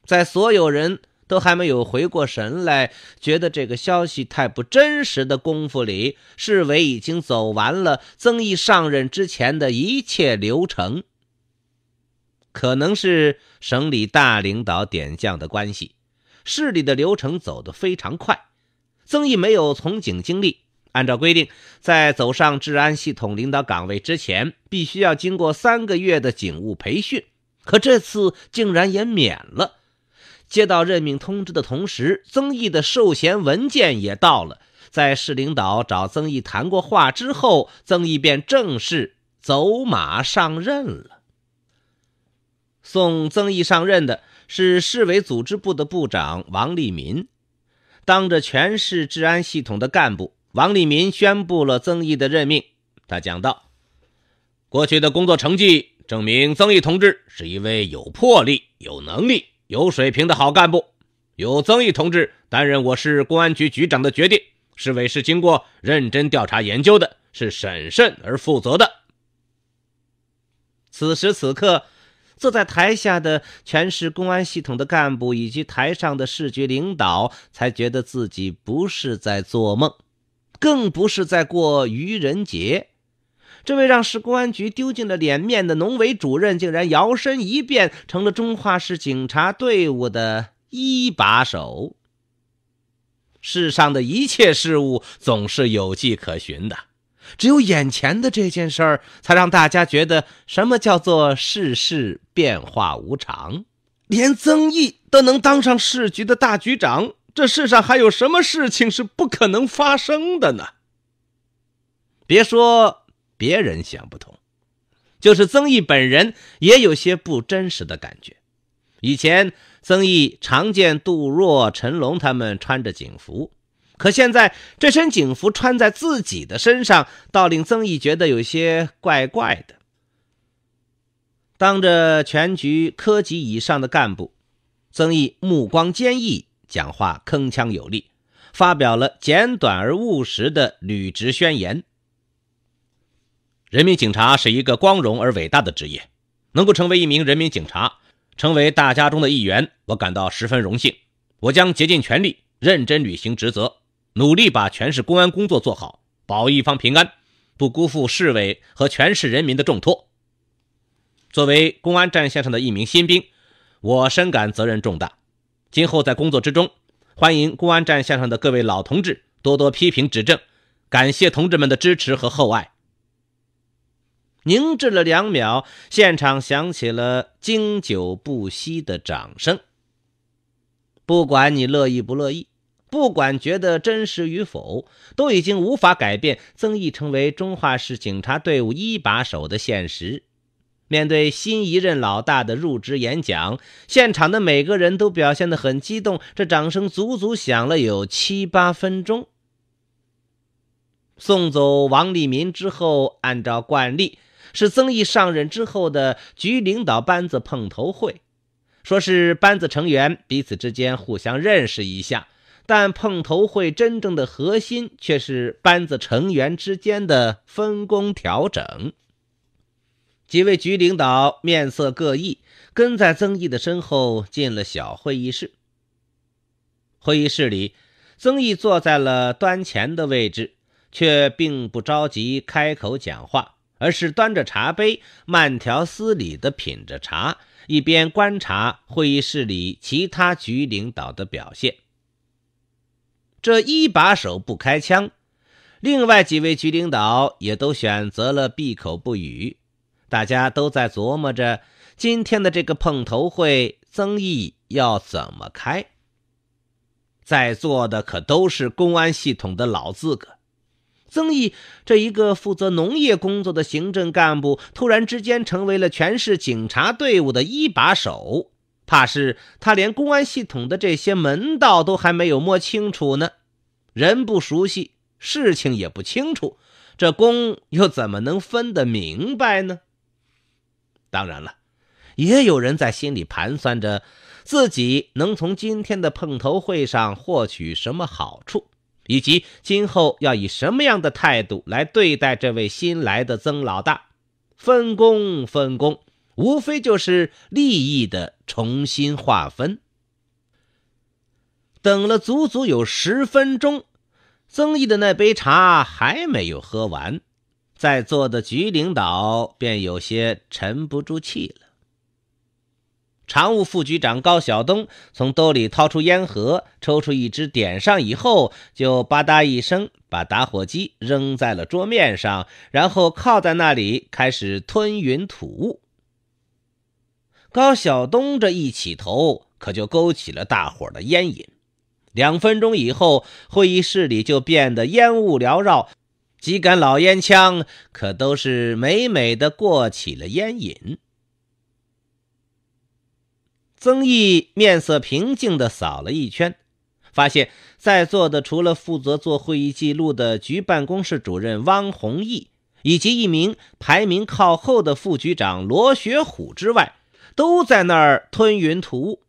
在所有人都还没有回过神来，觉得这个消息太不真实的功夫里，市委已经走完了曾毅上任之前的一切流程。可能是省里大领导点将的关系，市里的流程走得非常快，曾毅没有从警经历。按照规定，在走上治安系统领导岗位之前，必须要经过三个月的警务培训。可这次竟然也免了。接到任命通知的同时，曾毅的授衔文件也到了。在市领导找曾毅谈过话之后，曾毅便正式走马上任了。送曾毅上任的是市委组织部的部长王立民，当着全市治安系统的干部。王立民宣布了曾毅的任命。他讲到：“过去的工作成绩证明，曾毅同志是一位有魄力、有能力、有水平的好干部。有曾毅同志担任我市公安局局长的决定，市委是经过认真调查研究的，是审慎而负责的。”此时此刻，坐在台下的全市公安系统的干部以及台上的市局领导，才觉得自己不是在做梦。更不是在过愚人节，这位让市公安局丢尽了脸面的农委主任，竟然摇身一变成了中化市警察队伍的一把手。世上的一切事物总是有迹可循的，只有眼前的这件事儿，才让大家觉得什么叫做世事变化无常，连曾毅都能当上市局的大局长。这世上还有什么事情是不可能发生的呢？别说别人想不通，就是曾毅本人也有些不真实的感觉。以前曾毅常见杜若、陈龙他们穿着警服，可现在这身警服穿在自己的身上，倒令曾毅觉得有些怪怪的。当着全局科级以上的干部，曾毅目光坚毅。讲话铿锵有力，发表了简短而务实的履职宣言。人民警察是一个光荣而伟大的职业，能够成为一名人民警察，成为大家中的一员，我感到十分荣幸。我将竭尽全力，认真履行职责，努力把全市公安工作做好，保一方平安，不辜负市委和全市人民的重托。作为公安战线上的一名新兵，我深感责任重大。今后在工作之中，欢迎公安战线上的各位老同志多多批评指正，感谢同志们的支持和厚爱。凝滞了两秒，现场响起了经久不息的掌声。不管你乐意不乐意，不管觉得真实与否，都已经无法改变曾毅成为中化市警察队伍一把手的现实。面对新一任老大的入职演讲，现场的每个人都表现得很激动，这掌声足足响了有七八分钟。送走王立民之后，按照惯例是曾毅上任之后的局领导班子碰头会，说是班子成员彼此之间互相认识一下，但碰头会真正的核心却是班子成员之间的分工调整。几位局领导面色各异，跟在曾毅的身后进了小会议室。会议室里，曾毅坐在了端前的位置，却并不着急开口讲话，而是端着茶杯，慢条斯理的品着茶，一边观察会议室里其他局领导的表现。这一把手不开腔，另外几位局领导也都选择了闭口不语。大家都在琢磨着今天的这个碰头会，曾毅要怎么开？在座的可都是公安系统的老资格，曾毅这一个负责农业工作的行政干部，突然之间成为了全市警察队伍的一把手，怕是他连公安系统的这些门道都还没有摸清楚呢。人不熟悉，事情也不清楚，这功又怎么能分得明白呢？当然了，也有人在心里盘算着自己能从今天的碰头会上获取什么好处，以及今后要以什么样的态度来对待这位新来的曾老大。分工，分工，无非就是利益的重新划分。等了足足有十分钟，曾毅的那杯茶还没有喝完。在座的局领导便有些沉不住气了。常务副局长高晓东从兜里掏出烟盒，抽出一支，点上以后，就吧嗒一声把打火机扔在了桌面上，然后靠在那里开始吞云吐雾。高晓东这一起头，可就勾起了大伙的烟瘾。两分钟以后，会议室里就变得烟雾缭绕。几杆老烟枪可都是美美的过起了烟瘾。曾毅面色平静的扫了一圈，发现在座的除了负责做会议记录的局办公室主任汪弘毅以及一名排名靠后的副局长罗学虎之外，都在那儿吞云吐雾，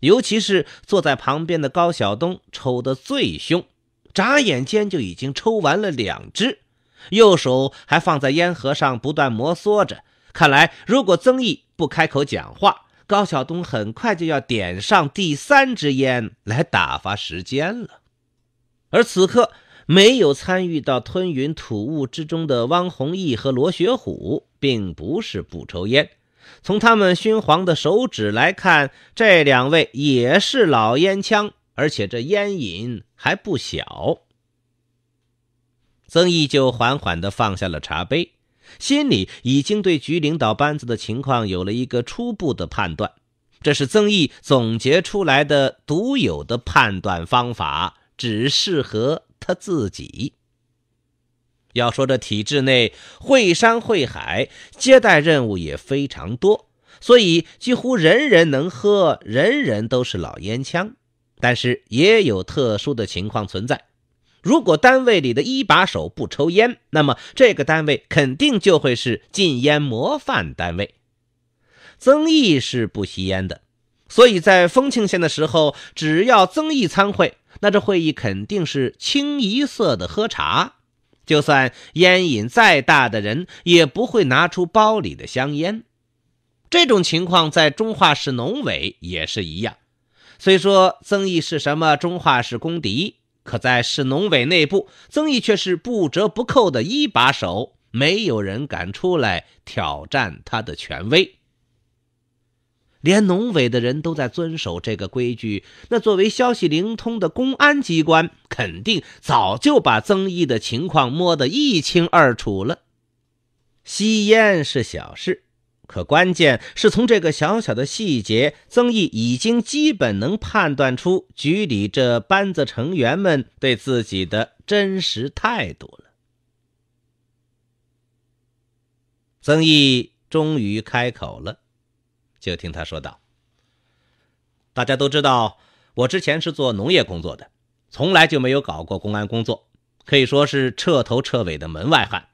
尤其是坐在旁边的高晓东抽的最凶。眨眼间就已经抽完了两支，右手还放在烟盒上不断摩挲着。看来，如果曾毅不开口讲话，高晓东很快就要点上第三支烟来打发时间了。而此刻没有参与到吞云吐雾之中的汪宏毅和罗学虎，并不是不抽烟。从他们熏黄的手指来看，这两位也是老烟枪，而且这烟瘾。还不小，曾毅就缓缓的放下了茶杯，心里已经对局领导班子的情况有了一个初步的判断。这是曾毅总结出来的独有的判断方法，只适合他自己。要说这体制内会山会海，接待任务也非常多，所以几乎人人能喝，人人都是老烟枪。但是也有特殊的情况存在。如果单位里的一把手不抽烟，那么这个单位肯定就会是禁烟模范单位。曾毅是不吸烟的，所以在丰庆县的时候，只要曾毅参会，那这会议肯定是清一色的喝茶。就算烟瘾再大的人，也不会拿出包里的香烟。这种情况在中化市农委也是一样。虽说曾毅是什么中化市公敌，可在市农委内部，曾毅却是不折不扣的一把手，没有人敢出来挑战他的权威。连农委的人都在遵守这个规矩，那作为消息灵通的公安机关，肯定早就把曾毅的情况摸得一清二楚了。吸烟是小事。可关键是从这个小小的细节，曾毅已经基本能判断出局里这班子成员们对自己的真实态度了。曾毅终于开口了，就听他说道：“大家都知道，我之前是做农业工作的，从来就没有搞过公安工作，可以说是彻头彻尾的门外汉。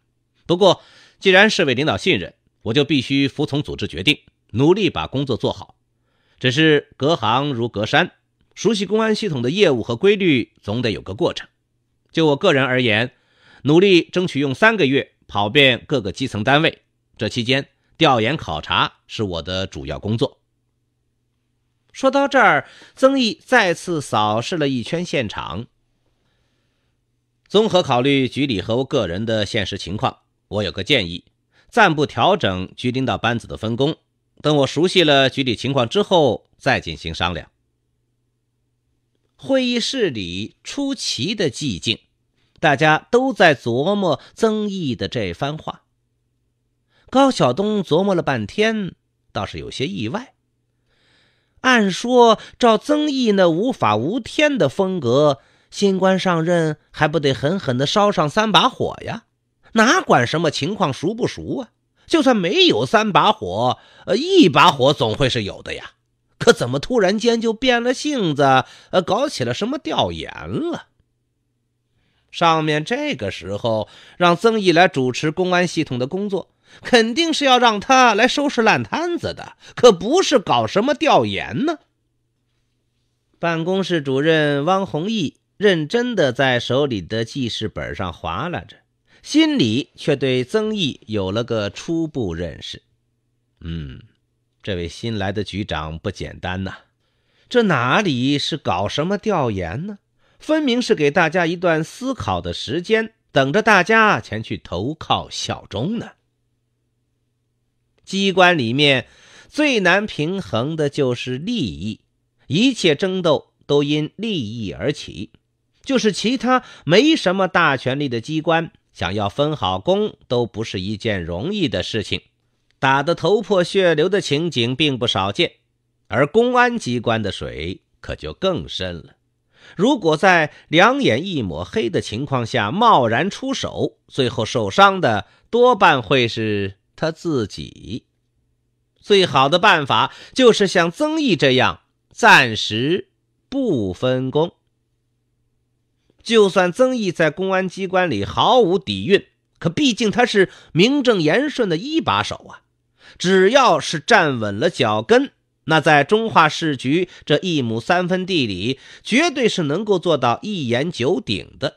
不过，既然市委领导信任。”我就必须服从组织决定，努力把工作做好。只是隔行如隔山，熟悉公安系统的业务和规律，总得有个过程。就我个人而言，努力争取用三个月跑遍各个基层单位。这期间，调研考察是我的主要工作。说到这儿，曾毅再次扫视了一圈现场，综合考虑局里和我个人的现实情况，我有个建议。暂不调整局领导班子的分工，等我熟悉了局里情况之后再进行商量。会议室里出奇的寂静，大家都在琢磨曾毅的这番话。高晓东琢磨了半天，倒是有些意外。按说照曾毅那无法无天的风格，新官上任还不得狠狠的烧上三把火呀？哪管什么情况熟不熟啊？就算没有三把火，呃，一把火总会是有的呀。可怎么突然间就变了性子，呃，搞起了什么调研了？上面这个时候让曾毅来主持公安系统的工作，肯定是要让他来收拾烂摊子的，可不是搞什么调研呢。办公室主任汪弘毅认真的在手里的记事本上划拉着。心里却对曾毅有了个初步认识。嗯，这位新来的局长不简单呐。这哪里是搞什么调研呢？分明是给大家一段思考的时间，等着大家前去投靠效忠呢。机关里面最难平衡的就是利益，一切争斗都因利益而起。就是其他没什么大权力的机关。想要分好工都不是一件容易的事情，打得头破血流的情景并不少见，而公安机关的水可就更深了。如果在两眼一抹黑的情况下贸然出手，最后受伤的多半会是他自己。最好的办法就是像曾毅这样暂时不分工。就算曾毅在公安机关里毫无底蕴，可毕竟他是名正言顺的一把手啊。只要是站稳了脚跟，那在中化市局这一亩三分地里，绝对是能够做到一言九鼎的。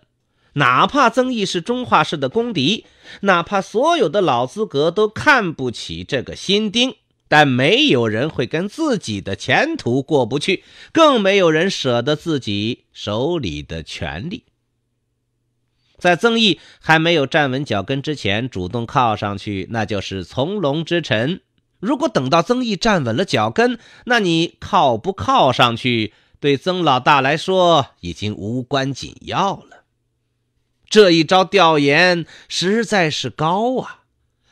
哪怕曾毅是中化市的公敌，哪怕所有的老资格都看不起这个新丁。但没有人会跟自己的前途过不去，更没有人舍得自己手里的权利。在曾毅还没有站稳脚跟之前，主动靠上去，那就是从龙之臣。如果等到曾毅站稳了脚跟，那你靠不靠上去，对曾老大来说已经无关紧要了。这一招调研实在是高啊！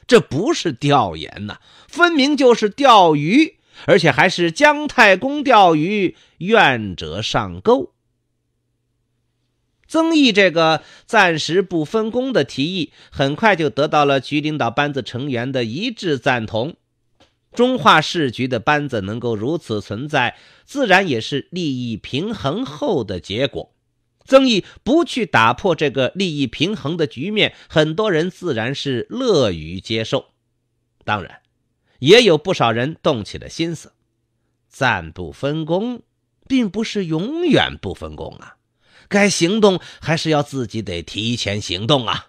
这不是调研呐。分明就是钓鱼，而且还是姜太公钓鱼，愿者上钩。曾毅这个暂时不分工的提议，很快就得到了局领导班子成员的一致赞同。中化市局的班子能够如此存在，自然也是利益平衡后的结果。曾毅不去打破这个利益平衡的局面，很多人自然是乐于接受。当然。也有不少人动起了心思，暂不分工，并不是永远不分工啊。该行动还是要自己得提前行动啊。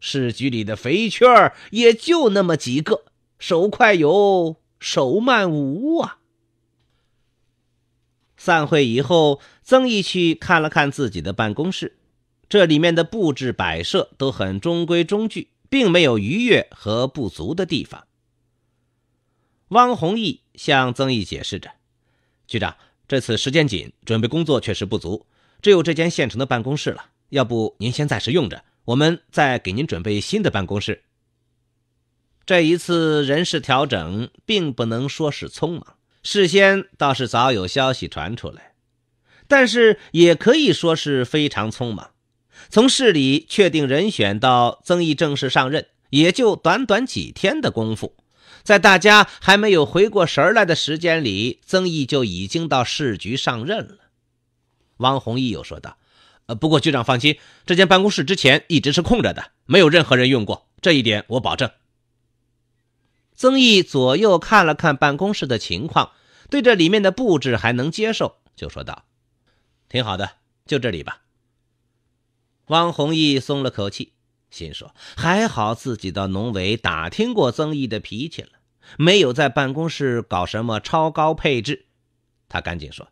市局里的肥缺儿也就那么几个，手快有，手慢无啊。散会以后，曾毅去看了看自己的办公室，这里面的布置摆设都很中规中矩，并没有逾越和不足的地方。汪弘毅向曾毅解释着：“局长，这次时间紧，准备工作确实不足，只有这间现成的办公室了。要不您先暂时用着，我们再给您准备新的办公室。”这一次人事调整并不能说是匆忙，事先倒是早有消息传出来，但是也可以说是非常匆忙。从市里确定人选到曾毅正式上任，也就短短几天的功夫。在大家还没有回过神来的时间里，曾毅就已经到市局上任了。汪弘毅又说道：“呃，不过局长放心，这间办公室之前一直是空着的，没有任何人用过，这一点我保证。”曾毅左右看了看办公室的情况，对这里面的布置还能接受，就说道：“挺好的，就这里吧。”汪弘毅松了口气，心说：“还好自己到农委打听过曾毅的脾气了。”没有在办公室搞什么超高配置，他赶紧说：“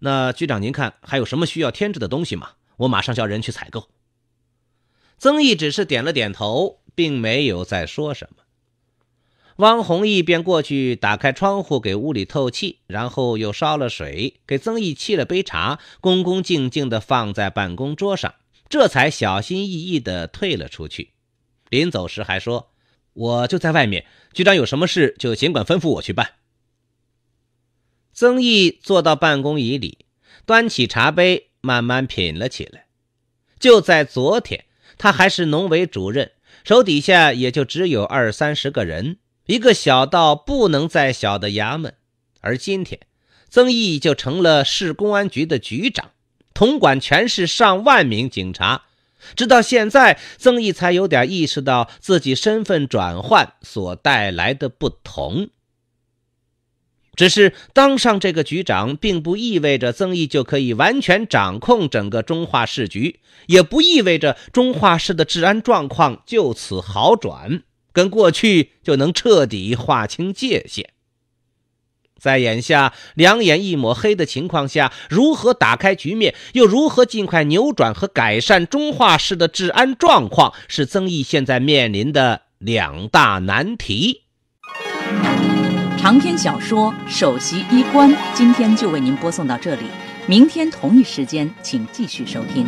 那局长，您看还有什么需要添置的东西吗？我马上叫人去采购。”曾毅只是点了点头，并没有再说什么。汪弘毅便过去打开窗户给屋里透气，然后又烧了水给曾毅沏了杯茶，恭恭敬敬地放在办公桌上，这才小心翼翼地退了出去。临走时还说。我就在外面，局长有什么事就尽管吩咐我去办。曾毅坐到办公椅里，端起茶杯慢慢品了起来。就在昨天，他还是农委主任，手底下也就只有二三十个人，一个小到不能再小的衙门；而今天，曾毅就成了市公安局的局长，统管全市上万名警察。直到现在，曾毅才有点意识到自己身份转换所带来的不同。只是当上这个局长，并不意味着曾毅就可以完全掌控整个中化市局，也不意味着中化市的治安状况就此好转，跟过去就能彻底划清界限。在眼下两眼一抹黑的情况下，如何打开局面，又如何尽快扭转和改善中化市的治安状况，是曾毅现在面临的两大难题。长篇小说《首席医官》，今天就为您播送到这里，明天同一时间，请继续收听。